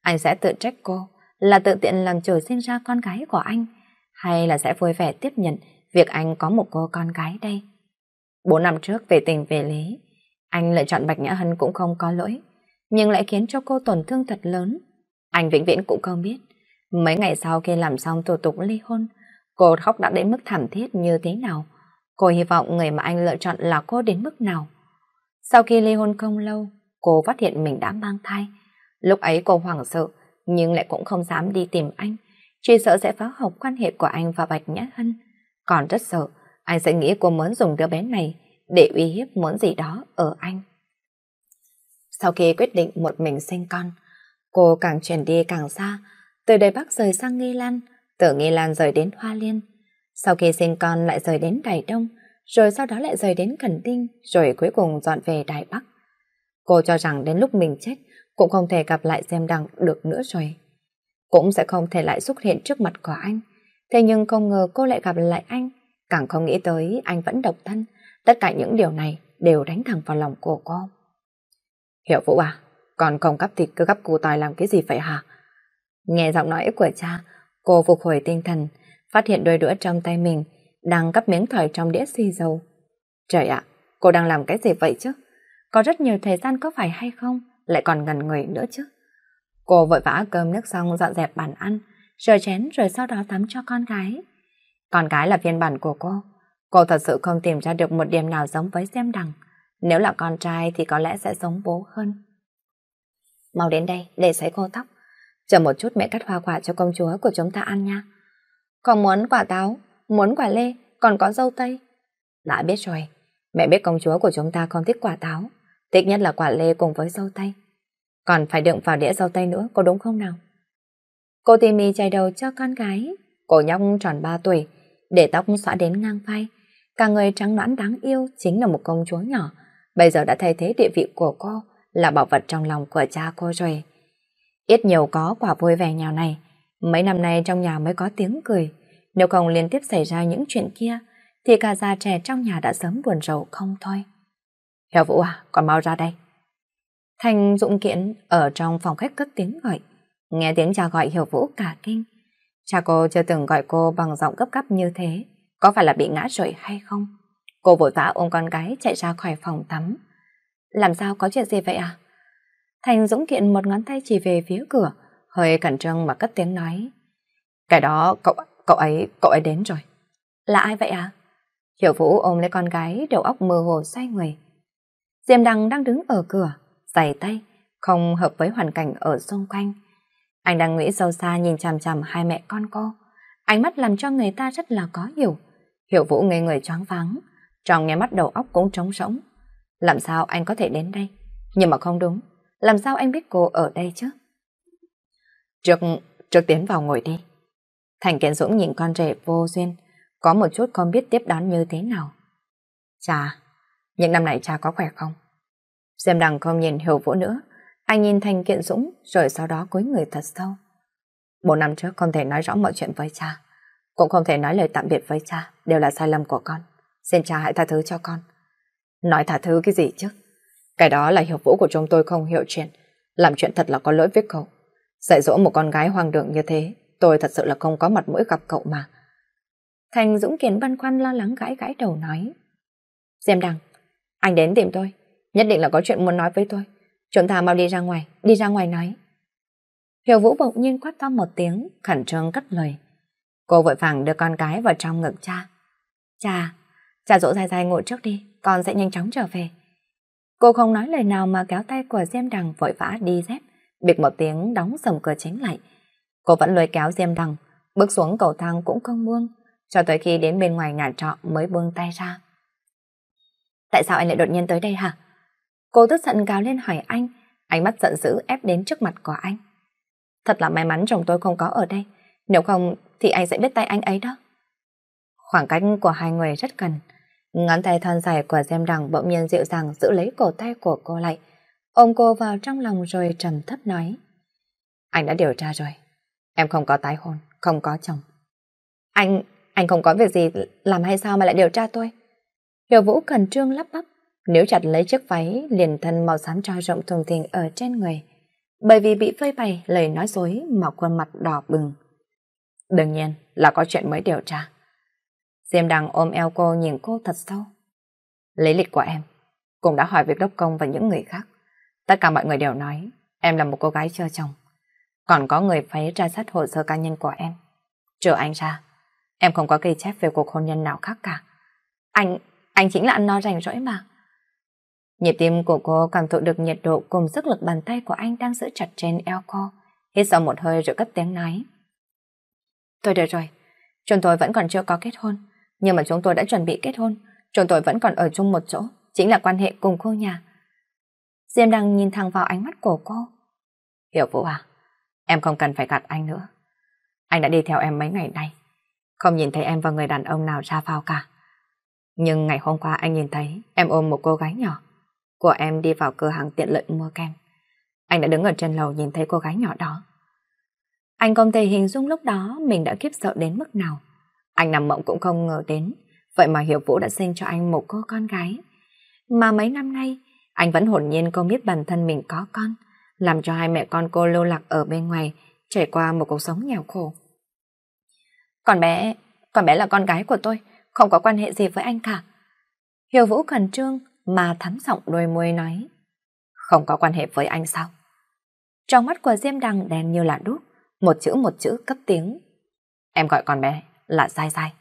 Anh sẽ tự trách cô là tự tiện làm trời sinh ra con gái của anh, hay là sẽ vui vẻ tiếp nhận việc anh có một cô con gái đây. Bốn năm trước về tình về lý, anh lựa chọn Bạch Nhã Hân cũng không có lỗi, nhưng lại khiến cho cô tổn thương thật lớn. Anh vĩnh viễn cũng không biết, mấy ngày sau khi làm xong thủ tục ly hôn, cô khóc đã đến mức thảm thiết như thế nào. Cô hy vọng người mà anh lựa chọn là cô đến mức nào. Sau khi ly hôn không lâu, cô phát hiện mình đã mang thai. Lúc ấy cô hoảng sợ, nhưng lại cũng không dám đi tìm anh, chỉ sợ sẽ phá hỏng quan hệ của anh và Bạch Nhã Hân. Còn rất sợ, anh sẽ nghĩ cô muốn dùng đứa bé này để uy hiếp muốn gì đó ở anh. Sau khi quyết định một mình sinh con, cô càng chuyển đi càng xa, từ Đài Bắc rời sang Nghi Lan, từ Nghi Lan rời đến Hoa Liên. Sau khi sinh con lại rời đến Đài Đông, rồi sau đó lại rời đến Cần Tinh, rồi cuối cùng dọn về Đài Bắc. Cô cho rằng đến lúc mình chết cũng không thể gặp lại Xem Đằng được nữa rồi. Cũng sẽ không thể lại xuất hiện trước mặt của anh. Thế nhưng không ngờ cô lại gặp lại anh, càng không nghĩ tới anh vẫn độc thân, Tất cả những điều này đều đánh thẳng vào lòng của cô. Hiểu Vũ à, còn không cắp thịt cứ gắp củ tỏi làm cái gì vậy hả? Nghe giọng nói của cha, cô phục hồi tinh thần, phát hiện đôi đũa trong tay mình đang cắp miếng thỏi trong đĩa xì dầu. Trời ạ, cô đang làm cái gì vậy chứ? Có rất nhiều thời gian có phải hay không? Lại còn ngần người nữa chứ. Cô vội vã cơm nước xong dọn dẹp bàn ăn, rồi chén rồi sau đó tắm cho con gái. Con gái là phiên bản của cô, Cô thật sự không tìm ra được một điểm nào giống với Xem Đằng. Nếu là con trai thì có lẽ sẽ giống bố hơn. Mau đến đây để sấy khô tóc. Chờ một chút mẹ cắt hoa quả cho công chúa của chúng ta ăn nha. Còn muốn quả táo, muốn quả lê, còn có dâu tây. Đã biết rồi, mẹ biết công chúa của chúng ta không thích quả táo. Thích nhất là quả lê cùng với dâu tây. Còn phải đựng vào đĩa dâu tây nữa, có đúng không nào? Cô tỉ mỉ chày đầu cho con gái. Cô nhóc tròn 3 tuổi, để tóc xõa đến ngang vai. Cả người trắng nõn đáng yêu chính là một công chúa nhỏ, bây giờ đã thay thế địa vị của cô là bảo vật trong lòng của cha cô rồi. Ít nhiều có quả vui vẻ nhào này, mấy năm nay trong nhà mới có tiếng cười, nếu không liên tiếp xảy ra những chuyện kia, thì cả già trẻ trong nhà đã sớm buồn rầu không thôi. hiểu Vũ à, còn mau ra đây. Thành Dụng Kiện ở trong phòng khách cất tiếng gọi. Nghe tiếng cha gọi Hiểu Vũ cả kinh. Cha cô chưa từng gọi cô bằng giọng gấp gáp như thế có phải là bị ngã rồi hay không? Cô vội vã ôm con gái chạy ra khỏi phòng tắm. Làm sao có chuyện gì vậy à? Thành Dũng kiện một ngón tay chỉ về phía cửa, hơi cẩn trương mà cất tiếng nói. Cái đó cậu cậu ấy, cậu ấy đến rồi. Là ai vậy à? Hiểu Vũ ôm lấy con gái, đầu óc mơ hồ xoay người. Diêm Đăng đang đứng ở cửa, giày tay, không hợp với hoàn cảnh ở xung quanh. Anh đang nghĩ sâu xa nhìn chằm chằm hai mẹ con cô. Ánh mắt làm cho người ta rất là có hiểu. Hiệu Vũ ngây người choáng váng, tròn nghe mắt đầu óc cũng trống rỗng. Làm sao anh có thể đến đây? Nhưng mà không đúng, làm sao anh biết cô ở đây chứ? Trước, trước tiến vào ngồi đi. Thành Kiến Dũng nhìn con rể vô duyên, có một chút không biết tiếp đón như thế nào. Chà, những năm này cha có khỏe không? Xem đằng không nhìn Hiểu Vũ nữa, anh nhìn Thành Kiện Dũng rồi sau đó cúi người thật sâu. Bốn năm trước không thể nói rõ mọi chuyện với cha. Cũng không thể nói lời tạm biệt với cha, đều là sai lầm của con. Xin cha hãy tha thứ cho con. Nói tha thứ cái gì chứ? Cái đó là hiệu vũ của chúng tôi không hiểu chuyện. Làm chuyện thật là có lỗi với cậu. Dạy dỗ một con gái hoang đường như thế, tôi thật sự là không có mặt mũi gặp cậu mà. Thành Dũng kiến băn khoăn lo lắng gãi gãi đầu nói. Diêm Đăng, anh đến tìm tôi. Nhất định là có chuyện muốn nói với tôi. Chúng ta mau đi ra ngoài, đi ra ngoài nói. hiệu Vũ bỗng nhiên quát to một tiếng, khẩn trương cắt lời. Cô vội vàng đưa con cái vào trong ngực cha. Cha, cha dỗ dài dài ngủ trước đi, con sẽ nhanh chóng trở về. Cô không nói lời nào mà kéo tay của Diêm Đằng vội vã đi dép, biệt một tiếng đóng sầm cửa chính lại. Cô vẫn lôi kéo Diêm Đằng, bước xuống cầu thang cũng không buông, cho tới khi đến bên ngoài nhà trọ mới buông tay ra. Tại sao anh lại đột nhiên tới đây hả? Cô tức giận gào lên hỏi anh, ánh mắt giận dữ ép đến trước mặt của anh. Thật là may mắn chồng tôi không có ở đây, nếu không thì anh sẽ biết tay anh ấy đó. Khoảng cách của hai người rất gần. Ngón tay thon dài của Diêm Đằng bỗng nhiên dịu dàng giữ lấy cổ tay của cô lại, ôm cô vào trong lòng rồi trầm thấp nói. Anh đã điều tra rồi. Em không có tái hôn, không có chồng. Anh, anh không có việc gì làm hay sao mà lại điều tra tôi? Điều vũ cần trương lắp bắp, nếu chặt lấy chiếc váy liền thân màu xám cho rộng thùng thình ở trên người. Bởi vì bị phơi bày lời nói dối mà khuôn mặt đỏ bừng. Đương nhiên là có chuyện mới điều tra. Diêm Đằng ôm eo cô nhìn cô thật sâu. Lấy lịch của em, cũng đã hỏi việc đốc công và những người khác. Tất cả mọi người đều nói em là một cô gái chưa chồng. Còn có người phải tra sát hồ sơ cá nhân của em. Trừ anh ra, em không có ghi chép về cuộc hôn nhân nào khác cả. Anh, anh chính là anh no rành rỗi mà. Nhịp tim của cô cảm thụ được nhiệt độ cùng sức lực bàn tay của anh đang giữ chặt trên eo cô. Hít sâu một hơi rồi cất tiếng nói. Tôi được rồi, chúng tôi vẫn còn chưa có kết hôn, nhưng mà chúng tôi đã chuẩn bị kết hôn, chúng tôi vẫn còn ở chung một chỗ, chính là quan hệ cùng khu nhà. Diêm đang nhìn thẳng vào ánh mắt của cô. Hiểu Vũ à, em không cần phải gạt anh nữa. Anh đã đi theo em mấy ngày nay, không nhìn thấy em và người đàn ông nào ra vào cả. Nhưng ngày hôm qua anh nhìn thấy em ôm một cô gái nhỏ của em đi vào cửa hàng tiện lợi mua kem. Anh đã đứng ở trên lầu nhìn thấy cô gái nhỏ đó. Anh không thể hình dung lúc đó mình đã kiếp sợ đến mức nào. Anh nằm mộng cũng không ngờ đến, vậy mà Hiểu Vũ đã sinh cho anh một cô con gái. Mà mấy năm nay, anh vẫn hồn nhiên không biết bản thân mình có con, làm cho hai mẹ con cô lưu lạc ở bên ngoài, trải qua một cuộc sống nghèo khổ. còn bé, còn bé là con gái của tôi, không có quan hệ gì với anh cả. Hiểu Vũ khẩn trương mà thắm giọng đôi môi nói. Không có quan hệ với anh sao? Trong mắt của Diêm Đằng đen như là đúc, một chữ một chữ cất tiếng. Em gọi con bé là sai sai.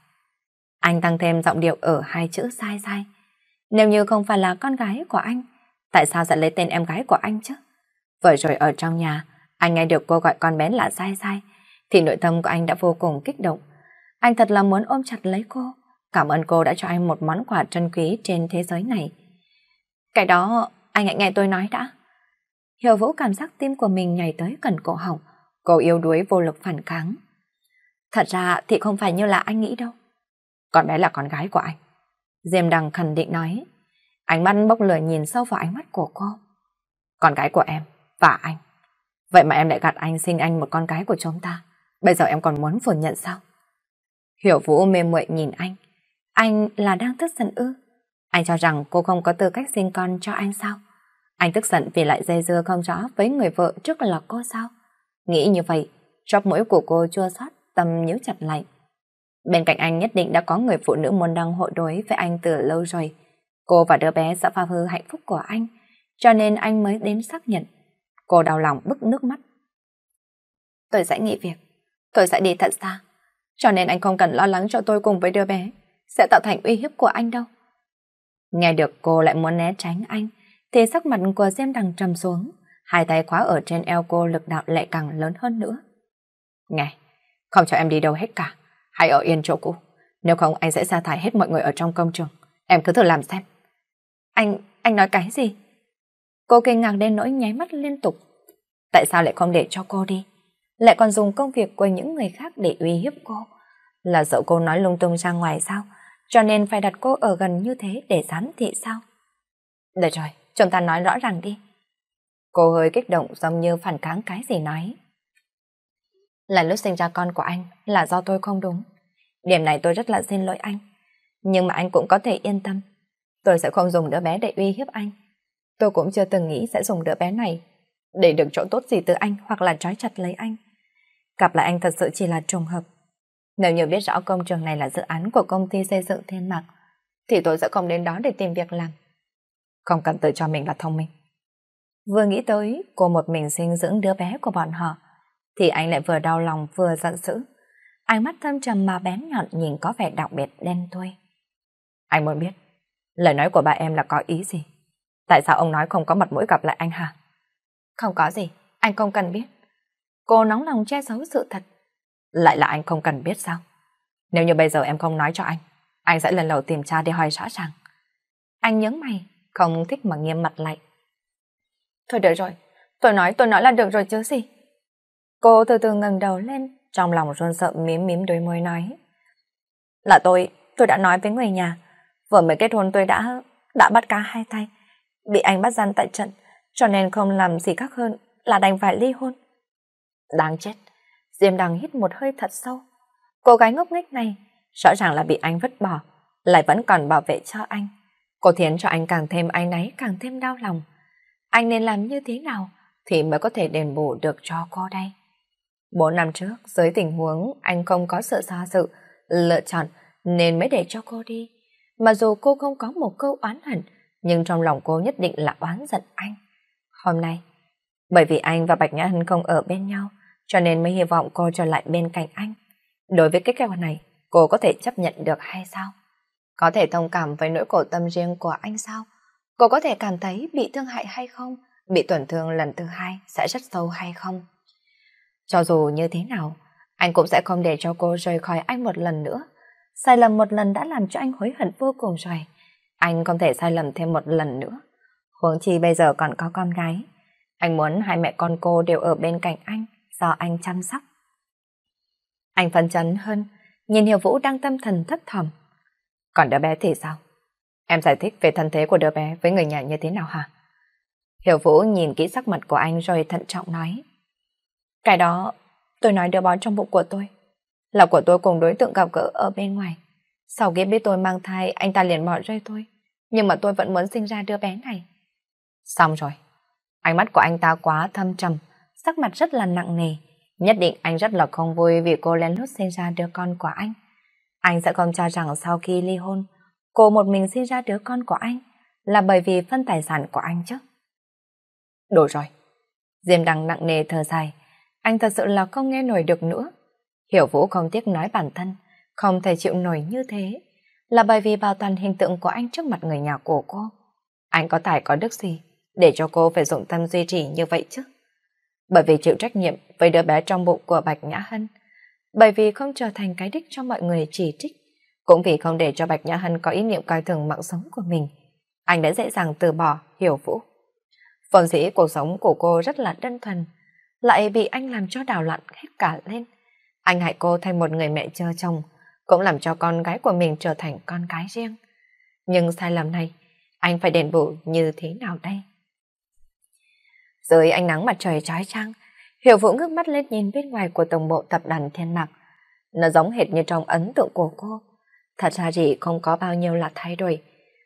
Anh tăng thêm giọng điệu ở hai chữ sai sai. Nếu như không phải là con gái của anh, tại sao sẽ lấy tên em gái của anh chứ? Vừa rồi ở trong nhà, anh nghe được cô gọi con bé là sai sai, thì nội tâm của anh đã vô cùng kích động. Anh thật là muốn ôm chặt lấy cô. Cảm ơn cô đã cho anh một món quà trân quý trên thế giới này. Cái đó, anh hãy nghe tôi nói đã. Hiểu Vũ cảm giác tim của mình nhảy tới gần cổ họng. Cô yếu đuối vô lực phản kháng. Thật ra thì không phải như là anh nghĩ đâu. Con bé là con gái của anh. Diêm Đằng khẳng định nói. Ánh mắt bốc lửa nhìn sâu vào ánh mắt của cô. Con gái của em và anh. Vậy mà em lại gạt anh sinh anh một con gái của chúng ta. Bây giờ em còn muốn phủ nhận sao? Hiểu Vũ mềm muội nhìn anh. Anh là đang tức giận ư? Anh cho rằng cô không có tư cách sinh con cho anh sao? Anh tức giận vì lại dây dưa không rõ với người vợ trước là cô sao? Nghĩ như vậy, chóp mũi của cô chua xót tâm nhíu chặt lại. Bên cạnh anh nhất định đã có người phụ nữ muốn đăng hội đối với anh từ lâu rồi. Cô và đứa bé sẽ phá hư hạnh phúc của anh, cho nên anh mới đến xác nhận. Cô đau lòng bức nước mắt. Tôi sẽ nghỉ việc, tôi sẽ đi thật xa, cho nên anh không cần lo lắng cho tôi cùng với đứa bé, sẽ tạo thành uy hiếp của anh đâu. Nghe được cô lại muốn né tránh anh, thì sắc mặt của Diêm Đằng trầm xuống hai tay khóa ở trên eo cô lực đạo lại càng lớn hơn nữa. Nghe, không cho em đi đâu hết cả, hãy ở yên chỗ cũ, nếu không anh sẽ sa thải hết mọi người ở trong công trường, em cứ thử làm xem. Anh, anh nói cái gì? Cô kinh ngạc đến nỗi nháy mắt liên tục. Tại sao lại không để cho cô đi? Lại còn dùng công việc của những người khác để uy hiếp cô? Là sợ cô nói lung tung ra ngoài sao? Cho nên phải đặt cô ở gần như thế để giám thị sao? Được rồi, chúng ta nói rõ ràng đi. Cô hơi kích động giống như phản kháng cái gì nói. Là lúc sinh ra con của anh là do tôi không đúng. Điểm này tôi rất là xin lỗi anh. Nhưng mà anh cũng có thể yên tâm. Tôi sẽ không dùng đứa bé để uy hiếp anh. Tôi cũng chưa từng nghĩ sẽ dùng đứa bé này để được chỗ tốt gì từ anh hoặc là trói chặt lấy anh. Gặp lại anh thật sự chỉ là trùng hợp. Nếu như biết rõ công trường này là dự án của công ty xây dựng thiên mạc, thì tôi sẽ không đến đó để tìm việc làm. Không cần tự cho mình là thông minh. Vừa nghĩ tới cô một mình sinh dưỡng đứa bé của bọn họ, thì anh lại vừa đau lòng vừa giận dữ. Ánh mắt thâm trầm mà bén nhọn nhìn có vẻ đặc biệt đen thui. Anh muốn biết, lời nói của bà em là có ý gì? Tại sao ông nói không có mặt mũi gặp lại anh hả? Không có gì, anh không cần biết. Cô nóng lòng che giấu sự thật. Lại là anh không cần biết sao? Nếu như bây giờ em không nói cho anh, anh sẽ lần đầu tìm cha để hỏi rõ ràng. Anh nhớ mày, không thích mà nghiêm mặt lại. Thôi được rồi, tôi nói tôi nói là được rồi chứ gì. Cô từ từ ngẩng đầu lên, trong lòng run sợ mím mím đôi môi nói. Là tôi, tôi đã nói với người nhà, vừa mới kết hôn tôi đã đã bắt cá hai tay, bị anh bắt gian tại trận, cho nên không làm gì khác hơn là đành phải ly hôn. Đáng chết, Diêm Đằng hít một hơi thật sâu. Cô gái ngốc nghếch này rõ ràng là bị anh vứt bỏ, lại vẫn còn bảo vệ cho anh. Cô thiến cho anh càng thêm áy náy, càng thêm đau lòng anh nên làm như thế nào thì mới có thể đền bù được cho cô đây. Bốn năm trước, dưới tình huống anh không có sợ xa sự lựa chọn nên mới để cho cô đi. Mà dù cô không có một câu oán hận, nhưng trong lòng cô nhất định là oán giận anh. Hôm nay, bởi vì anh và Bạch Nhã Hân không ở bên nhau, cho nên mới hy vọng cô trở lại bên cạnh anh. Đối với cái kế hoạch này, cô có thể chấp nhận được hay sao? Có thể thông cảm với nỗi khổ tâm riêng của anh sao? cô có thể cảm thấy bị thương hại hay không, bị tổn thương lần thứ hai sẽ rất sâu hay không. Cho dù như thế nào, anh cũng sẽ không để cho cô rời khỏi anh một lần nữa. Sai lầm một lần đã làm cho anh hối hận vô cùng rồi. Anh không thể sai lầm thêm một lần nữa. Huống chi bây giờ còn có con gái. Anh muốn hai mẹ con cô đều ở bên cạnh anh, do anh chăm sóc. Anh phấn chấn hơn, nhìn Hiểu Vũ đang tâm thần thất thầm. Còn đứa bé thì sao? Em giải thích về thân thế của đứa bé với người nhà như thế nào hả? Hiểu Vũ nhìn kỹ sắc mặt của anh rồi thận trọng nói. Cái đó, tôi nói đứa bé trong bụng của tôi. Là của tôi cùng đối tượng gặp gỡ ở bên ngoài. Sau khi biết tôi mang thai, anh ta liền bỏ rơi tôi. Nhưng mà tôi vẫn muốn sinh ra đứa bé này. Xong rồi. Ánh mắt của anh ta quá thâm trầm, sắc mặt rất là nặng nề. Nhất định anh rất là không vui vì cô lén lút sinh ra đứa con của anh. Anh sẽ không cho rằng sau khi ly hôn, cô một mình sinh ra đứa con của anh là bởi vì phân tài sản của anh chứ. Đủ rồi. Diêm Đăng nặng nề thở dài, anh thật sự là không nghe nổi được nữa. Hiểu Vũ không tiếc nói bản thân, không thể chịu nổi như thế, là bởi vì bảo toàn hình tượng của anh trước mặt người nhà của cô. Anh có tài có đức gì, để cho cô phải dụng tâm duy trì như vậy chứ. Bởi vì chịu trách nhiệm với đứa bé trong bụng của Bạch Nhã Hân, bởi vì không trở thành cái đích cho mọi người chỉ trích, cũng vì không để cho Bạch Nhã Hân có ý niệm coi thường mạng sống của mình, anh đã dễ dàng từ bỏ, hiểu Vũ. phần dĩ cuộc sống của cô rất là đơn thuần, lại bị anh làm cho đảo loạn hết cả lên. Anh hại cô thành một người mẹ chờ chồng, cũng làm cho con gái của mình trở thành con cái riêng. Nhưng sai lầm này, anh phải đền bù như thế nào đây? Dưới ánh nắng mặt trời trói trang, Hiểu Vũ ngước mắt lên nhìn bên ngoài của tổng bộ tập đoàn Thiên Mạc. Nó giống hệt như trong ấn tượng của cô. Thật ra chị không có bao nhiêu là thay đổi,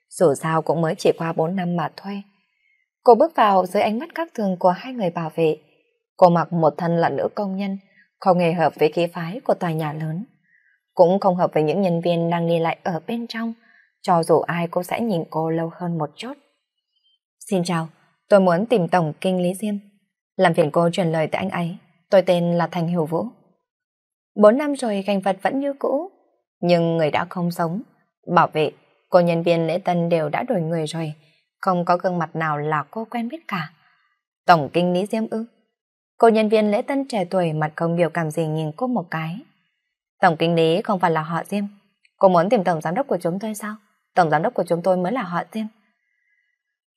dù sao cũng mới chỉ qua 4 năm mà thôi. Cô bước vào dưới ánh mắt các thường của hai người bảo vệ. Cô mặc một thân là nữ công nhân, không hề hợp với khí phái của tòa nhà lớn. Cũng không hợp với những nhân viên đang đi lại ở bên trong, cho dù ai cô sẽ nhìn cô lâu hơn một chút. Xin chào, tôi muốn tìm tổng kinh lý Diêm. Làm phiền cô truyền lời tới anh ấy, tôi tên là Thành Hiểu Vũ. Bốn năm rồi gành vật vẫn như cũ, nhưng người đã không sống. Bảo vệ, cô nhân viên lễ tân đều đã đổi người rồi, không có gương mặt nào là cô quen biết cả. Tổng kinh lý Diêm ư? Cô nhân viên lễ tân trẻ tuổi mặt không biểu cảm gì nhìn cô một cái. Tổng kinh lý không phải là họ Diêm. Cô muốn tìm tổng giám đốc của chúng tôi sao? Tổng giám đốc của chúng tôi mới là họ Diêm.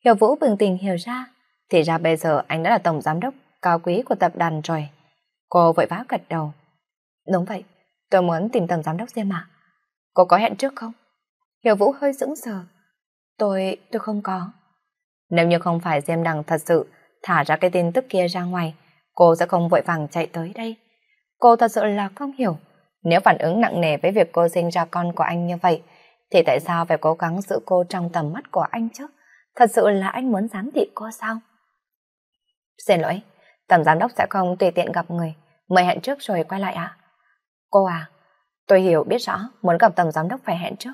Hiểu Vũ bừng tình hiểu ra, thì ra bây giờ anh đã là tổng giám đốc cao quý của tập đoàn rồi. Cô vội vã gật đầu. Đúng vậy, Tôi muốn tìm tầm giám đốc xem mà, Cô có hẹn trước không? Hiểu Vũ hơi sững sờ. Tôi, tôi không có. Nếu như không phải xem Đằng thật sự thả ra cái tin tức kia ra ngoài, cô sẽ không vội vàng chạy tới đây. Cô thật sự là không hiểu. Nếu phản ứng nặng nề với việc cô sinh ra con của anh như vậy, thì tại sao phải cố gắng giữ cô trong tầm mắt của anh chứ? Thật sự là anh muốn giám thị cô sao? Xin lỗi, tầm giám đốc sẽ không tùy tiện gặp người. Mời hẹn trước rồi quay lại ạ. À? Cô à, tôi hiểu biết rõ muốn gặp tổng giám đốc phải hẹn trước.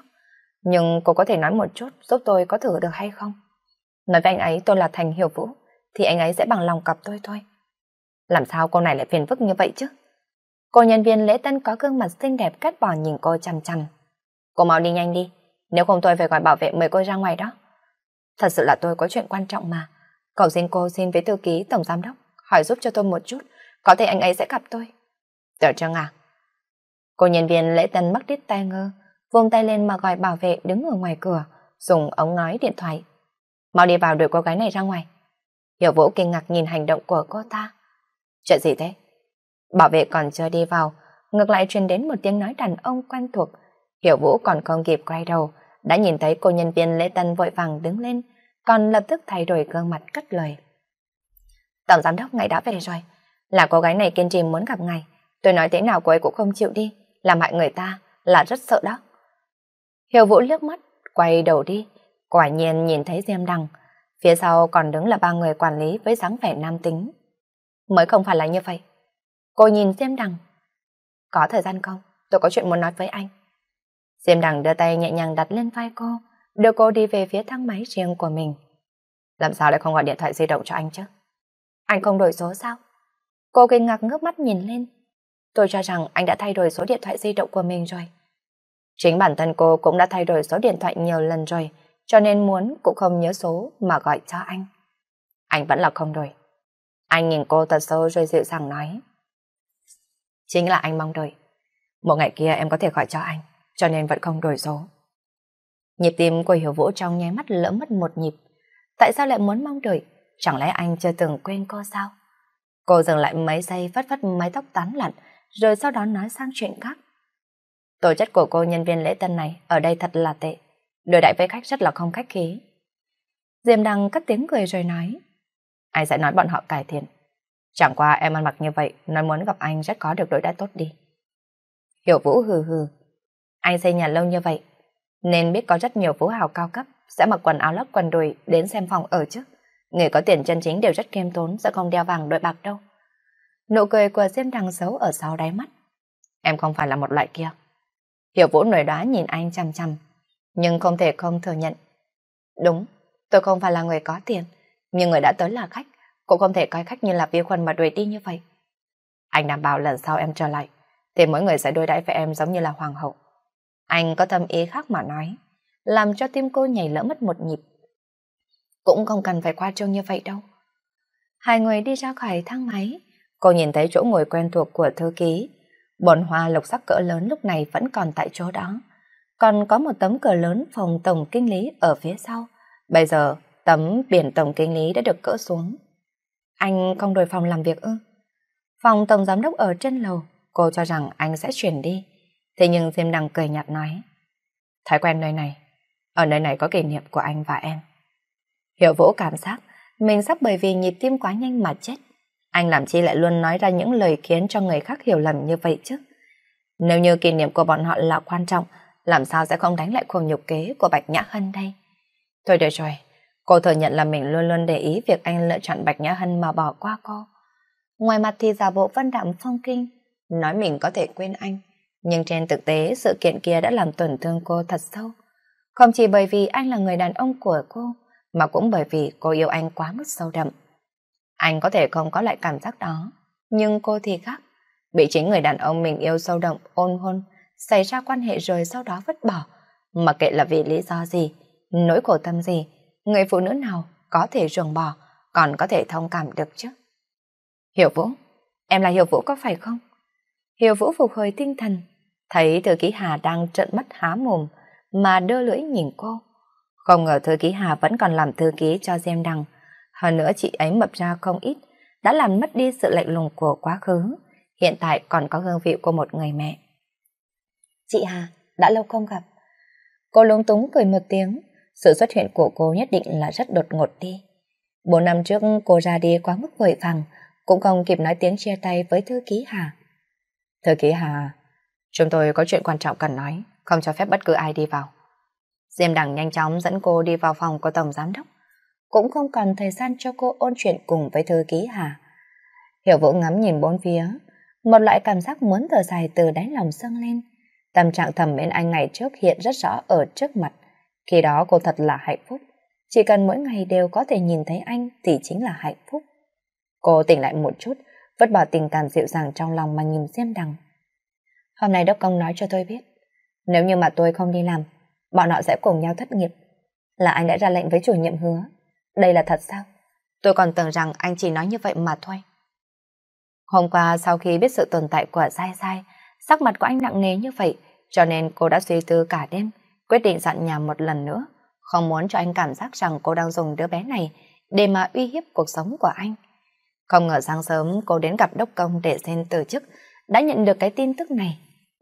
Nhưng cô có thể nói một chút giúp tôi có thử được hay không? Nói với anh ấy tôi là Thành Hiểu Vũ, thì anh ấy sẽ bằng lòng gặp tôi thôi. Làm sao cô này lại phiền phức như vậy chứ? Cô nhân viên lễ tân có gương mặt xinh đẹp cắt bỏ nhìn cô chằm chằm. Cô mau đi nhanh đi, nếu không tôi phải gọi bảo vệ mời cô ra ngoài đó. Thật sự là tôi có chuyện quan trọng mà. Cậu xin cô xin với thư ký tổng giám đốc, hỏi giúp cho tôi một chút, có thể anh ấy sẽ gặp tôi. Tiểu Trăng à, Cô nhân viên lễ tân mắc đít tai ngơ, vùng tay lên mà gọi bảo vệ đứng ở ngoài cửa, dùng ống ngói điện thoại. Mau đi vào đuổi cô gái này ra ngoài. Hiểu Vũ kinh ngạc nhìn hành động của cô ta. Chuyện gì thế? Bảo vệ còn chưa đi vào, ngược lại truyền đến một tiếng nói đàn ông quen thuộc. Hiểu Vũ còn không kịp quay đầu, đã nhìn thấy cô nhân viên lễ tân vội vàng đứng lên, còn lập tức thay đổi gương mặt cất lời. Tổng giám đốc ngài đã về rồi, là cô gái này kiên trì muốn gặp ngài. Tôi nói thế nào cô ấy cũng không chịu đi làm hại người ta là rất sợ đó. Hiểu Vũ liếc mắt, quay đầu đi, quả nhiên nhìn thấy Diêm Đằng, phía sau còn đứng là ba người quản lý với dáng vẻ nam tính. Mới không phải là như vậy. Cô nhìn Diêm Đằng. Có thời gian không? Tôi có chuyện muốn nói với anh. Diêm Đằng đưa tay nhẹ nhàng đặt lên vai cô, đưa cô đi về phía thang máy riêng của mình. Làm sao lại không gọi điện thoại di động cho anh chứ? Anh không đổi số sao? Cô kinh ngạc ngước mắt nhìn lên, Tôi cho rằng anh đã thay đổi số điện thoại di động của mình rồi. Chính bản thân cô cũng đã thay đổi số điện thoại nhiều lần rồi, cho nên muốn cũng không nhớ số mà gọi cho anh. Anh vẫn là không đổi. Anh nhìn cô thật sâu rồi dịu dàng nói. Chính là anh mong đợi. Một ngày kia em có thể gọi cho anh, cho nên vẫn không đổi số. Nhịp tim của Hiểu Vũ trong nháy mắt lỡ mất một nhịp. Tại sao lại muốn mong đợi? Chẳng lẽ anh chưa từng quên cô sao? Cô dừng lại mấy giây vắt vắt mái tóc tán lạnh rồi sau đó nói sang chuyện khác. Tổ chất của cô nhân viên lễ tân này ở đây thật là tệ, đối đại với khách rất là không khách khí. Diêm Đăng cất tiếng cười rồi nói, Ai sẽ nói bọn họ cải thiện. Chẳng qua em ăn mặc như vậy, nói muốn gặp anh rất có được đối đãi tốt đi. Hiểu Vũ hừ hừ, anh xây nhà lâu như vậy, nên biết có rất nhiều phú hào cao cấp sẽ mặc quần áo lót quần đùi đến xem phòng ở chứ. Người có tiền chân chính đều rất kiêm tốn sẽ không đeo vàng đội bạc đâu. Nụ cười của Diêm Đằng giấu ở sau đáy mắt. Em không phải là một loại kia. Hiểu Vũ nổi đoá nhìn anh chăm chăm, nhưng không thể không thừa nhận. Đúng, tôi không phải là người có tiền, nhưng người đã tới là khách, cũng không thể coi khách như là vi khuẩn mà đuổi đi như vậy. Anh đảm bảo lần sau em trở lại, thì mỗi người sẽ đối đãi với em giống như là hoàng hậu. Anh có tâm ý khác mà nói, làm cho tim cô nhảy lỡ mất một nhịp. Cũng không cần phải qua trương như vậy đâu. Hai người đi ra khỏi thang máy, Cô nhìn thấy chỗ ngồi quen thuộc của thư ký. Bồn hoa lục sắc cỡ lớn lúc này vẫn còn tại chỗ đó. Còn có một tấm cửa lớn phòng tổng kinh lý ở phía sau. Bây giờ, tấm biển tổng kinh lý đã được cỡ xuống. Anh không đổi phòng làm việc ư? Phòng tổng giám đốc ở trên lầu, cô cho rằng anh sẽ chuyển đi. Thế nhưng Diêm Đăng cười nhạt nói. Thói quen nơi này, ở nơi này có kỷ niệm của anh và em. Hiểu vũ cảm giác, mình sắp bởi vì nhịp tim quá nhanh mà chết. Anh làm chi lại luôn nói ra những lời khiến cho người khác hiểu lầm như vậy chứ? Nếu như kỷ niệm của bọn họ là quan trọng, làm sao sẽ không đánh lại cuồng nhục kế của Bạch Nhã Hân đây? Thôi được rồi, cô thừa nhận là mình luôn luôn để ý việc anh lựa chọn Bạch Nhã Hân mà bỏ qua cô. Ngoài mặt thì giả bộ văn đạm phong kinh, nói mình có thể quên anh. Nhưng trên thực tế, sự kiện kia đã làm tổn thương cô thật sâu. Không chỉ bởi vì anh là người đàn ông của cô, mà cũng bởi vì cô yêu anh quá mức sâu đậm. Anh có thể không có lại cảm giác đó, nhưng cô thì khác. Bị chính người đàn ông mình yêu sâu động, ôn hôn, xảy ra quan hệ rồi sau đó vứt bỏ. Mà kệ là vì lý do gì, nỗi khổ tâm gì, người phụ nữ nào có thể ruồng bỏ, còn có thể thông cảm được chứ. Hiểu Vũ, em là Hiểu Vũ có phải không? Hiểu Vũ phục hồi tinh thần, thấy Thư Ký Hà đang trợn mắt há mồm mà đưa lưỡi nhìn cô. Không ngờ Thư Ký Hà vẫn còn làm thư ký cho Diêm đăng hơn nữa chị ấy mập ra không ít, đã làm mất đi sự lạnh lùng của quá khứ, hiện tại còn có hương vị của một người mẹ. Chị Hà, đã lâu không gặp. Cô lúng túng cười một tiếng, sự xuất hiện của cô nhất định là rất đột ngột đi. Bốn năm trước cô ra đi quá mức vội vàng, cũng không kịp nói tiếng chia tay với thư ký Hà. Thư ký Hà, chúng tôi có chuyện quan trọng cần nói, không cho phép bất cứ ai đi vào. Diêm Đằng nhanh chóng dẫn cô đi vào phòng của Tổng Giám Đốc cũng không còn thời gian cho cô ôn chuyện cùng với thư ký hả? Hiểu Vũ ngắm nhìn bốn phía, một loại cảm giác muốn thở dài từ đáy lòng dâng lên. Tâm trạng thầm bên anh ngày trước hiện rất rõ ở trước mặt. Khi đó cô thật là hạnh phúc. Chỉ cần mỗi ngày đều có thể nhìn thấy anh thì chính là hạnh phúc. Cô tỉnh lại một chút, vứt bỏ tình cảm dịu dàng trong lòng mà nhìn xem đằng. Hôm nay đốc công nói cho tôi biết, nếu như mà tôi không đi làm, bọn họ sẽ cùng nhau thất nghiệp. Là anh đã ra lệnh với chủ nhiệm hứa đây là thật sao? Tôi còn tưởng rằng anh chỉ nói như vậy mà thôi. Hôm qua sau khi biết sự tồn tại của giai giai, sắc mặt của anh nặng nề như vậy, cho nên cô đã suy tư cả đêm, quyết định dặn nhà một lần nữa, không muốn cho anh cảm giác rằng cô đang dùng đứa bé này để mà uy hiếp cuộc sống của anh. Không ngờ sáng sớm cô đến gặp đốc công để xin từ chức, đã nhận được cái tin tức này.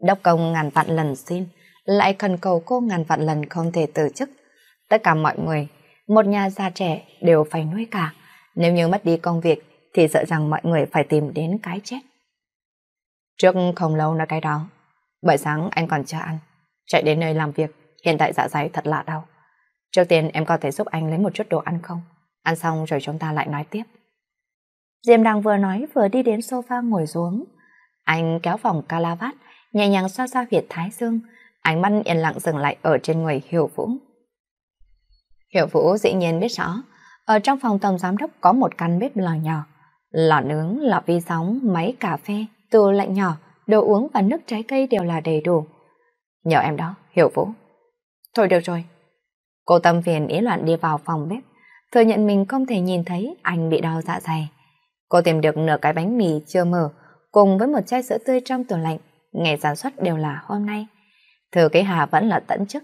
Đốc công ngàn vạn lần xin, lại cần cầu cô ngàn vạn lần không thể từ chức. Tất cả mọi người một nhà già trẻ đều phải nuôi cả. Nếu như mất đi công việc thì sợ rằng mọi người phải tìm đến cái chết. Trước không lâu là cái đó, buổi sáng anh còn chưa ăn, chạy đến nơi làm việc, hiện tại dạ dày thật lạ đau. Trước tiên em có thể giúp anh lấy một chút đồ ăn không? Ăn xong rồi chúng ta lại nói tiếp. Diêm đang vừa nói vừa đi đến sofa ngồi xuống. Anh kéo vòng calavat, nhẹ nhàng xoa xoa huyệt thái dương, ánh mắt yên lặng dừng lại ở trên người Hiểu Vũ. Hiệu Vũ dĩ nhiên biết rõ, ở trong phòng tổng giám đốc có một căn bếp lò nhỏ, lò nướng, lò vi sóng, máy cà phê, tủ lạnh nhỏ, đồ uống và nước trái cây đều là đầy đủ. Nhờ em đó, Hiệu Vũ. Thôi được rồi. Cô tâm phiền ý loạn đi vào phòng bếp, thừa nhận mình không thể nhìn thấy anh bị đau dạ dày. Cô tìm được nửa cái bánh mì chưa mở, cùng với một chai sữa tươi trong tủ lạnh, ngày sản xuất đều là hôm nay. Thừa kế Hà vẫn là tận chức,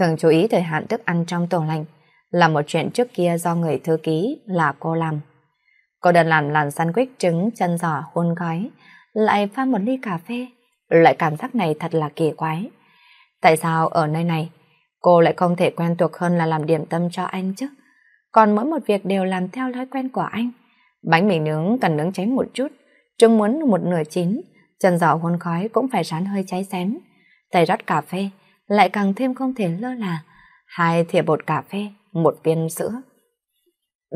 thường chú ý thời hạn thức ăn trong tủ lạnh, là một chuyện trước kia do người thư ký là cô làm. Cô đơn làm làn quýt trứng chân giò hôn gói, lại pha một ly cà phê. Loại cảm giác này thật là kỳ quái. Tại sao ở nơi này, cô lại không thể quen thuộc hơn là làm điểm tâm cho anh chứ? Còn mỗi một việc đều làm theo thói quen của anh. Bánh mì nướng cần nướng cháy một chút, trứng muốn một nửa chín, chân giò hôn khói cũng phải rán hơi cháy xém. Tay rót cà phê, lại càng thêm không thể lơ là. Hai thìa bột cà phê một viên sữa.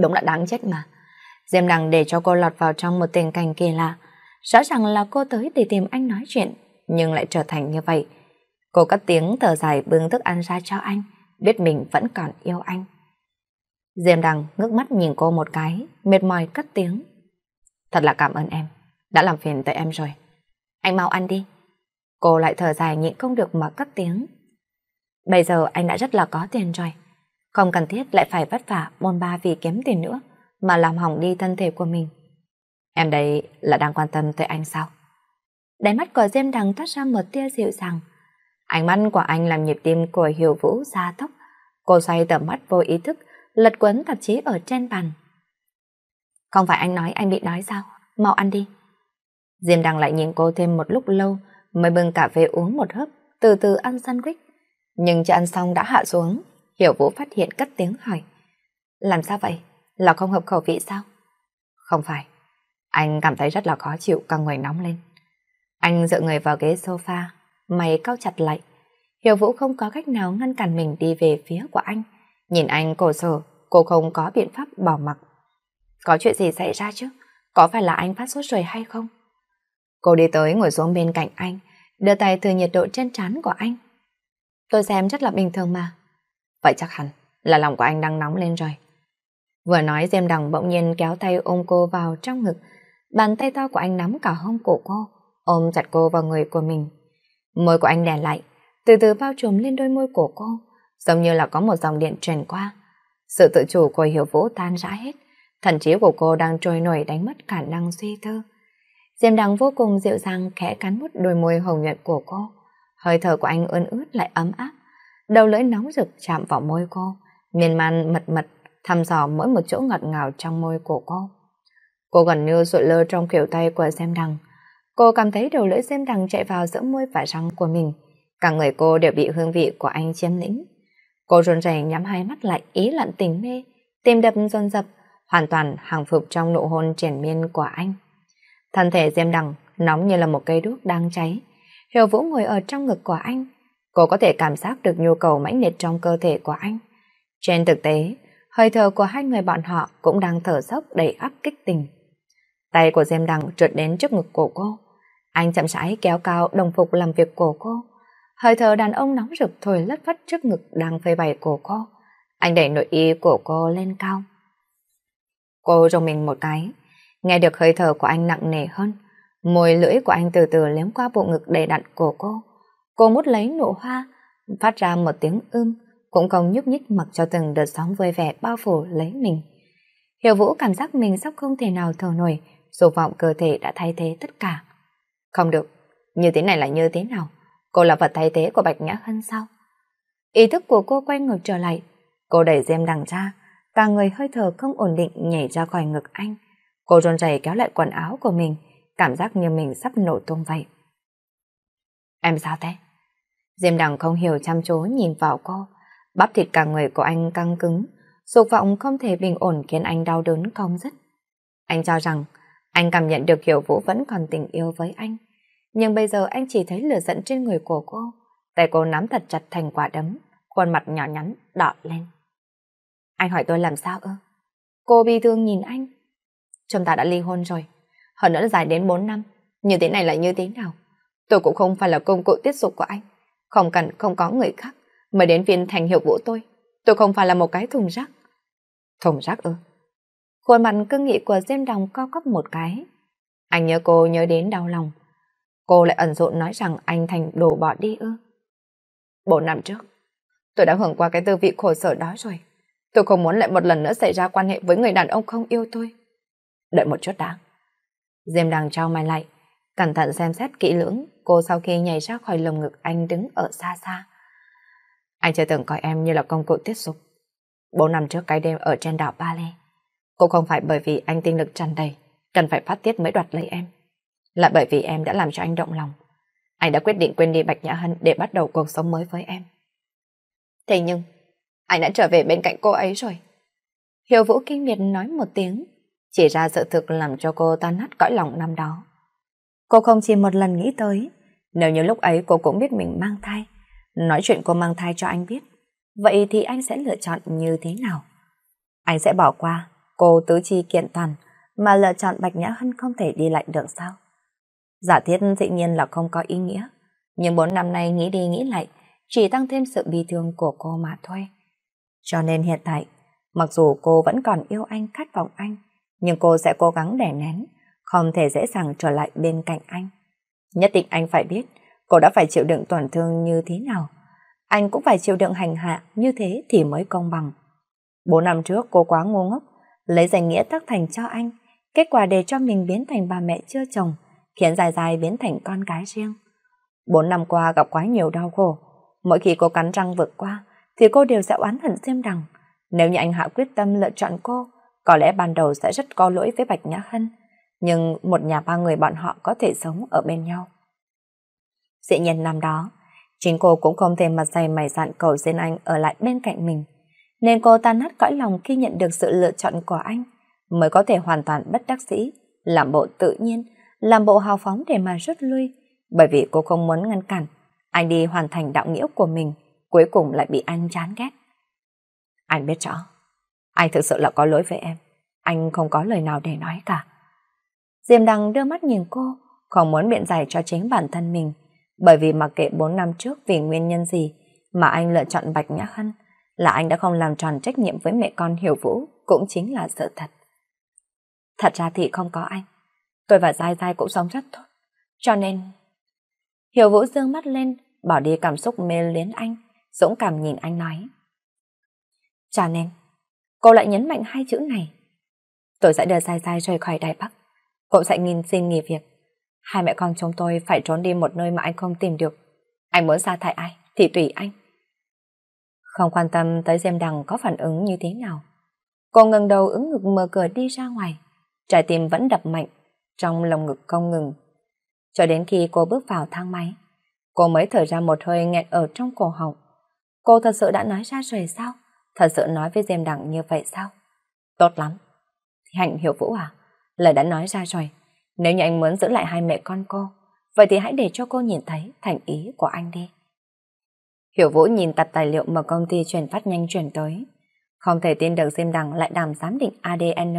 Đúng là đáng chết mà. Diêm đằng để cho cô lọt vào trong một tình cảnh kỳ lạ. Rõ ràng là cô tới để tìm anh nói chuyện, nhưng lại trở thành như vậy. Cô cất tiếng thở dài bưng thức ăn ra cho anh, biết mình vẫn còn yêu anh. Diêm đằng ngước mắt nhìn cô một cái, mệt mỏi cất tiếng. Thật là cảm ơn em, đã làm phiền tới em rồi. Anh mau ăn đi. Cô lại thở dài nhịn không được mà cất tiếng. Bây giờ anh đã rất là có tiền rồi không cần thiết lại phải vất vả bôn ba vì kiếm tiền nữa, mà làm hỏng đi thân thể của mình. Em đây là đang quan tâm tới anh sao? Đáy mắt của Diêm Đằng thoát ra một tia dịu dàng. Ánh mắt của anh làm nhịp tim của hiệu Vũ ra tốc. Cô xoay tầm mắt vô ý thức, lật cuốn tạp chí ở trên bàn. Không phải anh nói anh bị đói sao? Mau ăn đi. Diêm Đằng lại nhìn cô thêm một lúc lâu, mới bưng cà phê uống một hớp, từ từ ăn sandwich. Nhưng chưa ăn xong đã hạ xuống, Hiểu Vũ phát hiện cất tiếng hỏi. Làm sao vậy? Là không hợp khẩu vị sao? Không phải. Anh cảm thấy rất là khó chịu càng người nóng lên. Anh dựa người vào ghế sofa, mày cau chặt lại. Hiểu Vũ không có cách nào ngăn cản mình đi về phía của anh. Nhìn anh cổ sở, cô không có biện pháp bỏ mặc. Có chuyện gì xảy ra chứ? Có phải là anh phát sốt rồi hay không? Cô đi tới ngồi xuống bên cạnh anh, đưa tay từ nhiệt độ trên trán của anh. Tôi xem rất là bình thường mà, Vậy chắc hẳn là lòng của anh đang nóng lên rồi. Vừa nói Diêm Đằng bỗng nhiên kéo tay ôm cô vào trong ngực. Bàn tay to của anh nắm cả hông cổ cô, ôm chặt cô vào người của mình. Môi của anh đè lại, từ từ bao trùm lên đôi môi cổ cô, giống như là có một dòng điện truyền qua. Sự tự chủ của Hiểu Vũ tan rã hết, thần trí của cô đang trôi nổi đánh mất khả năng suy tư. Diêm Đằng vô cùng dịu dàng khẽ cắn mút đôi môi hồng nhuận của cô. Hơi thở của anh ươn ướt lại ấm áp, đầu lưỡi nóng rực chạm vào môi cô, miên man mật mật, thăm dò mỗi một chỗ ngọt ngào trong môi của cô. Cô gần như rụi lơ trong kiểu tay của xem đằng. Cô cảm thấy đầu lưỡi xem đằng chạy vào giữa môi và răng của mình. Cả người cô đều bị hương vị của anh chiếm lĩnh. Cô run rẩy nhắm hai mắt lại ý lặn tình mê, tim đập dồn dập, hoàn toàn hàng phục trong nụ hôn triển miên của anh. Thân thể Xem đằng nóng như là một cây đuốc đang cháy. Hiểu Vũ ngồi ở trong ngực của anh, Cô có thể cảm giác được nhu cầu mãnh liệt trong cơ thể của anh. Trên thực tế, hơi thở của hai người bọn họ cũng đang thở dốc đầy áp kích tình. Tay của Diêm Đằng trượt đến trước ngực của cô. Anh chậm rãi kéo cao đồng phục làm việc của cô. Hơi thở đàn ông nóng rực thổi lất vất trước ngực đang phơi bày của cô. Anh đẩy nội y của cô lên cao. Cô rồng mình một cái, nghe được hơi thở của anh nặng nề hơn. Môi lưỡi của anh từ từ lém qua bộ ngực đầy đặn của cô. Cô mút lấy nụ hoa, phát ra một tiếng ưm, cũng không nhúc nhích mặc cho từng đợt sóng vui vẻ bao phủ lấy mình. Hiểu Vũ cảm giác mình sắp không thể nào thở nổi, dục vọng cơ thể đã thay thế tất cả. Không được, như thế này là như thế nào? Cô là vật thay thế của Bạch Nhã Hân sao? Ý thức của cô quay ngược trở lại, cô đẩy diêm đằng ra, cả người hơi thở không ổn định nhảy ra khỏi ngực anh. Cô rôn rầy kéo lại quần áo của mình, cảm giác như mình sắp nổ tung vậy. Em sao thế? Diêm đằng không hiểu chăm chú nhìn vào cô, bắp thịt cả người của anh căng cứng, dục vọng không thể bình ổn khiến anh đau đớn không dứt. Anh cho rằng, anh cảm nhận được Hiểu Vũ vẫn còn tình yêu với anh, nhưng bây giờ anh chỉ thấy lửa giận trên người của cô, tay cô nắm thật chặt thành quả đấm, khuôn mặt nhỏ nhắn đỏ lên. Anh hỏi tôi làm sao ư? Cô bi thương nhìn anh. Chúng ta đã ly hôn rồi, hơn nữa dài đến 4 năm, như thế này là như thế nào? Tôi cũng không phải là công cụ tiết dục của anh không cần không có người khác, mới đến viên thành hiệu vũ tôi. Tôi không phải là một cái thùng rác. Thùng rác ư? Khuôn mặt cương nghị của Diêm Đồng co cấp một cái. Anh nhớ cô nhớ đến đau lòng. Cô lại ẩn dụ nói rằng anh thành đổ bỏ đi ư. bộ năm trước, tôi đã hưởng qua cái tư vị khổ sở đó rồi. Tôi không muốn lại một lần nữa xảy ra quan hệ với người đàn ông không yêu tôi. Đợi một chút đã. Diêm đằng trao mày lại, Cẩn thận xem xét kỹ lưỡng, cô sau khi nhảy ra khỏi lồng ngực anh đứng ở xa xa. Anh chưa từng coi em như là công cụ tiếp xúc Bốn năm trước cái đêm ở trên đảo Bali, cũng không phải bởi vì anh tinh lực tràn đầy, cần phải phát tiết mới đoạt lấy em. Là bởi vì em đã làm cho anh động lòng. Anh đã quyết định quên đi Bạch Nhã Hân để bắt đầu cuộc sống mới với em. Thế nhưng, anh đã trở về bên cạnh cô ấy rồi. hiệu Vũ kinh miệt nói một tiếng, chỉ ra sự thực làm cho cô tan nát cõi lòng năm đó. Cô không chỉ một lần nghĩ tới, nếu như lúc ấy cô cũng biết mình mang thai, nói chuyện cô mang thai cho anh biết, vậy thì anh sẽ lựa chọn như thế nào? Anh sẽ bỏ qua cô tứ chi kiện toàn mà lựa chọn Bạch Nhã Hân không thể đi lại được sao? Giả thiết dĩ nhiên là không có ý nghĩa, nhưng bốn năm nay nghĩ đi nghĩ lại, chỉ tăng thêm sự bi thương của cô mà thôi. Cho nên hiện tại, mặc dù cô vẫn còn yêu anh, khát vọng anh, nhưng cô sẽ cố gắng để nén, không thể dễ dàng trở lại bên cạnh anh. Nhất định anh phải biết cô đã phải chịu đựng tổn thương như thế nào. Anh cũng phải chịu đựng hành hạ như thế thì mới công bằng. Bốn năm trước cô quá ngu ngốc, lấy danh nghĩa tác thành cho anh, kết quả để cho mình biến thành bà mẹ chưa chồng, khiến dài dài biến thành con cái riêng. Bốn năm qua gặp quá nhiều đau khổ, mỗi khi cô cắn răng vượt qua, thì cô đều sẽ oán hận xiêm đằng. Nếu như anh Hạ quyết tâm lựa chọn cô, có lẽ ban đầu sẽ rất có lỗi với Bạch Nhã Hân, nhưng một nhà ba người bọn họ có thể sống ở bên nhau. Dĩ nhiên năm đó, chính cô cũng không thể mặt dày mày dạn cầu xin anh ở lại bên cạnh mình, nên cô tan nát cõi lòng khi nhận được sự lựa chọn của anh, mới có thể hoàn toàn bất đắc dĩ, làm bộ tự nhiên, làm bộ hào phóng để mà rút lui, bởi vì cô không muốn ngăn cản, anh đi hoàn thành đạo nghĩa của mình, cuối cùng lại bị anh chán ghét. Anh biết rõ, anh thực sự là có lỗi với em, anh không có lời nào để nói cả. Diêm Đăng đưa mắt nhìn cô, không muốn biện giải cho chính bản thân mình. Bởi vì mặc kệ 4 năm trước vì nguyên nhân gì mà anh lựa chọn Bạch Nhã Hân, là anh đã không làm tròn trách nhiệm với mẹ con Hiểu Vũ, cũng chính là sự thật. Thật ra thì không có anh, tôi và Giai Giai cũng sống rất tốt, cho nên... Hiểu Vũ dương mắt lên, bỏ đi cảm xúc mê luyến anh, dũng cảm nhìn anh nói. Cho nên, cô lại nhấn mạnh hai chữ này. Tôi sẽ đưa Giai Giai rời khỏi Đài Bắc, Cậu sẽ nhìn xin nghỉ việc. Hai mẹ con chúng tôi phải trốn đi một nơi mà anh không tìm được. Anh muốn ra thải ai thì tùy anh. Không quan tâm tới Diêm Đằng có phản ứng như thế nào. Cô ngẩng đầu ứng ngực mở cửa đi ra ngoài. Trái tim vẫn đập mạnh, trong lòng ngực không ngừng. Cho đến khi cô bước vào thang máy, cô mới thở ra một hơi nghẹn ở trong cổ họng. Cô thật sự đã nói ra rồi sao? Thật sự nói với Diêm Đằng như vậy sao? Tốt lắm. Hạnh hiểu vũ à? lời đã nói ra rồi. Nếu như anh muốn giữ lại hai mẹ con cô, vậy thì hãy để cho cô nhìn thấy thành ý của anh đi. Hiểu Vũ nhìn tập tài liệu mà công ty truyền phát nhanh chuyển tới. Không thể tin được Diêm Đằng lại đàm giám định ADN.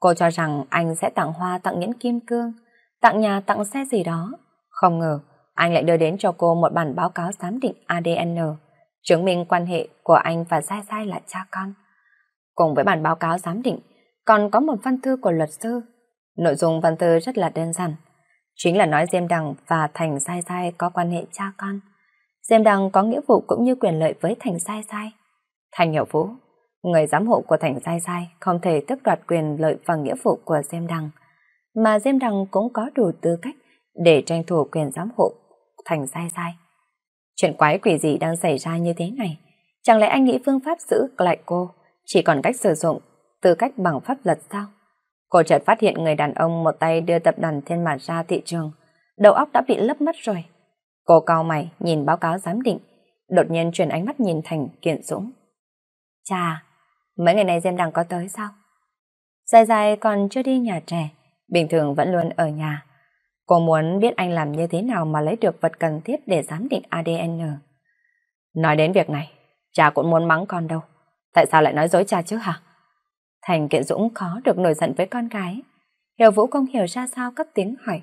Cô cho rằng anh sẽ tặng hoa tặng nhẫn kim cương, tặng nhà tặng xe gì đó. Không ngờ, anh lại đưa đến cho cô một bản báo cáo giám định ADN, chứng minh quan hệ của anh và Sai Sai là cha con. Cùng với bản báo cáo giám định, còn có một văn thư của luật sư. Nội dung văn thư rất là đơn giản, chính là nói Diêm Đằng và Thành Sai Sai có quan hệ cha con. Diêm Đằng có nghĩa vụ cũng như quyền lợi với Thành Sai Sai. Thành Hiểu Vũ, người giám hộ của Thành Sai Sai không thể tước đoạt quyền lợi và nghĩa vụ của Diêm Đằng, mà Diêm Đằng cũng có đủ tư cách để tranh thủ quyền giám hộ Thành Sai Sai. Chuyện quái quỷ gì đang xảy ra như thế này? Chẳng lẽ anh nghĩ phương pháp giữ lại cô chỉ còn cách sử dụng tư cách bằng pháp luật sao? Cô chợt phát hiện người đàn ông một tay đưa tập đoàn thiên bản ra thị trường, đầu óc đã bị lấp mất rồi. Cô cao mày nhìn báo cáo giám định, đột nhiên chuyển ánh mắt nhìn Thành Kiện Dũng. Chà, mấy ngày này Diêm đang có tới sao? Dài dài còn chưa đi nhà trẻ, bình thường vẫn luôn ở nhà. Cô muốn biết anh làm như thế nào mà lấy được vật cần thiết để giám định ADN. Nói đến việc này, cha cũng muốn mắng con đâu. Tại sao lại nói dối cha chứ hả? Thành Kiện Dũng khó được nổi giận với con gái. Hiểu Vũ không hiểu ra sao cất tiếng hỏi.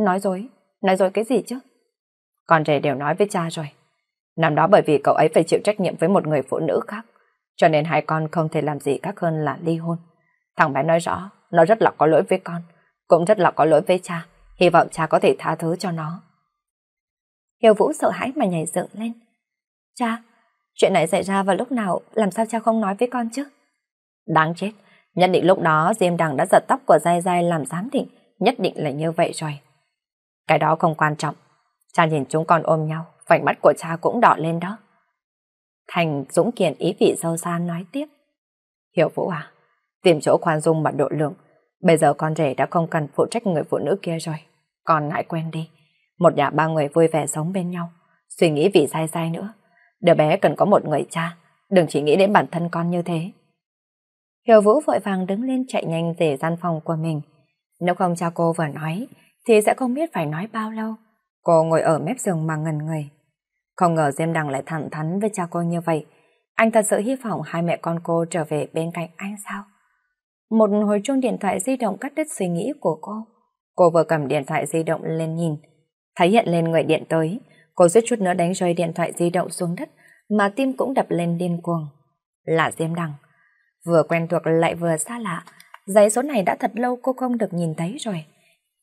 Nói dối, nói dối cái gì chứ? Con rể đều nói với cha rồi. Năm đó bởi vì cậu ấy phải chịu trách nhiệm với một người phụ nữ khác, cho nên hai con không thể làm gì khác hơn là ly hôn. Thằng bé nói rõ, nó rất là có lỗi với con, cũng rất là có lỗi với cha, hy vọng cha có thể tha thứ cho nó. Hiểu Vũ sợ hãi mà nhảy dựng lên. Cha, chuyện này xảy ra vào lúc nào, làm sao cha không nói với con chứ? Đáng chết, nhất định lúc đó Diêm Đằng đã giật tóc của Giai Giai làm giám định, nhất định là như vậy rồi. Cái đó không quan trọng. Cha nhìn chúng con ôm nhau, vành mắt của cha cũng đỏ lên đó. Thành Dũng Kiện ý vị sâu xa nói tiếp. Hiểu Vũ à, tìm chỗ khoan dung mà độ lượng. Bây giờ con rể đã không cần phụ trách người phụ nữ kia rồi. Con hãy quen đi. Một nhà ba người vui vẻ sống bên nhau. Suy nghĩ vì sai sai nữa. Đứa bé cần có một người cha. Đừng chỉ nghĩ đến bản thân con như thế. Hiểu Vũ vội vàng đứng lên chạy nhanh về gian phòng của mình. Nếu không cha cô vừa nói, thì sẽ không biết phải nói bao lâu. Cô ngồi ở mép giường mà ngần người. Không ngờ Diêm Đằng lại thẳng thắn với cha cô như vậy. Anh thật sự hy vọng hai mẹ con cô trở về bên cạnh anh sao? Một hồi chuông điện thoại di động cắt đứt suy nghĩ của cô. Cô vừa cầm điện thoại di động lên nhìn. Thấy hiện lên người điện tới, cô suýt chút nữa đánh rơi điện thoại di động xuống đất, mà tim cũng đập lên điên cuồng. Là Diêm Đằng. Vừa quen thuộc lại vừa xa lạ, giấy số này đã thật lâu cô không được nhìn thấy rồi.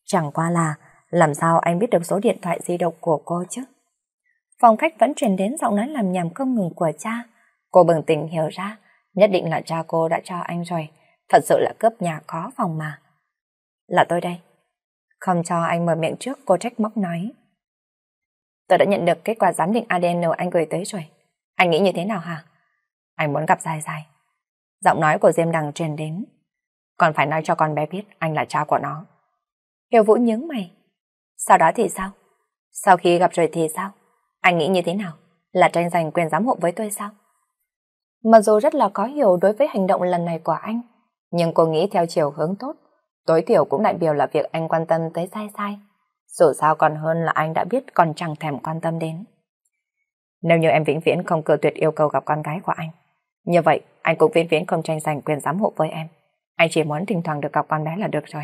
Chẳng qua là, làm sao anh biết được số điện thoại di động của cô chứ? Phòng khách vẫn truyền đến giọng nói làm nhầm không ngừng của cha. Cô bừng tỉnh hiểu ra, nhất định là cha cô đã cho anh rồi. Thật sự là cướp nhà có phòng mà. Là tôi đây. Không cho anh mở miệng trước, cô trách móc nói. Tôi đã nhận được kết quả giám định ADN anh gửi tới rồi. Anh nghĩ như thế nào hả? Anh muốn gặp dài dài giọng nói của Diêm Đằng truyền đến. Còn phải nói cho con bé biết anh là cha của nó. Kiều Vũ nhướng mày. Sau đó thì sao? Sau khi gặp rồi thì sao? Anh nghĩ như thế nào? Là tranh giành quyền giám hộ với tôi sao? Mặc dù rất là có hiểu đối với hành động lần này của anh, nhưng cô nghĩ theo chiều hướng tốt, tối thiểu cũng đại biểu là việc anh quan tâm tới sai sai. Dù sao còn hơn là anh đã biết còn chẳng thèm quan tâm đến. Nếu như em vĩnh viễn không cự tuyệt yêu cầu gặp con gái của anh, như vậy, anh cũng viễn viễn không tranh giành quyền giám hộ với em. Anh chỉ muốn thỉnh thoảng được gặp con bé là được rồi.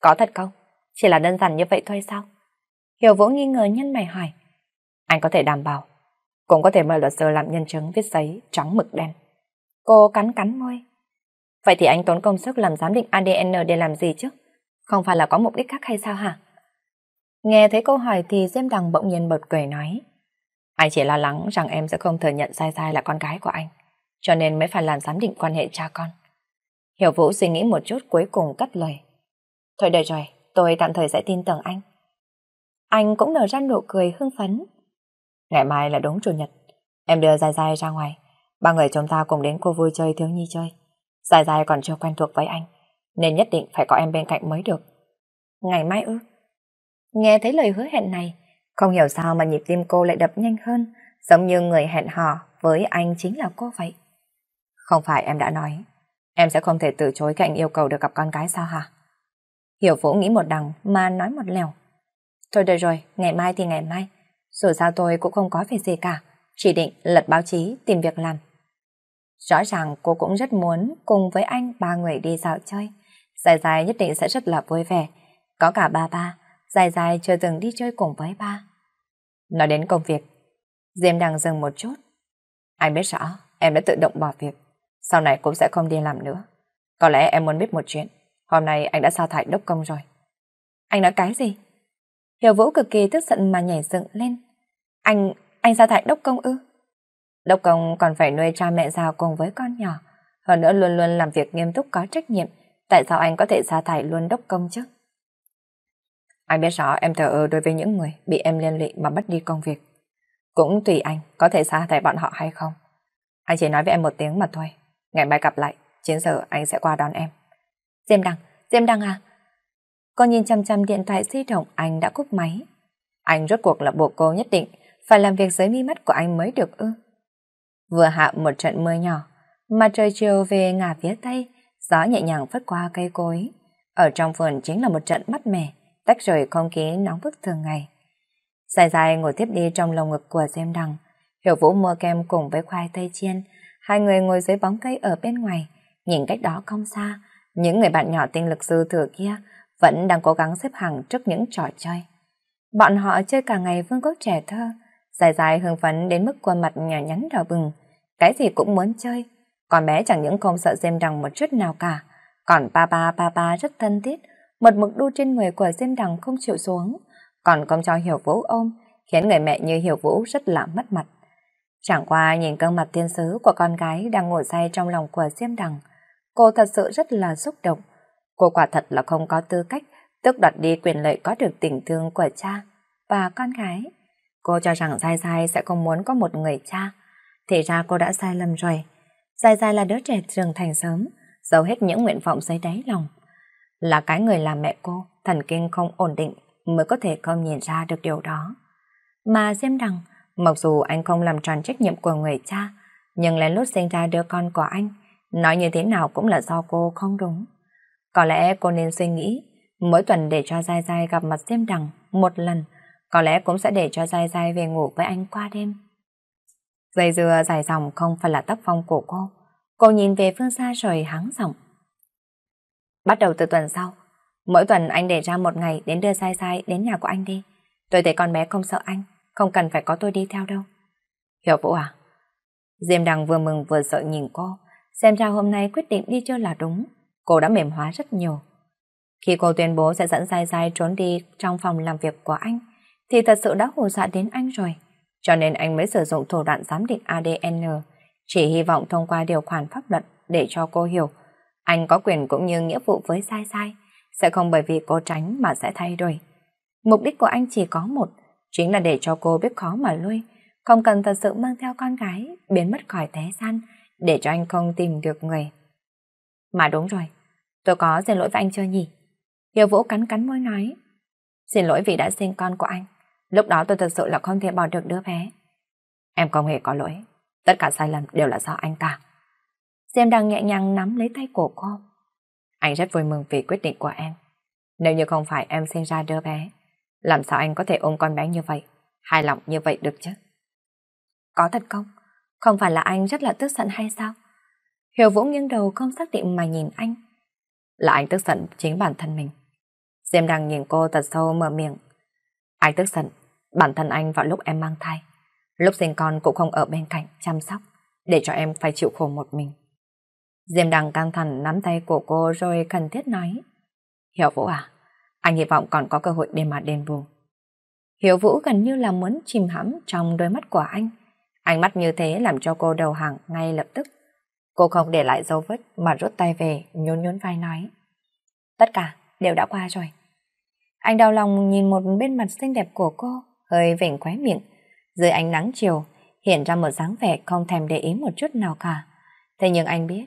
Có thật không? Chỉ là đơn giản như vậy thôi sao? Hiểu Vũ nghi ngờ nhân mày hỏi. Anh có thể đảm bảo. Cũng có thể mời luật sư làm nhân chứng viết giấy trắng mực đen. Cô cắn cắn môi. Vậy thì anh tốn công sức làm giám định ADN để làm gì chứ? Không phải là có mục đích khác hay sao hả? Nghe thấy câu hỏi thì Diêm Đằng bỗng nhiên bật cười nói. Anh chỉ lo lắng rằng em sẽ không thừa nhận sai sai là con gái của anh cho nên mới phải làm giám định quan hệ cha con. Hiểu Vũ suy nghĩ một chút cuối cùng cắt lời. Thôi đời rồi, tôi tạm thời sẽ tin tưởng anh. Anh cũng nở ra nụ cười hưng phấn. Ngày mai là đúng chủ nhật, em đưa Dài Dài ra ngoài. Ba người chúng ta cùng đến cô vui chơi thiếu nhi chơi. Dài Dài còn chưa quen thuộc với anh, nên nhất định phải có em bên cạnh mới được. Ngày mai ư? Nghe thấy lời hứa hẹn này, không hiểu sao mà nhịp tim cô lại đập nhanh hơn, giống như người hẹn hò với anh chính là cô vậy. Không phải em đã nói, em sẽ không thể từ chối cái anh yêu cầu được gặp con gái sao hả? Hiểu Vũ nghĩ một đằng mà nói một lèo. Thôi được rồi, ngày mai thì ngày mai. Dù sao tôi cũng không có việc gì cả, chỉ định lật báo chí tìm việc làm. Rõ ràng cô cũng rất muốn cùng với anh ba người đi dạo chơi. Dài dài nhất định sẽ rất là vui vẻ. Có cả ba ba, dài dài chưa từng đi chơi cùng với ba. Nói đến công việc, Diêm đang dừng một chút. Anh biết rõ, em đã tự động bỏ việc. Sau này cũng sẽ không đi làm nữa. Có lẽ em muốn biết một chuyện. Hôm nay anh đã sa thải đốc công rồi. Anh nói cái gì? Hiểu Vũ cực kỳ tức giận mà nhảy dựng lên. Anh, anh sa thải đốc công ư? Đốc công còn phải nuôi cha mẹ già cùng với con nhỏ. Hơn nữa luôn luôn làm việc nghiêm túc có trách nhiệm. Tại sao anh có thể sa thải luôn đốc công chứ? Anh biết rõ em thờ ơ đối với những người bị em liên lụy mà bắt đi công việc. Cũng tùy anh có thể sa thải bọn họ hay không. Anh chỉ nói với em một tiếng mà thôi. Ngày mai gặp lại, 9 giờ anh sẽ qua đón em. Diêm Đăng, Diêm Đăng à? Con nhìn chăm chăm điện thoại di động anh đã cúp máy. Anh rốt cuộc là bộ cô nhất định phải làm việc dưới mi mắt của anh mới được ư. Vừa hạ một trận mưa nhỏ, mà trời chiều về ngả phía tây, gió nhẹ nhàng phất qua cây cối. Ở trong vườn chính là một trận mắt mẻ, tách rời không khí nóng bức thường ngày. Dài dài ngồi tiếp đi trong lồng ngực của Diêm Đăng, Hiểu Vũ mua kem cùng với khoai tây chiên, Hai người ngồi dưới bóng cây ở bên ngoài, nhìn cách đó không xa, những người bạn nhỏ tinh lực sư thừa kia vẫn đang cố gắng xếp hàng trước những trò chơi. Bọn họ chơi cả ngày vương quốc trẻ thơ, dài dài hưng phấn đến mức khuôn mặt nhà nhắn đỏ bừng, cái gì cũng muốn chơi. Còn bé chẳng những không sợ Diêm Đằng một chút nào cả, còn ba ba ba ba rất thân thiết, một mực đu trên người của Diêm Đằng không chịu xuống, còn không cho Hiểu Vũ ôm, khiến người mẹ như Hiểu Vũ rất là mất mặt. Chẳng qua nhìn gương mặt tiên sứ của con gái đang ngồi say trong lòng của Diêm Đằng, cô thật sự rất là xúc động. Cô quả thật là không có tư cách tước đoạt đi quyền lợi có được tình thương của cha và con gái. Cô cho rằng Sai Sai sẽ không muốn có một người cha. Thì ra cô đã sai lầm rồi. Sai Sai là đứa trẻ trưởng thành sớm, giấu hết những nguyện vọng dưới đáy lòng. Là cái người làm mẹ cô, thần kinh không ổn định mới có thể không nhìn ra được điều đó. Mà Diêm Đằng Mặc dù anh không làm tròn trách nhiệm của người cha, nhưng lén lút sinh ra đứa con của anh, nói như thế nào cũng là do cô không đúng. Có lẽ cô nên suy nghĩ, mỗi tuần để cho Giai Giai gặp mặt Diêm Đằng một lần, có lẽ cũng sẽ để cho Giai Giai về ngủ với anh qua đêm. Dây dưa dài dòng không phải là tác phong của cô. Cô nhìn về phương xa rồi hắng giọng. Bắt đầu từ tuần sau, mỗi tuần anh để ra một ngày đến đưa giai giai đến nhà của anh đi. Tôi thấy con bé không sợ anh, không cần phải có tôi đi theo đâu. Hiểu Vũ à? Diêm Đằng vừa mừng vừa sợ nhìn cô, xem ra hôm nay quyết định đi chơi là đúng, cô đã mềm hóa rất nhiều. Khi cô tuyên bố sẽ dẫn dài dài trốn đi trong phòng làm việc của anh, thì thật sự đã hù dọa đến anh rồi. Cho nên anh mới sử dụng thủ đoạn giám định ADN, chỉ hy vọng thông qua điều khoản pháp luật để cho cô hiểu. Anh có quyền cũng như nghĩa vụ với sai sai, sẽ không bởi vì cô tránh mà sẽ thay đổi. Mục đích của anh chỉ có một, chính là để cho cô biết khó mà lui, không cần thật sự mang theo con gái, biến mất khỏi thế gian, để cho anh không tìm được người. Mà đúng rồi, tôi có xin lỗi với anh chưa nhỉ? Hiếu Vũ cắn cắn môi nói. Xin lỗi vì đã sinh con của anh, lúc đó tôi thật sự là không thể bỏ được đứa bé. Em không hề có lỗi, tất cả sai lầm đều là do anh ta. Xem đang nhẹ nhàng nắm lấy tay của cô. Anh rất vui mừng vì quyết định của em. Nếu như không phải em sinh ra đứa bé, làm sao anh có thể ôm con bé như vậy, hài lòng như vậy được chứ? Có thật không? Không phải là anh rất là tức giận hay sao? Hiểu Vũ nghiêng đầu không xác định mà nhìn anh. Là anh tức giận chính bản thân mình. Diêm đang nhìn cô thật sâu mở miệng. Anh tức giận, bản thân anh vào lúc em mang thai. Lúc sinh con cũng không ở bên cạnh chăm sóc, để cho em phải chịu khổ một mình. Diêm đang căng thẳng nắm tay của cô rồi cần thiết nói. Hiểu Vũ à, anh hy vọng còn có cơ hội để mà đền bù. Hiếu Vũ gần như là muốn chìm hãm trong đôi mắt của anh. Ánh mắt như thế làm cho cô đầu hàng ngay lập tức. Cô không để lại dấu vết mà rút tay về, nhún nhún vai nói. Tất cả đều đã qua rồi. Anh đau lòng nhìn một bên mặt xinh đẹp của cô, hơi vểnh khóe miệng. Dưới ánh nắng chiều, hiện ra một dáng vẻ không thèm để ý một chút nào cả. Thế nhưng anh biết,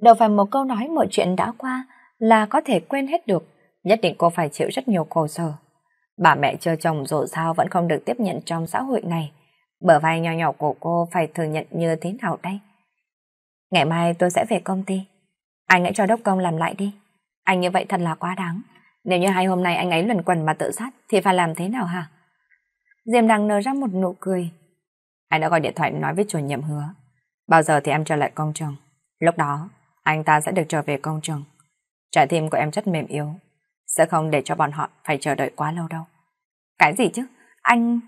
đâu phải một câu nói mọi chuyện đã qua là có thể quên hết được nhất định cô phải chịu rất nhiều khổ sở. Bà mẹ chưa chồng rồi sao vẫn không được tiếp nhận trong xã hội này. Bờ vai nhỏ nhỏ của cô phải thừa nhận như thế nào đây? Ngày mai tôi sẽ về công ty. Anh hãy cho đốc công làm lại đi. Anh như vậy thật là quá đáng. Nếu như hai hôm nay anh ấy luẩn quẩn mà tự sát thì phải làm thế nào hả? Diêm đang nở ra một nụ cười. Anh đã gọi điện thoại nói với chủ nhiệm hứa. Bao giờ thì em trở lại công trường? Lúc đó, anh ta sẽ được trở về công trường. Trái tim của em rất mềm yếu sẽ không để cho bọn họ phải chờ đợi quá lâu đâu. Cái gì chứ? Anh...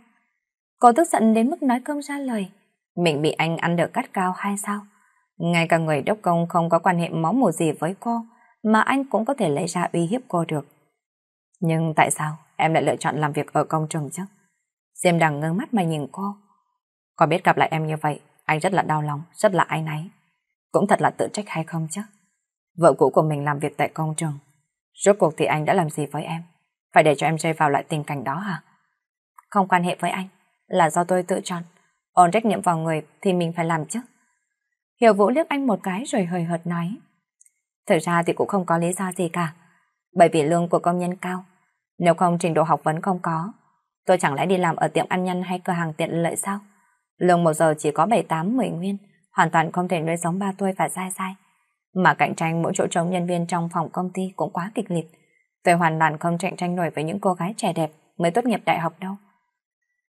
Cô tức giận đến mức nói không ra lời. Mình bị anh ăn được cắt cao hay sao? Ngay cả người đốc công không có quan hệ máu mù gì với cô, mà anh cũng có thể lấy ra uy hiếp cô được. Nhưng tại sao em lại lựa chọn làm việc ở công trường chứ? Diêm đằng ngơ mắt mà nhìn cô. Có biết gặp lại em như vậy, anh rất là đau lòng, rất là ai nấy. Cũng thật là tự trách hay không chứ? Vợ cũ của mình làm việc tại công trường, Rốt cuộc thì anh đã làm gì với em? Phải để cho em rơi vào loại tình cảnh đó hả? Không quan hệ với anh, là do tôi tự chọn. Ổn trách nhiệm vào người thì mình phải làm chứ. Hiểu Vũ liếc anh một cái rồi hời hợt nói. Thật ra thì cũng không có lý do gì cả. Bởi vì lương của công nhân cao. Nếu không trình độ học vấn không có, tôi chẳng lẽ đi làm ở tiệm ăn nhân hay cửa hàng tiện lợi sao? Lương một giờ chỉ có 7-8-10 nguyên, hoàn toàn không thể nuôi sống ba tôi và dai dai mà cạnh tranh mỗi chỗ trống nhân viên trong phòng công ty cũng quá kịch liệt. Tôi hoàn toàn không cạnh tranh nổi với những cô gái trẻ đẹp mới tốt nghiệp đại học đâu.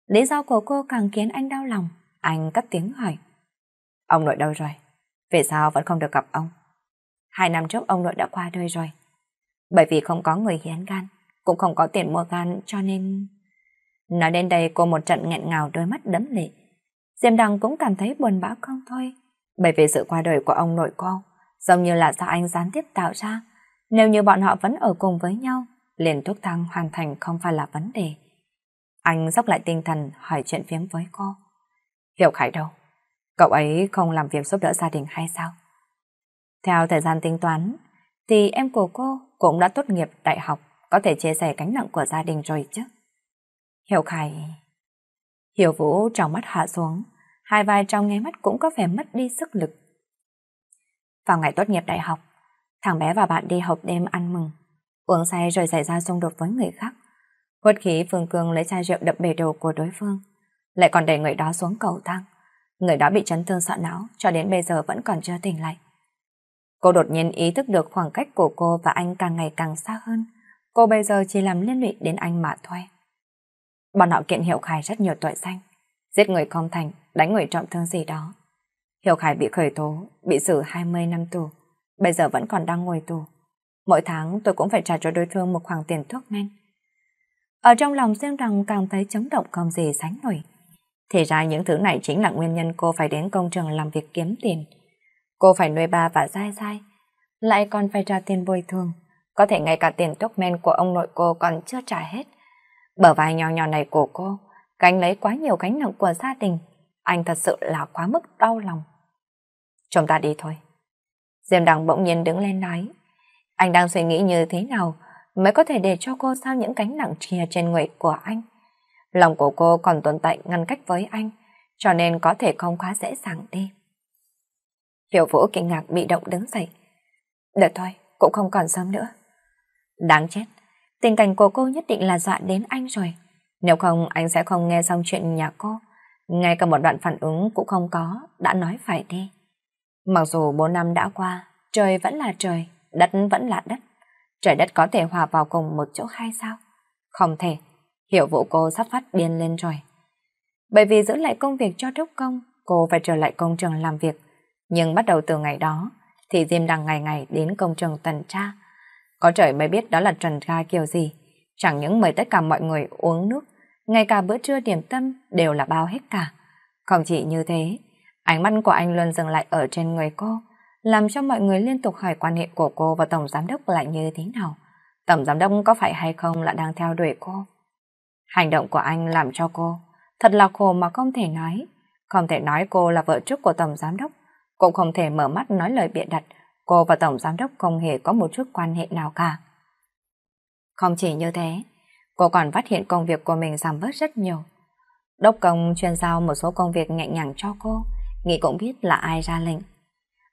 Lý do của cô càng khiến anh đau lòng, anh cất tiếng hỏi. Ông nội đâu rồi? Về sao vẫn không được gặp ông? Hai năm trước ông nội đã qua đời rồi. Bởi vì không có người hiến gan, cũng không có tiền mua gan cho nên... Nói đến đây cô một trận nghẹn ngào đôi mắt đẫm lệ. Diêm Đăng cũng cảm thấy buồn bã không thôi, bởi vì sự qua đời của ông nội cô giống như là do anh gián tiếp tạo ra. Nếu như bọn họ vẫn ở cùng với nhau, liền thuốc thang hoàn thành không phải là vấn đề. Anh dốc lại tinh thần hỏi chuyện phiếm với cô. Hiểu Khải đâu? Cậu ấy không làm việc giúp đỡ gia đình hay sao? Theo thời gian tính toán, thì em của cô cũng đã tốt nghiệp đại học, có thể chia sẻ gánh nặng của gia đình rồi chứ. Hiểu Khải... Hiểu Vũ trong mắt hạ xuống, hai vai trong nháy mắt cũng có vẻ mất đi sức lực vào ngày tốt nghiệp đại học. Thằng bé và bạn đi hộp đêm ăn mừng, uống say rồi xảy ra xung đột với người khác. Hốt khí Phương Cương lấy chai rượu đập bể đầu của đối phương, lại còn đẩy người đó xuống cầu thang. Người đó bị chấn thương sọ não cho đến bây giờ vẫn còn chưa tỉnh lại. Cô đột nhiên ý thức được khoảng cách của cô và anh càng ngày càng xa hơn. Cô bây giờ chỉ làm liên lụy đến anh mà thôi. Bọn họ kiện hiệu khai rất nhiều tội danh. Giết người không thành, đánh người trọng thương gì đó. Hiểu Khải bị khởi tố, bị xử 20 năm tù, bây giờ vẫn còn đang ngồi tù. Mỗi tháng tôi cũng phải trả cho đối phương một khoản tiền thuốc men. Ở trong lòng Dương Đằng càng thấy chấn động không gì sánh nổi. Thì ra những thứ này chính là nguyên nhân cô phải đến công trường làm việc kiếm tiền. Cô phải nuôi ba và dai dai, lại còn phải trả tiền bồi thường. Có thể ngay cả tiền thuốc men của ông nội cô còn chưa trả hết. Bở vai nhỏ nhỏ này của cô, gánh lấy quá nhiều gánh nặng của gia đình. Anh thật sự là quá mức đau lòng. Chúng ta đi thôi. Diêm Đăng bỗng nhiên đứng lên nói. Anh đang suy nghĩ như thế nào mới có thể để cho cô sao những cánh nặng trìa trên người của anh. Lòng của cô còn tồn tại ngăn cách với anh, cho nên có thể không quá dễ dàng đi. Hiểu Vũ kinh ngạc bị động đứng dậy. Được thôi, cũng không còn sớm nữa. Đáng chết, tình cảnh của cô nhất định là dọa đến anh rồi. Nếu không anh sẽ không nghe xong chuyện nhà cô. Ngay cả một đoạn phản ứng cũng không có, đã nói phải đi. Mặc dù 4 năm đã qua, trời vẫn là trời, đất vẫn là đất. Trời đất có thể hòa vào cùng một chỗ hay sao? Không thể, Hiệu vụ cô sắp phát điên lên rồi. Bởi vì giữ lại công việc cho đốc công, cô phải trở lại công trường làm việc. Nhưng bắt đầu từ ngày đó, thì Diêm đang ngày ngày đến công trường tuần tra. Có trời mới biết đó là tuần tra kiểu gì. Chẳng những mời tất cả mọi người uống nước, ngay cả bữa trưa điểm tâm đều là bao hết cả. Không chỉ như thế, Ánh mắt của anh luôn dừng lại ở trên người cô, làm cho mọi người liên tục hỏi quan hệ của cô và Tổng Giám Đốc lại như thế nào. Tổng Giám Đốc có phải hay không là đang theo đuổi cô? Hành động của anh làm cho cô thật là khổ mà không thể nói. Không thể nói cô là vợ trước của Tổng Giám Đốc, cũng không thể mở mắt nói lời bịa đặt. Cô và Tổng Giám Đốc không hề có một chút quan hệ nào cả. Không chỉ như thế, cô còn phát hiện công việc của mình giảm bớt rất nhiều. Đốc công chuyên giao một số công việc nhẹ nhàng cho cô, nghĩ cũng biết là ai ra lệnh.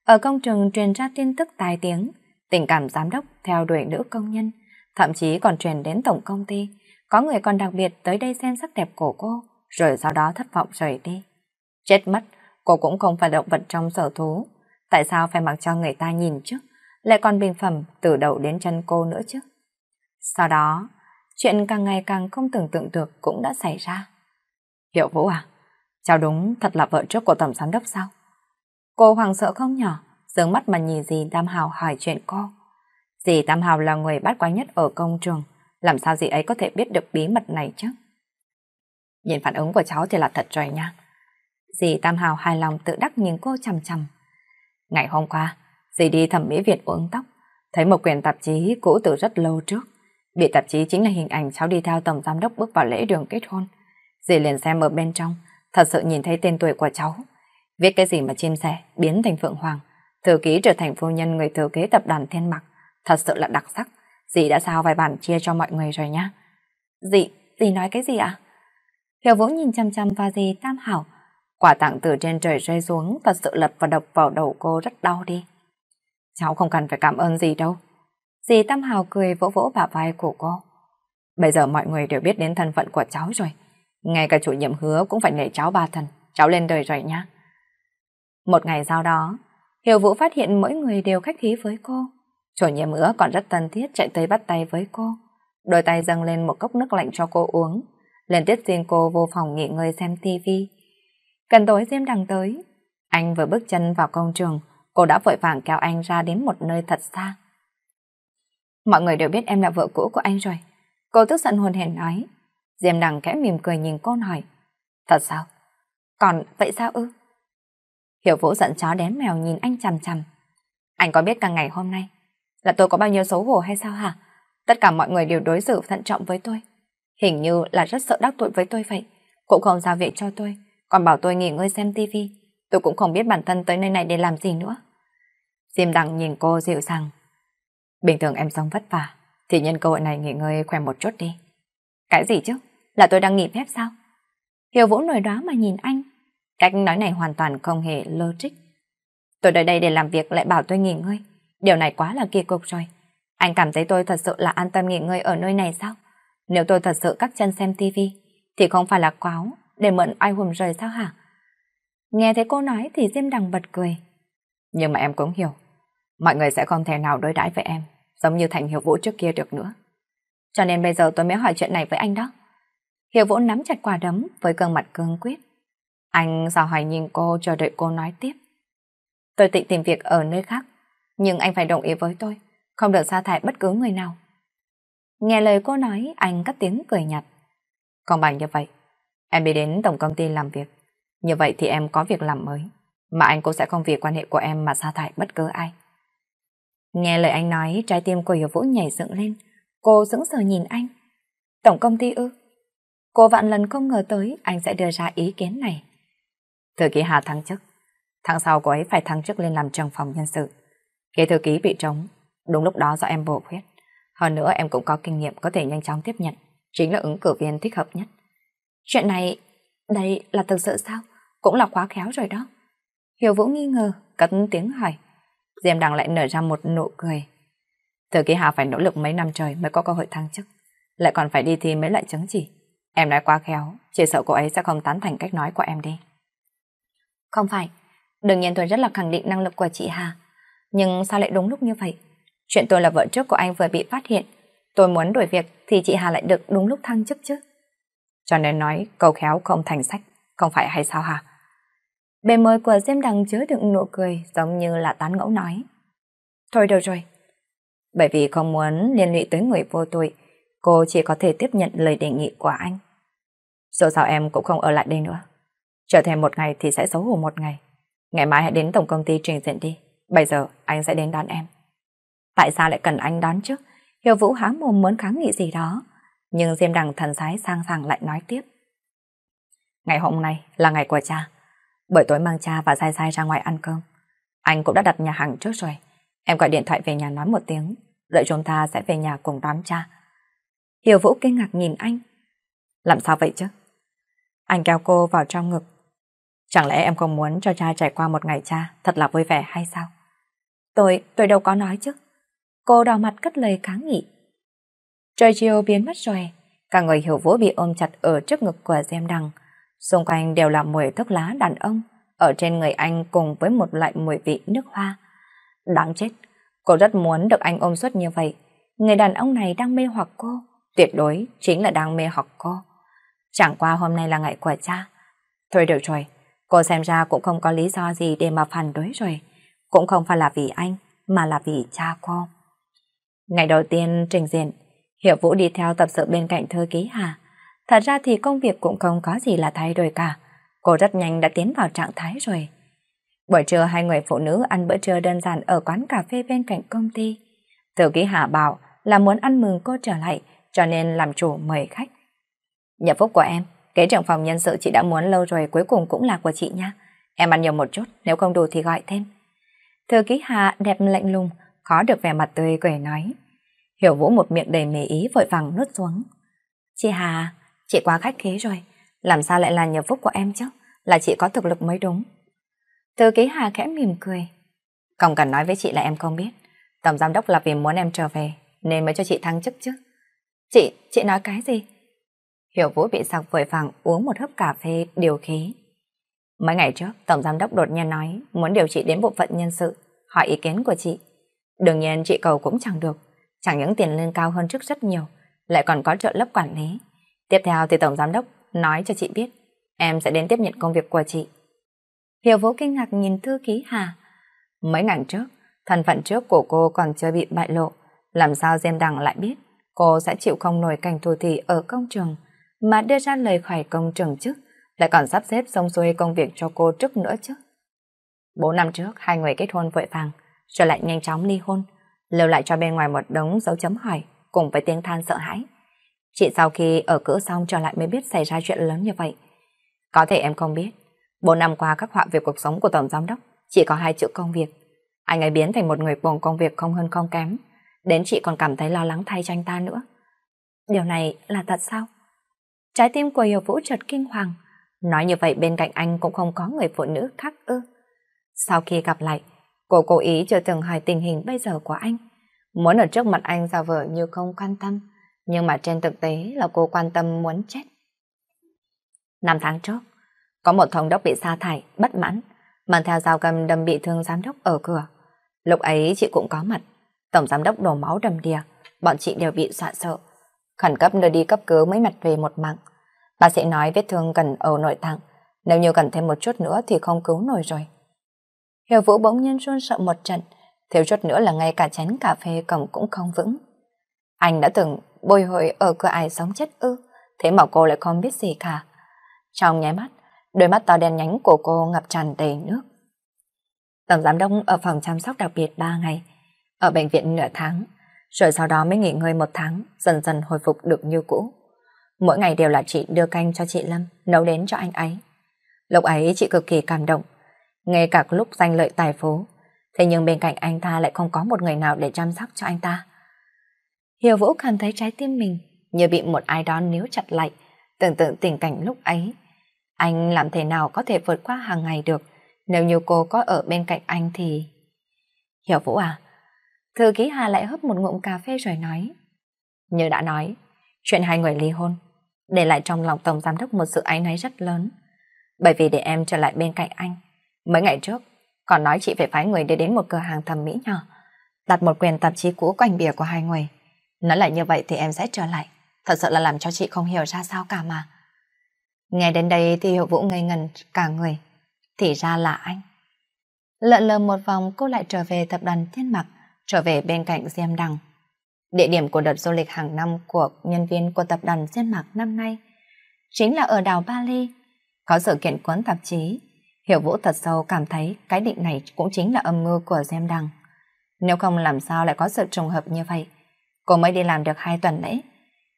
Ở công trường truyền ra tin tức tài tiếng, tình cảm giám đốc theo đuổi nữ công nhân, thậm chí còn truyền đến tổng công ty. Có người còn đặc biệt tới đây xem sắc đẹp của cô, rồi sau đó thất vọng rời đi. Chết mất, cô cũng không phải động vật trong sở thú. Tại sao phải mặc cho người ta nhìn chứ? Lại còn bình phẩm từ đầu đến chân cô nữa chứ? Sau đó, chuyện càng ngày càng không tưởng tượng được cũng đã xảy ra. Hiệu Vũ à? Cháu đúng thật là vợ trước của tổng giám đốc sao? Cô hoàng sợ không nhỏ, dướng mắt mà nhìn dì Tam Hào hỏi chuyện cô. Dì Tam Hào là người bát quái nhất ở công trường, làm sao dì ấy có thể biết được bí mật này chứ? Nhìn phản ứng của cháu thì là thật rồi nha. Dì Tam Hào hài lòng tự đắc nhìn cô chằm chằm. Ngày hôm qua, dì đi thẩm mỹ viện uống tóc, thấy một quyển tạp chí cũ từ rất lâu trước. Bị tạp chí chính là hình ảnh cháu đi theo tổng giám đốc bước vào lễ đường kết hôn. Dì liền xem ở bên trong, thật sự nhìn thấy tên tuổi của cháu. Viết cái gì mà chim sẻ, biến thành Phượng Hoàng, thừa ký trở thành phu nhân người thừa kế tập đoàn Thiên Mặc, thật sự là đặc sắc. Dì đã sao vài bản chia cho mọi người rồi nhá. Dì, dì nói cái gì ạ? À? Hiểu Vũ nhìn chăm chăm vào dì Tam Hảo, quả tặng từ trên trời rơi xuống thật sự lật và đập vào đầu cô rất đau đi. Cháu không cần phải cảm ơn gì đâu. Dì Tam Hào cười vỗ vỗ bả vai của cô. Bây giờ mọi người đều biết đến thân phận của cháu rồi. Ngay cả chủ nhiệm hứa cũng phải nể cháu ba thần, cháu lên đời rồi nhá. Một ngày sau đó, Hiểu Vũ phát hiện mỗi người đều khách khí với cô. Chủ nhiệm hứa còn rất thân thiết chạy tới bắt tay với cô. Đôi tay dâng lên một cốc nước lạnh cho cô uống. Lên tiết riêng cô vô phòng nghỉ ngơi xem tivi. Cần tối diêm đằng tới. Anh vừa bước chân vào công trường, cô đã vội vàng kéo anh ra đến một nơi thật xa. Mọi người đều biết em là vợ cũ của anh rồi. Cô tức giận hồn hển nói. Diêm đằng khẽ mỉm cười nhìn con hỏi. Thật sao? Còn vậy sao ư? Hiểu vũ giận chó đén mèo nhìn anh chằm chằm. Anh có biết cả ngày hôm nay là tôi có bao nhiêu xấu hổ hay sao hả? Tất cả mọi người đều đối xử thận trọng với tôi. Hình như là rất sợ đắc tội với tôi vậy. Cũng không giao việc cho tôi, còn bảo tôi nghỉ ngơi xem tivi. Tôi cũng không biết bản thân tới nơi này để làm gì nữa. Diêm đằng nhìn cô dịu dàng. Bình thường em sống vất vả, thì nhân cơ hội này nghỉ ngơi khỏe một chút đi. Cái gì chứ? Là tôi đang nghỉ phép sao? Hiểu Vũ nổi đó mà nhìn anh. Cách nói này hoàn toàn không hề logic. Tôi đợi đây để làm việc lại bảo tôi nghỉ ngơi. Điều này quá là kỳ cục rồi. Anh cảm thấy tôi thật sự là an tâm nghỉ ngơi ở nơi này sao? Nếu tôi thật sự cắt chân xem tivi thì không phải là quáo để mượn ai hùm rời sao hả? Nghe thấy cô nói thì Diêm Đằng bật cười. Nhưng mà em cũng hiểu, mọi người sẽ không thể nào đối đãi với em, giống như Thành Hiểu Vũ trước kia được nữa. Cho nên bây giờ tôi mới hỏi chuyện này với anh đó. Hiệu Vũ nắm chặt quả đấm với gương mặt cương quyết. Anh dò hỏi nhìn cô chờ đợi cô nói tiếp. Tôi tịnh tìm việc ở nơi khác, nhưng anh phải đồng ý với tôi, không được sa thải bất cứ người nào. Nghe lời cô nói, anh cất tiếng cười nhạt. Còn bằng như vậy, em đi đến tổng công ty làm việc. Như vậy thì em có việc làm mới, mà anh cũng sẽ không vì quan hệ của em mà sa thải bất cứ ai. Nghe lời anh nói, trái tim của Hiểu Vũ nhảy dựng lên. Cô sững sờ nhìn anh. Tổng công ty ư? Cô vạn lần không ngờ tới anh sẽ đưa ra ý kiến này. Thư ký Hà thăng chức. Tháng sau cô ấy phải thăng chức lên làm trưởng phòng nhân sự. Kế thư ký bị trống. Đúng lúc đó do em bổ khuyết. Hơn nữa em cũng có kinh nghiệm có thể nhanh chóng tiếp nhận. Chính là ứng cử viên thích hợp nhất. Chuyện này, đây là thực sự sao? Cũng là quá khéo rồi đó. Hiểu Vũ nghi ngờ, cất tiếng hỏi. Diêm Đằng lại nở ra một nụ cười. Từ ký Hà phải nỗ lực mấy năm trời mới có cơ hội thăng chức. Lại còn phải đi thi mấy loại chứng chỉ. Em nói quá khéo, chỉ sợ cô ấy sẽ không tán thành cách nói của em đi. Không phải, đương nhiên tôi rất là khẳng định năng lực của chị Hà. Nhưng sao lại đúng lúc như vậy? Chuyện tôi là vợ trước của anh vừa bị phát hiện. Tôi muốn đổi việc thì chị Hà lại được đúng lúc thăng chức chứ. Cho nên nói câu khéo không thành sách, không phải hay sao hả? Bề môi của Diêm Đằng chứa đựng nụ cười giống như là tán ngẫu nói. Thôi được rồi. Bởi vì không muốn liên lụy tới người vô tội, cô chỉ có thể tiếp nhận lời đề nghị của anh. Dù sao em cũng không ở lại đây nữa. Chờ thêm một ngày thì sẽ xấu hổ một ngày. Ngày mai hãy đến tổng công ty trình diện đi. Bây giờ anh sẽ đến đón em. Tại sao lại cần anh đón chứ? Hiểu Vũ há mồm muốn kháng nghị gì đó. Nhưng Diêm Đằng thần sái sang sàng lại nói tiếp. Ngày hôm nay là ngày của cha. bởi tối mang cha và Sai Sai ra ngoài ăn cơm. Anh cũng đã đặt nhà hàng trước rồi. Em gọi điện thoại về nhà nói một tiếng. Đợi chúng ta sẽ về nhà cùng đón cha. Hiểu Vũ kinh ngạc nhìn anh. Làm sao vậy chứ? Anh kéo cô vào trong ngực. Chẳng lẽ em không muốn cho cha trải qua một ngày cha thật là vui vẻ hay sao? Tôi, tôi đâu có nói chứ. Cô đỏ mặt cất lời kháng nghị. Trời chiều biến mất rồi, cả người hiểu vũ bị ôm chặt ở trước ngực của Diêm Đằng. Xung quanh đều là mùi thuốc lá đàn ông, ở trên người anh cùng với một loại mùi vị nước hoa. Đáng chết, cô rất muốn được anh ôm suốt như vậy. Người đàn ông này đang mê hoặc cô, tuyệt đối chính là đang mê hoặc cô. Chẳng qua hôm nay là ngày của cha. Thôi được rồi, cô xem ra cũng không có lý do gì để mà phản đối rồi. Cũng không phải là vì anh, mà là vì cha cô. Ngày đầu tiên trình diện, Hiệu Vũ đi theo tập sự bên cạnh thư ký Hà. Thật ra thì công việc cũng không có gì là thay đổi cả. Cô rất nhanh đã tiến vào trạng thái rồi. Buổi trưa hai người phụ nữ ăn bữa trưa đơn giản ở quán cà phê bên cạnh công ty. Thư ký Hà bảo là muốn ăn mừng cô trở lại, cho nên làm chủ mời khách. Nhà phúc của em, kế trưởng phòng nhân sự chị đã muốn lâu rồi cuối cùng cũng là của chị nha. Em ăn nhiều một chút, nếu không đủ thì gọi thêm. Thư ký Hà đẹp lạnh lùng, khó được vẻ mặt tươi cười nói. Hiểu Vũ một miệng đầy mề ý vội vàng nuốt xuống. Chị Hà, chị quá khách khí rồi, làm sao lại là nhờ phúc của em chứ, là chị có thực lực mới đúng. Thư ký Hà khẽ mỉm cười. Không cần nói với chị là em không biết, tổng giám đốc là vì muốn em trở về nên mới cho chị thăng chức chứ. Chị, chị nói cái gì? Hiểu Vũ bị sặc vội vàng uống một hớp cà phê điều khí. Mấy ngày trước, Tổng Giám đốc đột nhiên nói muốn điều trị đến bộ phận nhân sự, hỏi ý kiến của chị. Đương nhiên chị cầu cũng chẳng được, chẳng những tiền lương cao hơn trước rất nhiều, lại còn có trợ lớp quản lý. Tiếp theo thì Tổng Giám đốc nói cho chị biết, em sẽ đến tiếp nhận công việc của chị. Hiểu Vũ kinh ngạc nhìn thư ký Hà. Mấy ngày trước, thân phận trước của cô còn chưa bị bại lộ, làm sao Diêm Đằng lại biết cô sẽ chịu không nổi cảnh thù thị ở công trường mà đưa ra lời khải công trường chức, lại còn sắp xếp xong xuôi công việc cho cô trước nữa chứ. Bốn năm trước, hai người kết hôn vội vàng, rồi lại nhanh chóng ly hôn, lưu lại cho bên ngoài một đống dấu chấm hỏi, cùng với tiếng than sợ hãi. Chị sau khi ở cữ xong trở lại mới biết xảy ra chuyện lớn như vậy. Có thể em không biết, bốn năm qua các họa về cuộc sống của Tổng Giám Đốc chỉ có hai chữ công việc. Anh ấy biến thành một người bồn công việc không hơn không kém, đến chị còn cảm thấy lo lắng thay cho anh ta nữa. Điều này là thật sao? Trái tim của Hiểu Vũ chợt kinh hoàng. Nói như vậy bên cạnh anh cũng không có người phụ nữ khác ư. Sau khi gặp lại, cô cố ý chưa từng hỏi tình hình bây giờ của anh. Muốn ở trước mặt anh giả vợ như không quan tâm, nhưng mà trên thực tế là cô quan tâm muốn chết. Năm tháng trước, có một thống đốc bị sa thải, bất mãn, mang theo dao cầm đâm bị thương giám đốc ở cửa. Lúc ấy chị cũng có mặt, tổng giám đốc đổ máu đầm đìa, bọn chị đều bị dọa sợ khẩn cấp đưa đi cấp cứu mới mặt về một mạng. Bác sĩ nói vết thương cần ở nội tạng, nếu như cần thêm một chút nữa thì không cứu nổi rồi. Hiểu Vũ bỗng nhiên run sợ một trận, thiếu chút nữa là ngay cả chén cà phê cầm cũng không vững. Anh đã từng bồi hồi ở cửa ai sống chết ư, thế mà cô lại không biết gì cả. Trong nháy mắt, đôi mắt to đen nhánh của cô ngập tràn đầy nước. Tổng giám đốc ở phòng chăm sóc đặc biệt 3 ngày, ở bệnh viện nửa tháng, rồi sau đó mới nghỉ ngơi một tháng, dần dần hồi phục được như cũ. Mỗi ngày đều là chị đưa canh cho chị Lâm, nấu đến cho anh ấy. Lúc ấy chị cực kỳ cảm động, ngay cả lúc danh lợi tài phú. Thế nhưng bên cạnh anh ta lại không có một người nào để chăm sóc cho anh ta. Hiểu Vũ cảm thấy trái tim mình như bị một ai đó níu chặt lại, tưởng tượng tình cảnh lúc ấy. Anh làm thế nào có thể vượt qua hàng ngày được, nếu như cô có ở bên cạnh anh thì... Hiểu Vũ à, Thư ký Hà lại hấp một ngụm cà phê rồi nói. Như đã nói, chuyện hai người ly hôn, để lại trong lòng Tổng Giám đốc một sự áy náy rất lớn. Bởi vì để em trở lại bên cạnh anh, mấy ngày trước, còn nói chị phải phái người để đến một cửa hàng thẩm mỹ nhỏ, đặt một quyền tạp chí cũ quanh bìa của hai người. Nói là như vậy thì em sẽ trở lại. Thật sự là làm cho chị không hiểu ra sao cả mà. Nghe đến đây thì Hiệu Vũ ngây ngần cả người. Thì ra là anh. Lợn lờ một vòng cô lại trở về tập đoàn thiên mặc trở về bên cạnh Diêm Đằng. Địa điểm của đợt du lịch hàng năm của nhân viên của tập đoàn Diêm Mạc năm nay chính là ở đảo Bali. Có sự kiện cuốn tạp chí, Hiểu Vũ thật sâu cảm thấy cái định này cũng chính là âm mưu của Diêm Đằng. Nếu không làm sao lại có sự trùng hợp như vậy? Cô mới đi làm được hai tuần lễ.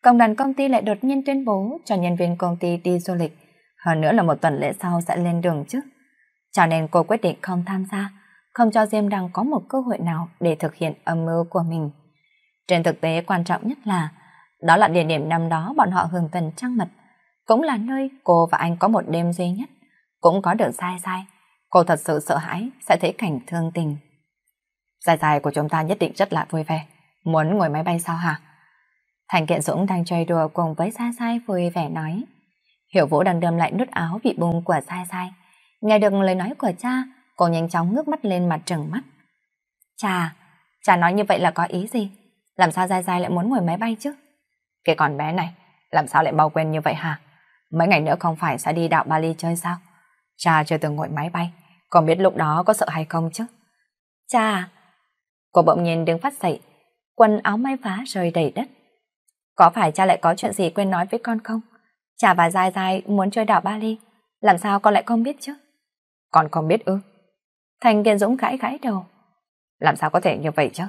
Công đoàn công ty lại đột nhiên tuyên bố cho nhân viên công ty đi du lịch. Hơn nữa là một tuần lễ sau sẽ lên đường chứ. Cho nên cô quyết định không tham gia không cho Diêm Đăng có một cơ hội nào để thực hiện âm mưu của mình. Trên thực tế quan trọng nhất là, đó là địa điểm năm đó bọn họ hưởng tuần trăng mật, cũng là nơi cô và anh có một đêm duy nhất, cũng có được sai sai. Cô thật sự sợ hãi sẽ thấy cảnh thương tình. Dài dài của chúng ta nhất định rất là vui vẻ. Muốn ngồi máy bay sao hả? Thành Kiện Dũng đang chơi đùa cùng với Sai Sai vui vẻ nói. Hiểu Vũ đang đâm lại nút áo bị bùng của Sai Sai. Nghe được lời nói của cha, Cô nhanh chóng ngước mắt lên mặt trừng mắt. Chà, chà nói như vậy là có ý gì? Làm sao dai dai lại muốn ngồi máy bay chứ? Cái con bé này, làm sao lại bao quên như vậy hả? Mấy ngày nữa không phải sẽ đi đạo Bali chơi sao? Cha chưa từng ngồi máy bay, còn biết lúc đó có sợ hay không chứ? Cha! Cô bỗng nhiên đứng phát dậy, quần áo may vá rơi đầy đất. Có phải cha lại có chuyện gì quên nói với con không? Cha và dai dai muốn chơi đảo Bali, làm sao con lại không biết chứ? Con không biết ư? Thành kiên Dũng khãi khãi đầu. Làm sao có thể như vậy chứ?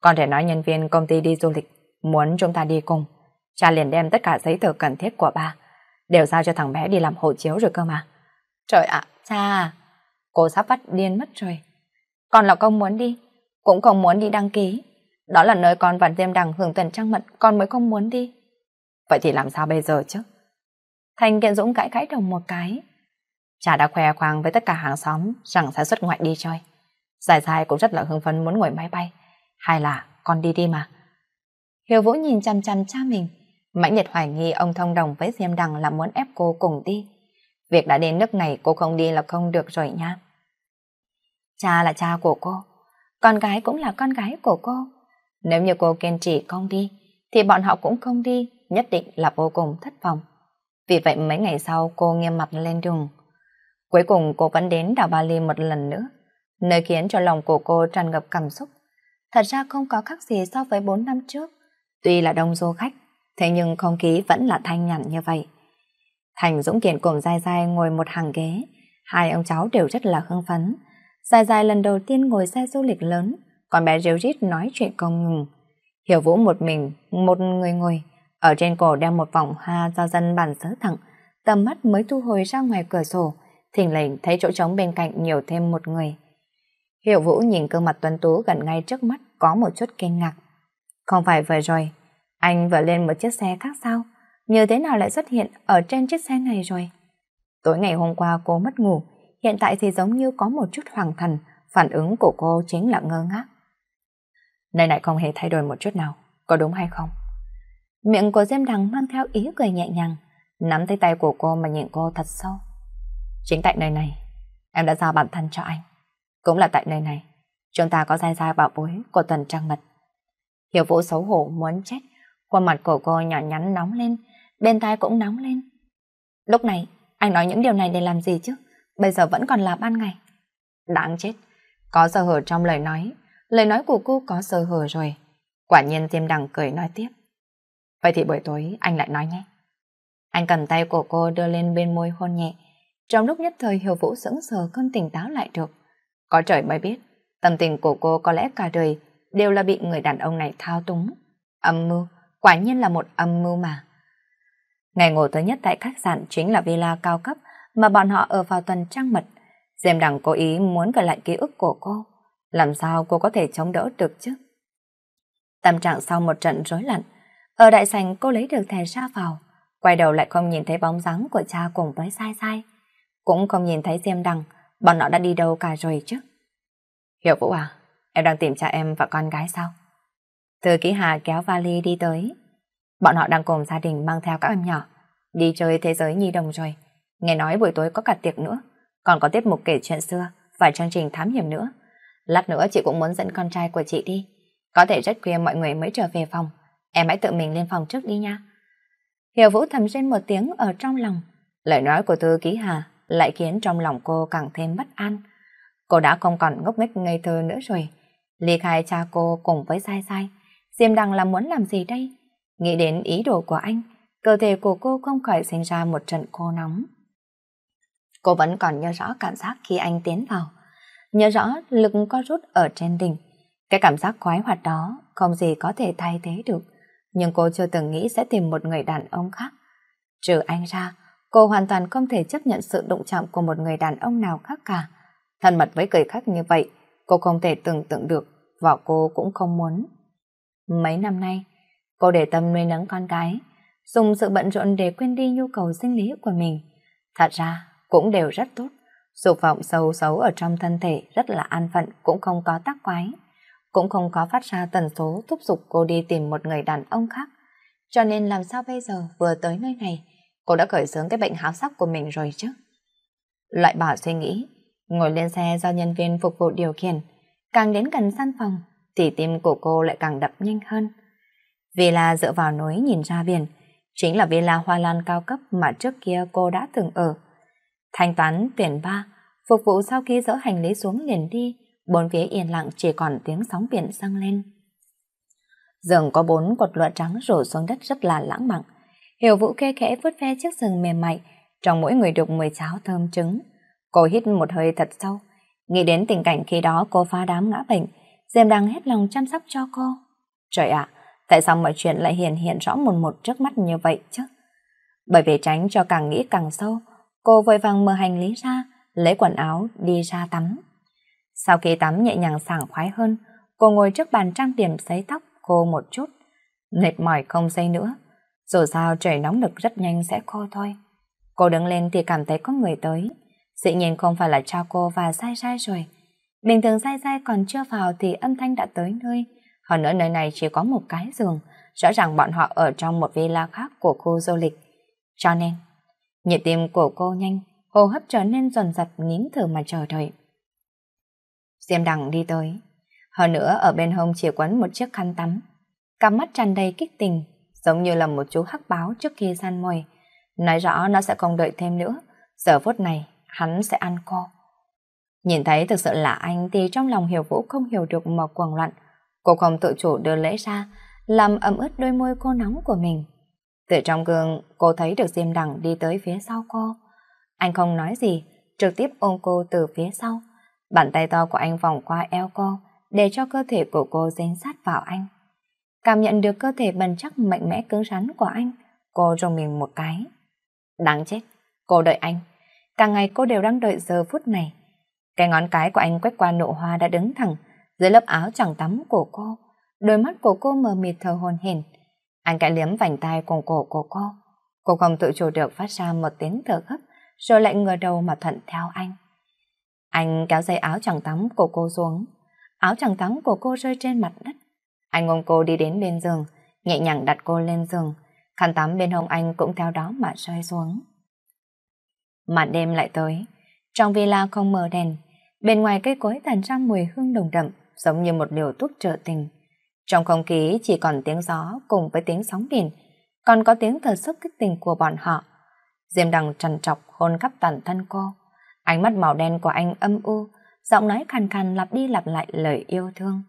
Con thể nói nhân viên công ty đi du lịch muốn chúng ta đi cùng. Cha liền đem tất cả giấy tờ cần thiết của ba đều giao cho thằng bé đi làm hộ chiếu rồi cơ mà. Trời ạ, cha Cô sắp vắt điên mất rồi. Còn là con muốn đi, cũng không muốn đi đăng ký. Đó là nơi con và Diêm Đằng hưởng tuần trăng mật, con mới không muốn đi. Vậy thì làm sao bây giờ chứ? Thành Kiện Dũng cãi cãi đồng một cái. Cha đã khoe khoang với tất cả hàng xóm rằng sẽ xuất ngoại đi chơi. dài dài cũng rất là hưng phấn muốn ngồi máy bay. Hay là con đi đi mà. Hiếu Vũ nhìn chăm chăm cha mình. Mãnh nhiệt hoài nghi ông thông đồng với Diêm Đằng là muốn ép cô cùng đi. Việc đã đến nước này cô không đi là không được rồi nha. Cha là cha của cô. Con gái cũng là con gái của cô. Nếu như cô kiên trì không đi, thì bọn họ cũng không đi, nhất định là vô cùng thất vọng. Vì vậy mấy ngày sau cô nghiêm mặt lên đường, Cuối cùng cô vẫn đến đảo Bali một lần nữa, nơi khiến cho lòng của cô tràn ngập cảm xúc. Thật ra không có khác gì so với 4 năm trước. Tuy là đông du khách, thế nhưng không khí vẫn là thanh nhàn như vậy. Thành Dũng Kiện cùng Giai Giai ngồi một hàng ghế, hai ông cháu đều rất là hưng phấn. Dài dài lần đầu tiên ngồi xe du lịch lớn, còn bé rêu rít nói chuyện không ngừng. Hiểu Vũ một mình, một người ngồi, ở trên cổ đeo một vòng hoa do dân bản sớ thẳng, tầm mắt mới thu hồi ra ngoài cửa sổ, thình lình thấy chỗ trống bên cạnh nhiều thêm một người. Hiệu Vũ nhìn gương mặt tuấn tú gần ngay trước mắt có một chút kinh ngạc. Không phải vừa rồi, anh vừa lên một chiếc xe khác sao? Như thế nào lại xuất hiện ở trên chiếc xe này rồi? Tối ngày hôm qua cô mất ngủ, hiện tại thì giống như có một chút hoàng thần, phản ứng của cô chính là ngơ ngác. Nơi lại không hề thay đổi một chút nào, có đúng hay không? Miệng của Diêm Đằng mang theo ý cười nhẹ nhàng, nắm tay tay của cô mà nhìn cô thật sâu. Chính tại nơi này, em đã giao bản thân cho anh. Cũng là tại nơi này, chúng ta có dai dai bảo bối của tuần trăng mật. Hiểu vũ xấu hổ muốn chết, khuôn mặt của cô nhỏ nhắn nóng lên, bên tai cũng nóng lên. Lúc này, anh nói những điều này để làm gì chứ? Bây giờ vẫn còn là ban ngày. Đáng chết, có sơ hở trong lời nói, lời nói của cô có sơ hở rồi. Quả nhiên tiêm Đằng cười nói tiếp. Vậy thì buổi tối anh lại nói nhé. Anh cầm tay của cô đưa lên bên môi hôn nhẹ, trong lúc nhất thời Hiểu Vũ sững sờ không tỉnh táo lại được. Có trời mới biết, tâm tình của cô có lẽ cả đời đều là bị người đàn ông này thao túng. Âm mưu, quả nhiên là một âm mưu mà. Ngày ngủ thứ nhất tại khách sạn chính là villa cao cấp mà bọn họ ở vào tuần trang mật. dèm đằng cố ý muốn gợi lại ký ức của cô. Làm sao cô có thể chống đỡ được chứ? Tâm trạng sau một trận rối loạn, ở đại sảnh cô lấy được thẻ ra vào, quay đầu lại không nhìn thấy bóng dáng của cha cùng với sai sai cũng không nhìn thấy xem đằng bọn nó đã đi đâu cả rồi chứ. Hiểu Vũ à, em đang tìm cha em và con gái sao? Thư ký Hà kéo vali đi tới. Bọn họ đang cùng gia đình mang theo các em nhỏ, đi chơi thế giới nhi đồng rồi. Nghe nói buổi tối có cả tiệc nữa, còn có tiết mục kể chuyện xưa và chương trình thám hiểm nữa. Lát nữa chị cũng muốn dẫn con trai của chị đi. Có thể rất khuya mọi người mới trở về phòng. Em hãy tự mình lên phòng trước đi nha. Hiểu Vũ thầm rên một tiếng ở trong lòng. Lời nói của thư ký Hà lại khiến trong lòng cô càng thêm bất an. Cô đã không còn ngốc nghếch ngây thơ nữa rồi. Ly khai cha cô cùng với sai sai. Diêm Đằng là muốn làm gì đây? Nghĩ đến ý đồ của anh, cơ thể của cô không khỏi sinh ra một trận khô nóng. Cô vẫn còn nhớ rõ cảm giác khi anh tiến vào. Nhớ rõ lực có rút ở trên đỉnh. Cái cảm giác khoái hoạt đó không gì có thể thay thế được. Nhưng cô chưa từng nghĩ sẽ tìm một người đàn ông khác. Trừ anh ra, Cô hoàn toàn không thể chấp nhận sự đụng chạm của một người đàn ông nào khác cả. Thân mật với người khác như vậy, cô không thể tưởng tượng được và cô cũng không muốn. Mấy năm nay, cô để tâm nuôi nấng con cái, dùng sự bận rộn để quên đi nhu cầu sinh lý của mình. Thật ra, cũng đều rất tốt. Dục vọng sâu xấu ở trong thân thể rất là an phận cũng không có tác quái. Cũng không có phát ra tần số thúc giục cô đi tìm một người đàn ông khác. Cho nên làm sao bây giờ vừa tới nơi này, cô đã khởi sướng cái bệnh háo sắc của mình rồi chứ. Loại bỏ suy nghĩ, ngồi lên xe do nhân viên phục vụ điều khiển, càng đến gần gian phòng thì tim của cô lại càng đập nhanh hơn. Villa dựa vào núi nhìn ra biển, chính là villa hoa lan cao cấp mà trước kia cô đã từng ở. Thanh toán tiền ba, phục vụ sau khi dỡ hành lý xuống liền đi, bốn phía yên lặng chỉ còn tiếng sóng biển sang lên. Giường có bốn cột lụa trắng rủ xuống đất rất là lãng mạn, Hiểu Vũ khe khẽ vuốt ve chiếc sừng mềm mại, trong mỗi người đục mười cháo thơm trứng. Cô hít một hơi thật sâu, nghĩ đến tình cảnh khi đó cô phá đám ngã bệnh, Diêm đang hết lòng chăm sóc cho cô. Trời ạ, tại sao mọi chuyện lại hiện hiện rõ một một trước mắt như vậy chứ? Bởi vì tránh cho càng nghĩ càng sâu, cô vội vàng mở hành lý ra, lấy quần áo, đi ra tắm. Sau khi tắm nhẹ nhàng sảng khoái hơn, cô ngồi trước bàn trang điểm sấy tóc cô một chút. Mệt mỏi không xây nữa, dù sao trời nóng nực rất nhanh sẽ khô thôi. Cô đứng lên thì cảm thấy có người tới. Dĩ nhiên không phải là cha cô và sai sai rồi. Bình thường sai sai còn chưa vào thì âm thanh đã tới nơi. Hơn nữa nơi này chỉ có một cái giường. Rõ ràng bọn họ ở trong một villa khác của khu du lịch. Cho nên, nhịp tim của cô nhanh, hô hấp trở nên dần dập nín thở mà chờ đợi. Diêm đằng đi tới. Hơn nữa ở bên hông chỉ quấn một chiếc khăn tắm. Cắm mắt tràn đầy kích tình, giống như là một chú hắc báo trước khi gian mồi. Nói rõ nó sẽ không đợi thêm nữa, giờ phút này hắn sẽ ăn co Nhìn thấy thực sự là anh thì trong lòng hiểu vũ không hiểu được mà quần loạn. Cô không tự chủ đưa lễ ra, làm ẩm ướt đôi môi cô nóng của mình. Từ trong gương, cô thấy được Diêm Đằng đi tới phía sau cô. Anh không nói gì, trực tiếp ôm cô từ phía sau. Bàn tay to của anh vòng qua eo cô, để cho cơ thể của cô dính sát vào anh cảm nhận được cơ thể bần chắc mạnh mẽ cứng rắn của anh, cô rùng mình một cái. Đáng chết, cô đợi anh. Càng ngày cô đều đang đợi giờ phút này. Cái ngón cái của anh quét qua nụ hoa đã đứng thẳng dưới lớp áo chẳng tắm của cô. Đôi mắt của cô mờ mịt thờ hồn hển. Anh cãi liếm vành tai cùng cổ của cô. Cô không tự chủ được phát ra một tiếng thở gấp rồi lại ngửa đầu mà thuận theo anh. Anh kéo dây áo chẳng tắm của cô xuống. Áo chẳng tắm của cô rơi trên mặt đất. Anh ôm cô đi đến bên giường, nhẹ nhàng đặt cô lên giường. Khăn tắm bên hông anh cũng theo đó mà rơi xuống. Màn đêm lại tới, trong villa không mở đèn, bên ngoài cây cối tàn ra mùi hương đồng đậm, giống như một liều thuốc trợ tình. Trong không khí chỉ còn tiếng gió cùng với tiếng sóng biển, còn có tiếng thở sức kích tình của bọn họ. Diêm đằng trằn trọc hôn khắp toàn thân cô. Ánh mắt màu đen của anh âm u, giọng nói khàn khàn lặp đi lặp lại lời yêu thương.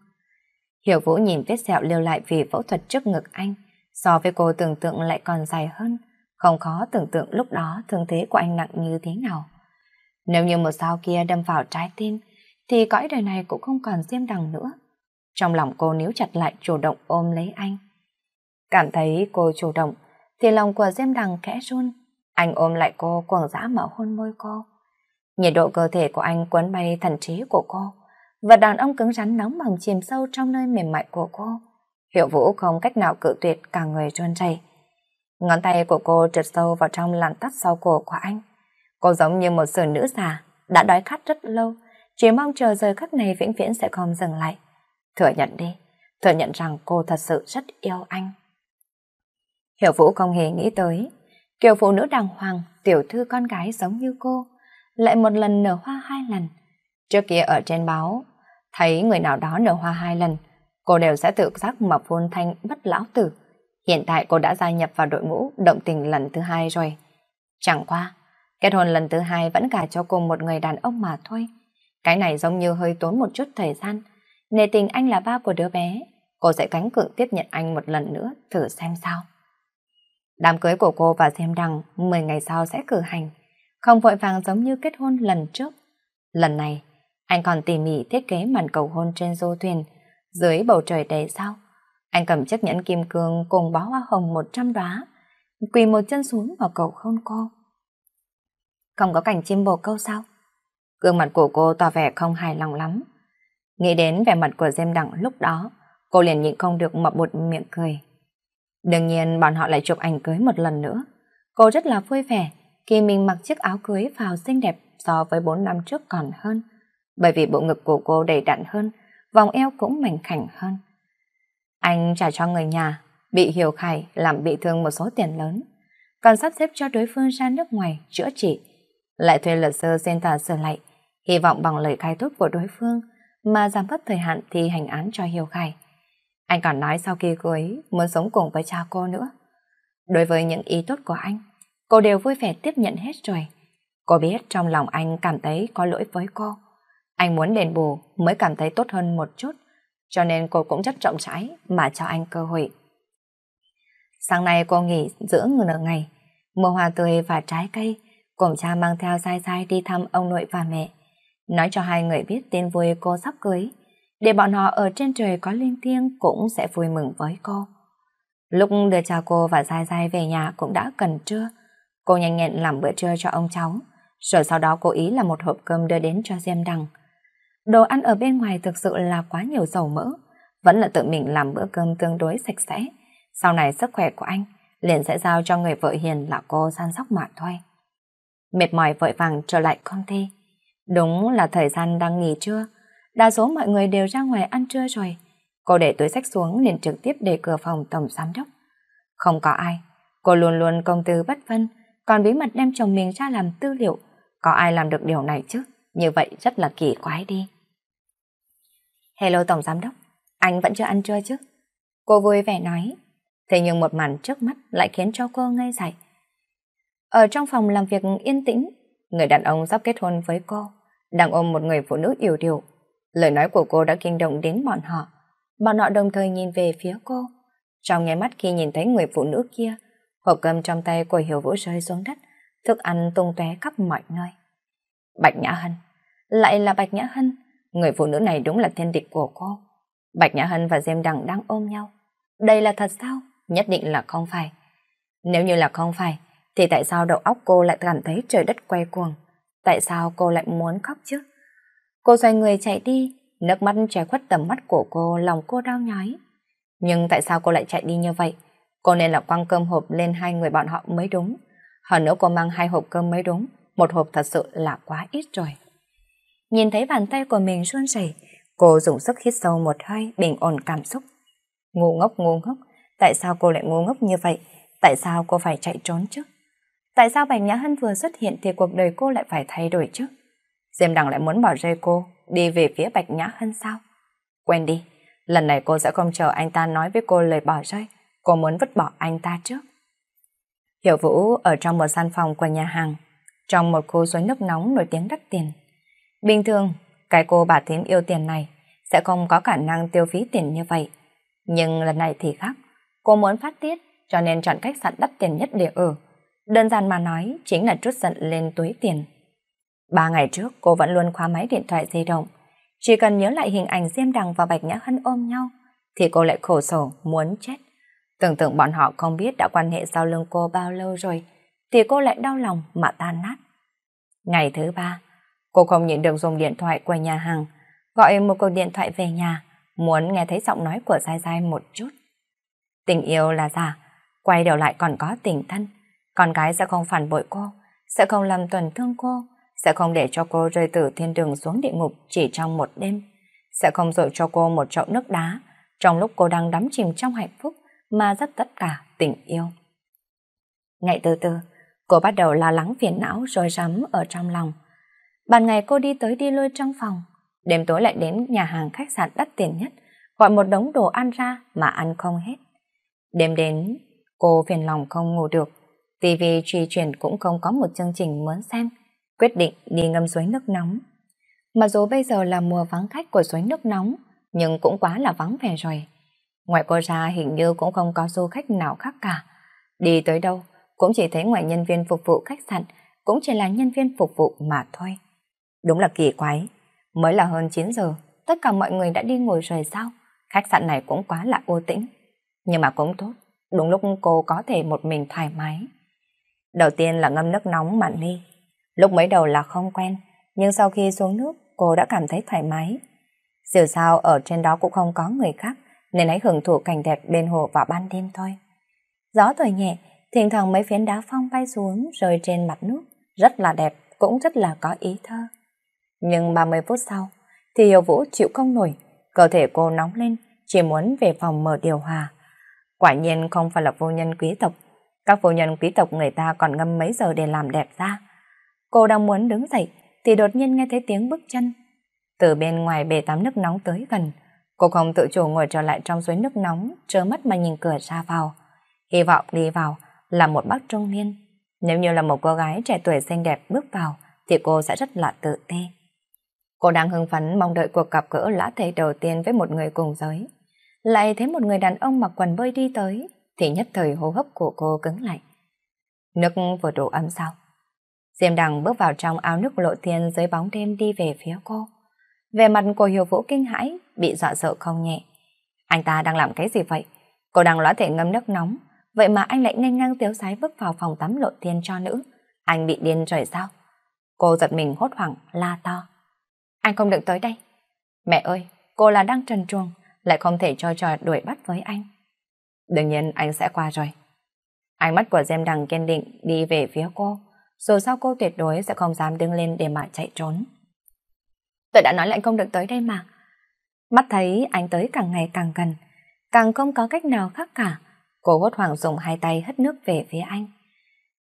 Hiểu Vũ nhìn vết sẹo lưu lại vì phẫu thuật trước ngực anh, so với cô tưởng tượng lại còn dài hơn, không khó tưởng tượng lúc đó thương thế của anh nặng như thế nào. Nếu như một sao kia đâm vào trái tim, thì cõi đời này cũng không còn diêm đằng nữa. Trong lòng cô níu chặt lại chủ động ôm lấy anh. Cảm thấy cô chủ động, thì lòng của diêm đằng khẽ run. Anh ôm lại cô cuồng dã mở hôn môi cô. Nhiệt độ cơ thể của anh cuốn bay thần trí của cô và đàn ông cứng rắn nóng bỏng chìm sâu trong nơi mềm mại của cô. Hiệu vũ không cách nào cự tuyệt cả người trơn chảy. Ngón tay của cô trượt sâu vào trong làn tắt sau cổ của anh. Cô giống như một sự nữ già, đã đói khát rất lâu, chỉ mong chờ giờ khắc này vĩnh viễn sẽ không dừng lại. Thừa nhận đi, thừa nhận rằng cô thật sự rất yêu anh. hiệu Vũ không hề nghĩ tới, kiểu phụ nữ đàng hoàng, tiểu thư con gái giống như cô, lại một lần nở hoa hai lần, Trước kia ở trên báo, thấy người nào đó nở hoa hai lần, cô đều sẽ tự giác mà phun thanh bất lão tử. Hiện tại cô đã gia nhập vào đội ngũ động tình lần thứ hai rồi. Chẳng qua, kết hôn lần thứ hai vẫn cả cho cùng một người đàn ông mà thôi. Cái này giống như hơi tốn một chút thời gian. Nề tình anh là ba của đứa bé, cô sẽ cánh cự tiếp nhận anh một lần nữa thử xem sao. Đám cưới của cô và xem đằng 10 ngày sau sẽ cử hành, không vội vàng giống như kết hôn lần trước. Lần này, anh còn tỉ mỉ thiết kế màn cầu hôn trên du thuyền, dưới bầu trời đầy sao. Anh cầm chiếc nhẫn kim cương cùng bó hoa hồng 100 đóa, quỳ một chân xuống vào cầu hôn cô. Không có cảnh chim bồ câu sao? Gương mặt của cô tỏ vẻ không hài lòng lắm. Nghĩ đến vẻ mặt của Diêm Đặng lúc đó, cô liền nhịn không được mập một miệng cười. Đương nhiên bọn họ lại chụp ảnh cưới một lần nữa. Cô rất là vui vẻ khi mình mặc chiếc áo cưới vào xinh đẹp so với 4 năm trước còn hơn bởi vì bộ ngực của cô đầy đặn hơn, vòng eo cũng mảnh khảnh hơn. Anh trả cho người nhà, bị Hiểu Khải làm bị thương một số tiền lớn, còn sắp xếp cho đối phương ra nước ngoài chữa trị, lại thuê luật sư xin tòa sửa lại, hy vọng bằng lời khai thúc của đối phương mà giảm bớt thời hạn thi hành án cho Hiểu Khải. Anh còn nói sau khi cô ấy muốn sống cùng với cha cô nữa. Đối với những ý tốt của anh, cô đều vui vẻ tiếp nhận hết rồi. Cô biết trong lòng anh cảm thấy có lỗi với cô. Anh muốn đền bù mới cảm thấy tốt hơn một chút, cho nên cô cũng rất trọng trái mà cho anh cơ hội. Sáng nay cô nghỉ giữa nửa ngày, mua hoa tươi và trái cây, cùng cha mang theo sai sai đi thăm ông nội và mẹ. Nói cho hai người biết tin vui cô sắp cưới, để bọn họ ở trên trời có linh thiêng cũng sẽ vui mừng với cô. Lúc đưa cha cô và Giai Giai về nhà cũng đã cần trưa. Cô nhanh nhẹn làm bữa trưa cho ông cháu, rồi sau đó cố ý là một hộp cơm đưa đến cho Diêm Đằng. Đồ ăn ở bên ngoài thực sự là quá nhiều dầu mỡ. Vẫn là tự mình làm bữa cơm tương đối sạch sẽ. Sau này sức khỏe của anh liền sẽ giao cho người vợ hiền là cô săn sóc mà thôi. Mệt mỏi vội vàng trở lại công ty. Đúng là thời gian đang nghỉ trưa. Đa số mọi người đều ra ngoài ăn trưa rồi. Cô để túi sách xuống liền trực tiếp để cửa phòng tổng giám đốc. Không có ai. Cô luôn luôn công tư bất phân, còn bí mật đem chồng mình ra làm tư liệu. Có ai làm được điều này chứ? Như vậy rất là kỳ quái đi. Hello Tổng Giám Đốc, anh vẫn chưa ăn trưa chứ? Cô vui vẻ nói. Thế nhưng một màn trước mắt lại khiến cho cô ngây dại. Ở trong phòng làm việc yên tĩnh, người đàn ông sắp kết hôn với cô, đang ôm một người phụ nữ yêu điều. Lời nói của cô đã kinh động đến bọn họ. Bọn họ đồng thời nhìn về phía cô. Trong nháy mắt khi nhìn thấy người phụ nữ kia, hộp cơm trong tay của Hiểu Vũ rơi xuống đất, thức ăn tung tóe khắp mọi nơi. Bạch Nhã Hân, lại là Bạch Nhã Hân, Người phụ nữ này đúng là thiên địch của cô. Bạch Nhã Hân và Diêm Đằng đang ôm nhau. Đây là thật sao? Nhất định là không phải. Nếu như là không phải, thì tại sao đầu óc cô lại cảm thấy trời đất quay cuồng? Tại sao cô lại muốn khóc chứ? Cô xoay người chạy đi, nước mắt che khuất tầm mắt của cô, lòng cô đau nhói. Nhưng tại sao cô lại chạy đi như vậy? Cô nên là quăng cơm hộp lên hai người bọn họ mới đúng. Hơn nữa cô mang hai hộp cơm mới đúng, một hộp thật sự là quá ít rồi. Nhìn thấy bàn tay của mình run rẩy, cô dùng sức hít sâu một hơi bình ổn cảm xúc. Ngu ngốc ngu ngốc, tại sao cô lại ngu ngốc như vậy? Tại sao cô phải chạy trốn chứ? Tại sao Bạch Nhã Hân vừa xuất hiện thì cuộc đời cô lại phải thay đổi chứ? Diêm Đằng lại muốn bỏ rơi cô, đi về phía Bạch Nhã Hân sao? Quên đi, lần này cô sẽ không chờ anh ta nói với cô lời bỏ rơi, cô muốn vứt bỏ anh ta trước. Hiểu Vũ ở trong một gian phòng của nhà hàng, trong một khu suối nước nóng nổi tiếng đắt tiền. Bình thường, cái cô bà thím yêu tiền này sẽ không có khả năng tiêu phí tiền như vậy. Nhưng lần này thì khác, cô muốn phát tiết cho nên chọn cách sạn đắt tiền nhất để ở. Đơn giản mà nói chính là trút giận lên túi tiền. Ba ngày trước cô vẫn luôn khóa máy điện thoại di động. Chỉ cần nhớ lại hình ảnh Diêm Đằng và Bạch Nhã Hân ôm nhau thì cô lại khổ sở muốn chết. Tưởng tượng bọn họ không biết đã quan hệ sau lưng cô bao lâu rồi thì cô lại đau lòng mà tan nát. Ngày thứ ba, Cô không nhịn được dùng điện thoại của nhà hàng, gọi một cuộc điện thoại về nhà, muốn nghe thấy giọng nói của Sai Sai một chút. Tình yêu là giả, quay đầu lại còn có tình thân. Con gái sẽ không phản bội cô, sẽ không làm tuần thương cô, sẽ không để cho cô rơi từ thiên đường xuống địa ngục chỉ trong một đêm, sẽ không dội cho cô một chậu nước đá trong lúc cô đang đắm chìm trong hạnh phúc mà rất tất cả tình yêu. ngày từ từ, cô bắt đầu lo lắng phiền não rồi rắm ở trong lòng. Ban ngày cô đi tới đi lui trong phòng, đêm tối lại đến nhà hàng khách sạn đắt tiền nhất, gọi một đống đồ ăn ra mà ăn không hết. Đêm đến, cô phiền lòng không ngủ được, TV truy truyền cũng không có một chương trình muốn xem, quyết định đi ngâm suối nước nóng. Mà dù bây giờ là mùa vắng khách của suối nước nóng, nhưng cũng quá là vắng vẻ rồi. Ngoài cô ra hình như cũng không có du khách nào khác cả. Đi tới đâu, cũng chỉ thấy ngoài nhân viên phục vụ khách sạn, cũng chỉ là nhân viên phục vụ mà thôi. Đúng là kỳ quái. Mới là hơn 9 giờ, tất cả mọi người đã đi ngồi rồi sao? Khách sạn này cũng quá là ô tĩnh. Nhưng mà cũng tốt, đúng lúc cô có thể một mình thoải mái. Đầu tiên là ngâm nước nóng mặn ly. Lúc mới đầu là không quen, nhưng sau khi xuống nước, cô đã cảm thấy thoải mái. Dù sao ở trên đó cũng không có người khác, nên hãy hưởng thụ cảnh đẹp bên hồ vào ban đêm thôi. Gió thổi nhẹ, thỉnh thoảng mấy phiến đá phong bay xuống rơi trên mặt nước, rất là đẹp, cũng rất là có ý thơ. Nhưng 30 phút sau, thì Hiểu Vũ chịu không nổi, cơ thể cô nóng lên, chỉ muốn về phòng mở điều hòa. Quả nhiên không phải là vô nhân quý tộc, các vô nhân quý tộc người ta còn ngâm mấy giờ để làm đẹp ra. Cô đang muốn đứng dậy, thì đột nhiên nghe thấy tiếng bước chân. Từ bên ngoài bể tắm nước nóng tới gần, cô không tự chủ ngồi trở lại trong suối nước nóng, trơ mắt mà nhìn cửa ra vào. Hy vọng đi vào là một bác trung niên. Nếu như là một cô gái trẻ tuổi xinh đẹp bước vào, thì cô sẽ rất là tự ti. Cô đang hưng phấn mong đợi cuộc gặp gỡ lã thể đầu tiên với một người cùng giới. Lại thấy một người đàn ông mặc quần bơi đi tới, thì nhất thời hô hấp của cô cứng lại. Nước vừa đổ ấm sao? Diêm đằng bước vào trong áo nước lộ thiên dưới bóng đêm đi về phía cô. Về mặt của Hiểu Vũ kinh hãi, bị dọa sợ không nhẹ. Anh ta đang làm cái gì vậy? Cô đang lóa thể ngâm nước nóng, vậy mà anh lại nhanh ngang tiếu sái bước vào phòng tắm lộ thiên cho nữ. Anh bị điên rồi sao? Cô giật mình hốt hoảng, la to. Anh không được tới đây. Mẹ ơi, cô là đang trần truồng, lại không thể cho trò đuổi bắt với anh. Đương nhiên anh sẽ qua rồi. Ánh mắt của Diêm Đằng kiên định đi về phía cô. Dù sao cô tuyệt đối sẽ không dám đứng lên để mà chạy trốn. Tôi đã nói là không được tới đây mà. Mắt thấy anh tới càng ngày càng gần, càng không có cách nào khác cả. Cô hốt hoảng dùng hai tay hất nước về phía anh.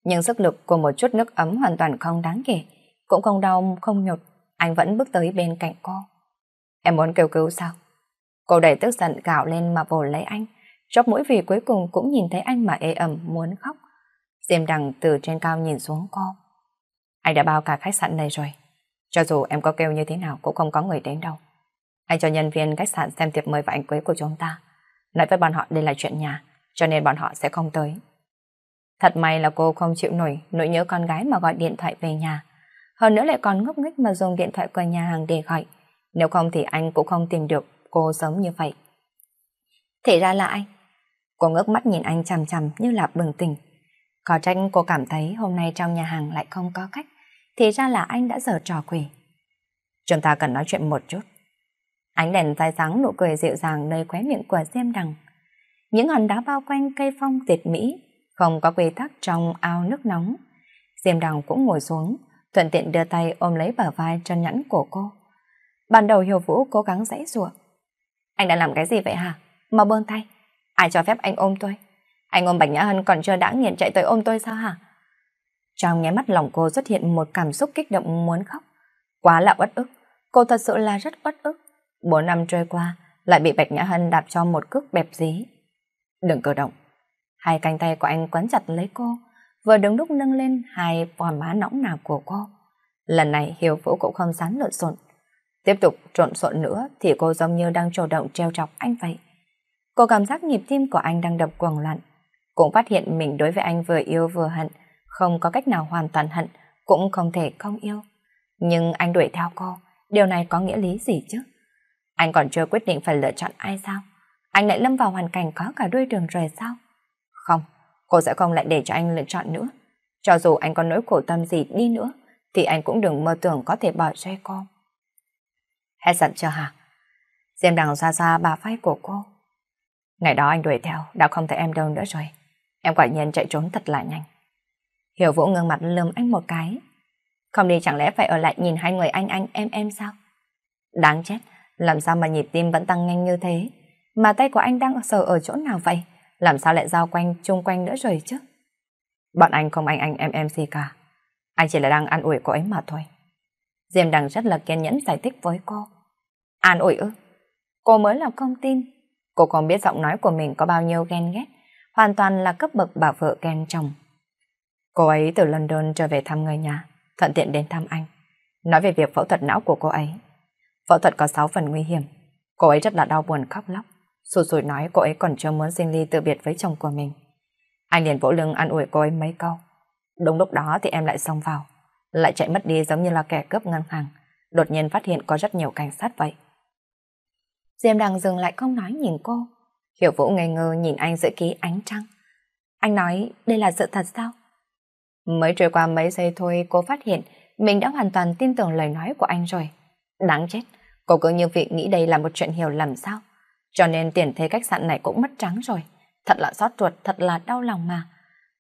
Nhưng sức lực của một chút nước ấm hoàn toàn không đáng kể, cũng không đau, không nhột anh vẫn bước tới bên cạnh cô. Em muốn kêu cứu sao? Cô đầy tức giận gào lên mà vồ lấy anh, chóp mũi vì cuối cùng cũng nhìn thấy anh mà ê ẩm muốn khóc. Diêm đằng từ trên cao nhìn xuống cô. Anh đã bao cả khách sạn này rồi. Cho dù em có kêu như thế nào cũng không có người đến đâu. Anh cho nhân viên khách sạn xem thiệp mời và ảnh cưới của chúng ta. Nói với bọn họ đây là chuyện nhà, cho nên bọn họ sẽ không tới. Thật may là cô không chịu nổi nỗi nhớ con gái mà gọi điện thoại về nhà hơn nữa lại còn ngốc nghếch mà dùng điện thoại của nhà hàng để gọi. Nếu không thì anh cũng không tìm được cô sớm như vậy. thế ra là anh. Cô ngước mắt nhìn anh chằm chằm như là bừng tỉnh. Có trách cô cảm thấy hôm nay trong nhà hàng lại không có khách. thế ra là anh đã giờ trò quỷ. Chúng ta cần nói chuyện một chút. Ánh đèn dài sáng nụ cười dịu dàng nơi khóe miệng của Diêm Đằng. Những hòn đá bao quanh cây phong tuyệt mỹ, không có quy tắc trong ao nước nóng. Diêm Đằng cũng ngồi xuống, thuận tiện đưa tay ôm lấy bờ vai trơn nhẫn của cô. Ban đầu Hiểu Vũ cố gắng dãy rủa. Anh đã làm cái gì vậy hả? Mà buông tay. Ai cho phép anh ôm tôi? Anh ôm Bạch Nhã Hân còn chưa đã nghiện chạy tới ôm tôi sao hả? Trong nháy mắt lòng cô xuất hiện một cảm xúc kích động muốn khóc. Quá là uất ức. Cô thật sự là rất uất ức. Bốn năm trôi qua, lại bị Bạch Nhã Hân đạp cho một cước bẹp dí. Đừng cử động. Hai cánh tay của anh quấn chặt lấy cô, vừa đứng đúc nâng lên hai vòm má nóng nào của cô. Lần này Hiếu Vũ cũng không dám lộn xộn. Tiếp tục trộn xộn nữa thì cô giống như đang chủ động treo chọc anh vậy. Cô cảm giác nhịp tim của anh đang đập cuồng loạn. Cũng phát hiện mình đối với anh vừa yêu vừa hận, không có cách nào hoàn toàn hận, cũng không thể không yêu. Nhưng anh đuổi theo cô, điều này có nghĩa lý gì chứ? Anh còn chưa quyết định phải lựa chọn ai sao? Anh lại lâm vào hoàn cảnh có cả đuôi đường rồi sao? Không, cô sẽ không lại để cho anh lựa chọn nữa. Cho dù anh có nỗi khổ tâm gì đi nữa, thì anh cũng đừng mơ tưởng có thể bỏ rơi cô. Hết giận chưa hả? Diêm đằng xa xa bà vai của cô. Ngày đó anh đuổi theo, đã không thấy em đâu nữa rồi. Em quả nhiên chạy trốn thật là nhanh. Hiểu Vũ ngưng mặt lườm anh một cái. Không đi chẳng lẽ phải ở lại nhìn hai người anh anh em em sao? Đáng chết, làm sao mà nhịp tim vẫn tăng nhanh như thế? Mà tay của anh đang sờ ở chỗ nào vậy? làm sao lại giao quanh chung quanh nữa rồi chứ? Bọn anh không anh anh em em gì cả. Anh chỉ là đang an ủi cô ấy mà thôi. Diêm Đằng rất là kiên nhẫn giải thích với cô. An ủi ư? Cô mới là không tin. Cô còn biết giọng nói của mình có bao nhiêu ghen ghét, hoàn toàn là cấp bậc bà vợ ghen chồng. Cô ấy từ London trở về thăm người nhà, thuận tiện đến thăm anh. Nói về việc phẫu thuật não của cô ấy. Phẫu thuật có 6 phần nguy hiểm. Cô ấy rất là đau buồn khóc lóc sụt sụt nói cô ấy còn chưa muốn sinh ly tự biệt với chồng của mình. Anh liền vỗ lưng an ủi cô ấy mấy câu. Đúng lúc đó thì em lại xông vào, lại chạy mất đi giống như là kẻ cướp ngân hàng, đột nhiên phát hiện có rất nhiều cảnh sát vậy. Diêm đang dừng lại không nói nhìn cô. Hiểu Vũ ngây ngơ nhìn anh giữa ký ánh trăng. Anh nói đây là sự thật sao? Mới trôi qua mấy giây thôi cô phát hiện mình đã hoàn toàn tin tưởng lời nói của anh rồi. Đáng chết, cô cứ như việc nghĩ đây là một chuyện hiểu lầm sao? Cho nên tiền thuê khách sạn này cũng mất trắng rồi. Thật là xót ruột, thật là đau lòng mà.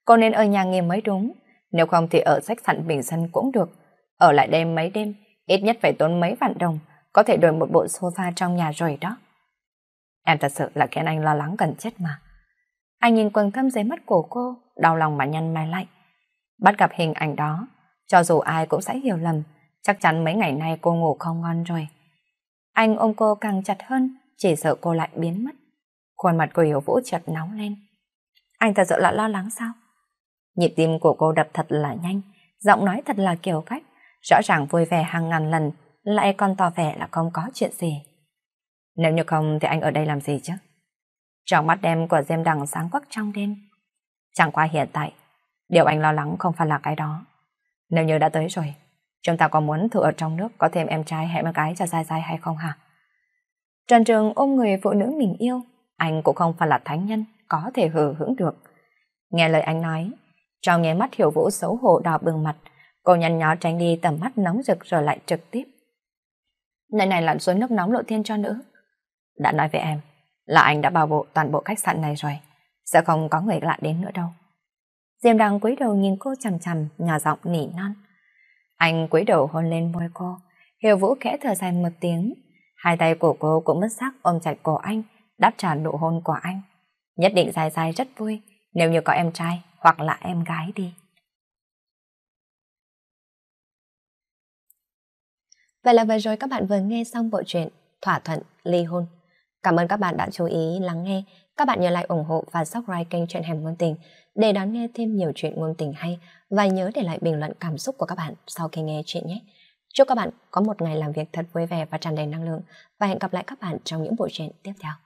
Cô nên ở nhà nghỉ mới đúng. Nếu không thì ở khách sạn Bình Dân cũng được. Ở lại đây mấy đêm, ít nhất phải tốn mấy vạn đồng, có thể đổi một bộ sofa trong nhà rồi đó. Em thật sự là khiến anh lo lắng gần chết mà. Anh nhìn quần thâm dưới mắt của cô, đau lòng mà nhăn mày lại. Bắt gặp hình ảnh đó, cho dù ai cũng sẽ hiểu lầm, chắc chắn mấy ngày nay cô ngủ không ngon rồi. Anh ôm cô càng chặt hơn, chỉ sợ cô lại biến mất. Khuôn mặt của Hiểu Vũ chợt nóng lên. Anh thật sự là lo lắng sao? Nhịp tim của cô đập thật là nhanh, giọng nói thật là kiểu cách, rõ ràng vui vẻ hàng ngàn lần, lại còn tỏ vẻ là không có chuyện gì. Nếu như không thì anh ở đây làm gì chứ? Trong mắt đêm của Diêm Đằng sáng quắc trong đêm. Chẳng qua hiện tại, điều anh lo lắng không phải là cái đó. Nếu như đã tới rồi, chúng ta có muốn thử ở trong nước có thêm em trai hay em gái cho dai dai hay không hả? Trần Trường ôm người phụ nữ mình yêu, anh cũng không phải là thánh nhân, có thể hờ hững được. Nghe lời anh nói, trong nháy mắt Hiểu Vũ xấu hổ đỏ bừng mặt, cô nhăn nhó tránh đi tầm mắt nóng rực rồi lại trực tiếp. Nơi này lặn xuống nước nóng lộ thiên cho nữ. Đã nói với em, là anh đã bảo bộ toàn bộ khách sạn này rồi, sẽ không có người lạ đến nữa đâu. Diêm đang cúi đầu nhìn cô chằm chằm, nhỏ giọng nỉ non. Anh cúi đầu hôn lên môi cô, Hiểu Vũ khẽ thở dài một tiếng, Hai tay của cô cũng mất sắc ôm chặt cổ anh, đáp trả nụ hôn của anh. Nhất định dài dài rất vui nếu như có em trai hoặc là em gái đi. Vậy là vừa rồi các bạn vừa nghe xong bộ truyện Thỏa thuận ly hôn. Cảm ơn các bạn đã chú ý lắng nghe. Các bạn nhớ like ủng hộ và subscribe kênh Chuyện Hẻm Ngôn Tình để đón nghe thêm nhiều chuyện ngôn tình hay và nhớ để lại bình luận cảm xúc của các bạn sau khi nghe chuyện nhé. Chúc các bạn có một ngày làm việc thật vui vẻ và tràn đầy năng lượng và hẹn gặp lại các bạn trong những bộ truyện tiếp theo.